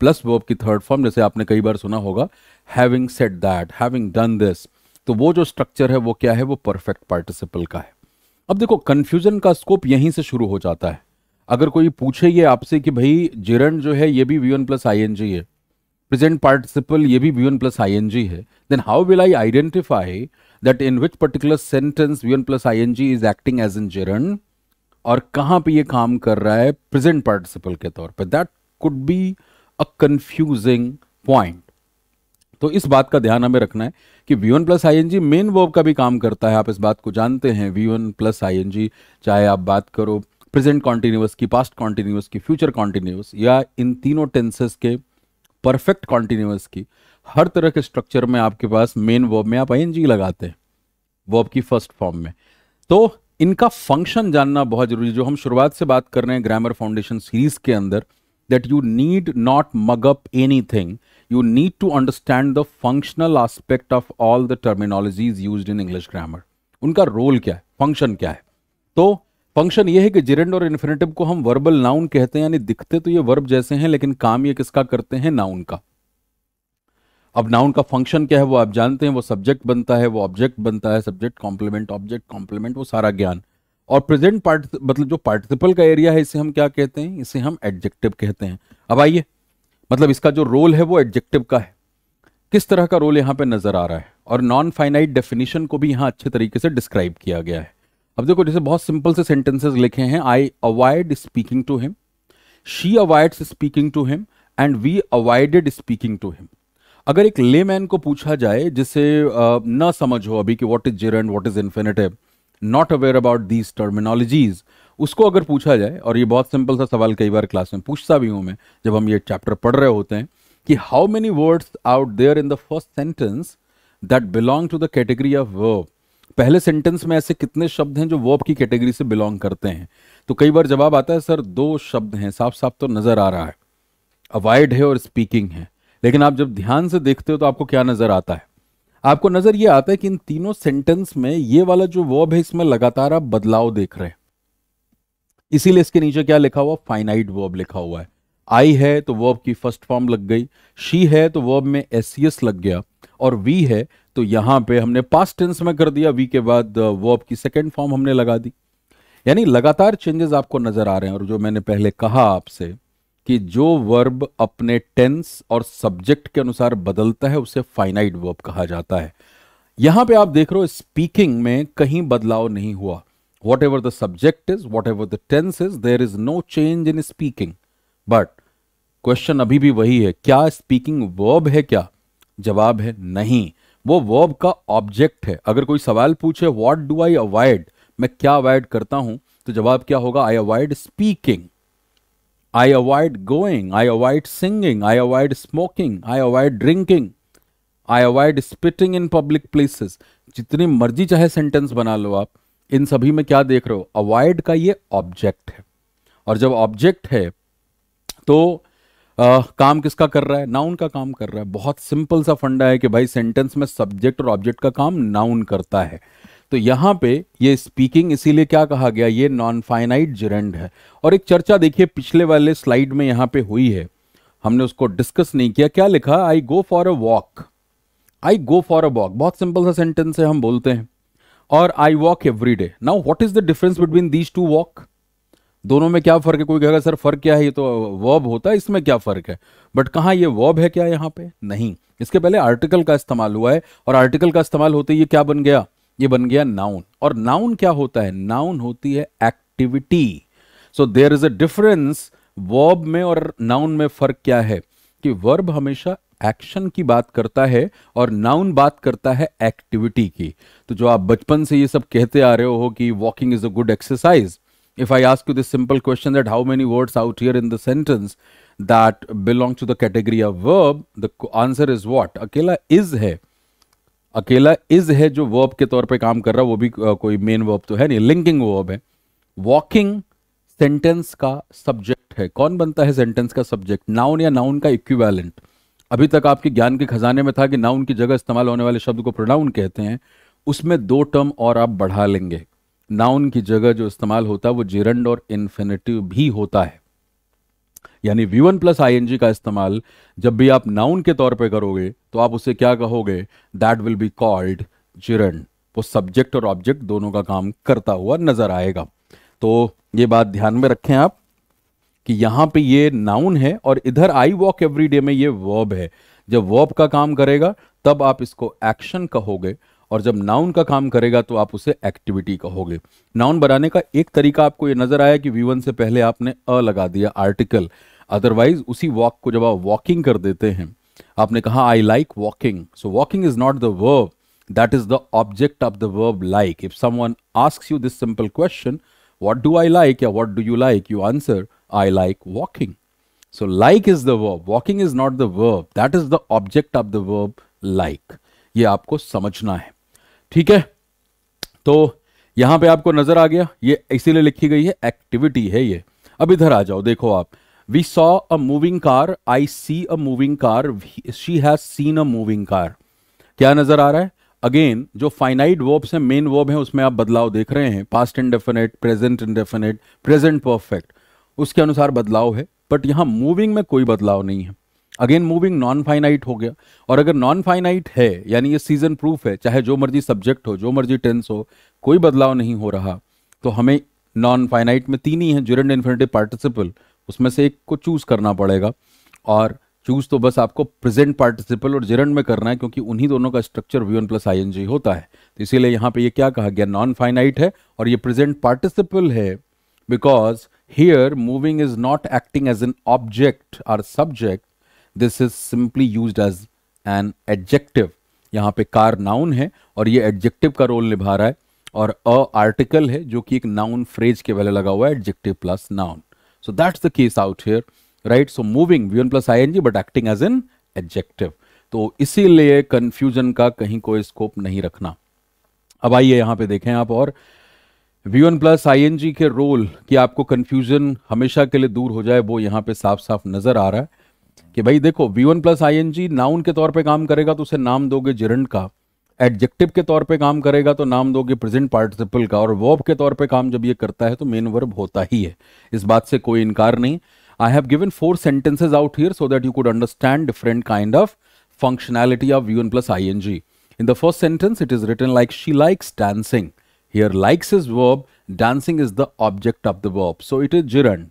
A: प्लस वर्ब की थर्ड फॉर्म जैसे आपने कई बार सुना होगा having set that having done this तो वो जो स्ट्रक्चर है वो क्या है वो परफेक्ट पार्टिसिपल का है अब देखो कन्फ्यूजन का स्कोप यहीं से शुरू हो जाता है अगर कोई पूछे ये आपसे कि भाई जिरण जो है ये भी V one plus I N G है प्रेजेंट पार्टिसिपल ये भी V one plus I N G है then how will I identify that in which particular sentence V one plus I N G is acting as in gerund और कहाँ पे ये काम कर रहा है प्रेजेंट पार्टिसिपल के तौर पे that could be a confusing point तो इस बात का ध्यान हमें रखना है कि V one plus I N G main verb का भी काम करता है आप इस बात को जानते हैं V one plus I N G चाहे आप बात करो प्रेजेंट कॉन्टिन्यूस की पास्ट कॉन्टिन्यूस की फ्यूचर कॉन्टिन्यूस या इन तीनों टेंसेस के परफेक्ट कॉन्टिन्यूस की हर तरह के स्ट्रक्चर में आपके पास मेन वर्ब में आप आई लगाते हैं वर्ब की फर्स्ट फॉर्म में तो इनका फंक्शन जानना बहुत जरूरी जो हम शुरुआत से बात कर रहे हैं ग्रामर फाउंडेशन सीरीज के अंदर that you need not mug up anything you need to understand the functional aspect of all the terminologies use in English grammar उनका रोल क्या है फंक्शन क्या है तो फंक्शन ये है कि जिरेंड और इन्फिनेटिव को हम वर्बल नाउन कहते हैं यानी दिखते तो ये वर्ब जैसे हैं लेकिन काम ये किसका करते हैं नाउन का अब नाउन का फंक्शन क्या है वो आप जानते हैं वो सब्जेक्ट बनता है वो ऑब्जेक्ट बनता है सब्जेक्ट कॉम्प्लीमेंट ऑब्जेक्ट कॉम्प्लीमेंट वो सारा ज्ञान और प्रेजेंट पार्ट मतलब जो पार्टिसिपल का एरिया है इसे हम क्या कहते हैं इसे हम एडजेक्टिव कहते हैं अब आइए मतलब इसका जो रोल है वो एडजेक्टिव का है किस तरह का रोल यहाँ पे नजर आ रहा है और नॉन फाइनाइट डेफिनेशन को भी यहाँ अच्छे तरीके से डिस्क्राइब किया गया है अब देखो जैसे बहुत सिंपल से सेंटेंसेस लिखे हैं I avoid speaking to him she avoids speaking to him and we avoided speaking to him अगर एक ले मैन को पूछा जाए जिसे ना समझ हो अभी कि what is gerund what is infinitive not aware about these terminologies उसको अगर पूछा जाए और ये बहुत सिंपल सा सवाल कई बार क्लास में पूछता भी हूँ मैं जब हम ये चैप्टर पढ़ रहे होते हैं कि how many words out there in the first sentence that belong to the category of verb पहले सेंटेंस में ऐसे कितने शब्द हैं जो वर्ब की कैटेगरी से बिलोंग करते हैं तो कई बार जवाब आता है सर दो शब्द हैं साफ साफ तो नजर आ रहा है अवॉइड है और स्पीकिंग है लेकिन आप जब ध्यान से देखते हो तो आपको क्या नजर आता है आपको नजर ये आता है कि इन तीनों सेंटेंस में ये वाला जो वर्ब है इसमें लगातार आप बदलाव देख रहे हैं इसीलिए इसके नीचे क्या लिखा हुआ फाइनाइट वर्ब लिखा हुआ है आई है तो वर्ब की फर्स्ट फॉर्म लग गई शी है तो वर्ब में एस e लग गया और वी है तो यहां पे हमने पास्ट टेंस में कर दिया वी के बाद वर्ब uh, की सेकेंड फॉर्म हमने लगा दी यानी लगातार चेंजेस आपको नजर आ रहे हैं और जो मैंने पहले कहा आपसे कि जो वर्ब अपने टेंस और सब्जेक्ट के अनुसार बदलता है उसे फाइनाइट वर्ब कहा जाता है यहां पे आप देख रहे हो स्पीकिंग में कहीं बदलाव नहीं हुआ whatever the subject is whatever the tense is there is no change in speaking but question अभी भी वही है क्या स्पीकिंग वर्ब है क्या जवाब है नहीं वो वर्ब का ऑब्जेक्ट है अगर कोई सवाल पूछे व्हाट डू आई अवॉइड मैं क्या अवॉइड करता हूं तो जवाब क्या होगा I avoid speaking I avoid going, I avoid singing, I avoid smoking, I avoid drinking, I avoid spitting in public places. जितनी मर्जी चाहे सेंटेंस बना लो आप इन सभी में क्या देख रहे हो अवॉइड का ये ऑब्जेक्ट है और जब ऑब्जेक्ट है तो आ, काम किसका कर रहा है नाउन का काम कर रहा है बहुत सिंपल सा फंडा है कि भाई सेंटेंस में सब्जेक्ट और ऑब्जेक्ट का काम नाउन करता है तो यहां पे ये स्पीकिंग इसीलिए क्या कहा गया ये नॉन फाइनाइट जिरेंड है और एक चर्चा देखिए पिछले वाले स्लाइड में यहां पे हुई है हमने उसको डिस्कस नहीं किया क्या लिखा I go for a walk I go for a walk बहुत सिंपल सा सेंटेंस है हम बोलते हैं और I walk every day now what is the difference between these two walk दोनों में क्या फर्क है कोई कहेगा सर फर्क क्या है ये तो वर्ब होता है इसमें क्या फर्क है बट कहां ये वर्ब है क्या यहां पे नहीं इसके पहले आर्टिकल का इस्तेमाल हुआ है और आर्टिकल का इस्तेमाल होते ये क्या बन गया ये बन गया नाउन और नाउन क्या होता है नाउन होती है activity so there is a difference verb में और नाउन में फर्क क्या है कि वर्ब हमेशा एक्शन की बात करता है और नाउन बात करता है एक्टिविटी की तो जो आप बचपन से ये सब कहते आ रहे हो कि walking is a good exercise if I ask you this simple question that how many words out here in the sentence that belong to the category of verb the answer is what अकेला इज है अकेला इज है जो वर्ब के तौर पे काम कर रहा है वो भी कोई मेन वर्ब तो है नहीं लिंकिंग वर्ब है वॉकिंग सेंटेंस का सब्जेक्ट है कौन बनता है सेंटेंस का सब्जेक्ट नाउन या नाउन का इक्विवेलेंट अभी तक आपके ज्ञान के खजाने में था कि नाउन की जगह इस्तेमाल होने वाले शब्द को प्रोनाउन कहते हैं उसमें दो टर्म और आप बढ़ा लेंगे नाउन की जगह जो इस्तेमाल होता है वो जिरंड और इन्फिनेटिव भी होता है यानी वी वन प्लस आई का इस्तेमाल जब भी आप नाउन के तौर पे करोगे तो आप उसे क्या कहोगे that will be called gerund वो सब्जेक्ट और ऑब्जेक्ट दोनों का काम करता हुआ नजर आएगा तो ये बात ध्यान में रखें आप कि यहां पे ये नाउन है और इधर आई वॉक एवरी डे में ये वर्ब है जब वर्ब का काम करेगा तब आप इसको एक्शन कहोगे और जब नाउन का काम करेगा तो आप उसे एक्टिविटी कहोगे नाउन बनाने का एक तरीका आपको ये नजर आया कि वी वन से पहले आपने अ लगा दिया आर्टिकल अदरवाइज उसी वॉक को जब आप वॉकिंग कर देते हैं आपने कहा I like walking so walking is not the verb that is the object of the verb like if someone ask you this simple question what do I like या what do you like you answer I like walking so like is the verb walking is not the verb that is the object of the verb like ये आपको समझना है ठीक है तो यहां पे आपको नजर आ गया ये इसीलिए लिखी गई है एक्टिविटी है ये अब इधर आ जाओ देखो आप we saw a moving car i see a moving car she has seen a moving car क्या नजर आ रहा है अगेन जो फाइनाइट वर्ब्स हैं मेन वर्ब हैं उसमें आप बदलाव देख रहे हैं past indefinite present indefinite present perfect उसके अनुसार बदलाव है बट यहां मूविंग में कोई बदलाव नहीं है अगेन मूविंग नॉन फाइनाइट हो गया और अगर नॉन फाइनाइट है यानी ये सीजन प्रूफ है चाहे जो मर्जी सब्जेक्ट हो जो मर्जी टेंस हो कोई बदलाव नहीं हो रहा तो हमें नॉन फाइनाइट में तीन ही है जुरेंड इन्फिनेटिव पार्टिसिपल उसमें से एक को चूज़ करना पड़ेगा और चूज़ तो बस आपको प्रेजेंट पार्टिसिपल और जिरंड में करना है क्योंकि उन्हीं दोनों का structure V one plus I N G होता है तो इसीलिए यहाँ पे ये क्या कहा गया नॉन फाइनाइट है और ये प्रेजेंट पार्टिसिपल है because here moving is not acting as an object or subject this is simply use as an adjective यहाँ पे कार नाउन है और ये एडजेक्टिव का रोल निभा रहा है और अ आर्टिकल है जो कि एक नाउन फ्रेज के पहले लगा हुआ है adjective plus noun So that's the case out here, right? So moving V1 plus ing but acting as an adjective. तो इसीलिए कंफ्यूजन का कहीं कोई स्कोप नहीं रखना अब आइए यहां पे देखें आप और वी वन प्लस आई के रोल कि आपको कंफ्यूजन हमेशा के लिए दूर हो जाए वो यहाँ पे साफ साफ नजर आ रहा है कि भाई देखो V one plus I noun के तौर पे काम करेगा तो उसे नाम दोगे जिरंड का एडजेक्टिव के तौर पे काम करेगा तो नाम दोगे प्रेजेंट पार्टिसिपल का और वर्ब के तौर पे काम जब ये करता है तो मेन वर्ब होता ही है इस बात से कोई इनकार नहीं I have given four sentences out here so that you could understand different kind of functionality of U N plus I N G in the first sentence it is written like she likes dancing here likes is verb dancing is the object of the verb so it is gerund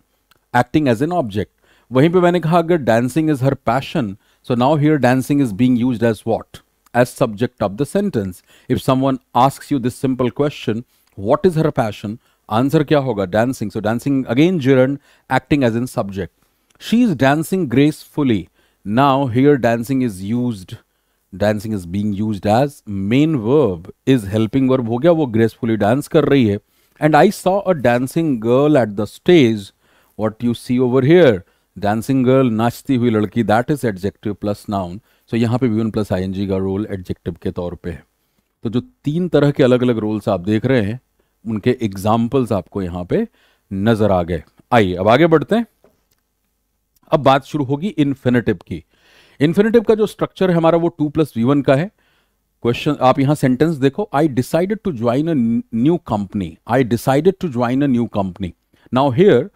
A: acting as an object वहीं पे मैंने कहा अगर dancing is her passion so now here dancing is being use as what as subject of the sentence. If someone asks you this simple question, what is her passion? Answer kya hoga? Dancing. So dancing again gerund acting as in subject. She is dancing gracefully. Now here dancing is used. Dancing is being used as main verb is helping verb ho gaya wo gracefully dance kar rahi hai. And I saw a dancing girl at the stage. What you see over here? Dancing girl, nachti hui ladki. That is adjective plus noun. So so, यहाँ पे वी वन प्लस आई का रोल एडजेक्टिव के तौर पे है तो जो तीन तरह के अलग अलग रोल्स आप देख रहे हैं उनके एग्जाम्पल्स आपको यहाँ पे नज़र आ गए आइए अब आगे बढ़ते हैं अब बात शुरू होगी इन्फिनेटिव की इन्फिनेटिव का जो स्ट्रक्चर है हमारा वो टू प्लस वी वन का है क्वेश्चन आप यहां सेंटेंस देखो I decided to join a new company I decided to join a new company now here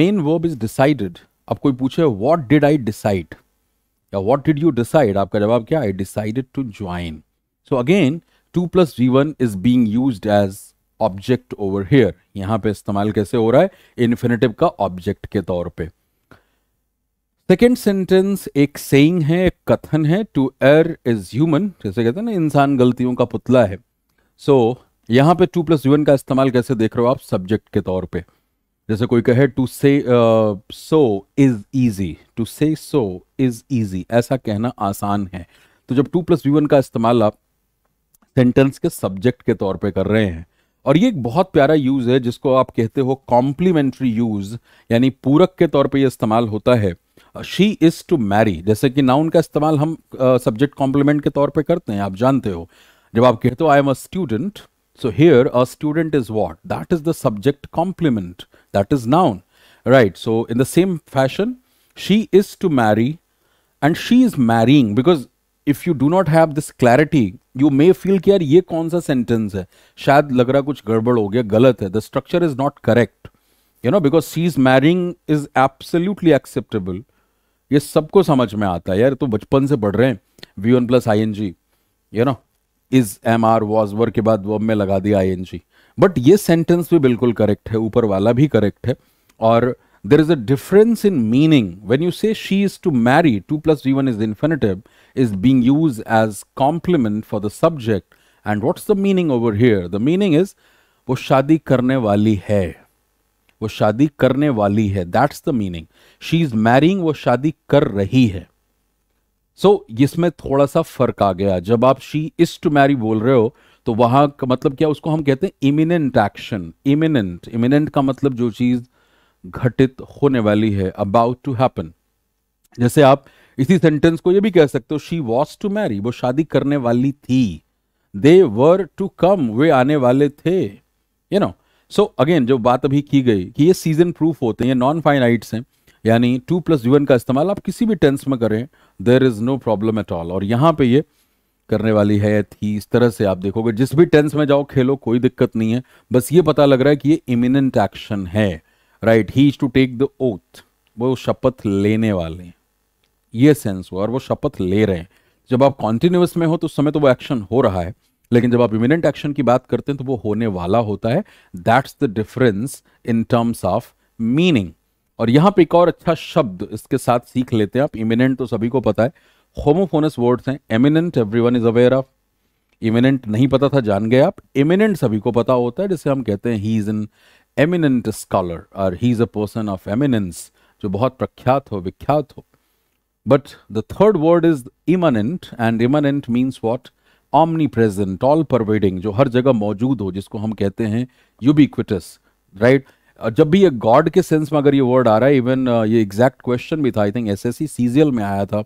A: main verb is decided अब कोई पूछे व्हाट डिड आई डिसाइड या वॉट डिड यू डिसाइड आपका जवाब क्या I decided to join so again to plus V one is being use as object over here यहां पे इस्तेमाल कैसे हो रहा है इन्फिनेटिव का ऑब्जेक्ट के तौर पे सेकेंड सेंटेंस एक सेइंग है एक कथन है टू एर इज ह्यूमन जैसे कहते हैं ना इंसान गलतियों का पुतला है सो so, यहां पे टू प्लस वन का इस्तेमाल कैसे देख रहे हो आप सब्जेक्ट के तौर पर जैसे कोई कहे टू से सो इज ईजी टू से सो इज ईजी ऐसा कहना आसान है तो जब टू प्लस वी वन का इस्तेमाल आप सेंटेंस के सब्जेक्ट के तौर पे कर रहे हैं और ये एक बहुत प्यारा यूज है जिसको आप कहते हो कॉम्प्लीमेंट्री यूज यानी पूरक के तौर पे ये इस्तेमाल होता है शी इज टू मैरी जैसे कि नाउन का इस्तेमाल हम सब्जेक्ट uh, कॉम्प्लीमेंट के तौर पे करते हैं आप जानते हो जब आप कहते हो I am a student so here a student is what that is the subject complement that is noun right so in the same fashion she is to marry and she is marrying because if you do not have this clarity you may feel कि यार ये कौन सा सेंटेंस है शायद लग रहा कुछ गड़बड़ हो गया गलत है the structure is not correct you know because she is marrying is absolutely acceptable ये सबको समझ में आता है यार तो बचपन से पढ़ रहे हैं V one plus I N G you know is am are was were के बाद वर्ब में लगा दिया आई एन जी बट ये सेंटेंस भी बिल्कुल करेक्ट है ऊपर वाला भी करेक्ट है और there is a difference in meaning when you say she is to marry to plus V one is infinitive is being use as complement for the subject and what's the meaning over here the meaning is वो शादी करने वाली है वो शादी करने वाली है that's the meaning she is marrying वो शादी कर रही है सो so, इसमें थोड़ा सा फर्क आ गया जब आप शी इज टू मैरी बोल रहे हो तो वहां का मतलब क्या उसको हम कहते हैं इमिनेंट एक्शन इमिनेंट इमिनेंट का मतलब जो चीज़ घटित होने वाली है अबाउट टू हैपन जैसे आप इसी सेंटेंस को ये भी कह सकते हो शी वॉज टू मैरी वो शादी करने वाली थी दे वर टू कम वे आने वाले थे यू नो सो अगेन जो बात अभी की गई कि ये सीजन प्रूफ होते हैं ये नॉन फाइनाइट्स हैं यानी टू प्लस यून का इस्तेमाल आप किसी भी टेंस में करें there is no problem at all और यहां पे ये करने वाली है थी इस तरह से आप देखोगे जिस भी टेंस में जाओ खेलो कोई दिक्कत नहीं है बस ये पता लग रहा है कि ये इमिनेंट एक्शन है right he is to take the oath वो शपथ लेने वाले हैं ये सेंस हुआ और वो शपथ ले रहे हैं जब आप कॉन्टिन्यूस में हो तो उस समय तो वो एक्शन हो रहा है लेकिन जब आप इमिनेंट एक्शन की बात करते हैं तो वो होने वाला होता है that's the difference in terms of meaning और यहां पे एक और अच्छा शब्द इसके साथ सीख लेते हैं आप इमिनेंट तो सभी को पता है होमोफोनस वर्ड्स हैं eminent everyone is aware of imminent नहीं पता था जान गए आप इमिनेंट सभी को पता होता है जिसे हम कहते हैं he is an eminent scholar और he is a person of eminence जो बहुत प्रख्यात हो विख्यात हो but the third word is immanent and immanent means what omnipresent all pervading जो हर जगह मौजूद हो जिसको हम कहते हैं यूबिक्विटस राइट right? जब भी ये गॉड के सेंस में अगर ये वर्ड आ रहा है इवन uh, ये एग्जैक्ट क्वेश्चन भी था I think S S C CGL में आया था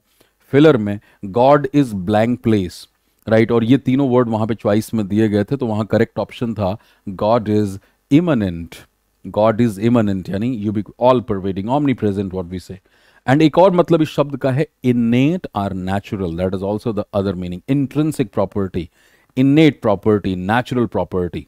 A: फिलर में God is blank place right और ये तीनों वर्ड वहां पे चॉइस में दिए गए थे तो वहां करेक्ट ऑप्शन था God is immanent God is immanent यानी you be all pervading omnipresent what we say and एक और मतलब इस शब्द का है innate or natural that is also the other meaning intrinsic property innate property natural property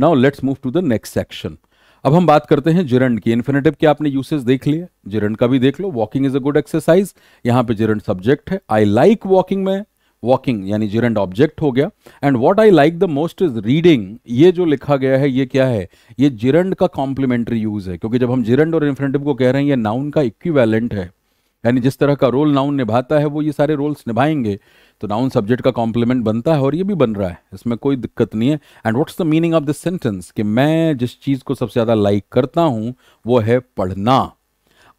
A: now let's move to the next section अब हम बात करते हैं जिरंड की इन्फिनेटिव के आपने यूसेज देख लिया जिरंड का भी देख लो walking is a good exercise यहां पे जिरंड सब्जेक्ट है आई लाइक वॉकिंग में वॉकिंग यानी जिरंड ऑब्जेक्ट हो गया and what I like the most is reading ये जो लिखा गया है ये क्या है ये जिरंड का कॉम्प्लीमेंट्री यूज है क्योंकि जब हम जिरंड और इन्फिनेटिव को कह रहे हैं ये नाउन का इक्वी है यानी जिस तरह का रोल नाउन निभाता है वो ये सारे रोल्स निभाएंगे तो नाउन सब्जेक्ट का कॉम्प्लीमेंट बनता है और ये भी बन रहा है इसमें कोई दिक्कत नहीं है and what's the meaning of this sentence कि मैं जिस चीज़ को सबसे ज़्यादा लाइक करता हूं वो है पढ़ना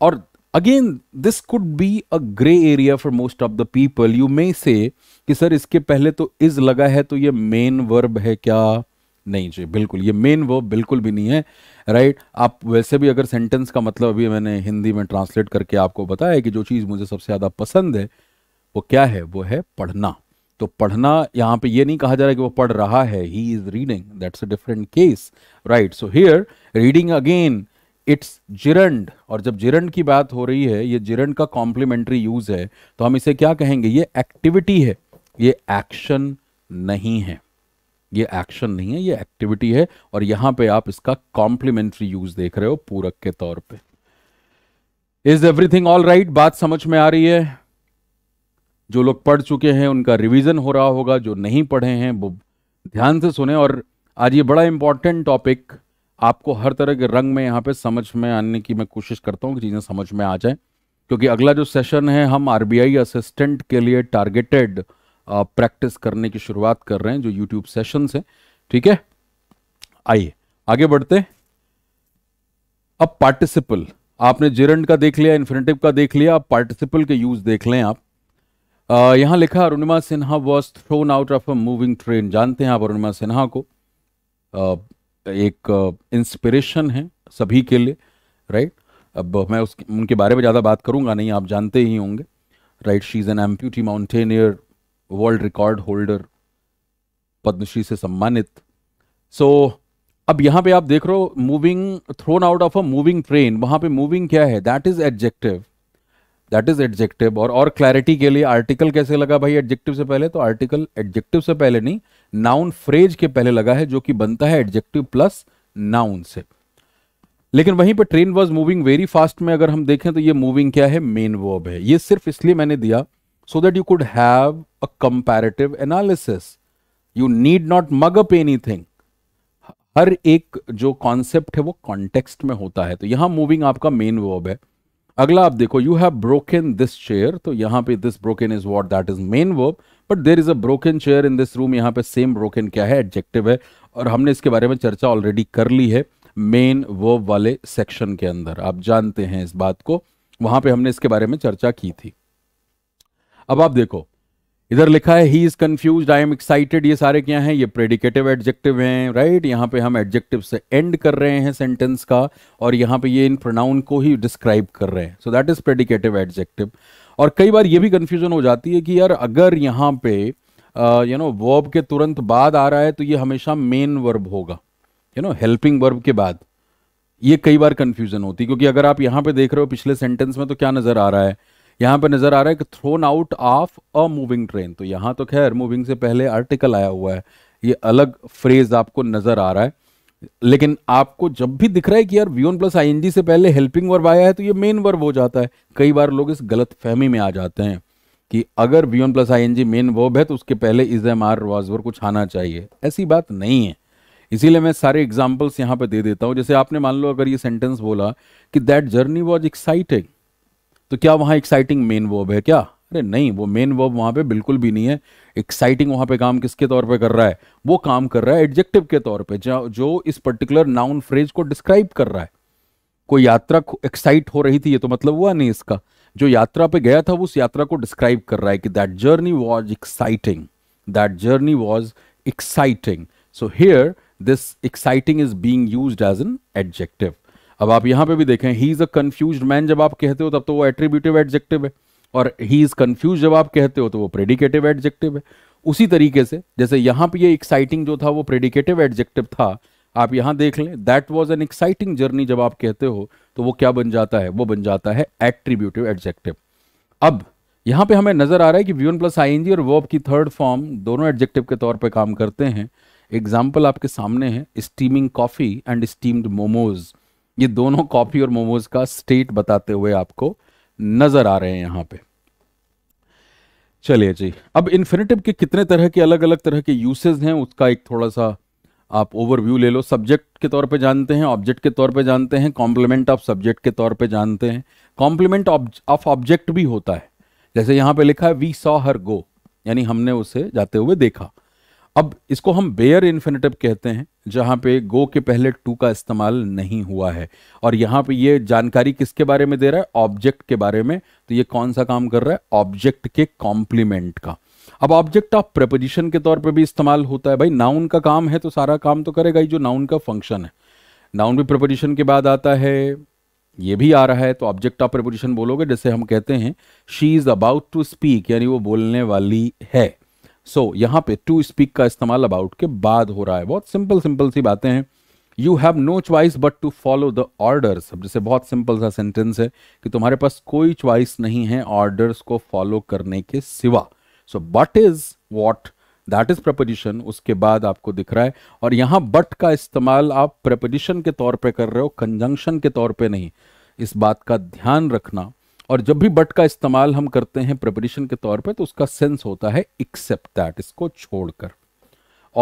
A: और again this could be a grey area for most of the people you may say कि सर इसके पहले तो इज लगा है तो ये मेन वर्ब है क्या नहीं चाहिए बिल्कुल ये मेन वर्ब बिल्कुल भी नहीं है राइट आप वैसे भी अगर सेंटेंस का मतलब अभी मैंने हिंदी में ट्रांसलेट करके आपको बताया कि जो चीज़ मुझे सबसे ज़्यादा पसंद है वो क्या है वो है पढ़ना तो पढ़ना यहाँ पे ये नहीं कहा जा रहा कि वो पढ़ रहा है he is reading that's a different case right so here reading again it's gerund और जब जिरंड की बात हो रही है ये जिरंड का कॉम्प्लीमेंट्री यूज है तो हम इसे क्या कहेंगे ये एक्टिविटी है ये एक्शन नहीं है ये एक्शन नहीं है ये एक्टिविटी है और यहां पे आप इसका कॉम्प्लीमेंट्री यूज देख रहे हो पूरक के तौर पे इज एवरीथिंग ऑल राइट बात समझ में आ रही है जो लोग पढ़ चुके हैं उनका रिवीजन हो रहा होगा जो नहीं पढ़े हैं वो ध्यान से सुने और आज ये बड़ा इंपॉर्टेंट टॉपिक आपको हर तरह के रंग में यहां पर समझ में आने की मैं कोशिश करता हूं कि चीज़ें समझ में आ जाए क्योंकि अगला जो सेशन है हम आरबीआई असिस्टेंट के लिए टारगेटेड प्रैक्टिस करने की शुरुआत कर रहे हैं जो यूट्यूब सेशन है ठीक है आइए आगे बढ़ते अब पार्टिसिपल आपने जिरंड का देख लिया इन्फिनेटिव का देख लिया अब पार्टिसिपल के यूज देख लें आप यहां लिखा Arunima Sinha was thrown out of a moving train जानते हैं आप अरुणिमा सिन्हा को आ, एक इंस्पिरेशन है सभी के लिए राइट अब मैं उसके उनके बारे में ज़्यादा बात करूंगा नहीं आप जानते ही होंगे right she is an amputee mountaineer world record holder Padmashri से सम्मानित सो so, अब यहां पे आप देख रहे हो moving thrown out of a moving train वहां पे मूविंग क्या है that is adjective that is adjective और और क्लैरिटी के लिए आर्टिकल कैसे लगा भाई एडजेक्टिव से पहले तो आर्टिकल एडजेक्टिव से पहले नहीं नाउन फ्रेज के पहले लगा है जो कि बनता है एडजेक्टिव प्लस नाउन से लेकिन वहीं पर train was moving very fast में अगर हम देखें तो ये मूविंग क्या है मेन वर्ब है ये सिर्फ इसलिए मैंने दिया so that you could have a comparative analysis. You need not mug up anything. हर एक जो कॉन्सेप्ट है वो कॉन्टेक्स्ट में होता है तो यहां मूविंग आपका मेन वर्ब है अगला आप देखो you have broken this chair तो यहाँ पे this broken is what that is main verb but there is a broken chair in this room यहाँ पे सेम ब्रोकन क्या है एडजेक्टिव है और हमने इसके बारे में चर्चा ऑलरेडी कर ली है मेन वर्ब वाले सेक्शन के अंदर आप जानते हैं इस बात को वहां पे हमने इसके बारे में चर्चा की थी अब आप देखो इधर लिखा है he is confuse I am excited ये सारे क्या हैं ये प्रेडिकेटिव एडजेक्टिव हैं राइट यहां पे हम एडजेक्टिव से एंड कर रहे हैं सेंटेंस का और यहां पे ये इन प्रोनाउन को ही डिस्क्राइब कर रहे हैं so that is predicative adjective और कई बार ये भी कंफ्यूजन हो जाती है कि यार अगर यहां पे यू नो वर्ब के तुरंत बाद आ रहा है तो ये हमेशा मेन वर्ब होगा यू नो हेल्पिंग वर्ब के बाद ये कई बार कन्फ्यूजन होती है क्योंकि अगर आप यहां पे देख रहे हो पिछले सेंटेंस में तो क्या नज़र आ रहा है यहां पे नजर आ रहा है कि thrown out of a moving train तो यहां तो खैर मूविंग से पहले आर्टिकल आया हुआ है ये अलग फ्रेज आपको नजर आ रहा है लेकिन आपको जब भी दिख रहा है कि यार वी प्लस आई से पहले हेल्पिंग वर्ब आया है तो ये मेन वर्ब हो जाता है कई बार लोग इस गलत फहमी में आ जाते हैं कि अगर V plus I main verb है तो उसके पहले इज एम आर वाजवर कुछ आना चाहिए ऐसी बात नहीं है इसीलिए मैं सारे एग्जाम्पल्स यहाँ पर दे देता हूँ जैसे आपने मान लो अगर ये सेंटेंस बोला कि दैट जर्नी वॉज एक्साइटिंग तो क्या वहां एक्साइटिंग मेन वर्ब है क्या अरे नहीं वो मेन वर्ब वहां पे बिल्कुल भी नहीं है एक्साइटिंग वहां पे काम किसके तौर पे कर रहा है वो काम कर रहा है एडजेक्टिव के तौर पे जो इस पर्टिकुलर नाउन फ्रेज को डिस्क्राइब कर रहा है कोई यात्रा एक्साइट हो रही थी ये तो मतलब हुआ नहीं इसका जो यात्रा पे गया था वो उस यात्रा को डिस्क्राइब कर रहा है कि that journey was exciting that journey was exciting so here this exciting is being use as an adjective अब आप यहां पे भी देखें he is a confuse man जब आप कहते हो तब तो वो एट्रीब्यूटिव एडजेक्टिव है और ही इज कंफ्यूज जब आप कहते हो तो वो प्रेडिकेटिव एडजेक्टिव है उसी तरीके से जैसे यहां पे ये एक्साइटिंग जो था वो प्रेडिकेटिव एडजेक्टिव था आप यहां देख लें that was an exciting journey जब आप कहते हो तो वो क्या बन जाता है वो बन जाता है एट्रीब्यूटिव एडजेक्टिव अब यहां पे हमें नजर आ रहा है कि वी प्लस आई और वर्ब की थर्ड फॉर्म दोनों एडजेक्टिव के तौर पर काम करते हैं एग्जाम्पल आपके सामने है steaming coffee and steamed momos ये दोनों कॉफी और मोमोज का स्टेट बताते हुए आपको नजर आ रहे हैं यहां पे चलिए जी अब इन्फिनेटिव के कितने तरह के अलग अलग तरह के यूसेज हैं उसका एक थोड़ा सा आप ओवरव्यू ले लो सब्जेक्ट के तौर पे जानते हैं ऑब्जेक्ट के तौर पे जानते हैं कॉम्प्लीमेंट ऑफ सब्जेक्ट के तौर पे जानते हैं कॉम्प्लीमेंट ऑफ ऑब्जेक्ट भी होता है जैसे यहां पे लिखा है वी सॉ हर गो यानी हमने उसे जाते हुए देखा अब इसको हम बेयर इन्फिनेटिव कहते हैं जहां पे गो के पहले टू का इस्तेमाल नहीं हुआ है और यहां पे ये जानकारी किसके बारे में दे रहा है ऑब्जेक्ट के बारे में तो ये कौन सा काम कर रहा है ऑब्जेक्ट के कॉम्प्लीमेंट का अब ऑब्जेक्ट ऑफ प्रपोजिशन के तौर पे भी इस्तेमाल होता है भाई नाउन का काम है तो सारा काम तो करेगा ही जो नाउन का फंक्शन है नाउन भी प्रपोजिशन के बाद आता है ये भी आ रहा है तो ऑब्जेक्ट ऑफ प्रपोजिशन बोलोगे जैसे हम कहते हैं she is about to speak यानी वो बोलने वाली है सो so, यहां पे टू स्पीक का इस्तेमाल अबाउट के बाद हो रहा है बहुत सिंपल सिंपल सी बातें हैं you have no choice but to follow the order अब जैसे बहुत सिंपल सा सेंटेंस है कि तुम्हारे पास कोई च्वाइस नहीं है ऑर्डर्स को फॉलो करने के सिवा so but is what that is preposition उसके बाद आपको दिख रहा है और यहां बट का इस्तेमाल आप प्रपोजिशन के तौर पे कर रहे हो कंजंक्शन के तौर पे नहीं इस बात का ध्यान रखना और जब भी बट का इस्तेमाल हम करते हैं प्रिपरेशन के तौर पे तो उसका सेंस होता है एक्सेप्ट दैट इसको छोड़कर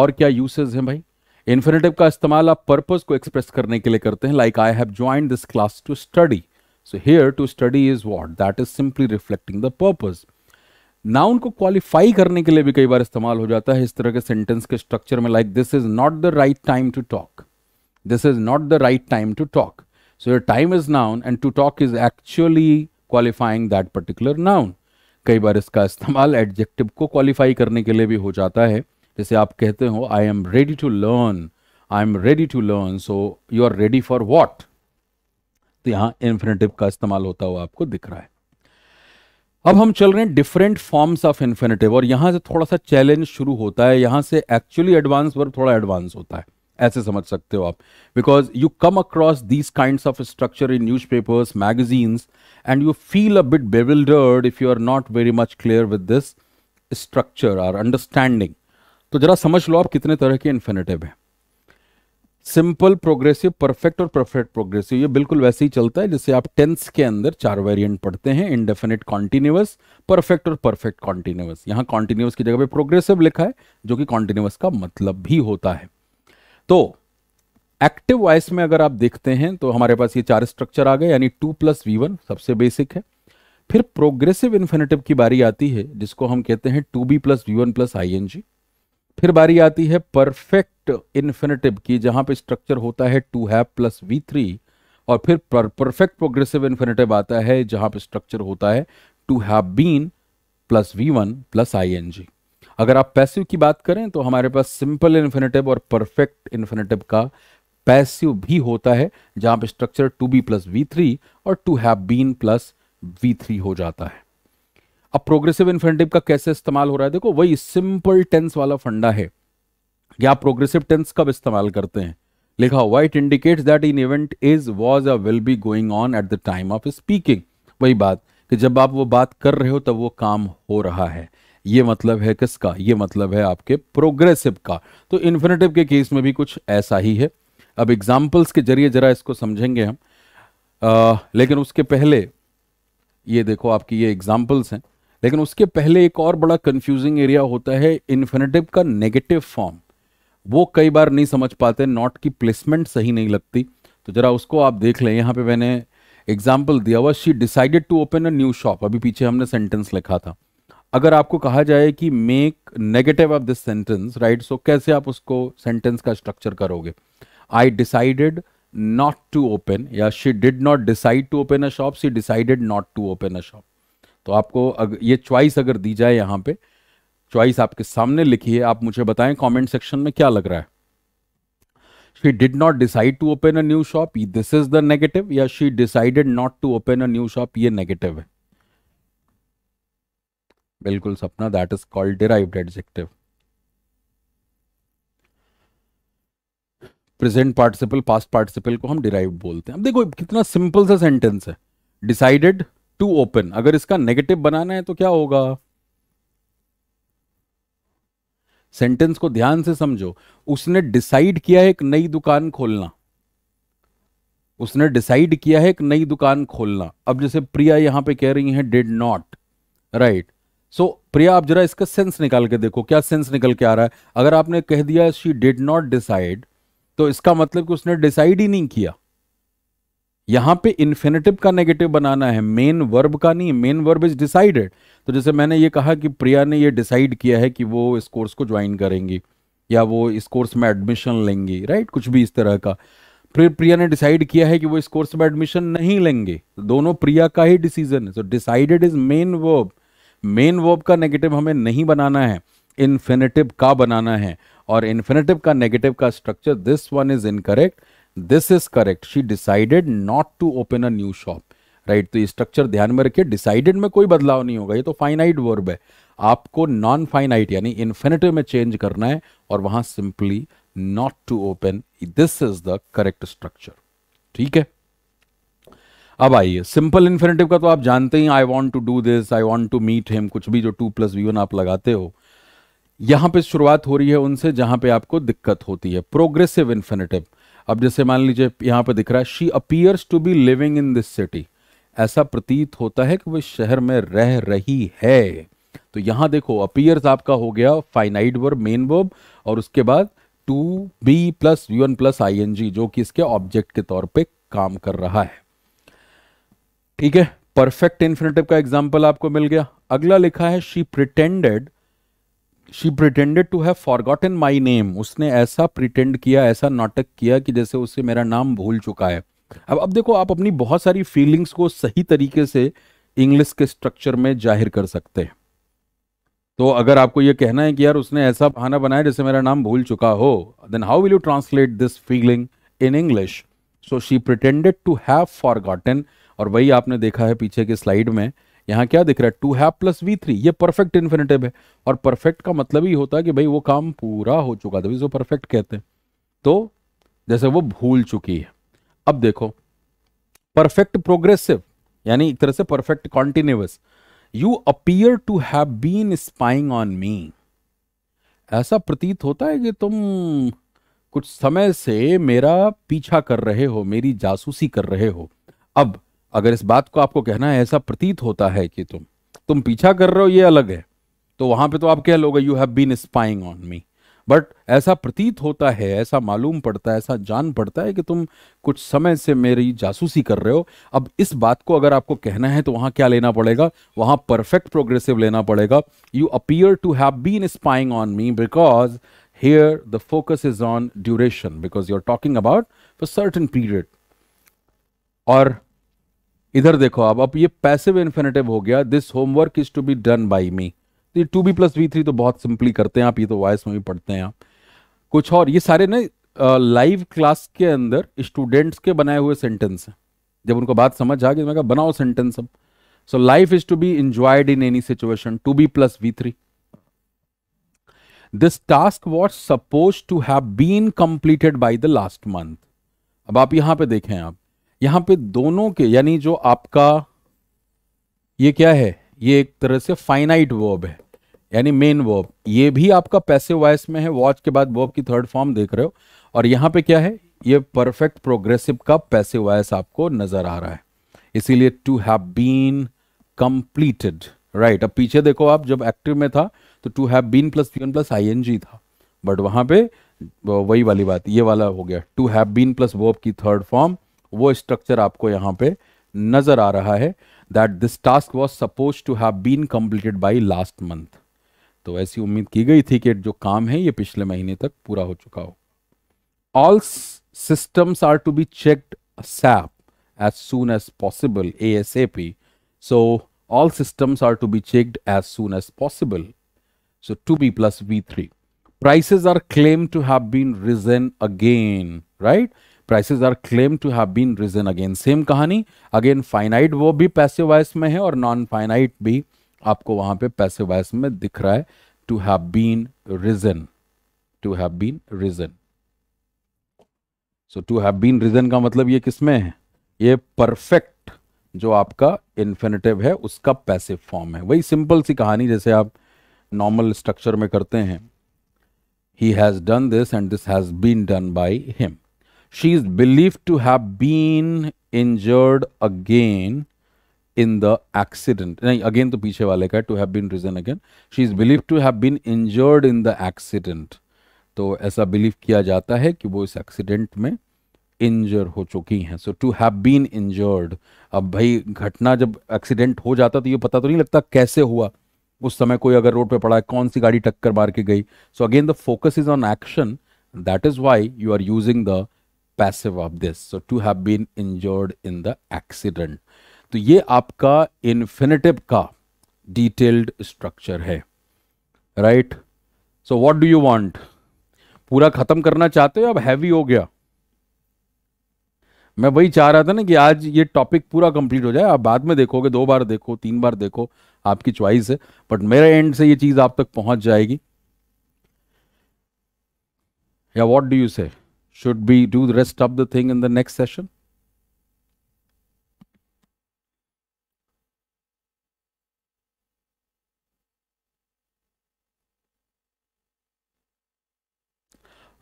A: और क्या यूसेज हैं भाई इन्फिनेटिव का इस्तेमाल आप पर्पज को एक्सप्रेस करने के लिए करते हैं like I have join this class to study so here to study is what that is simply reflecting the purpose noun को क्वालिफाई करने के लिए भी कई बार इस्तेमाल हो जाता है इस तरह के सेंटेंस के स्ट्रक्चर में like this is not the right time to talk this is not the right time to talk so your time is noun and to talk is actually qualifying that particular noun कई बार इसका इस्तेमाल एडजेक्टिव को क्वालिफाई करने के लिए भी हो जाता है जैसे आप कहते हो I am ready to learn I am ready to learn so you are ready for what तो यहाँ इन्फिनेटिव का इस्तेमाल होता हुआ आपको दिख रहा है अब हम चल रहे हैं डिफरेंट फॉर्म्स ऑफ इन्फिनेटिव और यहां से थोड़ा सा चैलेंज शुरू होता है यहां से एक्चुअली एडवांस वर्ब थोड़ा एडवांस होता है ऐसे समझ सकते हो आप because you come across these kind of structure in newspapers magazines and you feel a bit bewildered if you are not very much clear with this structure or understanding तो जरा समझ लो आप कितने तरह के इन्फिनेटिव हैं सिंपल प्रोग्रेसिव परफेक्ट और परफेक्ट प्रोग्रेसिव ये बिल्कुल वैसे ही चलता है जैसे आप टेंथ के अंदर चार वेरिएंट पढ़ते हैं इनडेफिनेट कॉन्टिन्यूस परफेक्ट और परफेक्ट कॉन्टिन्यूस यहां कॉन्टिन्यूस की जगह पे प्रोग्रेसिव लिखा है जो कि कॉन्टिन्यूस का मतलब भी होता है तो एक्टिव वॉइस में अगर आप देखते हैं तो हमारे पास ये चार स्ट्रक्चर आ गए यानी टू प्लस वी वन सबसे बेसिक है फिर प्रोग्रेसिव इन्फिनेटिव की बारी आती है जिसको हम कहते हैं to be plus V one plus I N G फिर बारी आती है परफेक्ट इन्फिनेटिव की जहां पे स्ट्रक्चर होता है to have plus V three और फिर परफेक्ट प्रोग्रेसिव इन्फिनेटिव आता है जहां पे स्ट्रक्चर होता है to have been plus V one plus I N G अगर आप पैसिव की बात करें तो हमारे पास सिंपल इन्फिनेटिव और परफेक्ट इन्फिनेटिव का पैसिव भी होता है जहां पे structure to be plus V three और to have been plus V three हो जाता है अब प्रोग्रेसिव इन्फिनेटिव का कैसे इस्तेमाल हो रहा है देखो वही सिंपल टेंस वाला फंडा है या प्रोग्रेसिव टेंस कब इस्तेमाल करते हैं लिखा हुआ it indicates that in event is was a will be going on at the time of speaking वही बात कि जब आप वो बात कर रहे हो तब वो काम हो रहा है ये मतलब है किसका ये मतलब है आपके प्रोग्रेसिव का तो इन्फिनेटिव के केस में भी कुछ ऐसा ही है अब एग्जाम्पल्स के जरिए जरा इसको समझेंगे हम आ, लेकिन उसके पहले ये देखो आपकी ये एग्जाम्पल्स हैं लेकिन उसके पहले एक और बड़ा कंफ्यूजिंग एरिया होता है इन्फिनेटिव का नेगेटिव फॉर्म वो कई बार नहीं समझ पाते नॉट की प्लेसमेंट सही नहीं लगती तो जरा उसको आप देख लें यहाँ पे मैंने एग्जाम्पल दिया हुआ she decided to open a new shop अभी पीछे हमने सेंटेंस लिखा था अगर आपको कहा जाए कि make negative of this sentence right so कैसे आप उसको सेंटेंस का स्ट्रक्चर करोगे I decided not to open या she did not decide to open a shop she decided not to open a shop तो आपको अग, ये च्वाइस अगर दी जाए यहाँ पे च्वाइस आपके सामने लिखी है आप मुझे बताएं कॉमेंट सेक्शन में क्या लग रहा है she did not decide to open a new shop this is the negative या she decided not to open a new shop ये negative है बिल्कुल सपना that is called derived adjective present participle past participle को हम डिराइव बोलते हैं अब देखो कितना सिंपल सा सेंटेंस है डिसाइडेड टू ओपन अगर इसका नेगेटिव बनाना है तो क्या होगा सेंटेंस को ध्यान से समझो उसने डिसाइड किया है एक नई दुकान खोलना उसने डिसाइड किया है एक नई दुकान खोलना अब जैसे प्रिया यहां पे कह रही है did not right so so, Priya आप जरा इसका सेंस निकाल के देखो क्या सेंस निकल के आ रहा है अगर आपने कह दिया शी डिड नॉट डिसाइड तो इसका मतलब कि उसने डिसाइड ही नहीं किया यहां पे इन्फिनेटिव का नेगेटिव बनाना है मेन वर्ब का नहीं मेन वर्ब इज डिसाइडेड तो जैसे मैंने ये कहा कि प्रिया ने ये डिसाइड किया है कि वो इस कोर्स को ज्वाइन करेंगी या वो इस कोर्स में एडमिशन लेंगी राइट कुछ भी इस तरह का फिर प्रिया ने डिसाइड किया है कि वो इस कोर्स में एडमिशन नहीं लेंगे तो दोनों प्रिया का ही डिसीजन है so decided is main verb main verb का नेगेटिव हमें नहीं बनाना है इन्फिनेटिव का बनाना है और इन्फिनेटिव का नेगेटिव का structure this one is incorrect this is correct she decided not to open a new shop right तो ये स्ट्रक्चर ध्यान में रखिए डिसाइडेड में कोई बदलाव नहीं होगा ये तो फाइनाइट वर्ब है आपको नॉन फाइनाइट यानी इन्फिनेटिव में चेंज करना है और वहां simply not to open this is the correct structure ठीक है अब आइए सिंपल इन्फिनेटिव का तो आप जानते ही I want to do this I want to meet him कुछ भी जो टू प्लस वी वन आप लगाते हो यहां पे शुरुआत हो रही है उनसे जहां पे आपको दिक्कत होती है प्रोग्रेसिव इन्फिनेटिव अब जैसे मान लीजिए यहां पे दिख रहा है she appears to be living in this city ऐसा प्रतीत होता है कि वह शहर में रह रही है तो यहां देखो अपियर्स आपका हो गया फाइनाइट वर्ब मेन वर्ब और उसके बाद to be plus V one plus I N G जो कि इसके ऑब्जेक्ट के तौर पे काम कर रहा है ठीक है परफेक्ट इन्फिनेटिव का एग्जाम्पल आपको मिल गया अगला लिखा है she pretended she pretended to have forgotten my name उसने ऐसा प्रिटेंड किया ऐसा नाटक किया कि जैसे उससे मेरा नाम भूल चुका है अब अब देखो आप अपनी बहुत सारी फीलिंग्स को सही तरीके से इंग्लिश के स्ट्रक्चर में जाहिर कर सकते हैं तो अगर आपको यह कहना है कि यार उसने ऐसा बहाना बनाया जैसे मेरा नाम भूल चुका हो then how will you translate this feeling in English so she pretended to have forgotten और वही आपने देखा है पीछे के स्लाइड में यहाँ क्या दिख रहा है to have plus V three ये परफेक्ट इन्फिनेटिव है और परफेक्ट का मतलब ही होता है कि भाई वो काम पूरा हो चुका था इसको परफेक्ट कहते हैं तो जैसे वो भूल चुकी है अब देखो परफेक्ट प्रोग्रेसिव यानी एक तरह से perfect continuous you appear to have been spying on me ऐसा प्रतीत होता है कि तुम कुछ समय से मेरा पीछा कर रहे हो मेरी जासूसी कर रहे हो अब अगर इस बात को आपको कहना है ऐसा प्रतीत होता है कि तुम तुम पीछा कर रहे हो ये अलग है तो वहां पे तो आप कह लोगे you have been spying on me but ऐसा प्रतीत होता है ऐसा मालूम पड़ता है ऐसा जान पड़ता है कि तुम कुछ समय से मेरी जासूसी कर रहे हो अब इस बात को अगर आपको कहना है तो वहां क्या लेना पड़ेगा वहां परफेक्ट प्रोग्रेसिव लेना पड़ेगा you appear to have been spying on me because the focus is on duration because you are talking about for certain period और इधर देखो आप अब ये पैसिव इन्फिनेटिव हो गया this homework is to be done by me तो ये to be plus V three तो बहुत सिंपली करते हैं आप ये तो वॉइस में भी पढ़ते हैं कुछ और ये सारे ना लाइव क्लास के अंदर स्टूडेंट्स के बनाए हुए सेंटेंस हैं जब उनको बात समझ आ गई तो मैं बनाओ सेंटेंस अब so life is to be enjoyed in any situation to be plus V three this task was suppose to have been completed by the last month अब आप यहां पे देखें आप यहां पे दोनों के यानी जो आपका ये क्या है ये एक तरह से फाइनाइट वर्ब है यानी मेन वर्ब ये भी आपका पैसे वॉयस में है वॉच के बाद वर्ब की थर्ड फॉर्म देख रहे हो और यहां पे क्या है ये परफेक्ट प्रोग्रेसिव का पैसे वॉयस आपको नजर आ रहा है इसीलिए to have been completed right अब पीछे देखो आप जब एक्टिव में था तो to have been plus one plus I था बट वहां पे वही वाली बात ये वाला हो गया to have been plus verb की थर्ड फॉर्म वो स्ट्रक्चर आपको यहां पे नजर आ रहा है that this task was suppose to have been completed by last month तो ऐसी उम्मीद की गई थी कि जो काम है ये पिछले महीने तक पूरा हो चुका हो all systems are to be checked ASAP as soon as possible A S A P so all systems are to be check as soon as possible so to be plus V three prices are claim to have been risen again right prices are claim to have been risen again same कहानी अगेन फाइनाइट वो भी पैसे वाइस में है और नॉन फाइनाइट भी आपको वहां पे पैसे वाइस में दिख रहा है to have been risen to have been risen so to have been risen का मतलब ये किसमें है ये परफेक्ट जो आपका इन्फिनेटिव है उसका पैसे फॉर्म है वही सिंपल सी कहानी जैसे आप नॉर्मल स्ट्रक्चर में करते हैं he has done this and this has been done by him she is believed to have been injured again in the accident nahi again to piche wale ka to have been risen again she is believed to have been injured in the accident to aisa believe kiya jata hai ki wo is accident mein injure हो चुकी हैं so to have been injured अब भाई घटना जब एक्सीडेंट हो जाता तो ये पता तो नहीं लगता कैसे हुआ उस समय कोई अगर रोड पे पड़ा है कौन सी गाड़ी टक्कर मार के गई so again the focus is on action that is why you are using the passive of this. So to have been injured in the accident. तो ये आपका इन्फिनेटिव का डिटेल्ड स्ट्रक्चर है right so what do you want पूरा खत्म करना चाहते हो अब हैवी हो गया मैं वही चाह रहा था ना कि आज ये टॉपिक पूरा कंप्लीट हो जाए आप बाद में देखोगे दो बार देखो तीन बार देखो आपकी च्वाइस है बट मेरे एंड से ये चीज आप तक पहुंच जाएगी या what do you say Should we do the rest of the thing in the next session?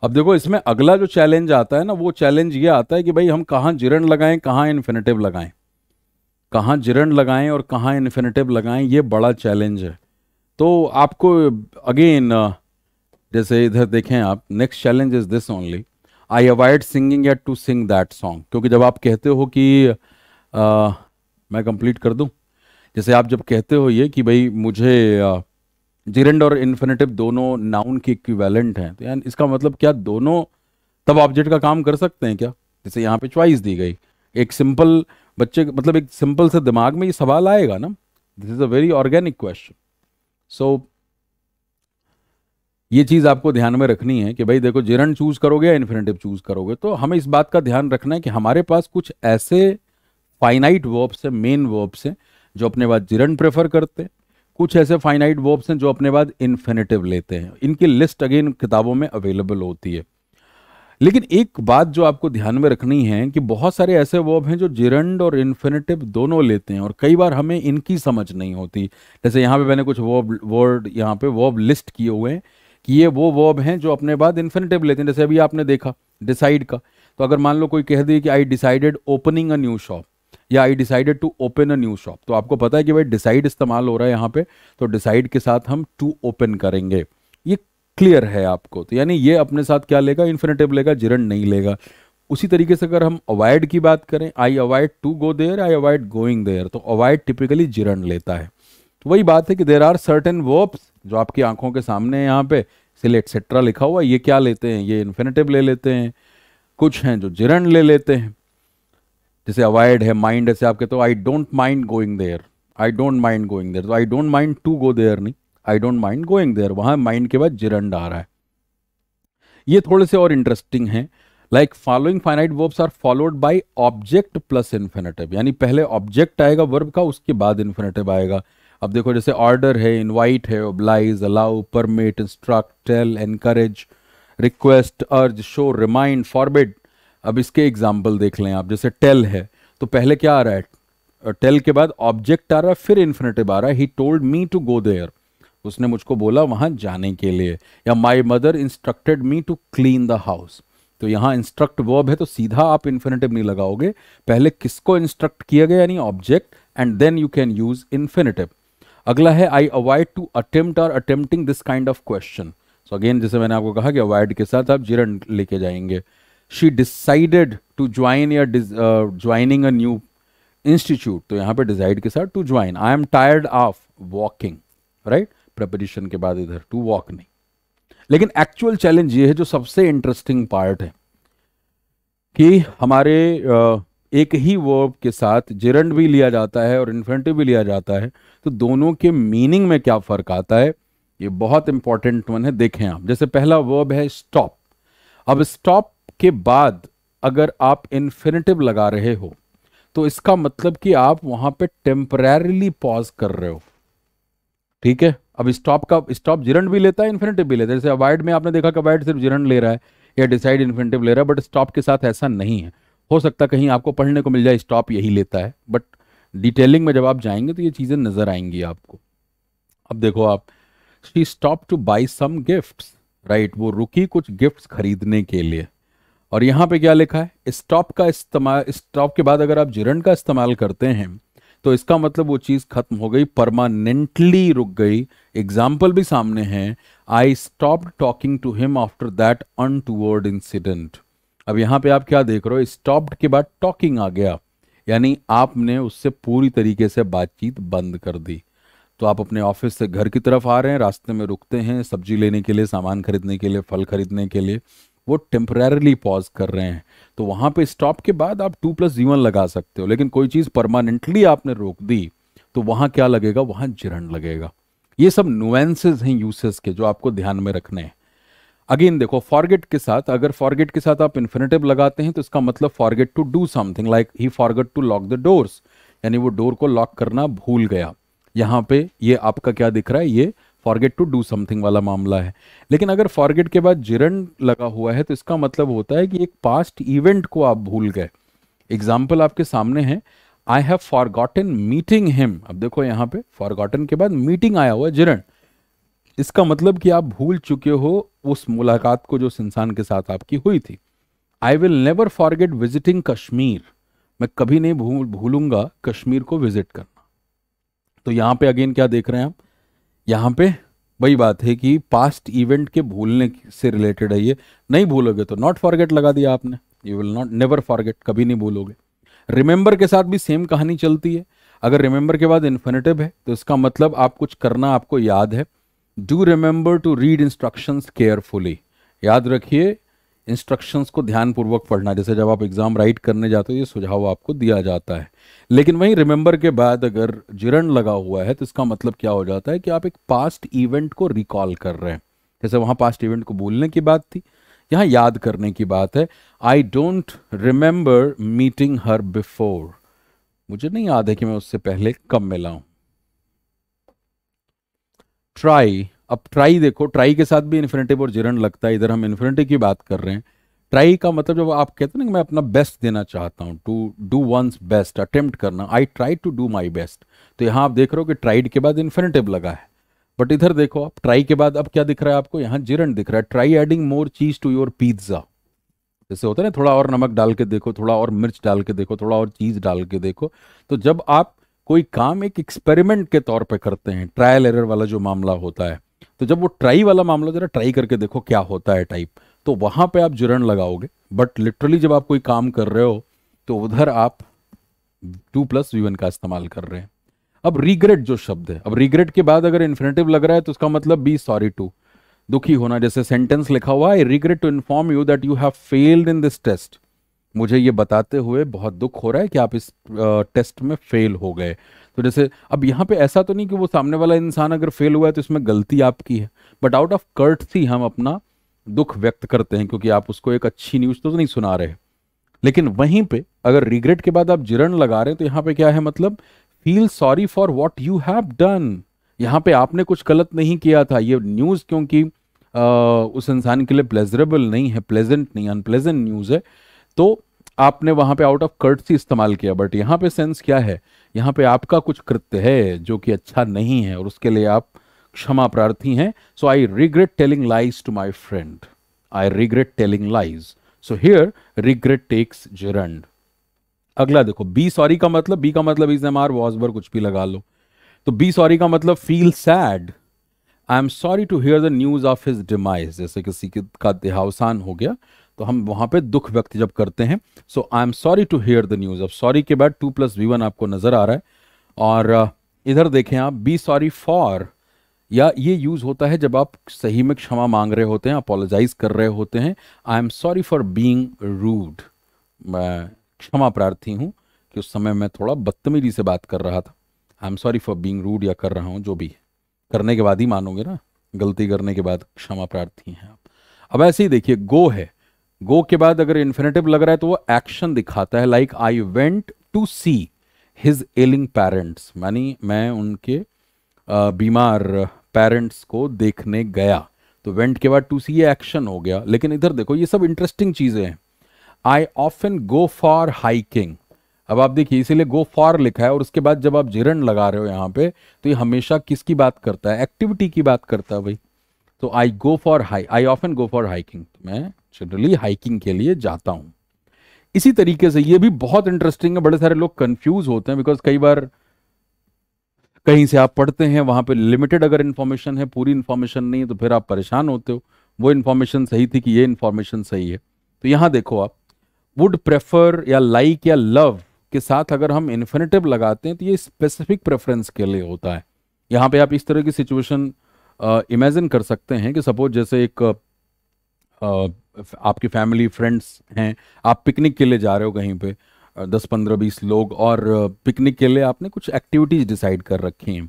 A: अब देखो इसमें अगला जो चैलेंज आता है ना वो चैलेंज ये आता है कि भाई हम कहाँ जिरण लगाएं कहाँ इन्फिनेटिव लगाएं कहाँ जिरण लगाएं और कहाँ इन्फिनेटिव लगाएं ये बड़ा चैलेंज है तो आपको अगेन जैसे इधर देखें आप next challenge is this only I avoid singing या टू सिंग दैट सॉन्ग क्योंकि जब आप कहते हो कि आ, मैं कंप्लीट कर दूं जैसे आप जब कहते हो ये कि भाई मुझे जिरेंड और इन्फिनेटिव दोनों नाउन के इक्विवेलेंट हैं तो यानी इसका मतलब क्या दोनों तब ऑब्जेक्ट का काम कर सकते हैं क्या जैसे यहाँ पे च्वाइस दी गई एक सिंपल बच्चे मतलब एक सिंपल से दिमाग में ये सवाल आएगा ना this is a very organic question so ये चीज़ आपको ध्यान में रखनी है कि भाई देखो जिरन चूज करोगे या इन्फिनेटिव चूज करोगे तो हमें इस बात का ध्यान रखना है कि हमारे पास कुछ ऐसे फाइनाइट वर्ब्स हैं मेन वर्ब्स हैं जो अपने बाद जिरन प्रेफर करते हैं कुछ ऐसे फाइनाइट वर्ब्स हैं जो अपने बाद इन्फिनेटिव लेते हैं इनकी लिस्ट अगेन किताबों में अवेलेबल होती है लेकिन एक बात जो आपको ध्यान में रखनी है कि बहुत सारे ऐसे वर्ब हैं जो जिरंड और इन्फिनेटिव दोनों लेते हैं और कई बार हमें इनकी समझ नहीं होती जैसे यहाँ पे मैंने कुछ वर्ब वर्ड यहाँ पे वर्ब लिस्ट किए हुए हैं कि ये वो वर्ब हैं जो अपने बाद इन्फिनेटिव लेते हैं जैसे अभी आपने देखा डिसाइड का तो अगर मान लो कोई कह दिए कि I decided opening a new shop या I decided to open a new shop तो आपको पता है कि भाई डिसाइड इस्तेमाल हो रहा है यहाँ पे तो डिसाइड के साथ हम टू ओपन करेंगे ये क्लियर है आपको तो यानी ये अपने साथ क्या लेगा इन्फिनेटिव लेगा जिरन नहीं लेगा उसी तरीके से अगर हम अवॉइड की बात करें I avoid to go there I avoid going there तो अवॉइड टिपिकली जिरन लेता है तो वही बात है कि देर आर सर्टेन वर्ब्स जो आपकी आंखों के सामने है यहाँ पे सिले एक्सेट्रा लिखा हुआ ये क्या लेते हैं ये इन्फिनेटिव ले लेते हैं कुछ हैं जो जिरण ले लेते हैं जैसे अवॉइड है माइंड ऐसे आप कहते हो I don't mind going there I don't mind going there तो I don't mind to go there नहीं I don't mind going there वहां माइंड के बाद जिरंड आ रहा है ये थोड़े से और इंटरेस्टिंग है like following finite verbs are followed by object plus infinitive यानी पहले ऑब्जेक्ट आएगा वर्ब का उसके बाद इन्फिनेटिव आएगा अब देखो जैसे ऑर्डर है इनवाइट है oblige allow permit instruct tell encourage request urge show remind forbid अब इसके एग्जाम्पल देख लें आप जैसे टेल है तो पहले क्या आ रहा है टेल के बाद ऑब्जेक्ट आ रहा है फिर इन्फिनेटिव आ रहा है he told me to go there उसने मुझको बोला वहां जाने के लिए या my mother instructed me to clean the house तो यहाँ इंस्ट्रक्ट वर्ब है तो सीधा आप इन्फिनेटिव नहीं लगाओगे पहले किसको इंस्ट्रक्ट किया गया यानी object and then you can use infinitive अगला है आई अवॉइड टू अटेम्प्ट और attempting this kind of question so again जैसे मैंने आपको कहा कि अवॉइड के साथ आप जिरण लेके जाएंगे शी डिसाइडेड टू ज्वाइन या ज्वाइनिंग अ न्यू इंस्टीट्यूट तो यहाँ पे डिसाइड के साथ to join I am tired of walking right preposition के बाद इधर टू वॉक नहीं लेकिन एक्चुअल चैलेंज ये है जो सबसे इंटरेस्टिंग पार्ट है कि हमारे uh, एक ही वर्ब के साथ जिरंड भी लिया जाता है और इन्फेंटिव भी लिया जाता है तो दोनों के मीनिंग में क्या फ़र्क आता है ये बहुत इंपॉर्टेंट वन है देखें आप जैसे पहला वर्ब है स्टॉप अब स्टॉप के बाद अगर आप इन्फिनेटिव लगा रहे हो तो इसका मतलब कि आप वहां पे टेम्परेली पॉज कर रहे हो ठीक है अब स्टॉप का स्टॉप जिरण भी लेता है इन्फिनेटिव भी लेता है जैसे अवॉइड में आपने देखा कि अवॉइड सिर्फ जिरण ले रहा है या डिसाइड इन्फिनेटिव ले रहा है बट स्टॉप के साथ ऐसा नहीं है हो सकता कहीं आपको पढ़ने को मिल जाए स्टॉप यही लेता है बट डिटेलिंग में जब आप जाएंगे तो ये चीज़ें नज़र आएंगी आपको अब देखो आप she stop to buy some gift right वो रुकी कुछ गिफ्ट खरीदने के लिए और यहां पे क्या लिखा है स्टॉप का इस्तेमाल स्टॉप के बाद अगर आप जिरण का इस्तेमाल करते हैं तो इसका मतलब वो चीज़ खत्म हो गई परमानेंटली रुक गई एग्जाम्पल भी सामने हैं I stop talking to him after that untoward incident अब यहां पे आप क्या देख रहे हो स्टॉप्ड के बाद टॉकिंग आ गया यानी आपने उससे पूरी तरीके से बातचीत बंद कर दी तो आप अपने ऑफिस से घर की तरफ आ रहे हैं रास्ते में रुकते हैं सब्जी लेने के लिए सामान खरीदने के लिए फल खरीदने के लिए वो टेम्परेली पॉज कर रहे हैं तो वहाँ पे स्टॉप के बाद आप टू प्लस जीवन लगा सकते हो लेकिन कोई चीज़ परमानेंटली आपने रोक दी तो वहाँ क्या लगेगा वहाँ जिरण लगेगा ये सब नुएंसेज हैं यूसेस के जो आपको ध्यान में रखने हैं अगेन देखो फॉरगेट के साथ अगर फॉरगेट के साथ आप इन्फिनेटिव लगाते हैं तो इसका मतलब forget to do something like he forget to lock the doors यानी वो डोर को लॉक करना भूल गया यहाँ पे ये आपका क्या दिख रहा है ये फॉरगेट टू डू समथिंग वाला मामला है लेकिन अगर फॉरगेट के बाद जिरन लगा हुआ है तो इसका मतलब होता है कि एक पास्ट इवेंट को आप भूल गए एग्जाम्पल आपके सामने है I have forgotten meeting him अब देखो यहाँ पे फॉरगॉटन के बाद मीटिंग आया हुआ जिरन इसका मतलब कि आप भूल चुके हो उस मुलाकात को जो उस इंसान के साथ आपकी हुई थी I will never forget visiting Kashmir मैं कभी नहीं भूल भूलूंगा कश्मीर को विजिट करना तो यहां पे अगेन क्या देख रहे हैं आप यहां पे वही बात है कि पास्ट इवेंट के भूलने से रिलेटेड है ये नहीं भूलोगे तो नॉट फॉरगेट लगा दिया आपने you will not never forget कभी नहीं भूलोगे रिमेंबर के साथ भी सेम कहानी चलती है अगर रिमेंबर के बाद इन्फिनेटिव है तो इसका मतलब आप कुछ करना आपको याद है do remember to read instructions carefully याद रखिए इंस्ट्रक्शंस को ध्यानपूर्वक पढ़ना जैसे जब आप एग्ज़ाम राइट करने जाते हो ये सुझाव आपको दिया जाता है लेकिन वहीं रिमेंबर के बाद अगर जिरण लगा हुआ है तो इसका मतलब क्या हो जाता है कि आप एक पास्ट इवेंट को रिकॉल कर रहे हैं जैसे वहाँ पास्ट इवेंट को बोलने की बात थी यहाँ याद करने की बात है I don't remember meeting her before मुझे नहीं याद है कि मैं उससे पहले कब मिला हूं ट्राई अब ट्राई देखो ट्राई के साथ भी इन्फिनेटिव और जिरन लगता है इधर हम इन्फिनेटिव की बात कर रहे हैं ट्राई का मतलब जब आप कहते हैं ना कि मैं अपना बेस्ट देना चाहता हूँ to do one's best attempt करना I try to do my best तो यहाँ आप देख रहे हो कि ट्राइड के बाद इन्फिनेटिव लगा है बट इधर देखो आप ट्राई के बाद अब क्या दिख रहा है आपको यहाँ जिरण दिख रहा है ट्राई एडिंग मोर चीज टू योर पिज्ज़ा जैसे होता है ना थोड़ा और नमक डाल के देखो थोड़ा और मिर्च डाल के देखो थोड़ा और चीज़ डाल के देखो तो जब आप कोई काम एक एक्सपेरिमेंट के तौर पे करते हैं ट्रायल एरर वाला जो मामला होता है तो जब वो ट्राई वाला मामला जरा ट्राई करके देखो क्या होता है टाइप तो वहां पे आप जुरण लगाओगे बट लिटरली जब आप कोई काम कर रहे हो तो उधर आप टू प्लस वीवन का इस्तेमाल कर रहे हैं अब रिग्रेट जो शब्द है अब रिग्रेट के बाद अगर इन्फिनेटिव लग रहा है तो उसका मतलब बी सॉरी टू दुखी होना जैसे सेंटेंस लिखा हुआ I regret to inform you that you have failed in this test मुझे ये बताते हुए बहुत दुख हो रहा है कि आप इस टेस्ट में फेल हो गए तो जैसे अब यहाँ पे ऐसा तो नहीं कि वो सामने वाला इंसान अगर फेल हुआ है तो इसमें गलती आपकी है बट आउट ऑफ कर्टसी हम अपना दुख व्यक्त करते हैं क्योंकि आप उसको एक अच्छी न्यूज़ तो नहीं सुना रहे लेकिन वहीं पे अगर रिग्रेट के बाद आप जिरण लगा रहे हैं तो यहाँ पे क्या है मतलब feel sorry for what you have done यहाँ पे आपने कुछ गलत नहीं किया था ये न्यूज़ क्योंकि आ, उस इंसान के लिए प्लेजरेबल नहीं है प्लेजेंट नहीं अनप्लेजेंट न्यूज़ है तो आपने वहां पे आउट ऑफ कर्टसी इस्तेमाल किया बट यहाँ पे सेंस क्या है यहाँ पे आपका कुछ कृत्य है जो कि अच्छा नहीं है और उसके लिए आप क्षमा प्रार्थी हैं so I regret telling lies to my friend I regret telling lies so here regret takes gerund अगला देखो बी सॉरी का मतलब बी का मतलब इज एम आर वॉजबर कुछ भी लगा लो तो बी सॉरी का मतलब feel sad I am sorry to hear the news of his demise जैसे किसी का देहावसान हो गया तो हम वहां पे दुख व्यक्त जब करते हैं so I am sorry to hear the news अब सॉरी के बाद टू प्लस वी वन आपको नज़र आ रहा है और uh, इधर देखें आप बी सॉरी फॉर या ये यूज़ होता है जब आप सही में क्षमा मांग रहे होते हैं अपोलोजाइज कर रहे होते हैं I am sorry for being rude मैं क्षमा प्रार्थी हूँ कि उस समय मैं थोड़ा बदतमीजी से बात कर रहा था I am sorry for being rude या कर रहा हूँ जो भी करने के बाद ही मानोगे ना गलती करने के बाद क्षमा प्रार्थी हैं आप अब ऐसे ही देखिए गो है गो के बाद अगर इन्फिनेटिव लग रहा है तो वो एक्शन दिखाता है like I went to see his ailing parents मानी मैं उनके बीमार पेरेंट्स को देखने गया तो वेंट के बाद टू सी ये एक्शन हो गया लेकिन इधर देखो ये सब इंटरेस्टिंग चीज़ें हैं I often go for hiking अब आप देखिए इसीलिए गो फॉर लिखा है और उसके बाद जब आप जिरण लगा रहे हो यहाँ पे तो ये हमेशा किसकी बात करता है एक्टिविटी की बात करता है भाई तो I go for high I often go for hiking मैं जनरली हाइकिंग के लिए जाता हूं इसी तरीके से ये भी बहुत इंटरेस्टिंग है बड़े सारे लोग कंफ्यूज होते हैं बिकॉज कई बार कहीं से आप पढ़ते हैं वहां पे लिमिटेड अगर इंफॉर्मेशन है पूरी इंफॉर्मेशन नहीं है तो फिर आप परेशान होते हो वो इंफॉर्मेशन सही थी कि ये इंफॉर्मेशन सही है तो यहां देखो आप वुड प्रेफर या लाइक like या लव के साथ अगर हम इन्फिनेटिव लगाते हैं तो ये स्पेसिफिक प्रेफरेंस के लिए होता है यहां पे आप इस तरह की सिचुएशन इमेजिन uh, कर सकते हैं कि सपोज जैसे एक uh, uh, आपके फैमिली फ्रेंड्स हैं आप पिकनिक के लिए जा रहे हो कहीं पे दस पंद्रह बीस लोग और पिकनिक के लिए आपने कुछ एक्टिविटीज़ डिसाइड कर रखी हैं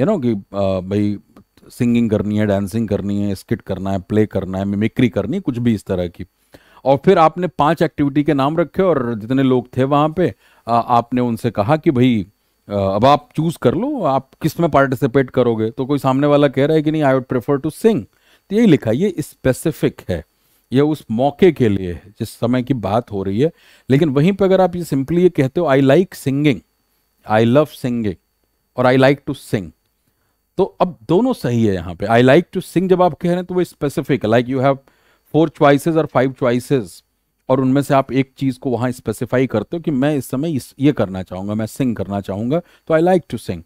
A: यू नो कि भाई सिंगिंग करनी है डांसिंग करनी है स्किट करना है प्ले करना है मिमिक्री करनी है कुछ भी इस तरह की और फिर आपने पांच एक्टिविटी के नाम रखे और जितने लोग थे वहाँ पे आपने उनसे कहा कि भाई अब आप चूज कर लो आप किस में पार्टिसिपेट करोगे तो कोई सामने वाला कह रहा है कि नहीं I would prefer to sing तो यही लिखा ये स्पेसिफिक है यह उस मौके के लिए है जिस समय की बात हो रही है लेकिन वहीं पर अगर आप ये सिंपली ये कहते हो I like singing I love singing और आई लाइक टू सिंग तो अब दोनों सही है यहाँ पे आई लाइक टू सिंग जब आप कह रहे हैं तो वो specific like you have four choices और फाइव च्वाइसेज और उनमें से आप एक चीज़ को वहां स्पेसिफाई करते हो कि मैं इस समय इस ये करना चाहूंगा मैं सिंग करना चाहूंगा तो I like to sing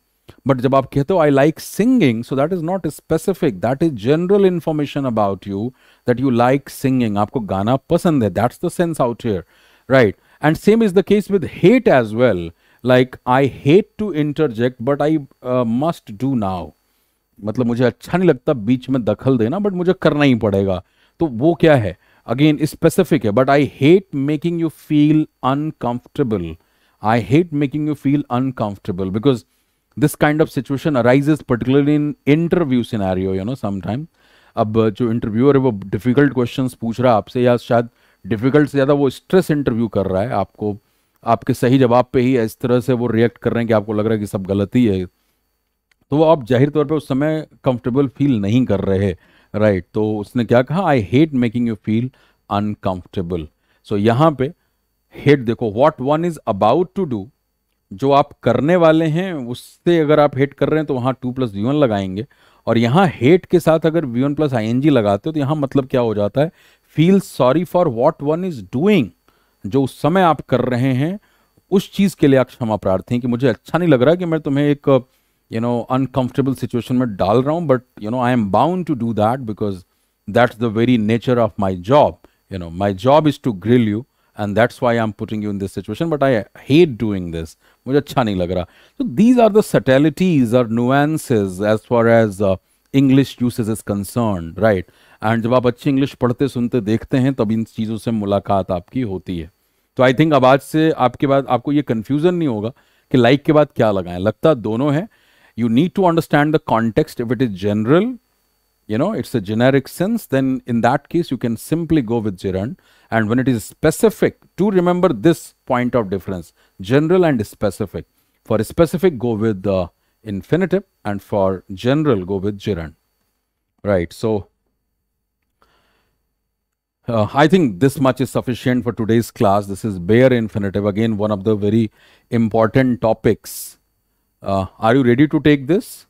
A: but जब आप कहते हो I like singing so that is not specific that is general information about you that you like singing aapko gana pasand hai that's the sense out here right and same is the case with hate as well like i hate to interject but i uh, must do now मतलब मुझे अच्छा नहीं लगता बीच में दखल देना बट मुझे करना ही पड़ेगा तो वो क्या है अगेन स्पेसिफिक है but I hate making you feel uncomfortable I hate making you feel uncomfortable this kind of situation arises particularly in interview scenario you know sometimes अब जो इंटरव्यूअर है वो डिफ़िकल्ट क्वेश्चन पूछ रहा है आपसे या शायद डिफ़िकल्ट से ज़्यादा वो स्ट्रेस इंटरव्यू कर रहा है आपको आपके सही जवाब पे ही इस तरह से वो रिएक्ट कर रहे हैं कि आपको लग रहा है कि सब गलती है तो आप जाहिर तौर पर उस समय कंफर्टेबल फील नहीं कर रहे राइट तो उसने क्या कहा I hate making you feel uncomfortable so यहाँ पे हेट देखो what one is about to do जो आप करने वाले हैं उससे अगर आप हेट कर रहे हैं तो वहाँ टू प्लस वी वन लगाएंगे और यहाँ हेट के साथ अगर वी वन प्लस आई लगाते हो तो यहाँ मतलब क्या हो जाता है feel sorry for what one is doing जो उस समय आप कर रहे हैं उस चीज़ के लिए आप क्षमा प्रार्थी कि मुझे अच्छा नहीं लग रहा कि मैं तुम्हें एक यू नो अनकंफर्टेबल सिचुएशन में डाल रहा हूँ but you know I am bound to do that because that's the very nature of my job you know my job is to grill you and that's why I am putting you in this situation but I hate doing this मुझे अच्छा नहीं लग रहा तो दीज आर दटेलिटीज आर और nuances as far as English usage is concern right and जब आप अच्छी इंग्लिश पढ़ते सुनते देखते हैं तब इन चीज़ों से मुलाकात आपकी होती है तो आई थिंक अब आज से आपके बाद आपको ये कन्फ्यूज़न नहीं होगा कि लाइक like के बाद क्या लगाएं लगता दोनों है you need to understand the context if it is general you know it's a generic sense then in that case you can simply go with gerund and when it is specific to remember this point of difference general and specific for specific go with the uh, infinitive and for general go with gerund right so uh, I think this much is sufficient for today's class. This is bare infinitive. Again, one of the very important topics. Uh, are you ready to take this?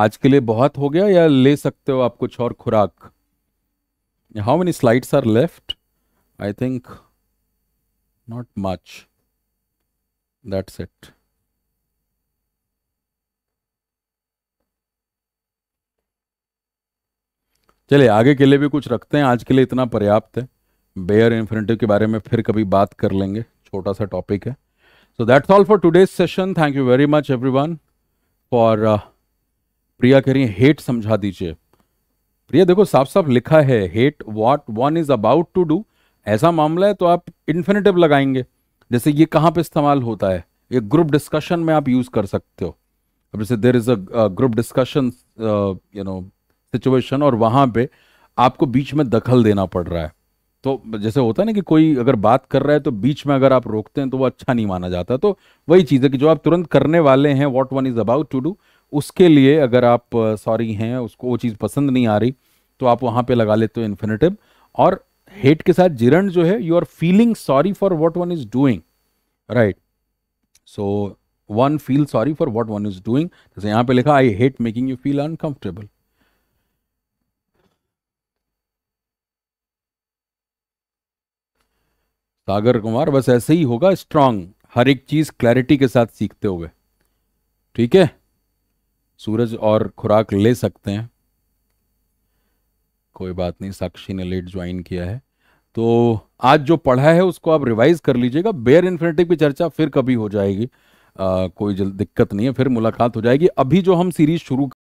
A: आज के लिए बहुत हो गया या ले सकते हो आप कुछ और खुराक how many slides are left I think not much that's it चलिए आगे के लिए भी कुछ रखते हैं आज के लिए इतना पर्याप्त है बेयर इन्फिनेटिव के बारे में फिर कभी बात कर लेंगे छोटा सा टॉपिक है so that's all for today's session thank you very much everyone for Priya कह रही है हेट समझा दीजिए प्रिया देखो साफ साफ लिखा है hate what one is about to do ऐसा मामला है तो आप इन्फिनेटिव लगाएंगे जैसे ये कहाँ पे इस्तेमाल होता है ये ग्रुप डिस्कशन में आप यूज कर सकते हो अब जैसे there is a group discussion you know situation और वहां पे आपको बीच में दखल देना पड़ रहा है तो जैसे होता है ना कि कोई अगर बात कर रहा है तो बीच में अगर आप रोकते हैं तो वो अच्छा नहीं माना जाता तो वही चीज़ है कि जो आप तुरंत करने वाले हैं what one is about to do उसके लिए अगर आप सॉरी हैं उसको वो चीज़ पसंद नहीं आ रही तो आप वहाँ पे लगा लेते हो इन्फिनेटिव और हेट के साथ जिरण जो है you are feeling sorry for what one is doing right so one feel sorry for what one is doing जैसे यहाँ पे लिखा I hate making you feel uncomfortable Sagar Kumar बस ऐसे ही होगा स्ट्रांग हर एक चीज क्लैरिटी के साथ सीखते हुए ठीक है सूरज और खुराक ले सकते हैं कोई बात नहीं साक्षी ने लेट ज्वाइन किया है तो आज जो पढ़ा है उसको आप रिवाइज कर लीजिएगा बेयर इन्फिनेटिव की चर्चा फिर कभी हो जाएगी आ, कोई दिक्कत नहीं है फिर मुलाकात हो जाएगी अभी जो हम सीरीज शुरू